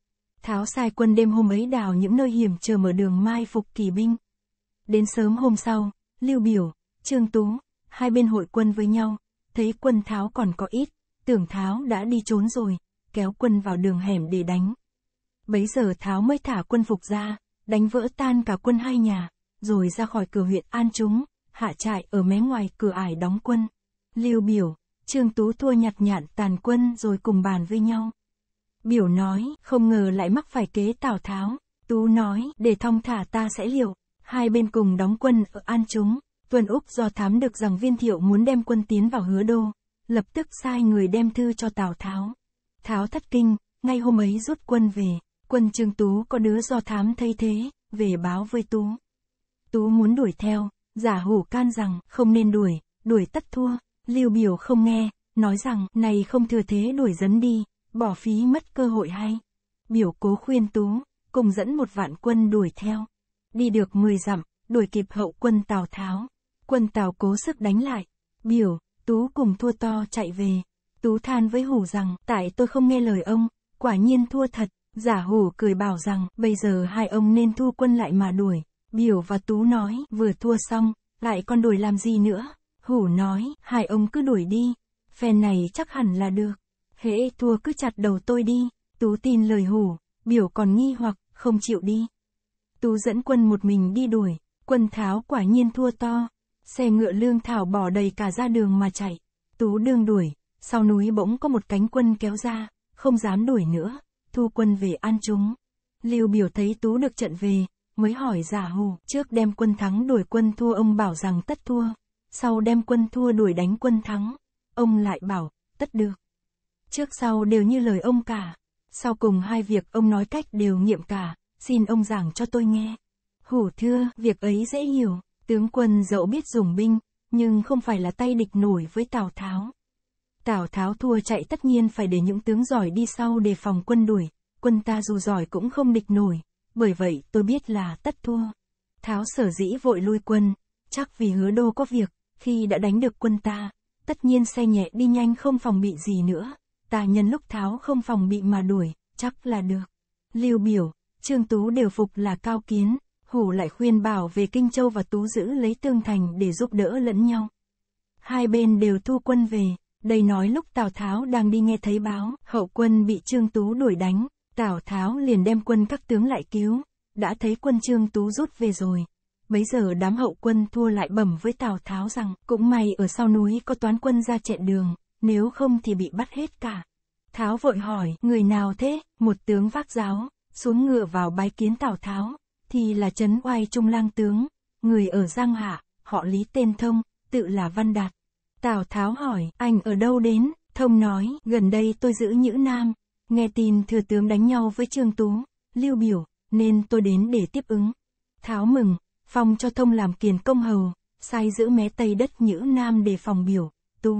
Tháo sai quân đêm hôm ấy đào những nơi hiểm chờ mở đường mai phục kỳ binh. Đến sớm hôm sau, Lưu Biểu, Trương Tú, hai bên hội quân với nhau, thấy quân Tháo còn có ít, tưởng Tháo đã đi trốn rồi, kéo quân vào đường hẻm để đánh. Bấy giờ Tháo mới thả quân phục ra, đánh vỡ tan cả quân hai nhà, rồi ra khỏi cửa huyện An Trúng, hạ trại ở mé ngoài cửa ải đóng quân. Lưu Biểu, Trương Tú thua nhặt nhạn tàn quân rồi cùng bàn với nhau. Biểu nói, không ngờ lại mắc phải kế Tào Tháo. Tú nói, để thong thả ta sẽ liệu. Hai bên cùng đóng quân ở An Chúng. Tuần Úc do thám được rằng viên thiệu muốn đem quân tiến vào hứa đô. Lập tức sai người đem thư cho Tào Tháo. Tháo thất kinh, ngay hôm ấy rút quân về. Quân Trương Tú có đứa do thám thay thế, về báo với Tú. Tú muốn đuổi theo, giả hủ can rằng, không nên đuổi, đuổi tất thua. Lưu biểu không nghe, nói rằng, này không thừa thế đuổi dấn đi, bỏ phí mất cơ hội hay. Biểu cố khuyên tú, cùng dẫn một vạn quân đuổi theo. Đi được 10 dặm, đuổi kịp hậu quân Tào Tháo. Quân Tào cố sức đánh lại. Biểu, tú cùng thua to chạy về. Tú than với hủ rằng, tại tôi không nghe lời ông, quả nhiên thua thật. Giả hủ cười bảo rằng, bây giờ hai ông nên thu quân lại mà đuổi. Biểu và tú nói, vừa thua xong, lại còn đuổi làm gì nữa. Hủ nói, hai ông cứ đuổi đi, phe này chắc hẳn là được. Hễ thua cứ chặt đầu tôi đi, Tú tin lời hủ, biểu còn nghi hoặc, không chịu đi. Tú dẫn quân một mình đi đuổi, quân tháo quả nhiên thua to. Xe ngựa lương thảo bỏ đầy cả ra đường mà chạy. Tú đương đuổi, sau núi bỗng có một cánh quân kéo ra, không dám đuổi nữa, thu quân về an chúng. Lưu biểu thấy Tú được trận về, mới hỏi giả hù, trước đem quân thắng đuổi quân thua ông bảo rằng tất thua, sau đem quân thua đuổi đánh quân thắng. Ông lại bảo, tất được. Trước sau đều như lời ông cả. Sau cùng hai việc ông nói cách đều nghiệm cả, xin ông giảng cho tôi nghe. Hủ thưa, việc ấy dễ hiểu, tướng quân dẫu biết dùng binh, nhưng không phải là tay địch nổi với Tào Tháo. Tào Tháo thua chạy tất nhiên phải để những tướng giỏi đi sau đề phòng quân đuổi, quân ta dù giỏi cũng không địch nổi, bởi vậy tôi biết là tất thua. Tháo sở dĩ vội lui quân, chắc vì hứa đô có việc, khi đã đánh được quân ta, tất nhiên xe nhẹ đi nhanh không phòng bị gì nữa, ta nhân lúc tháo không phòng bị mà đuổi, chắc là được. Lưu biểu, Trương Tú đều phục là cao kiến, Hủ lại khuyên bảo về Kinh Châu và Tú giữ lấy Tương Thành để giúp đỡ lẫn nhau. Hai bên đều thu quân về, đây nói lúc Tào Tháo đang đi nghe thấy báo, hậu quân bị Trương Tú đuổi đánh, Tào Tháo liền đem quân các tướng lại cứu, đã thấy quân Trương Tú rút về rồi, bấy giờ đám hậu quân thua lại bẩm với Tào Tháo rằng, cũng may ở sau núi có toán quân ra chẹn đường, nếu không thì bị bắt hết cả. Tháo vội hỏi, người nào thế? Một tướng vác giáo, xuống ngựa vào bái kiến Tào Tháo, thì là Trấn Oai Trung Lang tướng, người ở Giang Hạ, họ Lý tên Thông, tự là Văn Đạt. Tào Tháo hỏi, anh ở đâu đến? Thông nói, gần đây tôi giữ Nhữ Nam, nghe tin thừa tướng đánh nhau với Trương Tú, Lưu Biểu, nên tôi đến để tiếp ứng. Tháo mừng, phong cho thông làm kiền công hầu, sai giữ mé tây đất nhữ nam để phòng biểu, tú.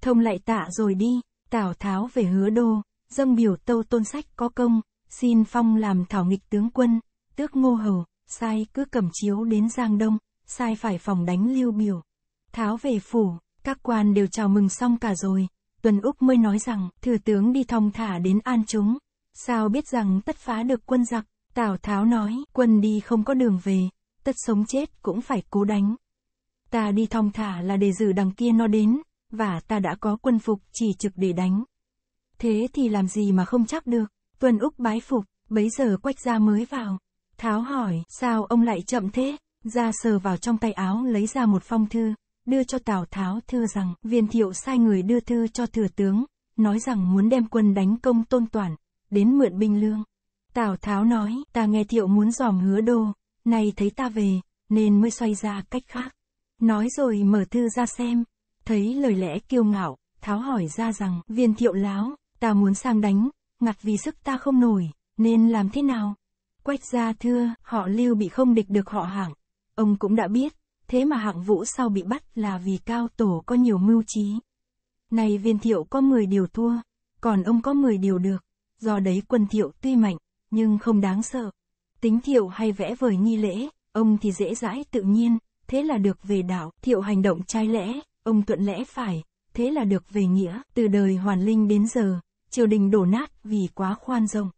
Thông lại tạ rồi đi, tào tháo về hứa đô, dâng biểu tâu tôn sách có công, xin phong làm thảo nghịch tướng quân, tước ngô hầu, sai cứ cầm chiếu đến Giang Đông, sai phải phòng đánh lưu biểu. Tháo về phủ, các quan đều chào mừng xong cả rồi, Tuần Úc mới nói rằng, thừa tướng đi thong thả đến an chúng, sao biết rằng tất phá được quân giặc, Tào Tháo nói, quân đi không có đường về, tất sống chết cũng phải cố đánh. Ta đi thong thả là để giữ đằng kia nó đến, và ta đã có quân phục chỉ trực để đánh. Thế thì làm gì mà không chắc được, Tuần Úc bái phục, bấy giờ quách ra mới vào. Tháo hỏi, sao ông lại chậm thế? Ra sờ vào trong tay áo lấy ra một phong thư, đưa cho Tào Tháo thưa rằng, viên thiệu sai người đưa thư cho thừa tướng, nói rằng muốn đem quân đánh công tôn toàn, đến mượn binh lương. Tào Tháo nói, ta nghe thiệu muốn dòm hứa đô, nay thấy ta về, nên mới xoay ra cách khác. Nói rồi mở thư ra xem, thấy lời lẽ kiêu ngạo, tháo hỏi ra rằng, viên thiệu láo, ta muốn sang đánh, ngặt vì sức ta không nổi, nên làm thế nào? Quách ra thưa, họ lưu bị không địch được họ hạng. Ông cũng đã biết, thế mà hạng vũ sau bị bắt là vì cao tổ có nhiều mưu trí. Này viên thiệu có 10 điều thua, còn ông có 10 điều được, do đấy quân thiệu tuy mạnh, nhưng không đáng sợ. Tính thiệu hay vẽ vời nghi lễ, ông thì dễ dãi tự nhiên, thế là được về đạo, thiệu hành động trai lẽ, ông tuận lẽ phải, thế là được về nghĩa, từ đời hoàn linh đến giờ, triều đình đổ nát vì quá khoan rộng.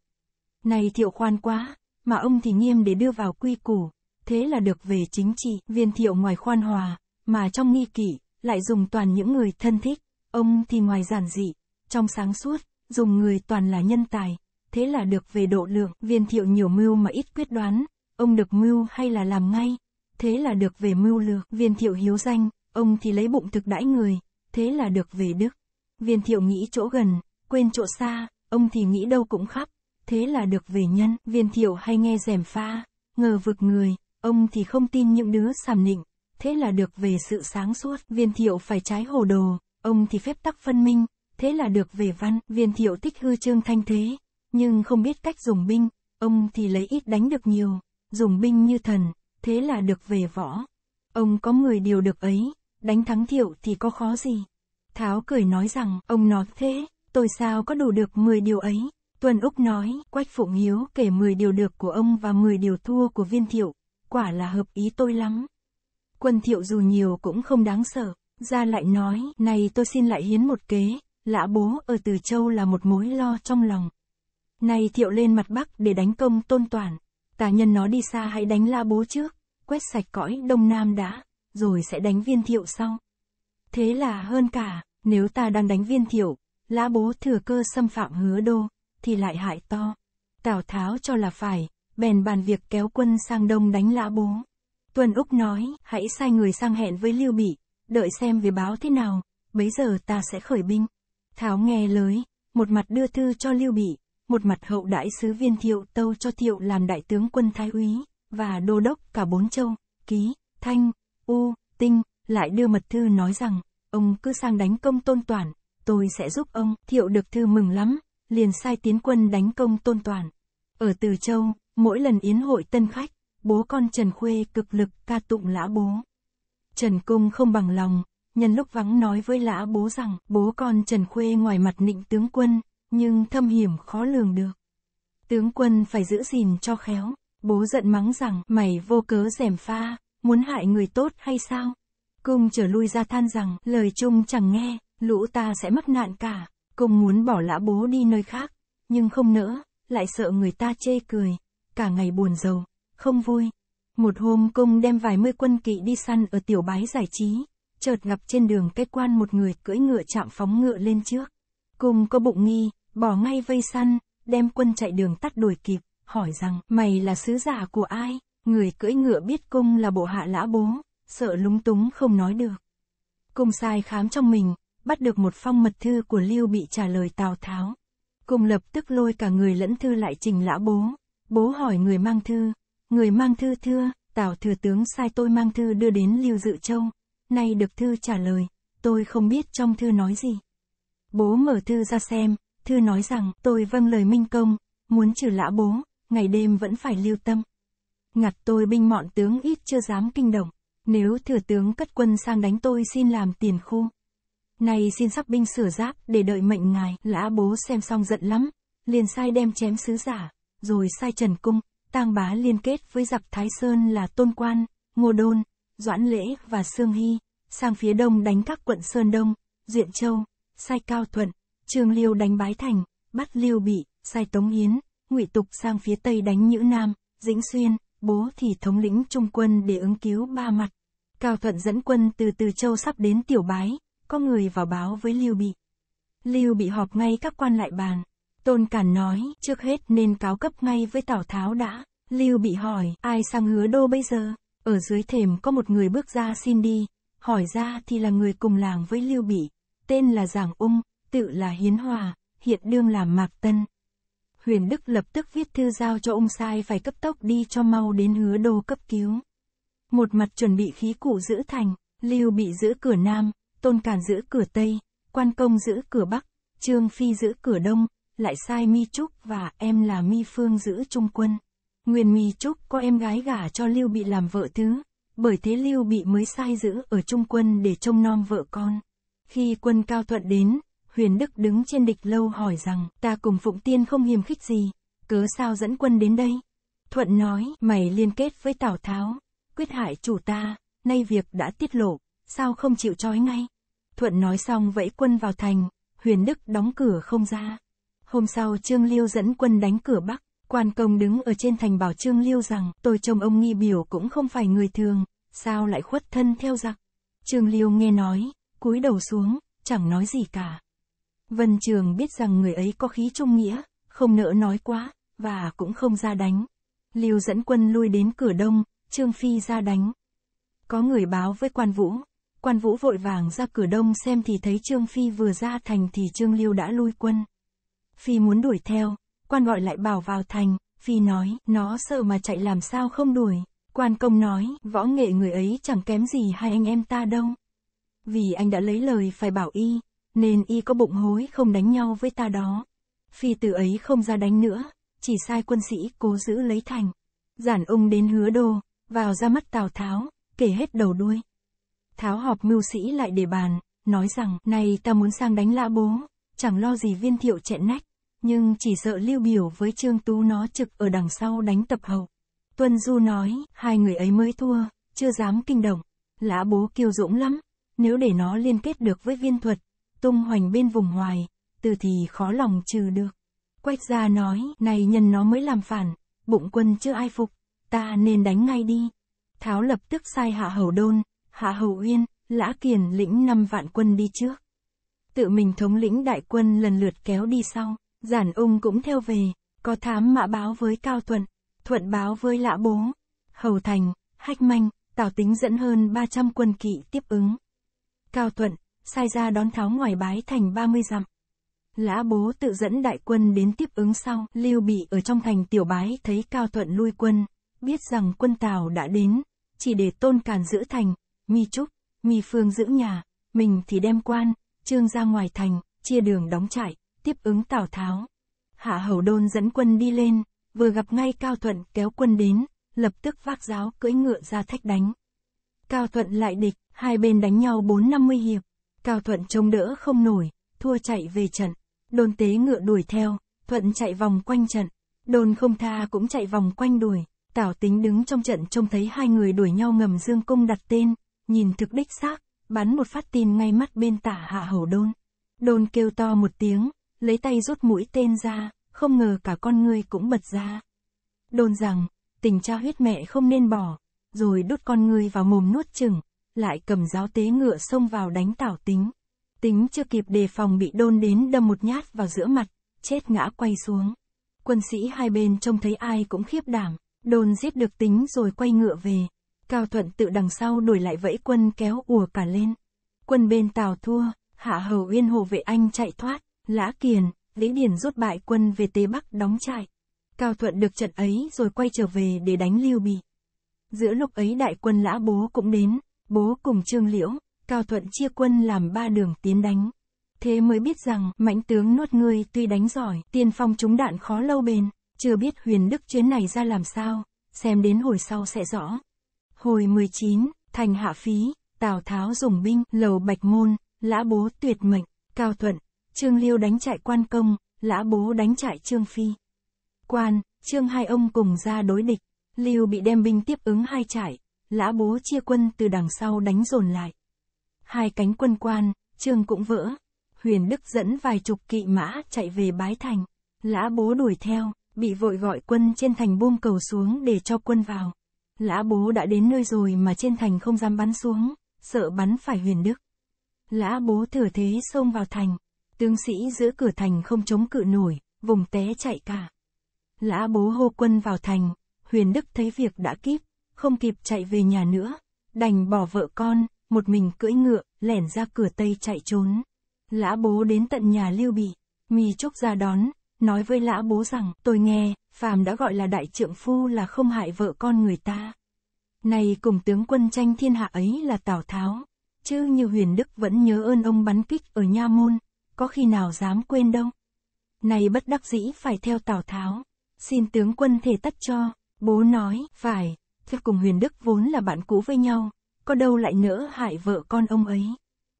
Này thiệu khoan quá, mà ông thì nghiêm để đưa vào quy củ, thế là được về chính trị, viên thiệu ngoài khoan hòa, mà trong nghi kỵ lại dùng toàn những người thân thích, ông thì ngoài giản dị, trong sáng suốt, dùng người toàn là nhân tài, thế là được về độ lượng, viên thiệu nhiều mưu mà ít quyết đoán, ông được mưu hay là làm ngay, thế là được về mưu lược, viên thiệu hiếu danh, ông thì lấy bụng thực đãi người, thế là được về đức. Viên thiệu nghĩ chỗ gần, quên chỗ xa, ông thì nghĩ đâu cũng khắp, thế là được về nhân, viên thiệu hay nghe rèm pha, ngờ vực người, ông thì không tin những đứa sàm nịnh, thế là được về sự sáng suốt, viên thiệu phải trái hồ đồ, ông thì phép tắc phân minh, thế là được về văn, viên thiệu thích hư trương thanh thế, nhưng không biết cách dùng binh, ông thì lấy ít đánh được nhiều, dùng binh như thần, thế là được về võ. Ông có người điều được ấy, đánh thắng thiệu thì có khó gì. Tháo cười nói rằng, ông nói thế, tôi sao có đủ được 10 điều ấy. Tuần Úc nói, Quách Phụng Hiếu kể 10 điều được của ông và 10 điều thua của viên thiệu, quả là hợp ý tôi lắm. Quân thiệu dù nhiều cũng không đáng sợ, ra lại nói, này tôi xin lại hiến một kế, lã bố ở Từ Châu là một mối lo trong lòng. Nay thiệu lên mặt Bắc để đánh công tôn toàn. Tà nhân nó đi xa hãy đánh la bố trước, quét sạch cõi Đông Nam đã, rồi sẽ đánh viên thiệu sau. Thế là hơn cả, nếu ta đang đánh viên thiệu, la bố thừa cơ xâm phạm hứa đô, thì lại hại to. Tào Tháo cho là phải, bèn bàn việc kéo quân sang đông đánh lã bố. tuân Úc nói, hãy sai người sang hẹn với Lưu Bị, đợi xem về báo thế nào, bấy giờ ta sẽ khởi binh. Tháo nghe lời, một mặt đưa thư cho Lưu Bị, một mặt hậu đại sứ viên thiệu tâu cho thiệu làm đại tướng quân thái úy, và đô đốc cả bốn châu, ký, thanh, u, tinh, lại đưa mật thư nói rằng, ông cứ sang đánh công tôn toàn, tôi sẽ giúp ông, thiệu được thư mừng lắm, liền sai tiến quân đánh công tôn toàn. Ở Từ Châu, mỗi lần yến hội tân khách, bố con Trần Khuê cực lực ca tụng lã bố. Trần Cung không bằng lòng, nhân lúc vắng nói với lã bố rằng bố con Trần Khuê ngoài mặt nịnh tướng quân, nhưng thâm hiểm khó lường được. Tướng quân phải giữ gìn cho khéo, bố giận mắng rằng mày vô cớ rèm pha, muốn hại người tốt hay sao? Cung trở lui ra than rằng lời chung chẳng nghe, lũ ta sẽ mắc nạn cả, cung muốn bỏ lã bố đi nơi khác, nhưng không nỡ, lại sợ người ta chê cười, cả ngày buồn rầu không vui. Một hôm cung đem vài mươi quân kỵ đi săn ở tiểu bái giải trí, chợt gặp trên đường cái quan một người cưỡi ngựa chạm phóng ngựa lên trước. Cung có bụng nghi, bỏ ngay vây săn, đem quân chạy đường tắt đuổi kịp, hỏi rằng, mày là sứ giả của ai? Người cưỡi ngựa biết cung là bộ hạ lã bố, sợ lúng túng không nói được. Cung sai khám trong mình, bắt được một phong mật thư của Lưu bị trả lời Tào Tháo. Cung lập tức lôi cả người lẫn thư lại trình lã bố. Bố hỏi người mang thư, người mang thư thưa, Tào thừa tướng sai tôi mang thư đưa đến Lưu Dự Châu. Nay được thư trả lời, tôi không biết trong thư nói gì. Bố mở thư ra xem, Thư nói rằng, tôi vâng lời Minh Công, muốn trừ lã bố, ngày đêm vẫn phải lưu tâm. Ngặt tôi binh mọn tướng ít chưa dám kinh động, nếu thừa tướng cất quân sang đánh tôi xin làm tiền khu. nay xin sắp binh sửa giáp để đợi mệnh ngài, lã bố xem xong giận lắm, liền sai đem chém sứ giả, rồi sai Trần Cung, tang bá liên kết với giặc Thái Sơn là Tôn Quan, Ngô Đôn, Doãn Lễ và Sương Hy, sang phía đông đánh các quận Sơn Đông, Duyện Châu, sai Cao Thuận, Trương Liêu đánh Bái Thành, bắt Liêu Bị, sai Tống yến ngụy Tục sang phía Tây đánh Nhữ Nam, Dĩnh Xuyên, bố thì thống lĩnh trung quân để ứng cứu ba mặt. Cao Thuận dẫn quân từ Từ Châu sắp đến Tiểu Bái, có người vào báo với Liêu Bị. Liêu Bị họp ngay các quan lại bàn. Tôn Cản nói, trước hết nên cáo cấp ngay với Tào Tháo đã. liêu bị hỏi, ai sang hứa đô bây giờ? Ở dưới thềm có một người bước ra xin đi, hỏi ra thì là người cùng làng với liêu bị, tên là Giảng Ung, tự là Hiến Hòa, hiện đương làm Mạc Tân. Huyền Đức lập tức viết thư giao cho ông sai phải cấp tốc đi cho mau đến hứa đô cấp cứu. Một mặt chuẩn bị khí cụ giữ thành, Lưu bị giữ cửa Nam, Tôn Cản giữ cửa Tây, Quan Công giữ cửa Bắc, Trương Phi giữ cửa Đông, lại sai Mi Trúc và em là Mi Phương giữ trung quân. Nguyên Mi Trúc có em gái gả cho Lưu bị làm vợ thứ, bởi thế Lưu bị mới sai giữ ở trung quân để trông nom vợ con. Khi quân Cao Thuận đến, Huyền Đức đứng trên địch lâu hỏi rằng, ta cùng Phụng Tiên không hiềm khích gì, cớ sao dẫn quân đến đây? Thuận nói, mày liên kết với Tào Tháo, quyết hại chủ ta, nay việc đã tiết lộ, sao không chịu trói ngay? Thuận nói xong vẫy quân vào thành, Huyền Đức đóng cửa không ra. Hôm sau Trương Liêu dẫn quân đánh cửa Bắc, quan công đứng ở trên thành bảo Trương Liêu rằng, tôi chồng ông nghi biểu cũng không phải người thường, sao lại khuất thân theo giặc? Trương Liêu nghe nói, cúi đầu xuống, chẳng nói gì cả. Vân Trường biết rằng người ấy có khí trung nghĩa, không nỡ nói quá, và cũng không ra đánh. Lưu dẫn quân lui đến cửa đông, Trương Phi ra đánh. Có người báo với quan vũ, quan vũ vội vàng ra cửa đông xem thì thấy Trương Phi vừa ra thành thì Trương Lưu đã lui quân. Phi muốn đuổi theo, quan gọi lại bảo vào thành, Phi nói, nó sợ mà chạy làm sao không đuổi. Quan công nói, võ nghệ người ấy chẳng kém gì hai anh em ta đâu. Vì anh đã lấy lời phải bảo y, nên y có bụng hối không đánh nhau với ta đó. Phi tử ấy không ra đánh nữa, chỉ sai quân sĩ cố giữ lấy thành. Giản ung đến hứa đô, vào ra mắt Tào Tháo, kể hết đầu đuôi. Tháo họp mưu sĩ lại để bàn, nói rằng, này ta muốn sang đánh lã bố, chẳng lo gì viên thiệu chẹn nách, nhưng chỉ sợ lưu biểu với trương tú nó trực ở đằng sau đánh tập hậu. Tuân Du nói, hai người ấy mới thua, chưa dám kinh động, lã bố kiêu dũng lắm, nếu để nó liên kết được với viên thuật, tung hoành bên vùng hoài, từ thì khó lòng trừ được. Quách gia nói, này nhân nó mới làm phản, bụng quân chưa ai phục, ta nên đánh ngay đi. Tháo lập tức sai hạ hầu đôn, hạ hầu uyên, lã kiền lĩnh 5 vạn quân đi trước. Tự mình thống lĩnh đại quân lần lượt kéo đi sau, giản ung cũng theo về, có thám mã báo với cao thuận, thuận báo với lã bố, hầu thành, hách manh, tào tính dẫn hơn 300 quân kỵ tiếp ứng. Cao thuận, sai ra đón tháo ngoài bái thành 30 dặm. Lã bố tự dẫn đại quân đến tiếp ứng sau, Lưu Bị ở trong thành tiểu bái thấy Cao Thuận lui quân, biết rằng quân Tào đã đến, chỉ để tôn càn giữ thành, mi trúc, mi phương giữ nhà, mình thì đem quan, trương ra ngoài thành, chia đường đóng trại, tiếp ứng Tào Tháo. Hạ Hầu Đôn dẫn quân đi lên, vừa gặp ngay Cao Thuận kéo quân đến, lập tức vác giáo cưỡi ngựa ra thách đánh. Cao Thuận lại địch, hai bên đánh nhau bốn năm mươi hiệp, Cao Thuận trông đỡ không nổi, thua chạy về trận. Đôn tế ngựa đuổi theo, Thuận chạy vòng quanh trận. Đôn không tha cũng chạy vòng quanh đuổi. Tảo tính đứng trong trận trông thấy hai người đuổi nhau ngầm dương cung đặt tên, nhìn thực đích xác, bắn một phát tìm ngay mắt bên tả hạ hầu đôn. Đôn kêu to một tiếng, lấy tay rút mũi tên ra, không ngờ cả con ngươi cũng bật ra. Đôn rằng, tình cha huyết mẹ không nên bỏ, rồi đút con ngươi vào mồm nuốt chừng lại cầm giáo tế ngựa xông vào đánh tảo tính. Tính chưa kịp đề phòng bị đôn đến đâm một nhát vào giữa mặt, chết ngã quay xuống. Quân sĩ hai bên trông thấy ai cũng khiếp đảm, đôn giết được tính rồi quay ngựa về. Cao Thuận tự đằng sau đuổi lại vẫy quân kéo ùa cả lên. Quân bên Tào thua, Hạ Hầu Uyên hồ vệ Anh chạy thoát, Lã Kiền, Lý Điền rút bại quân về Tây Bắc đóng trại. Cao Thuận được trận ấy rồi quay trở về để đánh Lưu Bị. Giữa lúc ấy đại quân Lã Bố cũng đến, Bố cùng Trương Liễu, Cao Thuận chia quân làm ba đường tiến đánh. Thế mới biết rằng, mãnh tướng nuốt ngươi tuy đánh giỏi, tiên phong trúng đạn khó lâu bền, chưa biết huyền đức chuyến này ra làm sao, xem đến hồi sau sẽ rõ. Hồi 19, thành hạ phí, Tào Tháo dùng binh, lầu bạch môn, lã bố tuyệt mệnh, Cao Thuận, Trương Liêu đánh chạy quan công, lã bố đánh chạy Trương Phi. Quan, Trương hai ông cùng ra đối địch, liêu bị đem binh tiếp ứng hai trải, lã bố chia quân từ đằng sau đánh dồn lại. Hai cánh quân quan, trương cũng vỡ. Huyền Đức dẫn vài chục kỵ mã chạy về bái thành. Lã bố đuổi theo, bị vội gọi quân trên thành buông cầu xuống để cho quân vào. Lã bố đã đến nơi rồi mà trên thành không dám bắn xuống, sợ bắn phải huyền đức. Lã bố thừa thế xông vào thành, tướng sĩ giữa cửa thành không chống cự nổi, vùng té chạy cả. Lã bố hô quân vào thành, huyền đức thấy việc đã kíp, không kịp chạy về nhà nữa, đành bỏ vợ con, một mình cưỡi ngựa, lẻn ra cửa Tây chạy trốn. Lã bố đến tận nhà Lưu Bị, mì chốc ra đón, nói với lã bố rằng, tôi nghe, phàm đã gọi là đại trượng phu là không hại vợ con người ta. Này cùng tướng quân tranh thiên hạ ấy là Tào Tháo, chứ như huyền đức vẫn nhớ ơn ông bắn kích ở Nha Môn, có khi nào dám quên đâu. Này bất đắc dĩ phải theo Tào Tháo, xin tướng quân thể tắt cho, bố nói, phải, Thiếp cùng Huyền Đức vốn là bạn cũ với nhau, có đâu lại nỡ hại vợ con ông ấy.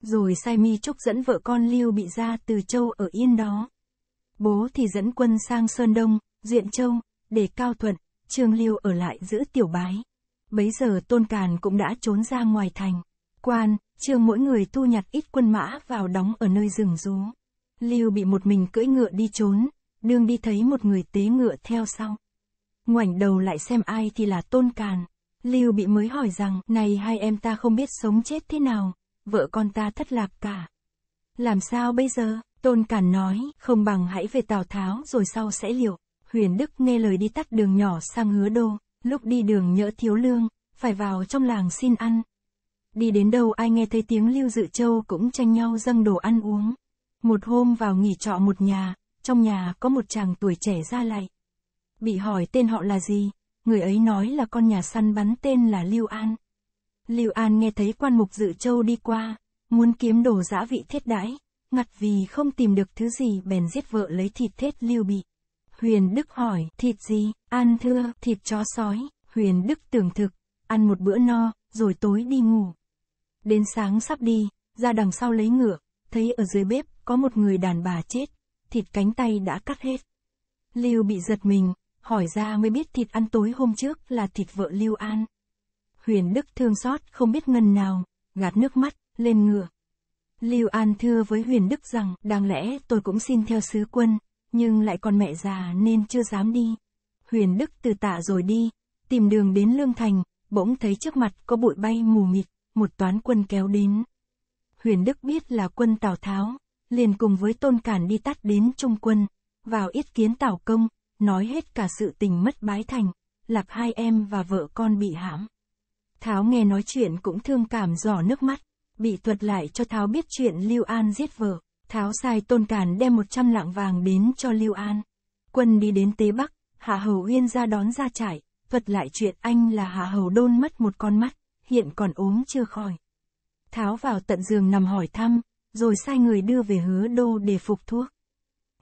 Rồi sai mi trúc dẫn vợ con Lưu bị ra từ châu ở Yên đó. Bố thì dẫn quân sang Sơn Đông, Diện Châu, để Cao Thuận, Trương Lưu ở lại giữ tiểu bái. Bấy giờ Tôn Càn cũng đã trốn ra ngoài thành. Quan, Trương mỗi người thu nhặt ít quân mã vào đóng ở nơi rừng rú. Lưu bị một mình cưỡi ngựa đi trốn, đương đi thấy một người tế ngựa theo sau ngoảnh đầu lại xem ai thì là tôn càn. Lưu bị mới hỏi rằng, này hai em ta không biết sống chết thế nào, vợ con ta thất lạc cả. Làm sao bây giờ, tôn càn nói, không bằng hãy về Tào Tháo rồi sau sẽ liệu. Huyền Đức nghe lời đi tắt đường nhỏ sang hứa đô, lúc đi đường nhỡ thiếu lương, phải vào trong làng xin ăn. Đi đến đâu ai nghe thấy tiếng Lưu Dự Châu cũng tranh nhau dâng đồ ăn uống. Một hôm vào nghỉ trọ một nhà, trong nhà có một chàng tuổi trẻ ra lại, Bị hỏi tên họ là gì, người ấy nói là con nhà săn bắn tên là Lưu An. Lưu An nghe thấy quan mục dự châu đi qua, muốn kiếm đồ giã vị thiết đãi, ngặt vì không tìm được thứ gì bèn giết vợ lấy thịt thết Lưu Bị. Huyền Đức hỏi, thịt gì, An thưa, thịt chó sói, Huyền Đức tưởng thực, ăn một bữa no, rồi tối đi ngủ. Đến sáng sắp đi, ra đằng sau lấy ngựa, thấy ở dưới bếp có một người đàn bà chết, thịt cánh tay đã cắt hết. Lưu bị giật mình, hỏi ra mới biết thịt ăn tối hôm trước là thịt vợ Lưu An. Huyền Đức thương xót không biết ngần nào, gạt nước mắt, lên ngựa. Lưu An thưa với Huyền Đức rằng, đáng lẽ tôi cũng xin theo sứ quân, nhưng lại còn mẹ già nên chưa dám đi. Huyền Đức từ tạ rồi đi, tìm đường đến Lương Thành, bỗng thấy trước mặt có bụi bay mù mịt, một toán quân kéo đến. Huyền Đức biết là quân Tào Tháo, liền cùng với Tôn Cản đi tắt đến Trung quân, vào yết kiến Tào Công, nói hết cả sự tình mất bái thành, lạc hai em và vợ con bị hãm. Tháo nghe nói chuyện cũng thương cảm giỏ nước mắt, bị thuật lại cho Tháo biết chuyện Lưu An giết vợ, Tháo sai tôn càn đem 100 lạng vàng đến cho Lưu An. Quân đi đến Tế Bắc, Hạ Hầu Uyên ra đón ra trải, thuật lại chuyện anh là Hạ Hầu đôn mất một con mắt, hiện còn ốm chưa khỏi. Tháo vào tận giường nằm hỏi thăm, rồi sai người đưa về hứa đô để phục thuốc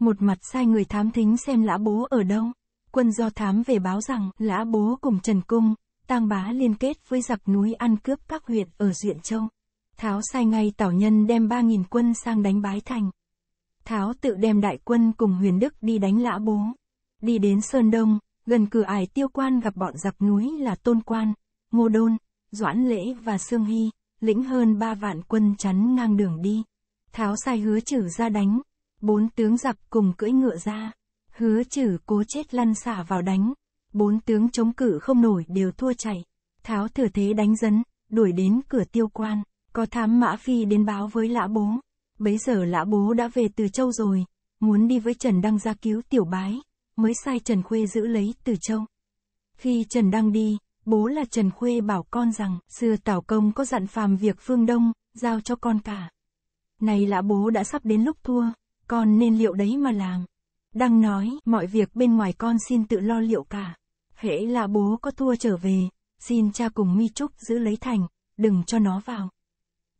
một mặt sai người thám thính xem lã bố ở đâu. Quân do thám về báo rằng lã bố cùng Trần Cung, tang bá liên kết với giặc núi ăn cướp các huyện ở Duyện Châu. Tháo sai ngay Tảo Nhân đem 3.000 quân sang đánh bái thành. Tháo tự đem đại quân cùng huyền đức đi đánh lã bố. Đi đến Sơn Đông, gần cửa ải tiêu quan gặp bọn giặc núi là Tôn Quan, Ngô Đôn, Doãn Lễ và Sương Hy, lĩnh hơn 3 vạn quân chắn ngang đường đi. Tháo sai hứa trừ ra đánh, Bốn tướng giặc cùng cưỡi ngựa ra. Hứa chử cố chết lăn xả vào đánh. Bốn tướng chống cự không nổi đều thua chạy. Tháo thừa thế đánh dấn, đuổi đến cửa tiêu quan. Có thám mã phi đến báo với lã bố. Bấy giờ lã bố đã về từ châu rồi. Muốn đi với Trần Đăng ra cứu tiểu bái. Mới sai Trần Khuê giữ lấy từ châu. Khi Trần Đăng đi, bố là Trần Khuê bảo con rằng, xưa Tảo Công có dặn phàm việc phương Đông, giao cho con cả. Này lã bố đã sắp đến lúc thua, con nên liệu đấy mà làm. Đang nói, mọi việc bên ngoài con xin tự lo liệu cả. Hễ là bố có thua trở về, xin cha cùng mi trúc giữ lấy thành, đừng cho nó vào.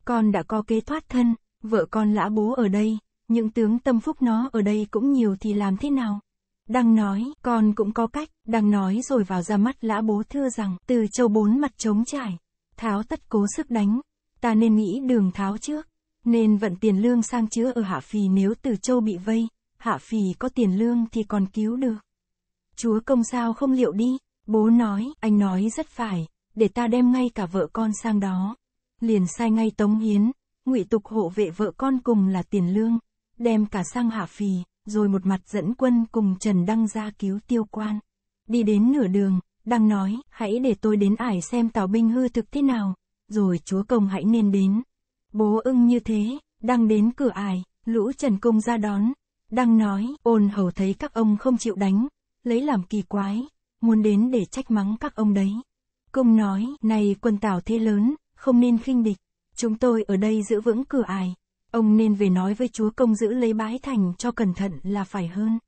Con đã có kế thoát thân, vợ con lã bố ở đây, những tướng tâm phúc nó ở đây cũng nhiều thì làm thế nào? Đang nói, con cũng có cách, đang nói rồi vào ra mắt lã bố thưa rằng, từ châu bốn mặt trống trải, tháo tất cố sức đánh, ta nên nghĩ đường tháo trước nên vận tiền lương sang chứa ở Hạ Phì nếu Từ Châu bị vây, Hạ Phì có tiền lương thì còn cứu được. Chúa công sao không liệu đi, bố nói, anh nói rất phải, để ta đem ngay cả vợ con sang đó. Liền sai ngay Tống Hiến, ngụy tục hộ vệ vợ con cùng là tiền lương, đem cả sang Hạ Phì, rồi một mặt dẫn quân cùng Trần Đăng ra cứu tiêu quan. Đi đến nửa đường, Đăng nói, hãy để tôi đến ải xem tào binh hư thực thế nào, rồi chúa công hãy nên đến. Bố ưng như thế, đang đến cửa ải, lũ Trần Công ra đón. Đang nói, ôn hầu thấy các ông không chịu đánh, lấy làm kỳ quái, muốn đến để trách mắng các ông đấy. Công nói, này quân tảo thế lớn, không nên khinh địch, chúng tôi ở đây giữ vững cửa ải. Ông nên về nói với chúa công giữ lấy bãi thành cho cẩn thận là phải hơn.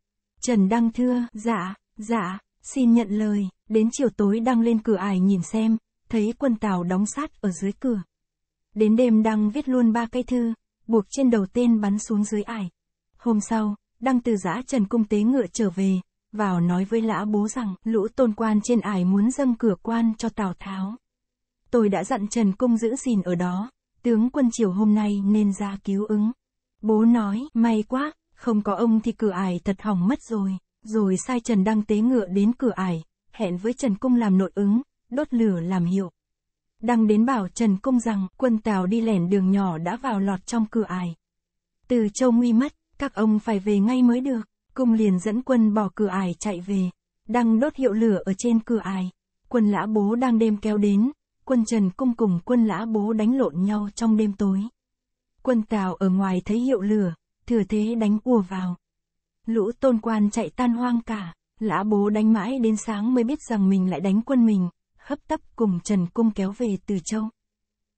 Trần Đăng thưa, dạ, dạ, xin nhận lời, đến chiều tối Đăng lên cửa ải nhìn xem, thấy quân tàu đóng sát ở dưới cửa. Đến đêm Đăng viết luôn ba cây thư, buộc trên đầu tên bắn xuống dưới ải. Hôm sau, Đăng từ giã Trần Cung Tế ngựa trở về, vào nói với lã bố rằng lũ tôn quan trên ải muốn dâng cửa quan cho Tào Tháo. Tôi đã dặn Trần Cung giữ gìn ở đó, tướng quân triều hôm nay nên ra cứu ứng. Bố nói, may quá, không có ông thì cửa ải thật hỏng mất rồi, rồi sai Trần Đăng tế ngựa đến cửa ải, hẹn với Trần Cung làm nội ứng, đốt lửa làm hiệu đang đến bảo Trần Cung rằng quân Tào đi lẻn đường nhỏ đã vào lọt trong cửa ải. Từ châu nguy mất, các ông phải về ngay mới được. Cung liền dẫn quân bỏ cửa ải chạy về. đang đốt hiệu lửa ở trên cửa ải. Quân lã bố đang đêm kéo đến. Quân Trần Cung cùng quân lã bố đánh lộn nhau trong đêm tối. Quân Tào ở ngoài thấy hiệu lửa, thừa thế đánh ùa vào. Lũ tôn quan chạy tan hoang cả. Lã bố đánh mãi đến sáng mới biết rằng mình lại đánh quân mình, hấp tấp cùng Trần Cung kéo về từ châu.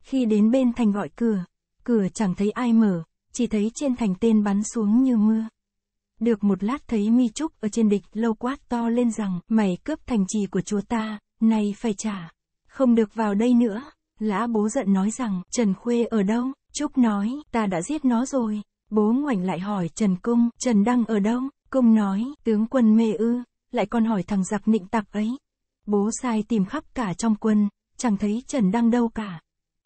Khi đến bên thành gọi cửa, cửa chẳng thấy ai mở, chỉ thấy trên thành tên bắn xuống như mưa. Được một lát thấy mi trúc ở trên địch lâu quát to lên rằng, mày cướp thành trì của chúa ta, nay phải trả. Không được vào đây nữa. Lã bố giận nói rằng, Trần Khuê ở đâu? Trúc nói, ta đã giết nó rồi. Bố ngoảnh lại hỏi Trần Cung, Trần Đăng ở đâu? Cung nói, tướng quân mê ư, lại còn hỏi thằng giặc nịnh tặc ấy. Bố sai tìm khắp cả trong quân, chẳng thấy Trần Đăng đâu cả.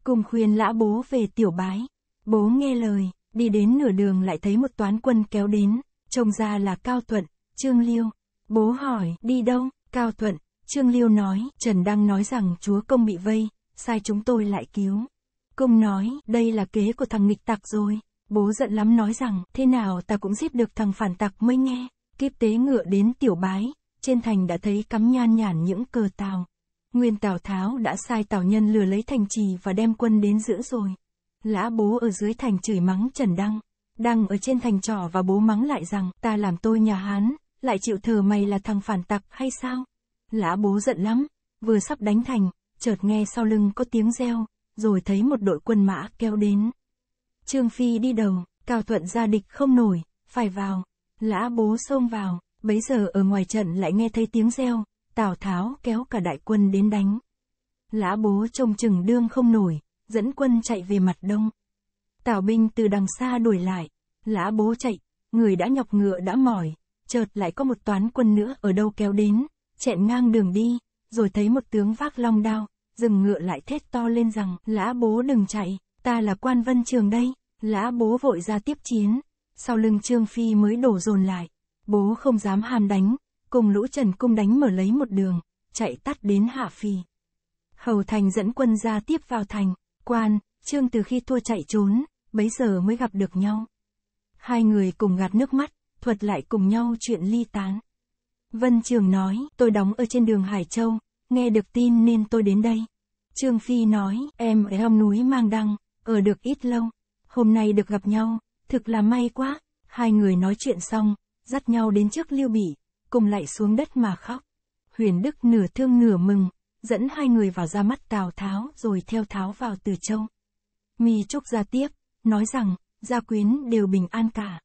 Cùng khuyên lã bố về tiểu bái. Bố nghe lời, đi đến nửa đường lại thấy một toán quân kéo đến, trông ra là Cao Thuận, Trương Liêu. Bố hỏi, đi đâu? Cao Thuận, Trương Liêu nói, Trần Đăng nói rằng chúa công bị vây, sai chúng tôi lại cứu. Công nói, đây là kế của thằng nghịch tặc rồi. Bố giận lắm nói rằng, thế nào ta cũng giết được thằng phản tặc mới nghe. Kiếp tế ngựa đến tiểu bái, trên thành đã thấy cắm nhan nhản những cờ tàu. Nguyên Tào Tháo đã sai Tào Nhân lừa lấy thành trì và đem quân đến giữ rồi. Lã bố ở dưới thành chửi mắng Trần Đăng. Đăng ở trên thành trỏ và bố mắng lại rằng ta làm tôi nhà Hán, lại chịu thờ mày là thằng phản tặc hay sao? Lã bố giận lắm, vừa sắp đánh thành, chợt nghe sau lưng có tiếng reo, rồi thấy một đội quân mã kéo đến. Trương Phi đi đầu, Cao Thuận ra địch không nổi, phải vào. Lã bố xông vào, Bấy giờ ở ngoài trận lại nghe thấy tiếng reo, Tào Tháo kéo cả đại quân đến đánh. Lã bố trông chừng đương không nổi, dẫn quân chạy về mặt đông. Tào binh từ đằng xa đuổi lại, lã bố chạy, người đã nhọc ngựa đã mỏi, chợt lại có một toán quân nữa ở đâu kéo đến, chẹn ngang đường đi, rồi thấy một tướng vác long đao, dừng ngựa lại thét to lên rằng, lã bố đừng chạy, ta là quan vân trường đây, lã bố vội ra tiếp chiến, sau lưng trương phi mới đổ dồn lại, bố không dám ham đánh, cùng lũ Trần Cung đánh mở lấy một đường, chạy tắt đến Hạ Phi. Hầu Thành dẫn quân ra tiếp vào thành, quan, trương từ khi thua chạy trốn, bấy giờ mới gặp được nhau. Hai người cùng gạt nước mắt, thuật lại cùng nhau chuyện ly tán. Vân Trường nói, tôi đóng ở trên đường Hải Châu, nghe được tin nên tôi đến đây. Trương Phi nói, em ở hông núi Mang Đăng, ở được ít lâu, hôm nay được gặp nhau, thực là may quá. Hai người nói chuyện xong, dắt nhau đến trước Lưu bị cùng lại xuống đất mà khóc. Huyền Đức nửa thương nửa mừng, dẫn hai người vào ra mắt Tào Tháo rồi theo Tháo vào Từ Châu. Mi Trúc ra tiếp, nói rằng, gia quyến đều bình an cả.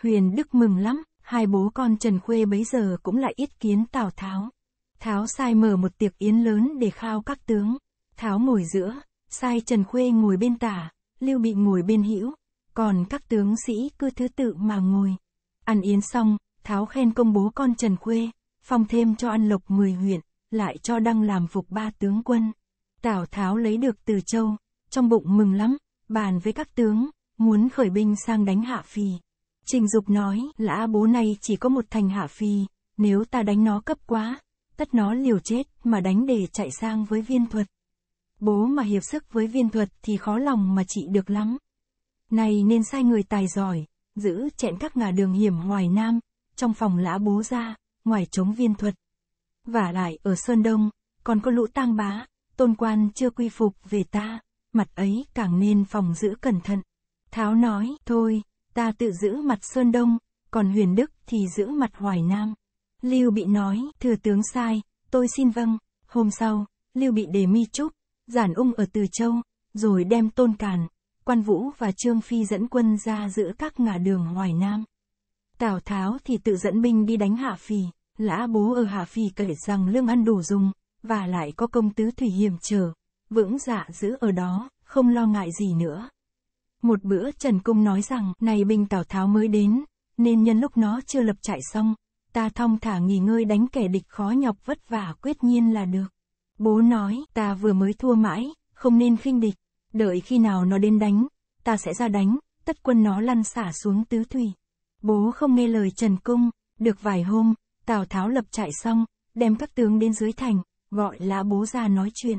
Huyền Đức mừng lắm, hai bố con Trần Khuê bấy giờ cũng lại ít kiến Tào Tháo. Tháo sai mở một tiệc yến lớn để khao các tướng. Tháo ngồi giữa, sai Trần Khuê ngồi bên tả, Lưu Bị ngồi bên hữu, còn các tướng sĩ cứ thứ tự mà ngồi. Ăn yến xong, Tháo khen công bố con Trần Khuê, phong thêm cho An Lộc 10 huyện, lại cho đăng làm phục ba tướng quân. Tào Tháo lấy được Từ Châu, trong bụng mừng lắm, bàn với các tướng, muốn khởi binh sang đánh Hạ Phi. Trình Dục nói, lã bố này chỉ có một thành Hạ Phi, nếu ta đánh nó cấp quá, tất nó liều chết mà đánh để chạy sang với viên thuật. Bố mà hiệp sức với viên thuật thì khó lòng mà trị được lắm. Này nên sai người tài giỏi, giữ chẹn các ngà đường hiểm hoài Nam, trong phòng lã bố ra, ngoài chống viên thuật. Và lại ở Sơn Đông, còn có lũ tang bá, tôn quan chưa quy phục về ta, mặt ấy càng nên phòng giữ cẩn thận. Tháo nói, thôi, ta tự giữ mặt Sơn Đông, còn huyền đức thì giữ mặt Hoài Nam. Lưu Bị nói, thừa tướng sai, tôi xin vâng. Hôm sau, Lưu Bị đề mi trúc, giản ung ở Từ Châu, rồi đem tôn càn, Quan Vũ và Trương Phi dẫn quân ra giữa các ngã đường hoài nam. Tào Tháo thì tự dẫn binh đi đánh Hạ Phi. lã bố ở Hạ Phi kể rằng lương ăn đủ dùng, và lại có công tứ thủy hiểm trở, vững dạ giữ ở đó, không lo ngại gì nữa. Một bữa Trần Cung nói rằng, này binh Tào Tháo mới đến, nên nhân lúc nó chưa lập trại xong, ta thong thả nghỉ ngơi đánh kẻ địch khó nhọc vất vả quyết nhiên là được. Bố nói, ta vừa mới thua mãi, không nên khinh địch, đợi khi nào nó đến đánh, ta sẽ ra đánh, tất quân nó lăn xả xuống tứ thủy. Bố không nghe lời Trần Cung, được vài hôm, Tào Tháo lập trại xong, đem các tướng đến dưới thành, gọi là bố ra nói chuyện.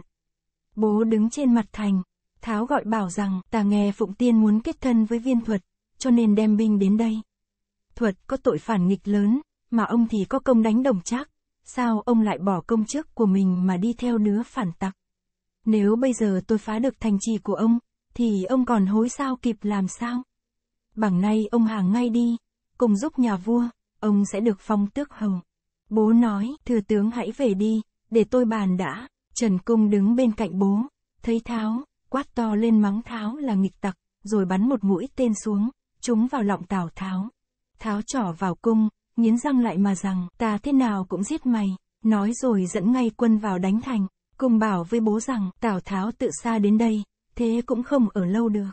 Bố đứng trên mặt thành, Tháo gọi bảo rằng ta nghe Phụng Tiên muốn kết thân với viên thuật, cho nên đem binh đến đây. Thuật có tội phản nghịch lớn, mà ông thì có công đánh đồng trác, sao ông lại bỏ công chức của mình mà đi theo đứa phản tặc? Nếu bây giờ tôi phá được thành trì của ông, thì ông còn hối sao kịp làm sao? Bằng nay ông hàng ngay đi, cùng giúp nhà vua, ông sẽ được phong tước hầu. Bố nói, thừa tướng hãy về đi, để tôi bàn đã. Trần Cung đứng bên cạnh bố, thấy Tháo, quát to lên mắng Tháo là nghịch tặc, rồi bắn một mũi tên xuống, trúng vào lọng Tào Tháo. Tháo trỏ vào cung, nghiến răng lại mà rằng, ta thế nào cũng giết mày, nói rồi dẫn ngay quân vào đánh thành cùng bảo với bố rằng Tào Tháo tự xa đến đây, thế cũng không ở lâu được.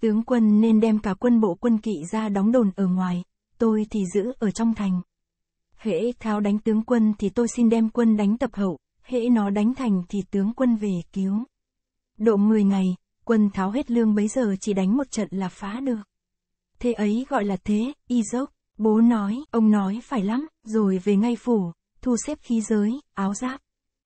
Tướng quân nên đem cả quân bộ quân kỵ ra đóng đồn ở ngoài, tôi thì giữ ở trong thành. Hễ Tháo đánh tướng quân thì tôi xin đem quân đánh tập hậu, hễ nó đánh thành thì tướng quân về cứu. Độ 10 ngày, quân Tháo hết lương bấy giờ chỉ đánh một trận là phá được. Thế ấy gọi là thế, y dốc. Bố nói, ông nói phải lắm, rồi về ngay phủ, thu xếp khí giới, áo giáp.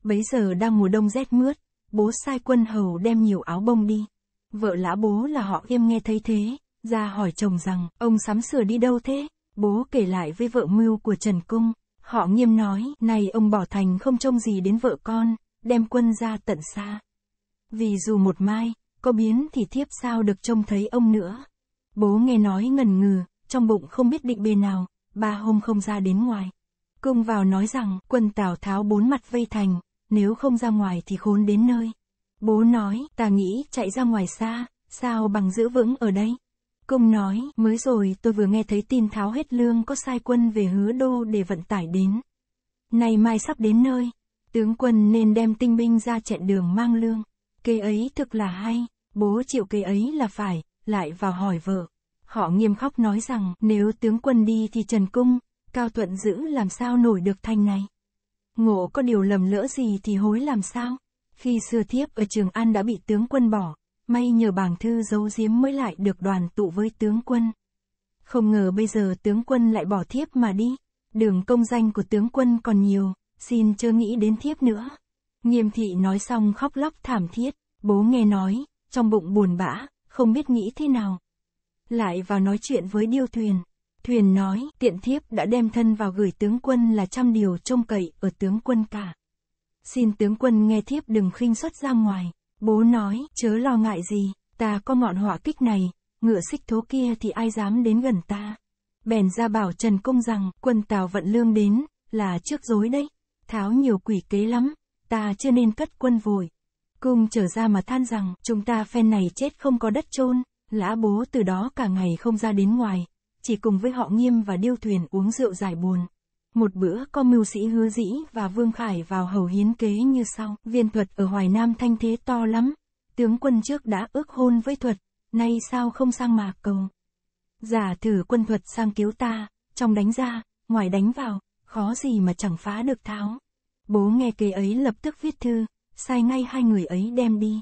Bấy giờ đang mùa đông rét mướt, bố sai quân hầu đem nhiều áo bông đi. Vợ lã bố là họ im nghe thấy thế, ra hỏi chồng rằng, ông sắm sửa đi đâu thế? Bố kể lại với vợ mưu của Trần Cung, họ nghiêm nói, này ông bỏ thành không trông gì đến vợ con, đem quân ra tận xa. Vì dù một mai, có biến thì thiếp sao được trông thấy ông nữa. Bố nghe nói ngần ngừ, trong bụng không biết định bề nào, ba hôm không ra đến ngoài. cung vào nói rằng, quân Tào Tháo bốn mặt vây thành, nếu không ra ngoài thì khốn đến nơi. Bố nói, ta nghĩ chạy ra ngoài xa, sao bằng giữ vững ở đây. Công nói, mới rồi tôi vừa nghe thấy tin tháo hết lương có sai quân về hứa đô để vận tải đến. Nay mai sắp đến nơi, tướng quân nên đem tinh binh ra chẹn đường mang lương. Kế ấy thực là hay, bố chịu kế ấy là phải, lại vào hỏi vợ. Họ nghiêm khóc nói rằng nếu tướng quân đi thì Trần Cung, Cao Thuận giữ làm sao nổi được thành này ngộ có điều lầm lỡ gì thì hối làm sao? Khi xưa thiếp ở Trường An đã bị tướng quân bỏ, may nhờ bảng thư giấu giếm mới lại được đoàn tụ với tướng quân. Không ngờ bây giờ tướng quân lại bỏ thiếp mà đi, đường công danh của tướng quân còn nhiều, xin chưa nghĩ đến thiếp nữa. Nghiêm thị nói xong khóc lóc thảm thiết, bố nghe nói, trong bụng buồn bã, không biết nghĩ thế nào. Lại vào nói chuyện với điêu thuyền, Thuyền nói, tiện thiếp đã đem thân vào gửi tướng quân là trăm điều trông cậy ở tướng quân cả. Xin tướng quân nghe thiếp đừng khinh xuất ra ngoài. Bố nói, chớ lo ngại gì, ta có ngọn hỏa kích này, ngựa xích thố kia thì ai dám đến gần ta. Bèn ra bảo Trần Công rằng, quân Tào vận lương đến, là trước dối đấy. Tháo nhiều quỷ kế lắm, ta chưa nên cất quân vội. Cung trở ra mà than rằng, chúng ta phen này chết không có đất chôn lã bố từ đó cả ngày không ra đến ngoài, chỉ cùng với họ nghiêm và điêu thuyền uống rượu giải buồn. Một bữa có mưu sĩ hứa dĩ và Vương Khải vào hầu hiến kế như sau, viên thuật ở Hoài Nam thanh thế to lắm, tướng quân trước đã ước hôn với thuật, nay sao không sang mà cầu. Giả thử quân thuật sang cứu ta, trong đánh ra, ngoài đánh vào, khó gì mà chẳng phá được tháo. Bố nghe kế ấy lập tức viết thư, sai ngay hai người ấy đem đi.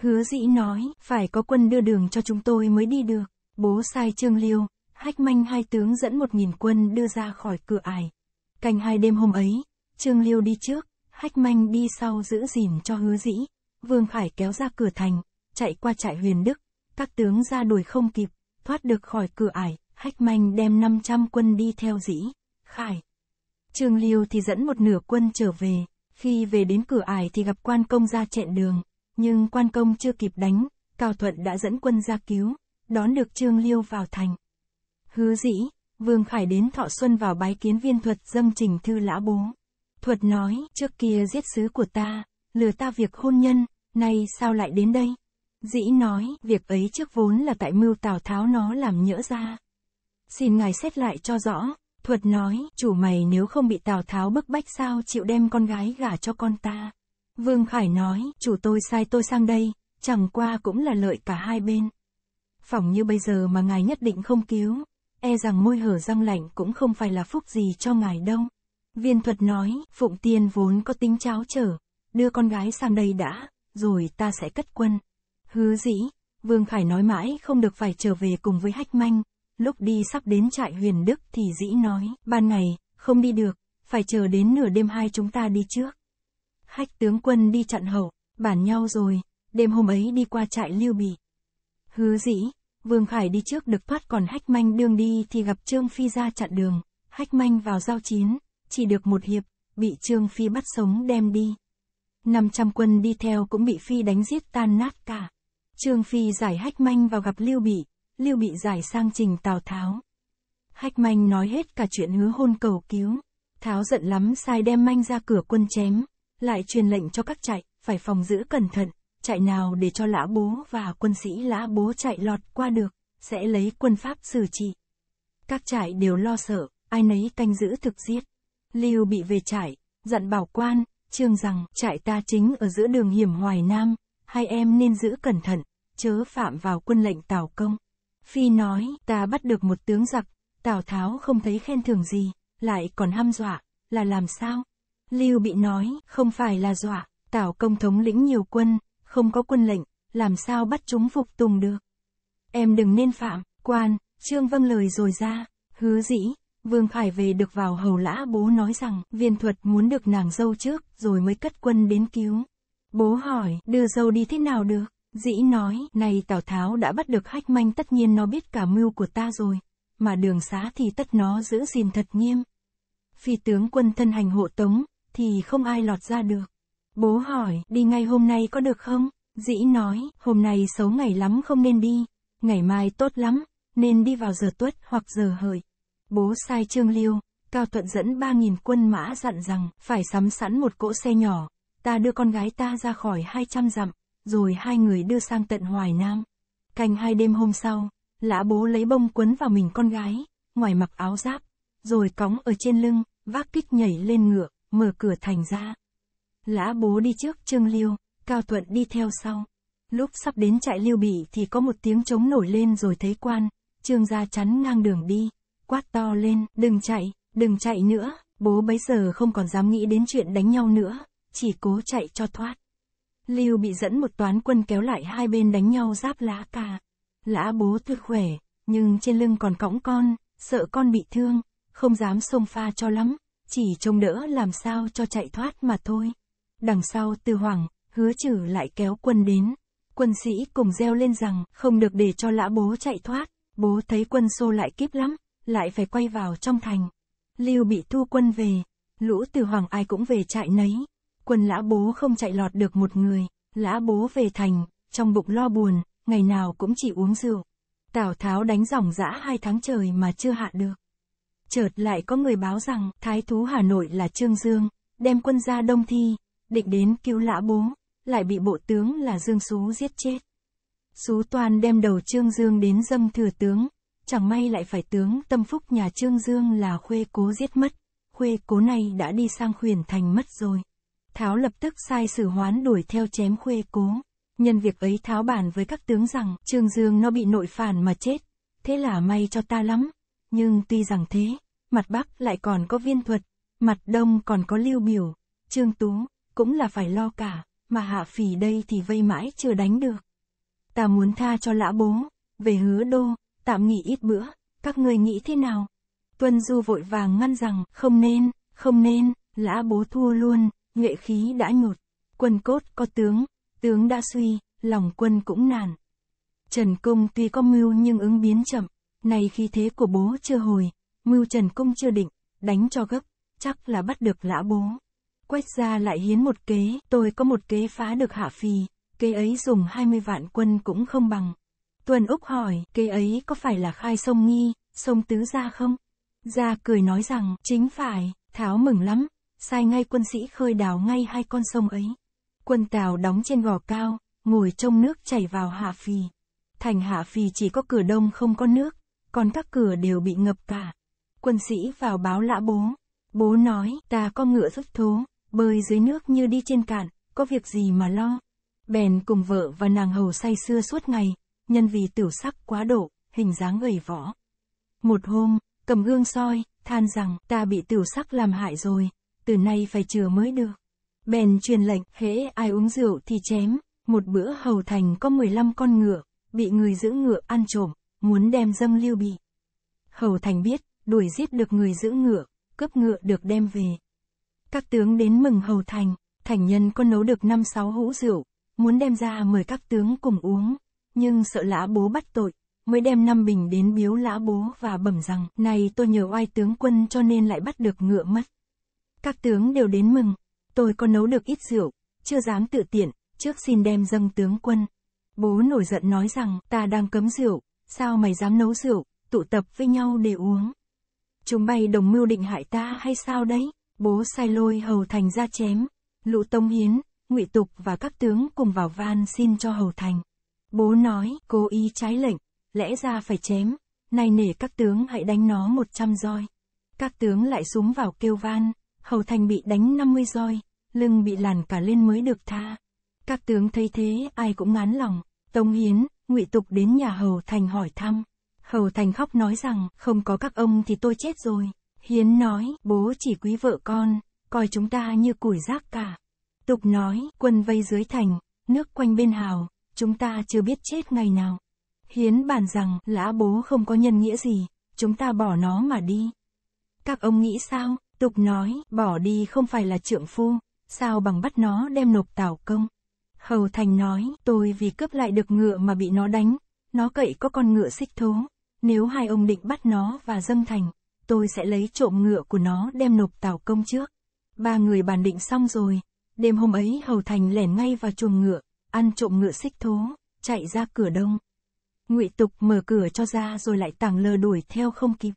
Hứa dĩ nói, phải có quân đưa đường cho chúng tôi mới đi được. Bố sai Trương Liêu, Hách manh hai tướng dẫn một nghìn quân đưa ra khỏi cửa ải. Cành hai đêm hôm ấy, Trương Liêu đi trước, Hách manh đi sau giữ gìn cho hứa dĩ. Vương Khải kéo ra cửa thành, chạy qua trại huyền Đức. Các tướng ra đuổi không kịp, thoát được khỏi cửa ải, Hách manh đem 500 quân đi theo dĩ. Khải. Trương Liêu thì dẫn một nửa quân trở về, khi về đến cửa ải thì gặp quan công ra chẹn đường, nhưng quan công chưa kịp đánh, Cao Thuận đã dẫn quân ra cứu, đón được Trương Liêu vào thành. Hứa dĩ, Vương Khải đến Thọ Xuân vào bái kiến viên thuật dâng trình thư lã bố. Thuật nói, trước kia giết sứ của ta, lừa ta việc hôn nhân, nay sao lại đến đây? Dĩ nói, việc ấy trước vốn là tại mưu Tào Tháo nó làm nhỡ ra. Xin ngài xét lại cho rõ, thuật nói, chủ mày nếu không bị Tào Tháo bức bách sao chịu đem con gái gả cho con ta. Vương Khải nói, chủ tôi sai tôi sang đây, chẳng qua cũng là lợi cả hai bên. Phỏng như bây giờ mà ngài nhất định không cứu, e rằng môi hở răng lạnh cũng không phải là phúc gì cho ngài đâu. Viên thuật nói, Phụng Tiên vốn có tính cháo trở, đưa con gái sang đây đã, rồi ta sẽ cất quân. Hứa dĩ, Vương Khải nói mãi không được phải trở về cùng với Hách Manh, lúc đi sắp đến trại huyền Đức thì dĩ nói, ban ngày, không đi được, phải chờ đến nửa đêm hai chúng ta đi trước. Hách tướng quân đi chặn hậu, bản nhau rồi, đêm hôm ấy đi qua trại lưu bị. Hứa dĩ, Vương Khải đi trước được thoát còn Hách Manh đương đi thì gặp Trương Phi ra chặn đường, Hách Manh vào giao chiến, chỉ được một hiệp, bị Trương Phi bắt sống đem đi. 500 quân đi theo cũng bị Phi đánh giết tan nát cả. Trương Phi giải Hách Manh vào gặp Lưu Bị, Lưu Bị giải sang trình Tào Tháo. Hách Manh nói hết cả chuyện hứa hôn cầu cứu. Tháo giận lắm sai đem Manh ra cửa quân chém, lại truyền lệnh cho các chạy, phải phòng giữ cẩn thận. Chạy nào để cho lã bố và quân sĩ lã bố chạy lọt qua được, sẽ lấy quân Pháp xử trị. Các trại đều lo sợ, ai nấy canh giữ thực giết. Lưu bị về trại, dặn bảo quan, trương rằng trại ta chính ở giữa đường hiểm hoài nam, hai em nên giữ cẩn thận, chớ phạm vào quân lệnh Tào Công. Phi nói, ta bắt được một tướng giặc, Tào Tháo không thấy khen thưởng gì, lại còn ham dọa, là làm sao? Lưu bị nói, không phải là dọa, Tào Công thống lĩnh nhiều quân, không có quân lệnh, làm sao bắt chúng phục tùng được. Em đừng nên phạm, quan, trương vâng lời rồi ra, hứa dĩ, Vương Khải về được vào hầu lã bố nói rằng viên thuật muốn được nàng dâu trước rồi mới cất quân đến cứu. Bố hỏi đưa dâu đi thế nào được, dĩ nói này Tào Tháo đã bắt được hách manh tất nhiên nó biết cả mưu của ta rồi, mà đường xá thì tất nó giữ gìn thật nghiêm. Phi tướng quân thân hành hộ tống thì không ai lọt ra được. Bố hỏi, đi ngay hôm nay có được không? Dĩ nói, hôm nay xấu ngày lắm không nên đi, ngày mai tốt lắm, nên đi vào giờ tuất hoặc giờ hợi. Bố sai Trương Liêu, Cao Thuận dẫn 3.000 quân mã dặn rằng, phải sắm sẵn một cỗ xe nhỏ, ta đưa con gái ta ra khỏi 200 dặm, rồi hai người đưa sang tận Hoài Nam. Canh hai đêm hôm sau, lã bố lấy bông quấn vào mình con gái, ngoài mặc áo giáp, rồi cõng ở trên lưng, vác kích nhảy lên ngựa, mở cửa thành ra. Lã bố đi trước Trương Liêu, Cao Thuận đi theo sau. Lúc sắp đến trại Liêu bị thì có một tiếng trống nổi lên rồi thấy quan, Trương gia chắn ngang đường đi, quát to lên, đừng chạy, đừng chạy nữa, bố bấy giờ không còn dám nghĩ đến chuyện đánh nhau nữa, chỉ cố chạy cho thoát. Lưu bị dẫn một toán quân kéo lại hai bên đánh nhau giáp lá cà. Lã bố thực khỏe, nhưng trên lưng còn cõng con, sợ con bị thương, không dám xông pha cho lắm, chỉ trông đỡ làm sao cho chạy thoát mà thôi. Đằng sau Tư Hoàng, hứa trừ lại kéo quân đến. Quân sĩ cùng reo lên rằng không được để cho lã bố chạy thoát. Bố thấy quân xô lại kíp lắm, lại phải quay vào trong thành. Lưu bị thu quân về, lũ Tư Hoàng ai cũng về chạy nấy. Quân lã bố không chạy lọt được một người, lã bố về thành, trong bụng lo buồn, ngày nào cũng chỉ uống rượu. Tào Tháo đánh dòng dã hai tháng trời mà chưa hạ được. Chợt lại có người báo rằng Thái thú Hà Nội là Trương Dương, đem quân ra Đông Thi, định đến cứu lã bố, lại bị bộ tướng là Dương xú giết chết. xú Toàn đem đầu Trương Dương đến dâm thừa tướng, chẳng may lại phải tướng tâm phúc nhà Trương Dương là Khuê Cố giết mất, Khuê Cố này đã đi sang huyền thành mất rồi. Tháo lập tức sai sử hoán đuổi theo chém Khuê Cố. Nhân việc ấy Tháo bàn với các tướng rằng Trương Dương nó bị nội phản mà chết, thế là may cho ta lắm. Nhưng tuy rằng thế, mặt Bắc lại còn có viên thuật, mặt Đông còn có lưu biểu, Trương Tú, cũng là phải lo cả, mà hạ phỉ đây thì vây mãi chưa đánh được. Ta muốn tha cho lã bố, về hứa đô, tạm nghỉ ít bữa, các người nghĩ thế nào? Tuân Du vội vàng ngăn rằng, không nên, không nên, lã bố thua luôn, nghệ khí đã nhột, quân cốt có tướng, tướng đã suy, lòng quân cũng nản. Trần Cung tuy có mưu nhưng ứng biến chậm, này khi thế của bố chưa hồi, mưu Trần Cung chưa định, đánh cho gấp, chắc là bắt được lã bố. Quách gia lại hiến một kế, tôi có một kế phá được Hạ Phi, kế ấy dùng 20 vạn quân cũng không bằng. Tuần Úc hỏi, kế ấy có phải là khai sông nghi, sông tứ gia không? Gia cười nói rằng, chính phải, Tháo mừng lắm, sai ngay quân sĩ khơi đào ngay hai con sông ấy. Quân Tào đóng trên gò cao, ngồi trông nước chảy vào Hạ Phi. Thành Hạ Phi chỉ có cửa đông không có nước, còn các cửa đều bị ngập cả. Quân sĩ vào báo lã bố. Bố nói, ta có ngựa rất thố, bơi dưới nước như đi trên cạn, có việc gì mà lo. Bèn cùng vợ và nàng hầu say xưa suốt ngày, nhân vì tiểu sắc quá độ, hình dáng gầy võ. Một hôm, cầm gương soi, than rằng ta bị tiểu sắc làm hại rồi, từ nay phải chừa mới được. Bèn truyền lệnh, hễ ai uống rượu thì chém, một bữa hầu thành có 15 con ngựa, bị người giữ ngựa ăn trộm, muốn đem dâng lưu bị. Hầu thành biết, đuổi giết được người giữ ngựa, cướp ngựa được đem về. Các tướng đến mừng hầu thành, thành nhân có nấu được năm sáu hũ rượu, muốn đem ra mời các tướng cùng uống, nhưng sợ lã bố bắt tội, mới đem năm bình đến biếu lã bố và bẩm rằng, này tôi nhờ oai tướng quân cho nên lại bắt được ngựa mất. Các tướng đều đến mừng, tôi có nấu được ít rượu, chưa dám tự tiện, trước xin đem dâng tướng quân. Bố nổi giận nói rằng, ta đang cấm rượu, sao mày dám nấu rượu, tụ tập với nhau để uống. Chúng bay đồng mưu định hại ta hay sao đấy? Bố sai lôi hầu thành ra chém, Lũ Tông Hiến, ngụy Tục và các tướng cùng vào van xin cho hầu thành. Bố nói, cô y trái lệnh, lẽ ra phải chém, nay nể các tướng hãy đánh nó 100 roi. Các tướng lại súng vào kêu van, hầu thành bị đánh 50 roi, lưng bị làn cả lên mới được tha. Các tướng thấy thế ai cũng ngán lòng, Tông Hiến, ngụy Tục đến nhà hầu thành hỏi thăm. Hầu thành khóc nói rằng, không có các ông thì tôi chết rồi. Hiến nói, bố chỉ quý vợ con, coi chúng ta như củi rác cả. Tục nói, quân vây dưới thành, nước quanh bên hào, chúng ta chưa biết chết ngày nào. Hiến bàn rằng, lã bố không có nhân nghĩa gì, chúng ta bỏ nó mà đi. Các ông nghĩ sao? Tục nói, bỏ đi không phải là trượng phu, sao bằng bắt nó đem nộp tảo công. Hầu Thành nói, tôi vì cướp lại được ngựa mà bị nó đánh, nó cậy có con ngựa xích thố, nếu hai ông định bắt nó và dâng thành, tôi sẽ lấy trộm ngựa của nó đem nộp tào công trước. Ba người bàn định xong rồi, đêm hôm ấy Hầu Thành lẻn ngay vào chuồng ngựa, ăn trộm ngựa xích thố, chạy ra cửa đông. Ngụy Tục mở cửa cho ra rồi lại tàng lờ đuổi theo không kịp.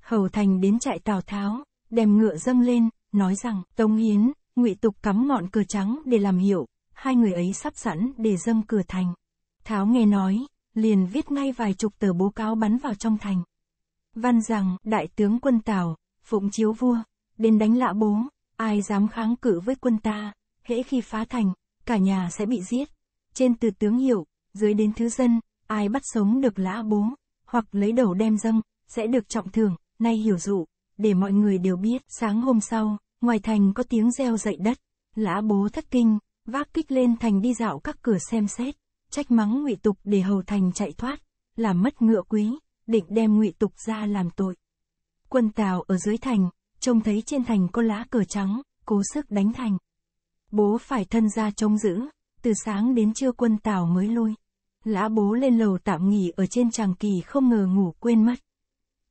Hầu Thành đến trại Tào Tháo, đem ngựa dâng lên, nói rằng Tống Hiến, Ngụy Tục cắm ngọn cờ trắng để làm hiệu, hai người ấy sắp sẵn để dâng cửa thành. Tháo nghe nói, liền viết ngay vài chục tờ bố cáo bắn vào trong thành. Văn rằng, đại tướng quân Tào, phụng chiếu vua, đến đánh lạ bố, ai dám kháng cự với quân ta, hễ khi phá thành, cả nhà sẽ bị giết. Trên từ tướng hiểu, dưới đến thứ dân, ai bắt sống được lã bố, hoặc lấy đầu đem dâng, sẽ được trọng thưởng, nay hiểu dụ, để mọi người đều biết. Sáng hôm sau, ngoài thành có tiếng reo dậy đất, lã bố thất kinh, vác kích lên thành đi dạo các cửa xem xét, trách mắng ngụy tục để hầu thành chạy thoát, làm mất ngựa quý định đem ngụy tục ra làm tội. Quân Tào ở dưới thành, trông thấy trên thành có lá cờ trắng, cố sức đánh thành. Bố phải thân ra trông giữ, từ sáng đến trưa quân Tào mới lui. Lã bố lên lầu tạm nghỉ ở trên tràng kỳ không ngờ ngủ quên mất.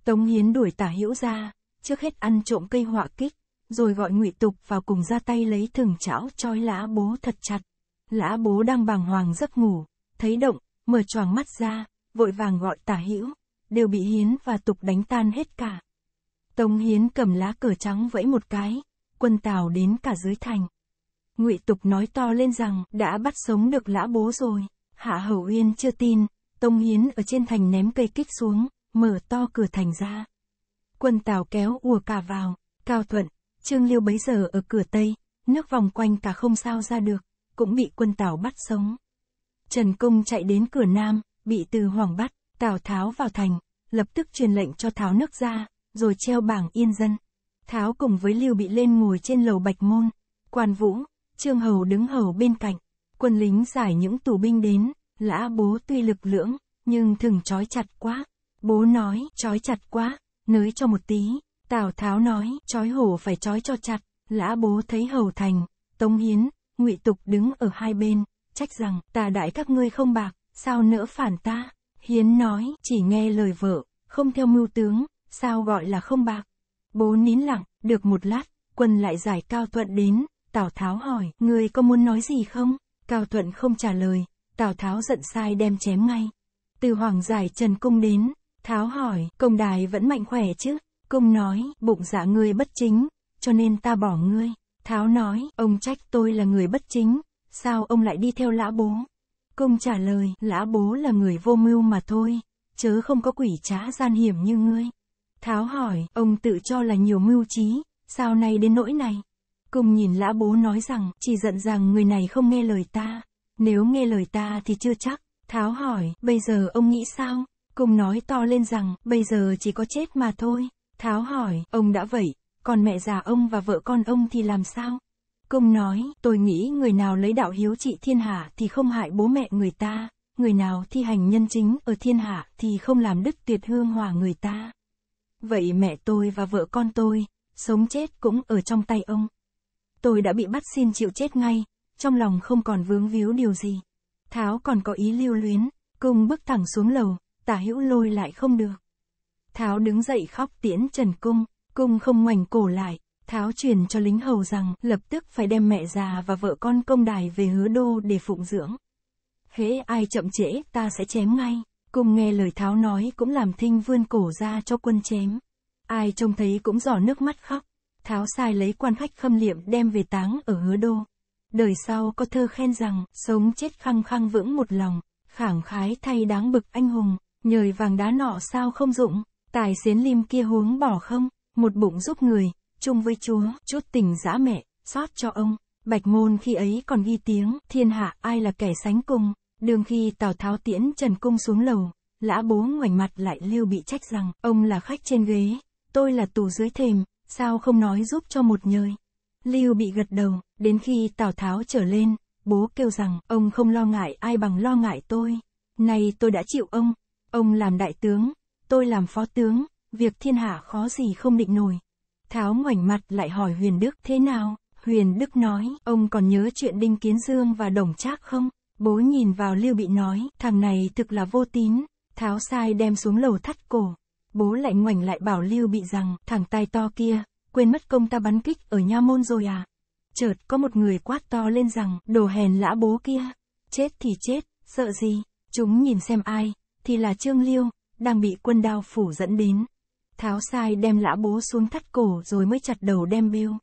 Tống Hiến đuổi tả hữu ra, trước hết ăn trộm cây họa kích, rồi gọi ngụy tục vào cùng ra tay lấy thừng chảo trói lã bố thật chặt. Lã bố đang bàng hoàng giấc ngủ, thấy động, mở choàng mắt ra, vội vàng gọi tả hữu, đều bị Hiến và Tục đánh tan hết cả. Tống Hiến cầm lá cờ trắng vẫy một cái, quân Tào đến cả dưới thành. Ngụy Tục nói to lên rằng đã bắt sống được lã bố rồi, Hạ Hầu Uyên chưa tin, Tông Hiến ở trên thành ném cây kích xuống, mở to cửa thành ra. Quân Tào kéo ùa cả vào, Cao Thuận, Trương Liêu bấy giờ ở cửa Tây, nước vòng quanh cả không sao ra được, cũng bị quân Tào bắt sống. Trần công chạy đến cửa Nam, bị Từ Hoàng bắt. Tào Tháo vào thành, lập tức truyền lệnh cho Tháo nước ra, rồi treo bảng yên dân. Tháo cùng với Lưu Bị lên ngồi trên lầu Bạch Môn. Quan Vũ, Trương Hầu đứng hầu bên cạnh. Quân lính giải những tù binh đến, lã bố tuy lực lưỡng, nhưng thường trói chặt quá. Bố nói, trói chặt quá, nới cho một tí. Tào Tháo nói, trói hổ phải trói cho chặt. Lã bố thấy hầu thành, Tống Hiến, ngụy Tục đứng ở hai bên, trách rằng, ta đại các ngươi không bạc, sao nỡ phản ta? Hiến nói, chỉ nghe lời vợ, không theo mưu tướng, sao gọi là không bạc. Bố nín lặng, được một lát, quân lại giải Cao Thuận đến, Tào Tháo hỏi, người có muốn nói gì không? Cao Thuận không trả lời, Tào Tháo giận sai đem chém ngay. Từ Hoàng giải Trần Cung đến, Tháo hỏi, công đài vẫn mạnh khỏe chứ? Cung nói, bụng dạ ngươi bất chính, cho nên ta bỏ ngươi. Tháo nói, ông trách tôi là người bất chính, sao ông lại đi theo lã bố? Công trả lời, lã bố là người vô mưu mà thôi, chớ không có quỷ trá gian hiểm như ngươi. Tháo hỏi, ông tự cho là nhiều mưu trí, sao nay đến nỗi này? Cùng nhìn lã bố nói rằng, chỉ giận rằng người này không nghe lời ta, nếu nghe lời ta thì chưa chắc. Tháo hỏi, bây giờ ông nghĩ sao? Cùng nói to lên rằng, bây giờ chỉ có chết mà thôi. Tháo hỏi, ông đã vậy, còn mẹ già ông và vợ con ông thì làm sao? Công nói, tôi nghĩ người nào lấy đạo hiếu trị thiên hạ thì không hại bố mẹ người ta, người nào thi hành nhân chính ở thiên hạ thì không làm đứt tuyệt hương hòa người ta. Vậy mẹ tôi và vợ con tôi, sống chết cũng ở trong tay ông. Tôi đã bị bắt xin chịu chết ngay, trong lòng không còn vướng víu điều gì. Tháo còn có ý lưu luyến, cung bước thẳng xuống lầu, tả hữu lôi lại không được. Tháo đứng dậy khóc tiễn Trần Cung, Cung không ngoảnh cổ lại, Tháo truyền cho lính hầu rằng, lập tức phải đem mẹ già và vợ con công đài về hứa đô để phụng dưỡng. Hễ ai chậm trễ, ta sẽ chém ngay. Cùng nghe lời Tháo nói cũng làm thinh vươn cổ ra cho quân chém. Ai trông thấy cũng giỏ nước mắt khóc. Tháo sai lấy quan khách khâm liệm đem về táng ở hứa đô. Đời sau có thơ khen rằng, sống chết khăng khăng vững một lòng, khảng khái thay đáng bực anh hùng, nhời vàng đá nọ sao không dụng, tài xến lim kia huống bỏ không, một bụng giúp người, chung với Chúa, chút tình giã mẹ, xót cho ông. Bạch môn khi ấy còn ghi tiếng, thiên hạ ai là kẻ sánh cùng. Đường khi Tào Tháo tiễn Trần Cung xuống lầu, lã bố ngoảnh mặt lại lưu bị trách rằng, ông là khách trên ghế, tôi là tù dưới thềm, sao không nói giúp cho một nhơi. Lưu bị gật đầu, đến khi Tào Tháo trở lên, bố kêu rằng, ông không lo ngại ai bằng lo ngại tôi. Nay tôi đã chịu ông, ông làm đại tướng, tôi làm phó tướng, việc thiên hạ khó gì không định nổi. Tháo ngoảnh mặt lại hỏi Huyền Đức thế nào? Huyền Đức nói, ông còn nhớ chuyện Đinh Kiến Dương và Đồng Trác không? Bố nhìn vào Lưu Bị nói, thằng này thực là vô tín. Tháo sai đem xuống lầu thắt cổ. Bố lại ngoảnh lại bảo Lưu Bị rằng, thằng tai to kia, quên mất công ta bắn kích ở nha môn rồi à? Chợt có một người quát to lên rằng, đồ hèn lã bố kia. Chết thì chết, sợ gì? Chúng nhìn xem ai, thì là Trương Liêu, đang bị quân đao phủ dẫn đến. Tháo sai đem lã bố xuống thắt cổ rồi mới chặt đầu đem bêu.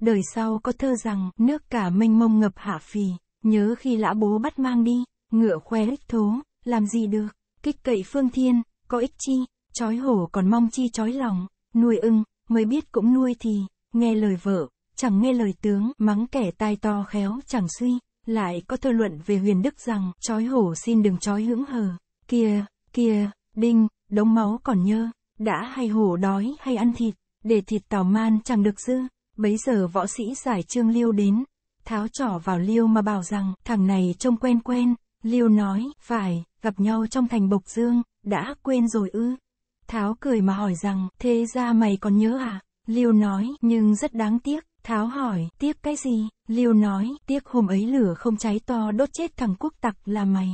Đời sau có thơ rằng, nước cả mênh mông ngập hạ phì, nhớ khi lã bố bắt mang đi, ngựa khoe ích thố, làm gì được, kích cậy phương thiên, có ích chi, chói hổ còn mong chi chói lòng, nuôi ưng, mới biết cũng nuôi thì, nghe lời vợ, chẳng nghe lời tướng, mắng kẻ tai to khéo chẳng suy, lại có thơ luận về huyền đức rằng, chói hổ xin đừng chói hững hờ, kia, kia, đinh, đống máu còn nhơ đã hay hổ đói hay ăn thịt, để thịt tào man chẳng được dư. Bấy giờ võ sĩ giải trương liêu đến, tháo trỏ vào liêu mà bảo rằng, thằng này trông quen quen, liêu nói, phải, gặp nhau trong thành bộc dương, đã quên rồi ư. Tháo cười mà hỏi rằng, thế ra mày còn nhớ à? Liêu nói, nhưng rất đáng tiếc. Tháo hỏi, tiếc cái gì? Liêu nói, tiếc hôm ấy lửa không cháy to đốt chết thằng quốc tặc là mày.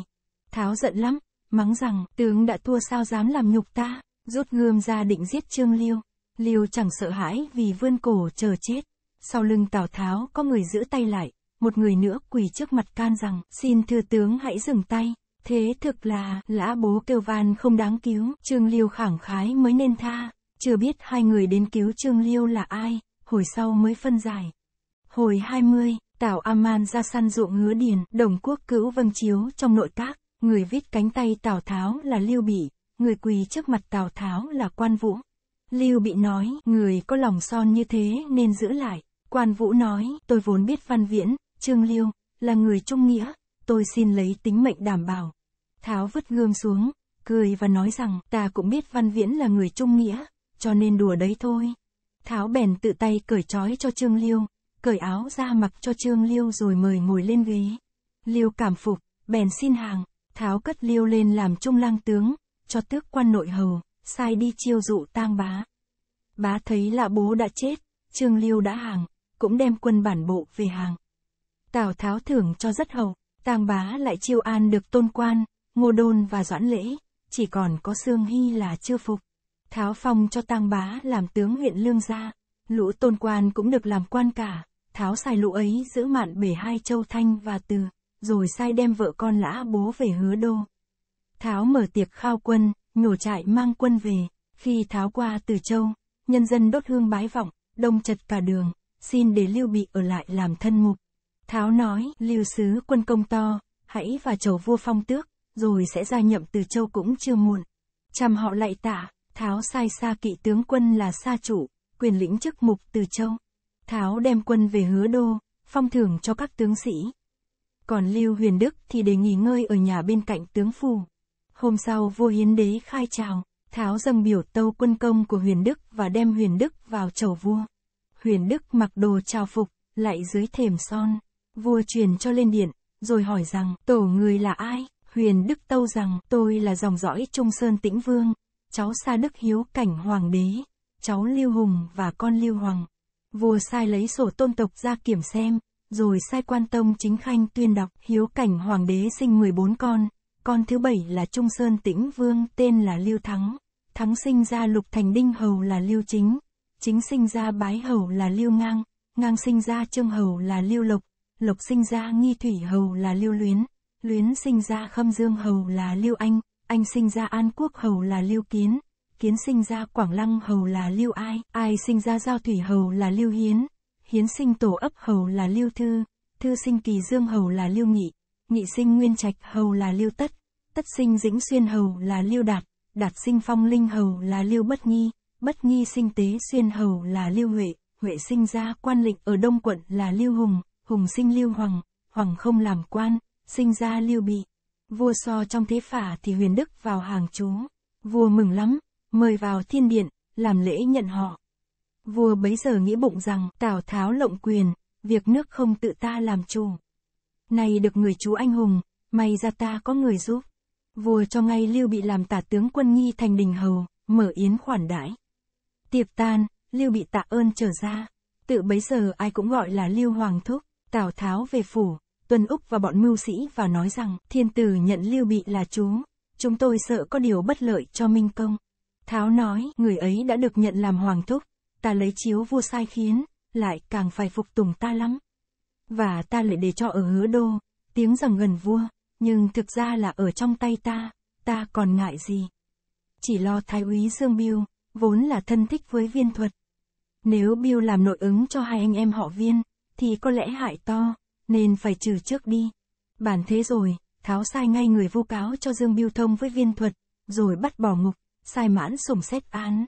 Tháo giận lắm, mắng rằng, tướng đã thua sao dám làm nhục ta rút gươm ra định giết Trương Liêu. Liêu chẳng sợ hãi vì vươn cổ chờ chết. Sau lưng Tào Tháo có người giữ tay lại, một người nữa quỳ trước mặt can rằng, xin thưa tướng hãy dừng tay. Thế thực là, lã bố kêu van không đáng cứu, Trương Liêu khẳng khái mới nên tha. Chưa biết hai người đến cứu Trương Liêu là ai, hồi sau mới phân giải. Hồi 20, Tào Aman ra săn ruộng ngứa điền, đồng quốc cữu vâng chiếu trong nội các, người viết cánh tay Tào Tháo là Liêu Bị, người quỳ trước mặt Tào Tháo là Quan Vũ. Lưu Bị nói, người có lòng son như thế nên giữ lại. Quan Vũ nói, tôi vốn biết Văn Viễn, Trương lưu là người trung nghĩa, tôi xin lấy tính mệnh đảm bảo. Tháo vứt gươm xuống, cười và nói rằng, ta cũng biết Văn Viễn là người trung nghĩa, cho nên đùa đấy thôi. Tháo bèn tự tay cởi trói cho Trương Liêu, cởi áo ra mặc cho Trương Liêu rồi mời ngồi lên ghế. Liêu cảm phục, bèn xin hàng, Tháo cất Liêu lên làm trung lang tướng, cho tước quan nội hầu, sai đi chiêu dụ tang bá. Bá thấy là bố đã chết, Trương Liêu đã hàng, cũng đem quân bản bộ về hàng. Tào Tháo thưởng cho rất hầu, tang bá lại chiêu an được tôn quan, ngô đôn và doãn lễ, chỉ còn có Sương Hy là chưa phục. Tháo phong cho tang bá làm tướng huyện Lương Gia, lũ tôn quan cũng được làm quan cả, Tháo sai lũ ấy giữ mạn bể hai châu Thanh và Từ, rồi sai đem vợ con lã bố về hứa đô. Tháo mở tiệc khao quân, nhổ trại mang quân về, khi tháo qua từ châu, nhân dân đốt hương bái vọng, đông chật cả đường, xin để Lưu Bị ở lại làm thân mục. Tháo nói, Lưu Sứ quân công to, hãy và chầu vua phong tước, rồi sẽ gia nhậm từ châu cũng chưa muộn. Chăm họ lại tạ. Tháo sai xa kỵ tướng quân là xa chủ, quyền lĩnh chức mục từ châu. Tháo đem quân về hứa đô, phong thưởng cho các tướng sĩ. Còn Lưu Huyền Đức thì để nghỉ ngơi ở nhà bên cạnh tướng phù. Hôm sau vua hiến đế khai trào, tháo dâng biểu tâu quân công của huyền đức và đem huyền đức vào chầu vua. Huyền đức mặc đồ trào phục, lại dưới thềm son. Vua truyền cho lên điện, rồi hỏi rằng tổ người là ai? Huyền đức tâu rằng tôi là dòng dõi Trung Sơn Tĩnh Vương, cháu Sa Đức Hiếu Cảnh Hoàng đế, cháu Lưu Hùng và con Lưu Hoàng. Vua sai lấy sổ tôn tộc ra kiểm xem, rồi sai quan tông chính khanh tuyên đọc Hiếu Cảnh Hoàng đế sinh 14 con, con thứ bảy là Trung Sơn Tĩnh Vương tên là Lưu Thắng. Thắng sinh ra Lục Thành Đinh Hầu là Lưu Chính. Chính sinh ra Bái Hầu là Lưu Ngang. Ngang sinh ra Trương Hầu là Lưu Lộc. Lộc sinh ra Nghi Thủy Hầu là Lưu Luyến. Luyến sinh ra Khâm Dương Hầu là Lưu Anh. Anh sinh ra An Quốc Hầu là Lưu Kiến. Kiến sinh ra Quảng Lăng Hầu là Lưu Ai. Ai sinh ra Giao Thủy Hầu là Lưu Hiến. Hiến sinh tổ ấp Hầu là Lưu Thư. Thư sinh Kỳ Dương Hầu là Lưu Nghị nghị sinh nguyên trạch hầu là lưu tất, tất sinh dĩnh xuyên hầu là lưu đạt, đạt sinh phong linh hầu là lưu bất nghi, bất nghi sinh tế xuyên hầu là lưu huệ, huệ sinh ra quan lệnh ở đông quận là lưu hùng, hùng sinh lưu hoàng, hoàng không làm quan, sinh ra lưu bị. Vua so trong thế phả thì huyền đức vào hàng chú, vua mừng lắm, mời vào thiên điện, làm lễ nhận họ. Vua bấy giờ nghĩ bụng rằng Tào Tháo lộng quyền, việc nước không tự ta làm chủ. Nay được người chú anh hùng, may ra ta có người giúp. Vua cho ngay Lưu Bị làm tả tướng quân nghi thành đình hầu, mở yến khoản đãi. Tiệp tan, Lưu Bị tạ ơn trở ra. Tự bấy giờ ai cũng gọi là Lưu Hoàng Thúc, Tào Tháo về phủ, Tuân Úc và bọn mưu sĩ và nói rằng thiên tử nhận Lưu Bị là chú. Chúng tôi sợ có điều bất lợi cho Minh Công. Tháo nói người ấy đã được nhận làm Hoàng Thúc, ta lấy chiếu vua sai khiến, lại càng phải phục tùng ta lắm và ta lại để cho ở hứa đô, tiếng rằng gần vua, nhưng thực ra là ở trong tay ta, ta còn ngại gì. Chỉ lo thái úy Dương Biêu, vốn là thân thích với viên thuật. Nếu Biêu làm nội ứng cho hai anh em họ viên, thì có lẽ hại to, nên phải trừ trước đi. Bản thế rồi, tháo sai ngay người vu cáo cho Dương Biêu thông với viên thuật, rồi bắt bỏ ngục, sai mãn sủng xét án.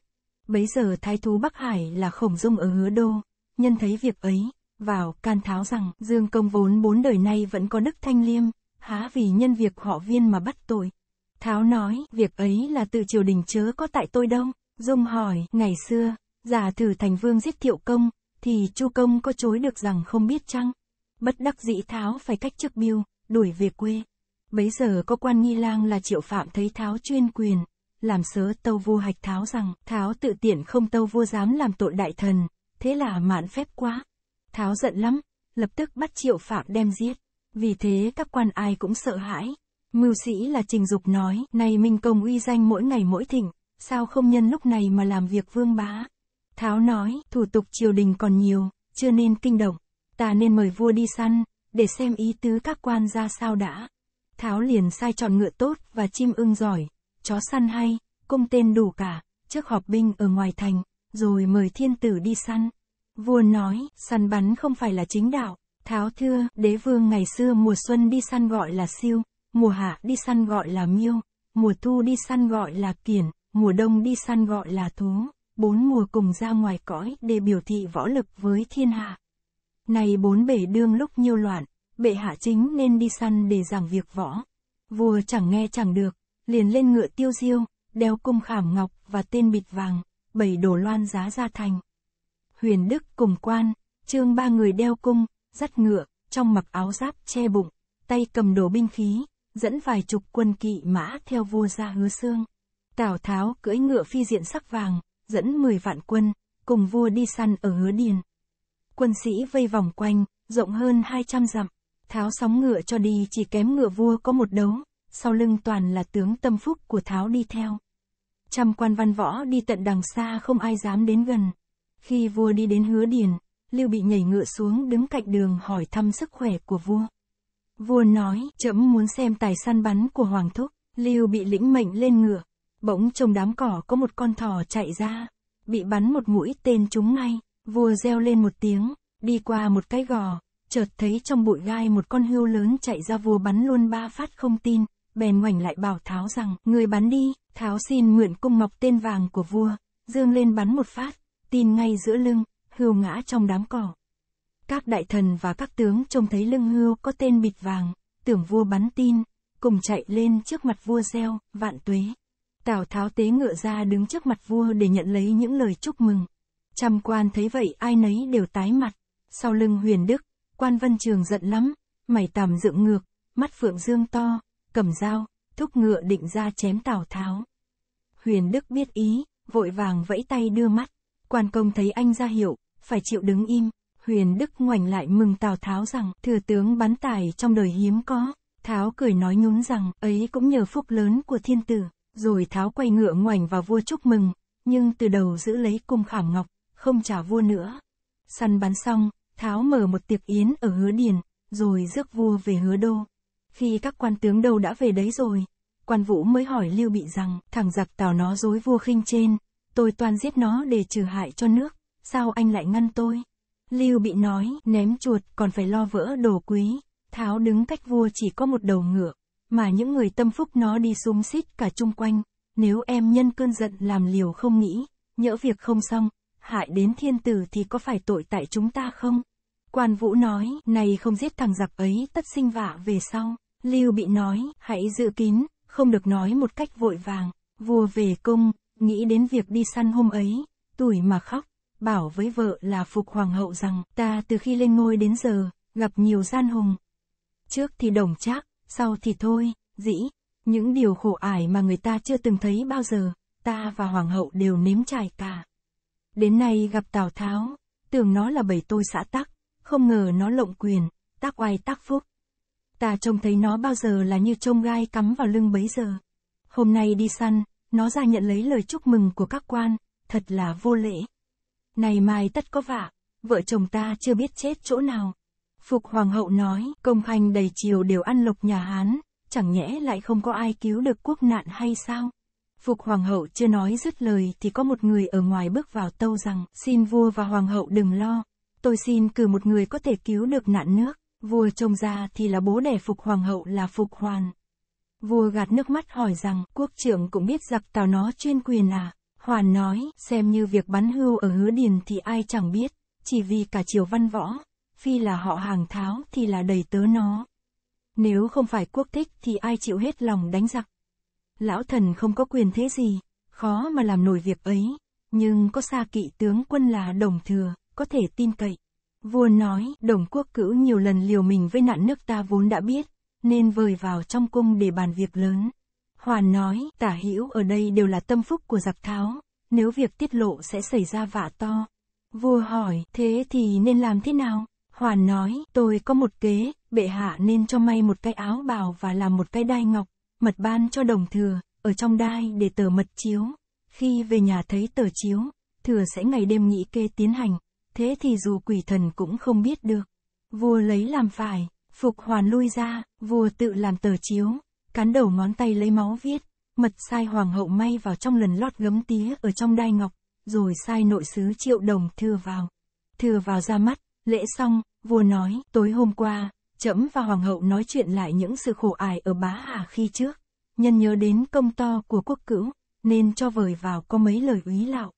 Bấy giờ thái thú Bắc Hải là khổng dung ở hứa đô, nhân thấy việc ấy, vào, can tháo rằng, Dương Công vốn bốn đời nay vẫn có đức thanh liêm, há vì nhân việc họ viên mà bắt tội. Tháo nói, việc ấy là tự triều đình chớ có tại tôi đâu. Dung hỏi, ngày xưa, giả thử thành vương giết thiệu công, thì chu công có chối được rằng không biết chăng? Bất đắc dĩ Tháo phải cách chức biêu, đuổi về quê. Bấy giờ có quan nghi lang là triệu phạm thấy Tháo chuyên quyền, làm sớ tâu vua hạch Tháo rằng, Tháo tự tiện không tâu vua dám làm tội đại thần, thế là mạn phép quá. Tháo giận lắm, lập tức bắt triệu phạm đem giết. Vì thế các quan ai cũng sợ hãi. Mưu sĩ là Trình Dục nói, này Minh Công uy danh mỗi ngày mỗi thịnh, sao không nhân lúc này mà làm việc vương bá. Tháo nói, thủ tục triều đình còn nhiều, chưa nên kinh động, ta nên mời vua đi săn, để xem ý tứ các quan ra sao đã. Tháo liền sai chọn ngựa tốt và chim ưng giỏi, chó săn hay, công tên đủ cả, trước họp binh ở ngoài thành, rồi mời thiên tử đi săn. Vua nói, săn bắn không phải là chính đạo. Tháo thưa, đế vương ngày xưa mùa xuân đi săn gọi là siêu, mùa hạ đi săn gọi là miêu, mùa thu đi săn gọi là kiển, mùa đông đi săn gọi là thú. Bốn mùa cùng ra ngoài cõi để biểu thị võ lực với thiên hạ. Này bốn bể đương lúc nhiêu loạn, bệ hạ chính nên đi săn để giảng việc võ. Vua chẳng nghe chẳng được, liền lên ngựa tiêu diêu, đeo cung khảm ngọc và tên bịt vàng, bảy đồ loan giá ra thành. Huyền Đức cùng quan, trương ba người đeo cung, dắt ngựa, trong mặc áo giáp che bụng, tay cầm đồ binh khí, dẫn vài chục quân kỵ mã theo vua ra hứa xương. Tào Tháo cưỡi ngựa phi diện sắc vàng, dẫn 10 vạn quân, cùng vua đi săn ở hứa điền. Quân sĩ vây vòng quanh, rộng hơn 200 dặm, Tháo sóng ngựa cho đi chỉ kém ngựa vua có một đấu, sau lưng toàn là tướng tâm phúc của Tháo đi theo. Trăm quan văn võ đi tận đằng xa không ai dám đến gần. Khi vua đi đến hứa điền, Lưu Bị nhảy ngựa xuống đứng cạnh đường hỏi thăm sức khỏe của vua. Vua nói, trẫm muốn xem tài săn bắn của Hoàng Thúc, Lưu Bị lĩnh mệnh lên ngựa, bỗng trong đám cỏ có một con thỏ chạy ra, bị bắn một mũi tên trúng ngay, vua reo lên một tiếng, đi qua một cái gò, chợt thấy trong bụi gai một con hươu lớn chạy ra vua bắn luôn ba phát không tin, bèn ngoảnh lại bảo Tháo rằng, người bắn đi, Tháo xin mượn cung ngọc tên vàng của vua, dương lên bắn một phát, tin ngay giữa lưng, hươu ngã trong đám cỏ. Các đại thần và các tướng trông thấy lưng hươu có tên bịt vàng, tưởng vua bắn tin, cùng chạy lên trước mặt vua gieo vạn tuế. Tào Tháo tế ngựa ra đứng trước mặt vua để nhận lấy những lời chúc mừng. Trăm quan thấy vậy ai nấy đều tái mặt. Sau lưng huyền đức, quan vân trường giận lắm, mày tằm dựng ngược, mắt phượng dương to, cầm dao, thúc ngựa định ra chém Tào Tháo. Huyền Đức biết ý, vội vàng vẫy tay đưa mắt. Quan công thấy anh ra hiệu, phải chịu đứng im. Huyền Đức ngoảnh lại mừng Tào Tháo rằng, thừa tướng bắn tài trong đời hiếm có. Tháo cười nói nhún rằng, ấy cũng nhờ phúc lớn của thiên tử. Rồi Tháo quay ngựa ngoảnh vào vua chúc mừng, nhưng từ đầu giữ lấy cung khảm ngọc, không trả vua nữa. Săn bắn xong, Tháo mở một tiệc yến ở hứa điền, rồi rước vua về hứa đô. Khi các quan tướng đâu đã về đấy rồi, quan vũ mới hỏi Lưu Bị rằng, thằng giặc Tào nó dối vua khinh trên, tôi toàn giết nó để trừ hại cho nước, sao anh lại ngăn tôi? Lưu bị nói, ném chuột còn phải lo vỡ đồ quý, tháo đứng cách vua chỉ có một đầu ngựa, mà những người tâm phúc nó đi xung xít cả chung quanh, nếu em nhân cơn giận làm liều không nghĩ, nhỡ việc không xong, hại đến thiên tử thì có phải tội tại chúng ta không? Quan Vũ nói, này không giết thằng giặc ấy tất sinh vạ về sau. Lưu bị nói, hãy giữ kín, không được nói một cách vội vàng. Vua về cung, Nghĩ đến việc đi săn hôm ấy, tuổi mà khóc, bảo với vợ là Phục Hoàng hậu rằng ta từ khi lên ngôi đến giờ, gặp nhiều gian hùng. Trước thì đồng chắc, sau thì thôi, dĩ, những điều khổ ải mà người ta chưa từng thấy bao giờ, ta và Hoàng hậu đều nếm trải cả. Đến nay gặp Tào Tháo, tưởng nó là bầy tôi xã tắc, không ngờ nó lộng quyền, tác oai tác phúc. Ta trông thấy nó bao giờ là như trông gai cắm vào lưng bấy giờ. Hôm nay đi săn, nó ra nhận lấy lời chúc mừng của các quan, thật là vô lễ. Này mai tất có vạ, vợ chồng ta chưa biết chết chỗ nào. Phục Hoàng hậu nói, công khanh đầy chiều đều ăn lục nhà Hán, chẳng nhẽ lại không có ai cứu được quốc nạn hay sao? Phục Hoàng hậu chưa nói dứt lời thì có một người ở ngoài bước vào tâu rằng, xin vua và Hoàng hậu đừng lo, tôi xin cử một người có thể cứu được nạn nước, vua trông ra thì là bố đẻ Phục Hoàng hậu là Phục Hoàn. Vua gạt nước mắt hỏi rằng, quốc trưởng cũng biết giặc tào nó chuyên quyền à? Hoàn nói, xem như việc bắn hưu ở hứa điền thì ai chẳng biết, chỉ vì cả triều văn võ, phi là họ hàng tháo thì là đầy tớ nó. Nếu không phải quốc thích thì ai chịu hết lòng đánh giặc. Lão thần không có quyền thế gì, khó mà làm nổi việc ấy, nhưng có xa kỵ tướng quân là đồng thừa, có thể tin cậy. Vua nói, đồng quốc cữu nhiều lần liều mình với nạn nước ta vốn đã biết, nên vời vào trong cung để bàn việc lớn. Hoàn nói, tả hữu ở đây đều là tâm phúc của giặc tháo, nếu việc tiết lộ sẽ xảy ra vạ to. Vua hỏi, thế thì nên làm thế nào? Hoàn nói, tôi có một kế, bệ hạ nên cho may một cái áo bào và làm một cái đai ngọc, mật ban cho đồng thừa, ở trong đai để tờ mật chiếu. Khi về nhà thấy tờ chiếu, thừa sẽ ngày đêm nghĩ kê tiến hành, thế thì dù quỷ thần cũng không biết được. Vua lấy làm phải, Phục hoàn lui ra, vua tự làm tờ chiếu, cán đầu ngón tay lấy máu viết, mật sai hoàng hậu may vào trong lần lót gấm tía ở trong đai ngọc, rồi sai nội sứ triệu đồng thừa vào. Thừa vào ra mắt, lễ xong, vua nói, tối hôm qua, trẫm và hoàng hậu nói chuyện lại những sự khổ ải ở bá hà khi trước, nhân nhớ đến công to của quốc cữu, nên cho vời vào có mấy lời úy lạo.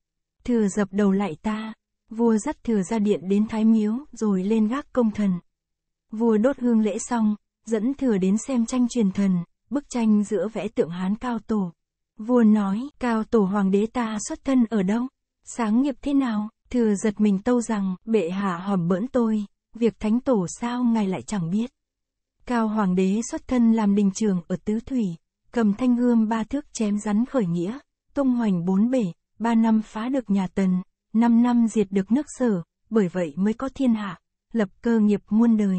Thừa dập đầu lại ta, vua dắt thừa ra điện đến thái miếu rồi lên gác công thần. Vua đốt hương lễ xong, dẫn thừa đến xem tranh truyền thần, bức tranh giữa vẽ tượng Hán Cao Tổ. Vua nói, Cao Tổ Hoàng đế ta xuất thân ở đâu? Sáng nghiệp thế nào? Thừa giật mình tâu rằng, bệ hạ hòm bỡn tôi, việc thánh tổ sao ngài lại chẳng biết. Cao Hoàng đế xuất thân làm đình trường ở Tứ Thủy, cầm thanh gươm ba thước chém rắn khởi nghĩa, tung hoành bốn bể, ba năm phá được nhà tần, năm năm diệt được nước sở, bởi vậy mới có thiên hạ, lập cơ nghiệp muôn đời.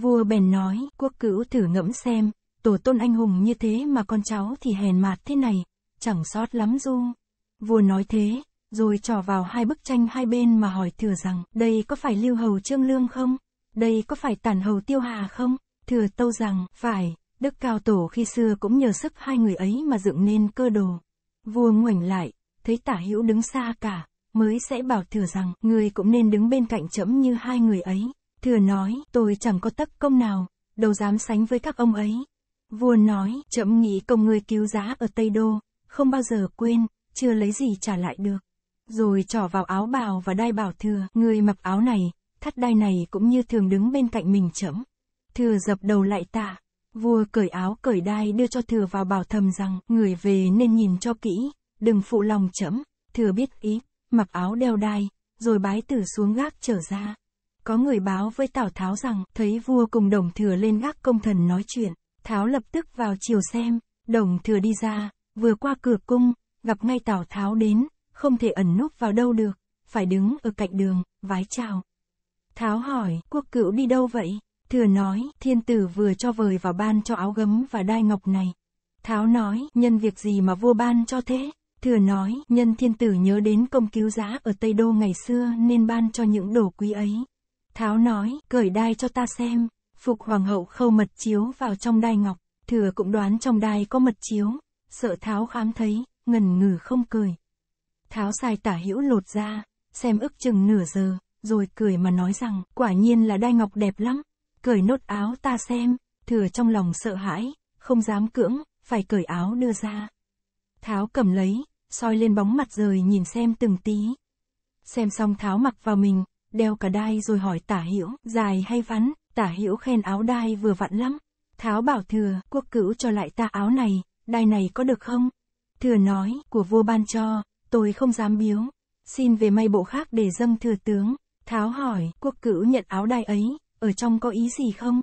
Vua bèn nói, quốc cữu thử ngẫm xem, tổ tôn anh hùng như thế mà con cháu thì hèn mạt thế này, chẳng sót lắm du. Vua nói thế, rồi trỏ vào hai bức tranh hai bên mà hỏi thừa rằng, đây có phải lưu hầu trương lương không? Đây có phải tản hầu tiêu hà không? Thừa tâu rằng, phải, đức cao tổ khi xưa cũng nhờ sức hai người ấy mà dựng nên cơ đồ. Vua ngoảnh lại, thấy tả hữu đứng xa cả, mới sẽ bảo thừa rằng, người cũng nên đứng bên cạnh chấm như hai người ấy. Thừa nói, tôi chẳng có tất công nào, đâu dám sánh với các ông ấy. Vua nói, chậm nghĩ công người cứu giá ở Tây Đô, không bao giờ quên, chưa lấy gì trả lại được. Rồi trỏ vào áo bào và đai bảo thừa, người mặc áo này, thắt đai này cũng như thường đứng bên cạnh mình chậm Thừa dập đầu lại tạ, vua cởi áo cởi đai đưa cho thừa vào bảo thầm rằng, người về nên nhìn cho kỹ, đừng phụ lòng chậm thừa biết ý, mặc áo đeo đai, rồi bái tử xuống gác trở ra. Có người báo với Tào Tháo rằng, thấy vua cùng đồng thừa lên gác công thần nói chuyện. Tháo lập tức vào chiều xem, đồng thừa đi ra, vừa qua cửa cung, gặp ngay Tào Tháo đến, không thể ẩn núp vào đâu được, phải đứng ở cạnh đường, vái chào. Tháo hỏi, quốc cựu đi đâu vậy? Thừa nói, thiên tử vừa cho vời và ban cho áo gấm và đai ngọc này. Tháo nói, nhân việc gì mà vua ban cho thế? Thừa nói, nhân thiên tử nhớ đến công cứu giá ở Tây Đô ngày xưa nên ban cho những đồ quý ấy. Tháo nói, cởi đai cho ta xem. Phục hoàng hậu khâu mật chiếu vào trong đai ngọc, thừa cũng đoán trong đai có mật chiếu, sợ Tháo khám thấy, ngần ngừ không cười. Tháo sai tả hữu lột ra, xem ức chừng nửa giờ, rồi cười mà nói rằng, quả nhiên là đai ngọc đẹp lắm, cởi nốt áo ta xem, thừa trong lòng sợ hãi, không dám cưỡng, phải cởi áo đưa ra. Tháo cầm lấy, soi lên bóng mặt rời nhìn xem từng tí. Xem xong Tháo mặc vào mình, đeo cả đai rồi hỏi tả hữu dài hay vắn, tả hữu khen áo đai vừa vặn lắm. Tháo bảo thừa, quốc cữu cho lại ta áo này, đai này có được không? Thừa nói, của vua ban cho, tôi không dám biếu. Xin về may bộ khác để dâng thừa tướng. Tháo hỏi, quốc cữu nhận áo đai ấy, ở trong có ý gì không?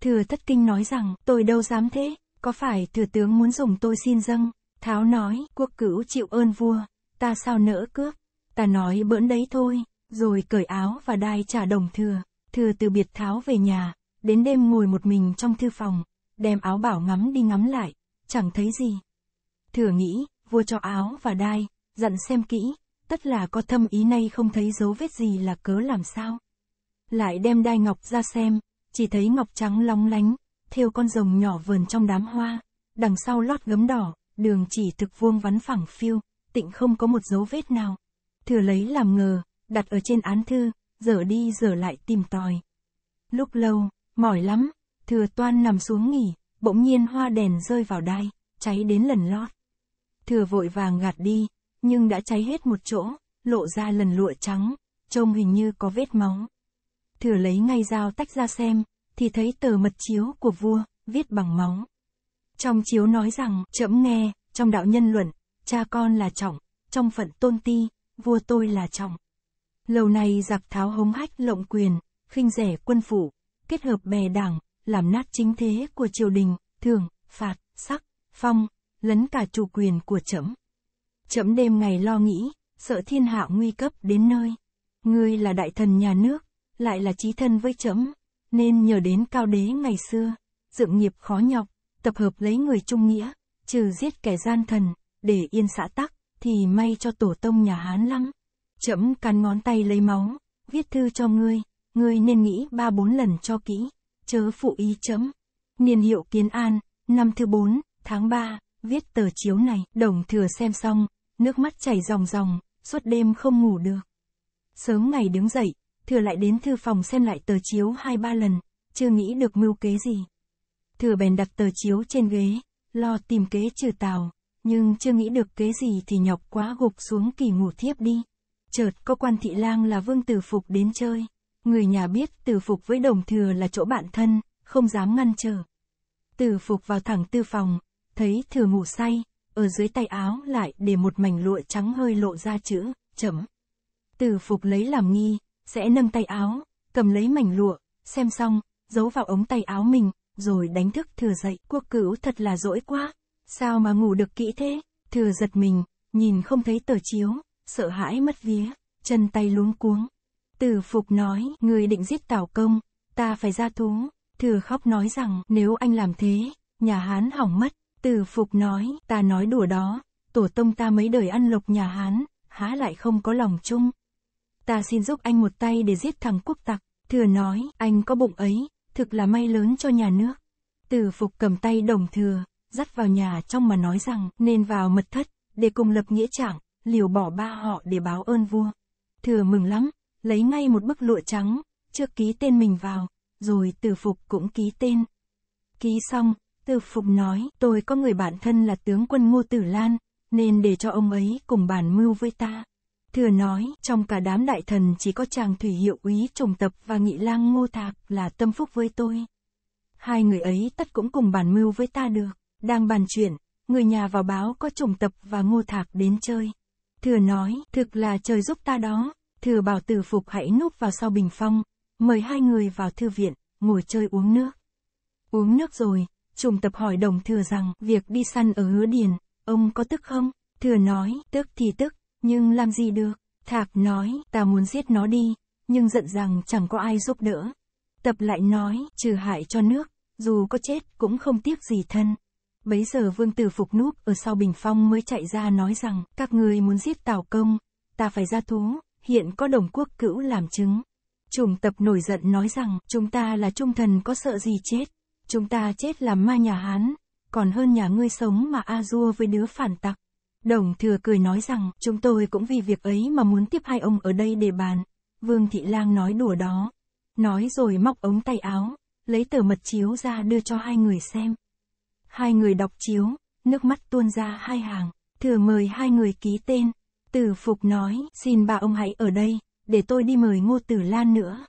Thừa thất kinh nói rằng, tôi đâu dám thế, có phải thừa tướng muốn dùng tôi xin dâng? Tháo nói, quốc cữu chịu ơn vua, ta sao nỡ cướp? Ta nói bỡn đấy thôi, rồi cởi áo và đai trả đồng thừa. Thừa từ biệt tháo về nhà, đến đêm ngồi một mình trong thư phòng, đem áo bảo ngắm đi ngắm lại, chẳng thấy gì. Thừa nghĩ, vua cho áo và đai, dặn xem kỹ, tất là có thâm ý nay không thấy dấu vết gì là cớ làm sao. Lại đem đai ngọc ra xem, chỉ thấy ngọc trắng long lánh, theo con rồng nhỏ vườn trong đám hoa, đằng sau lót gấm đỏ, đường chỉ thực vuông vắn phẳng phiêu, tịnh không có một dấu vết nào. Thừa lấy làm ngờ, đặt ở trên án thư, dở đi dở lại tìm tòi. Lúc lâu, mỏi lắm, thừa toan nằm xuống nghỉ, bỗng nhiên hoa đèn rơi vào đai, cháy đến lần lót. Thừa vội vàng gạt đi, nhưng đã cháy hết một chỗ, lộ ra lần lụa trắng, trông hình như có vết máu. Thừa lấy ngay dao tách ra xem, thì thấy tờ mật chiếu của vua, viết bằng máu. Trong chiếu nói rằng, chậm nghe, trong đạo nhân luận, cha con là trọng, trong phận tôn ti, vua tôi là trọng. Lâu nay giặc tháo hống hách lộng quyền, khinh rẻ quân phủ, kết hợp bè đảng, làm nát chính thế của triều đình, thường, phạt, sắc, phong, lấn cả chủ quyền của trẫm. Trẫm đêm ngày lo nghĩ, sợ thiên hạ nguy cấp đến nơi. Ngươi là đại thần nhà nước, lại là trí thân với trẫm, nên nhờ đến cao đế ngày xưa, dựng nghiệp khó nhọc, tập hợp lấy người trung nghĩa, trừ giết kẻ gian thần, để yên xã tắc, thì may cho tổ tông nhà Hán lắm. Chậm cắn ngón tay lấy máu, viết thư cho ngươi, ngươi nên nghĩ ba bốn lần cho kỹ, chớ phụ ý chấm. Niên hiệu Kiến An, năm thứ bốn, tháng ba, viết tờ chiếu này, đồng thừa xem xong, nước mắt chảy ròng ròng, suốt đêm không ngủ được. Sớm ngày đứng dậy, thừa lại đến thư phòng xem lại tờ chiếu hai ba lần, chưa nghĩ được mưu kế gì. Thừa bèn đặt tờ chiếu trên ghế, lo tìm kế trừ tào, nhưng chưa nghĩ được kế gì thì nhọc quá gục xuống kỳ ngủ thiếp đi chợt có quan thị lang là vương tử phục đến chơi. Người nhà biết tử phục với đồng thừa là chỗ bạn thân, không dám ngăn trở. Tử phục vào thẳng tư phòng, thấy thừa ngủ say, ở dưới tay áo lại để một mảnh lụa trắng hơi lộ ra chữ, chấm. Tử phục lấy làm nghi, sẽ nâng tay áo, cầm lấy mảnh lụa, xem xong, giấu vào ống tay áo mình, rồi đánh thức thừa dậy. Quốc cửu thật là dỗi quá, sao mà ngủ được kỹ thế, thừa giật mình, nhìn không thấy tờ chiếu, sợ hãi mất vía, chân tay luống cuống. Tử Phục nói, người định giết Tào Công, ta phải ra thú. Thừa khóc nói rằng, nếu anh làm thế, nhà Hán hỏng mất. Tử Phục nói, ta nói đùa đó, tổ tông ta mấy đời ăn lục nhà Hán, há lại không có lòng chung. Ta xin giúp anh một tay để giết thằng quốc tặc. Thừa nói, anh có bụng ấy, thực là may lớn cho nhà nước. Tử Phục cầm tay đồng thừa, dắt vào nhà trong mà nói rằng, nên vào mật thất, để cùng lập nghĩa trạng liều bỏ ba họ để báo ơn vua. Thừa mừng lắm, lấy ngay một bức lụa trắng, chưa ký tên mình vào, rồi từ phục cũng ký tên. Ký xong, từ phục nói, tôi có người bạn thân là tướng quân Ngô Tử Lan, nên để cho ông ấy cùng bàn mưu với ta. Thừa nói, trong cả đám đại thần chỉ có chàng thủy hiệu úy trùng tập và nghị lang ngô thạc là tâm phúc với tôi. Hai người ấy tất cũng cùng bàn mưu với ta được. Đang bàn chuyện, người nhà vào báo có trùng tập và ngô thạc đến chơi. Thừa nói, thực là trời giúp ta đó. Thừa bảo tử phục hãy núp vào sau bình phong, mời hai người vào thư viện, ngồi chơi uống nước. Uống nước rồi, trùng tập hỏi đồng thừa rằng, việc đi săn ở hứa điền, ông có tức không? Thừa nói, tức thì tức, nhưng làm gì được? Thạc nói, ta muốn giết nó đi, nhưng giận rằng chẳng có ai giúp đỡ. Tập lại nói, trừ hại cho nước, dù có chết cũng không tiếc gì thân. Bấy giờ vương tử phục núp ở sau bình phong mới chạy ra nói rằng, các người muốn giết Tào Công, ta phải ra thú, hiện có đồng quốc cữu làm chứng. Trùng tập nổi giận nói rằng, chúng ta là trung thần có sợ gì chết, chúng ta chết làm ma nhà Hán, còn hơn nhà ngươi sống mà a dua với đứa phản tặc. Đồng thừa cười nói rằng, chúng tôi cũng vì việc ấy mà muốn tiếp hai ông ở đây để bàn. Vương Thị Lang nói đùa đó. Nói rồi móc ống tay áo, lấy tờ mật chiếu ra đưa cho hai người xem. Hai người đọc chiếu, nước mắt tuôn ra hai hàng, thừa mời hai người ký tên. Tử Phục nói, xin bà ông hãy ở đây, để tôi đi mời Ngô Tử Lan nữa.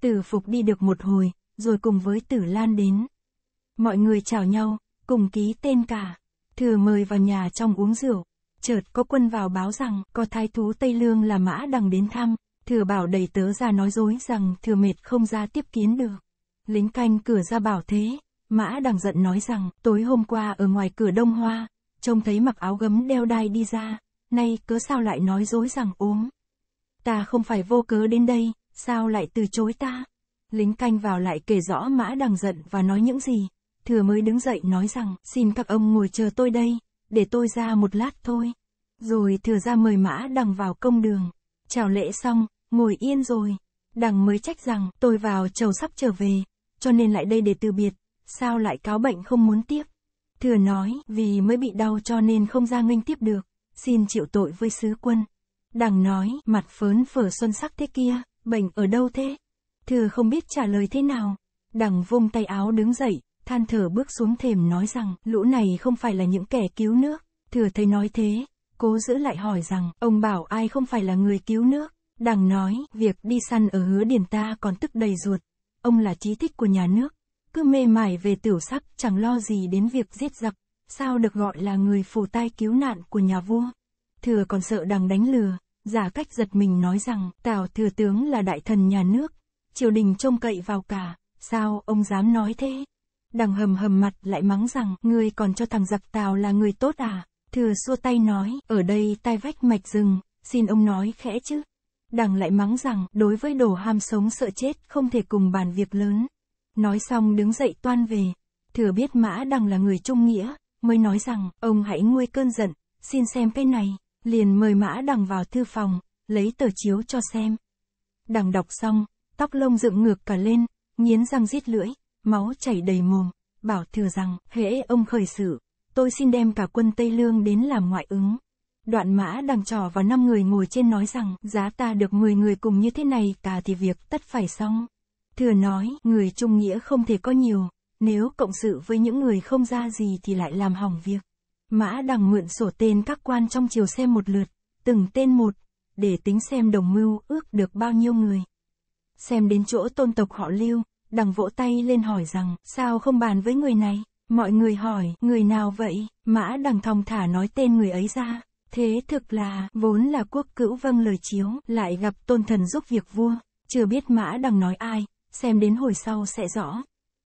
Tử Phục đi được một hồi, rồi cùng với Tử Lan đến. Mọi người chào nhau, cùng ký tên cả. Thừa mời vào nhà trong uống rượu. Chợt có quân vào báo rằng có thái thú Tây Lương là mã đằng đến thăm. Thừa bảo đầy tớ ra nói dối rằng thừa mệt không ra tiếp kiến được. Lính canh cửa ra bảo thế, Mã đằng giận nói rằng, tối hôm qua ở ngoài cửa Đông Hoa, trông thấy mặc áo gấm đeo đai đi ra, nay cớ sao lại nói dối rằng ốm. Ta không phải vô cớ đến đây, sao lại từ chối ta? Lính canh vào lại kể rõ mã đằng giận và nói những gì, thừa mới đứng dậy nói rằng, xin các ông ngồi chờ tôi đây, để tôi ra một lát thôi. Rồi thừa ra mời mã đằng vào công đường, chào lễ xong, ngồi yên rồi, đằng mới trách rằng, tôi vào chầu sắp trở về, cho nên lại đây để từ biệt, sao lại cáo bệnh không muốn tiếp. Thừa nói, vì mới bị đau cho nên không ra nghênh tiếp được, xin chịu tội với sứ quân. Đằng nói, mặt phớn phở xuân sắc thế kia, bệnh ở đâu thế? Thừa không biết trả lời thế nào. Đằng vung tay áo đứng dậy, than thở bước xuống thềm nói rằng, lũ này không phải là những kẻ cứu nước. Thừa thấy nói thế, cố giữ lại hỏi rằng, ông bảo ai không phải là người cứu nước. Đằng nói, việc đi săn ở hứa điền ta còn tức đầy ruột. Ông là trí thích của nhà nước, cứ mê mải về tiểu sắc chẳng lo gì đến việc giết giặc, sao được gọi là người phù tai cứu nạn của nhà vua. Thừa còn sợ đằng đánh lừa, giả cách giật mình nói rằng Tào thừa tướng là đại thần nhà nước, triều đình trông cậy vào cả, sao ông dám nói thế? Đằng hầm hầm mặt lại mắng rằng người còn cho thằng giặc Tào là người tốt à? Thừa xua tay nói, ở đây tai vách mạch rừng, xin ông nói khẽ chứ. Đằng lại mắng rằng, đối với đồ ham sống sợ chết không thể cùng bàn việc lớn, Nói xong đứng dậy toan về. Thừa biết Mã Đằng là người trung nghĩa, mới nói rằng, ông hãy nguôi cơn giận, xin xem cái này. Liền mời Mã Đằng vào thư phòng, lấy tờ chiếu cho xem. Đằng đọc xong, tóc lông dựng ngược cả lên, nghiến răng giết lưỡi, máu chảy đầy mồm, bảo thừa rằng, hễ ông khởi sự, tôi xin đem cả quân Tây Lương đến làm ngoại ứng. Đoạn mã đằng trò vào năm người ngồi trên nói rằng, giá ta được 10 người cùng như thế này cả thì việc tất phải xong. Thừa nói, người trung nghĩa không thể có nhiều, nếu cộng sự với những người không ra gì thì lại làm hỏng việc. Mã Đằng mượn sổ tên các quan trong triều xem một lượt, từng tên một, để tính xem đồng mưu ước được bao nhiêu người. Xem đến chỗ tôn tộc họ lưu, đằng vỗ tay lên hỏi rằng, sao không bàn với người này? Mọi người hỏi, người nào vậy? Mã đằng thong thả nói tên người ấy ra. Thế thực là, vốn là quốc cữu vâng lời chiếu, lại gặp tôn thần giúp việc vua. Chưa biết mã đằng nói ai, xem đến hồi sau sẽ rõ.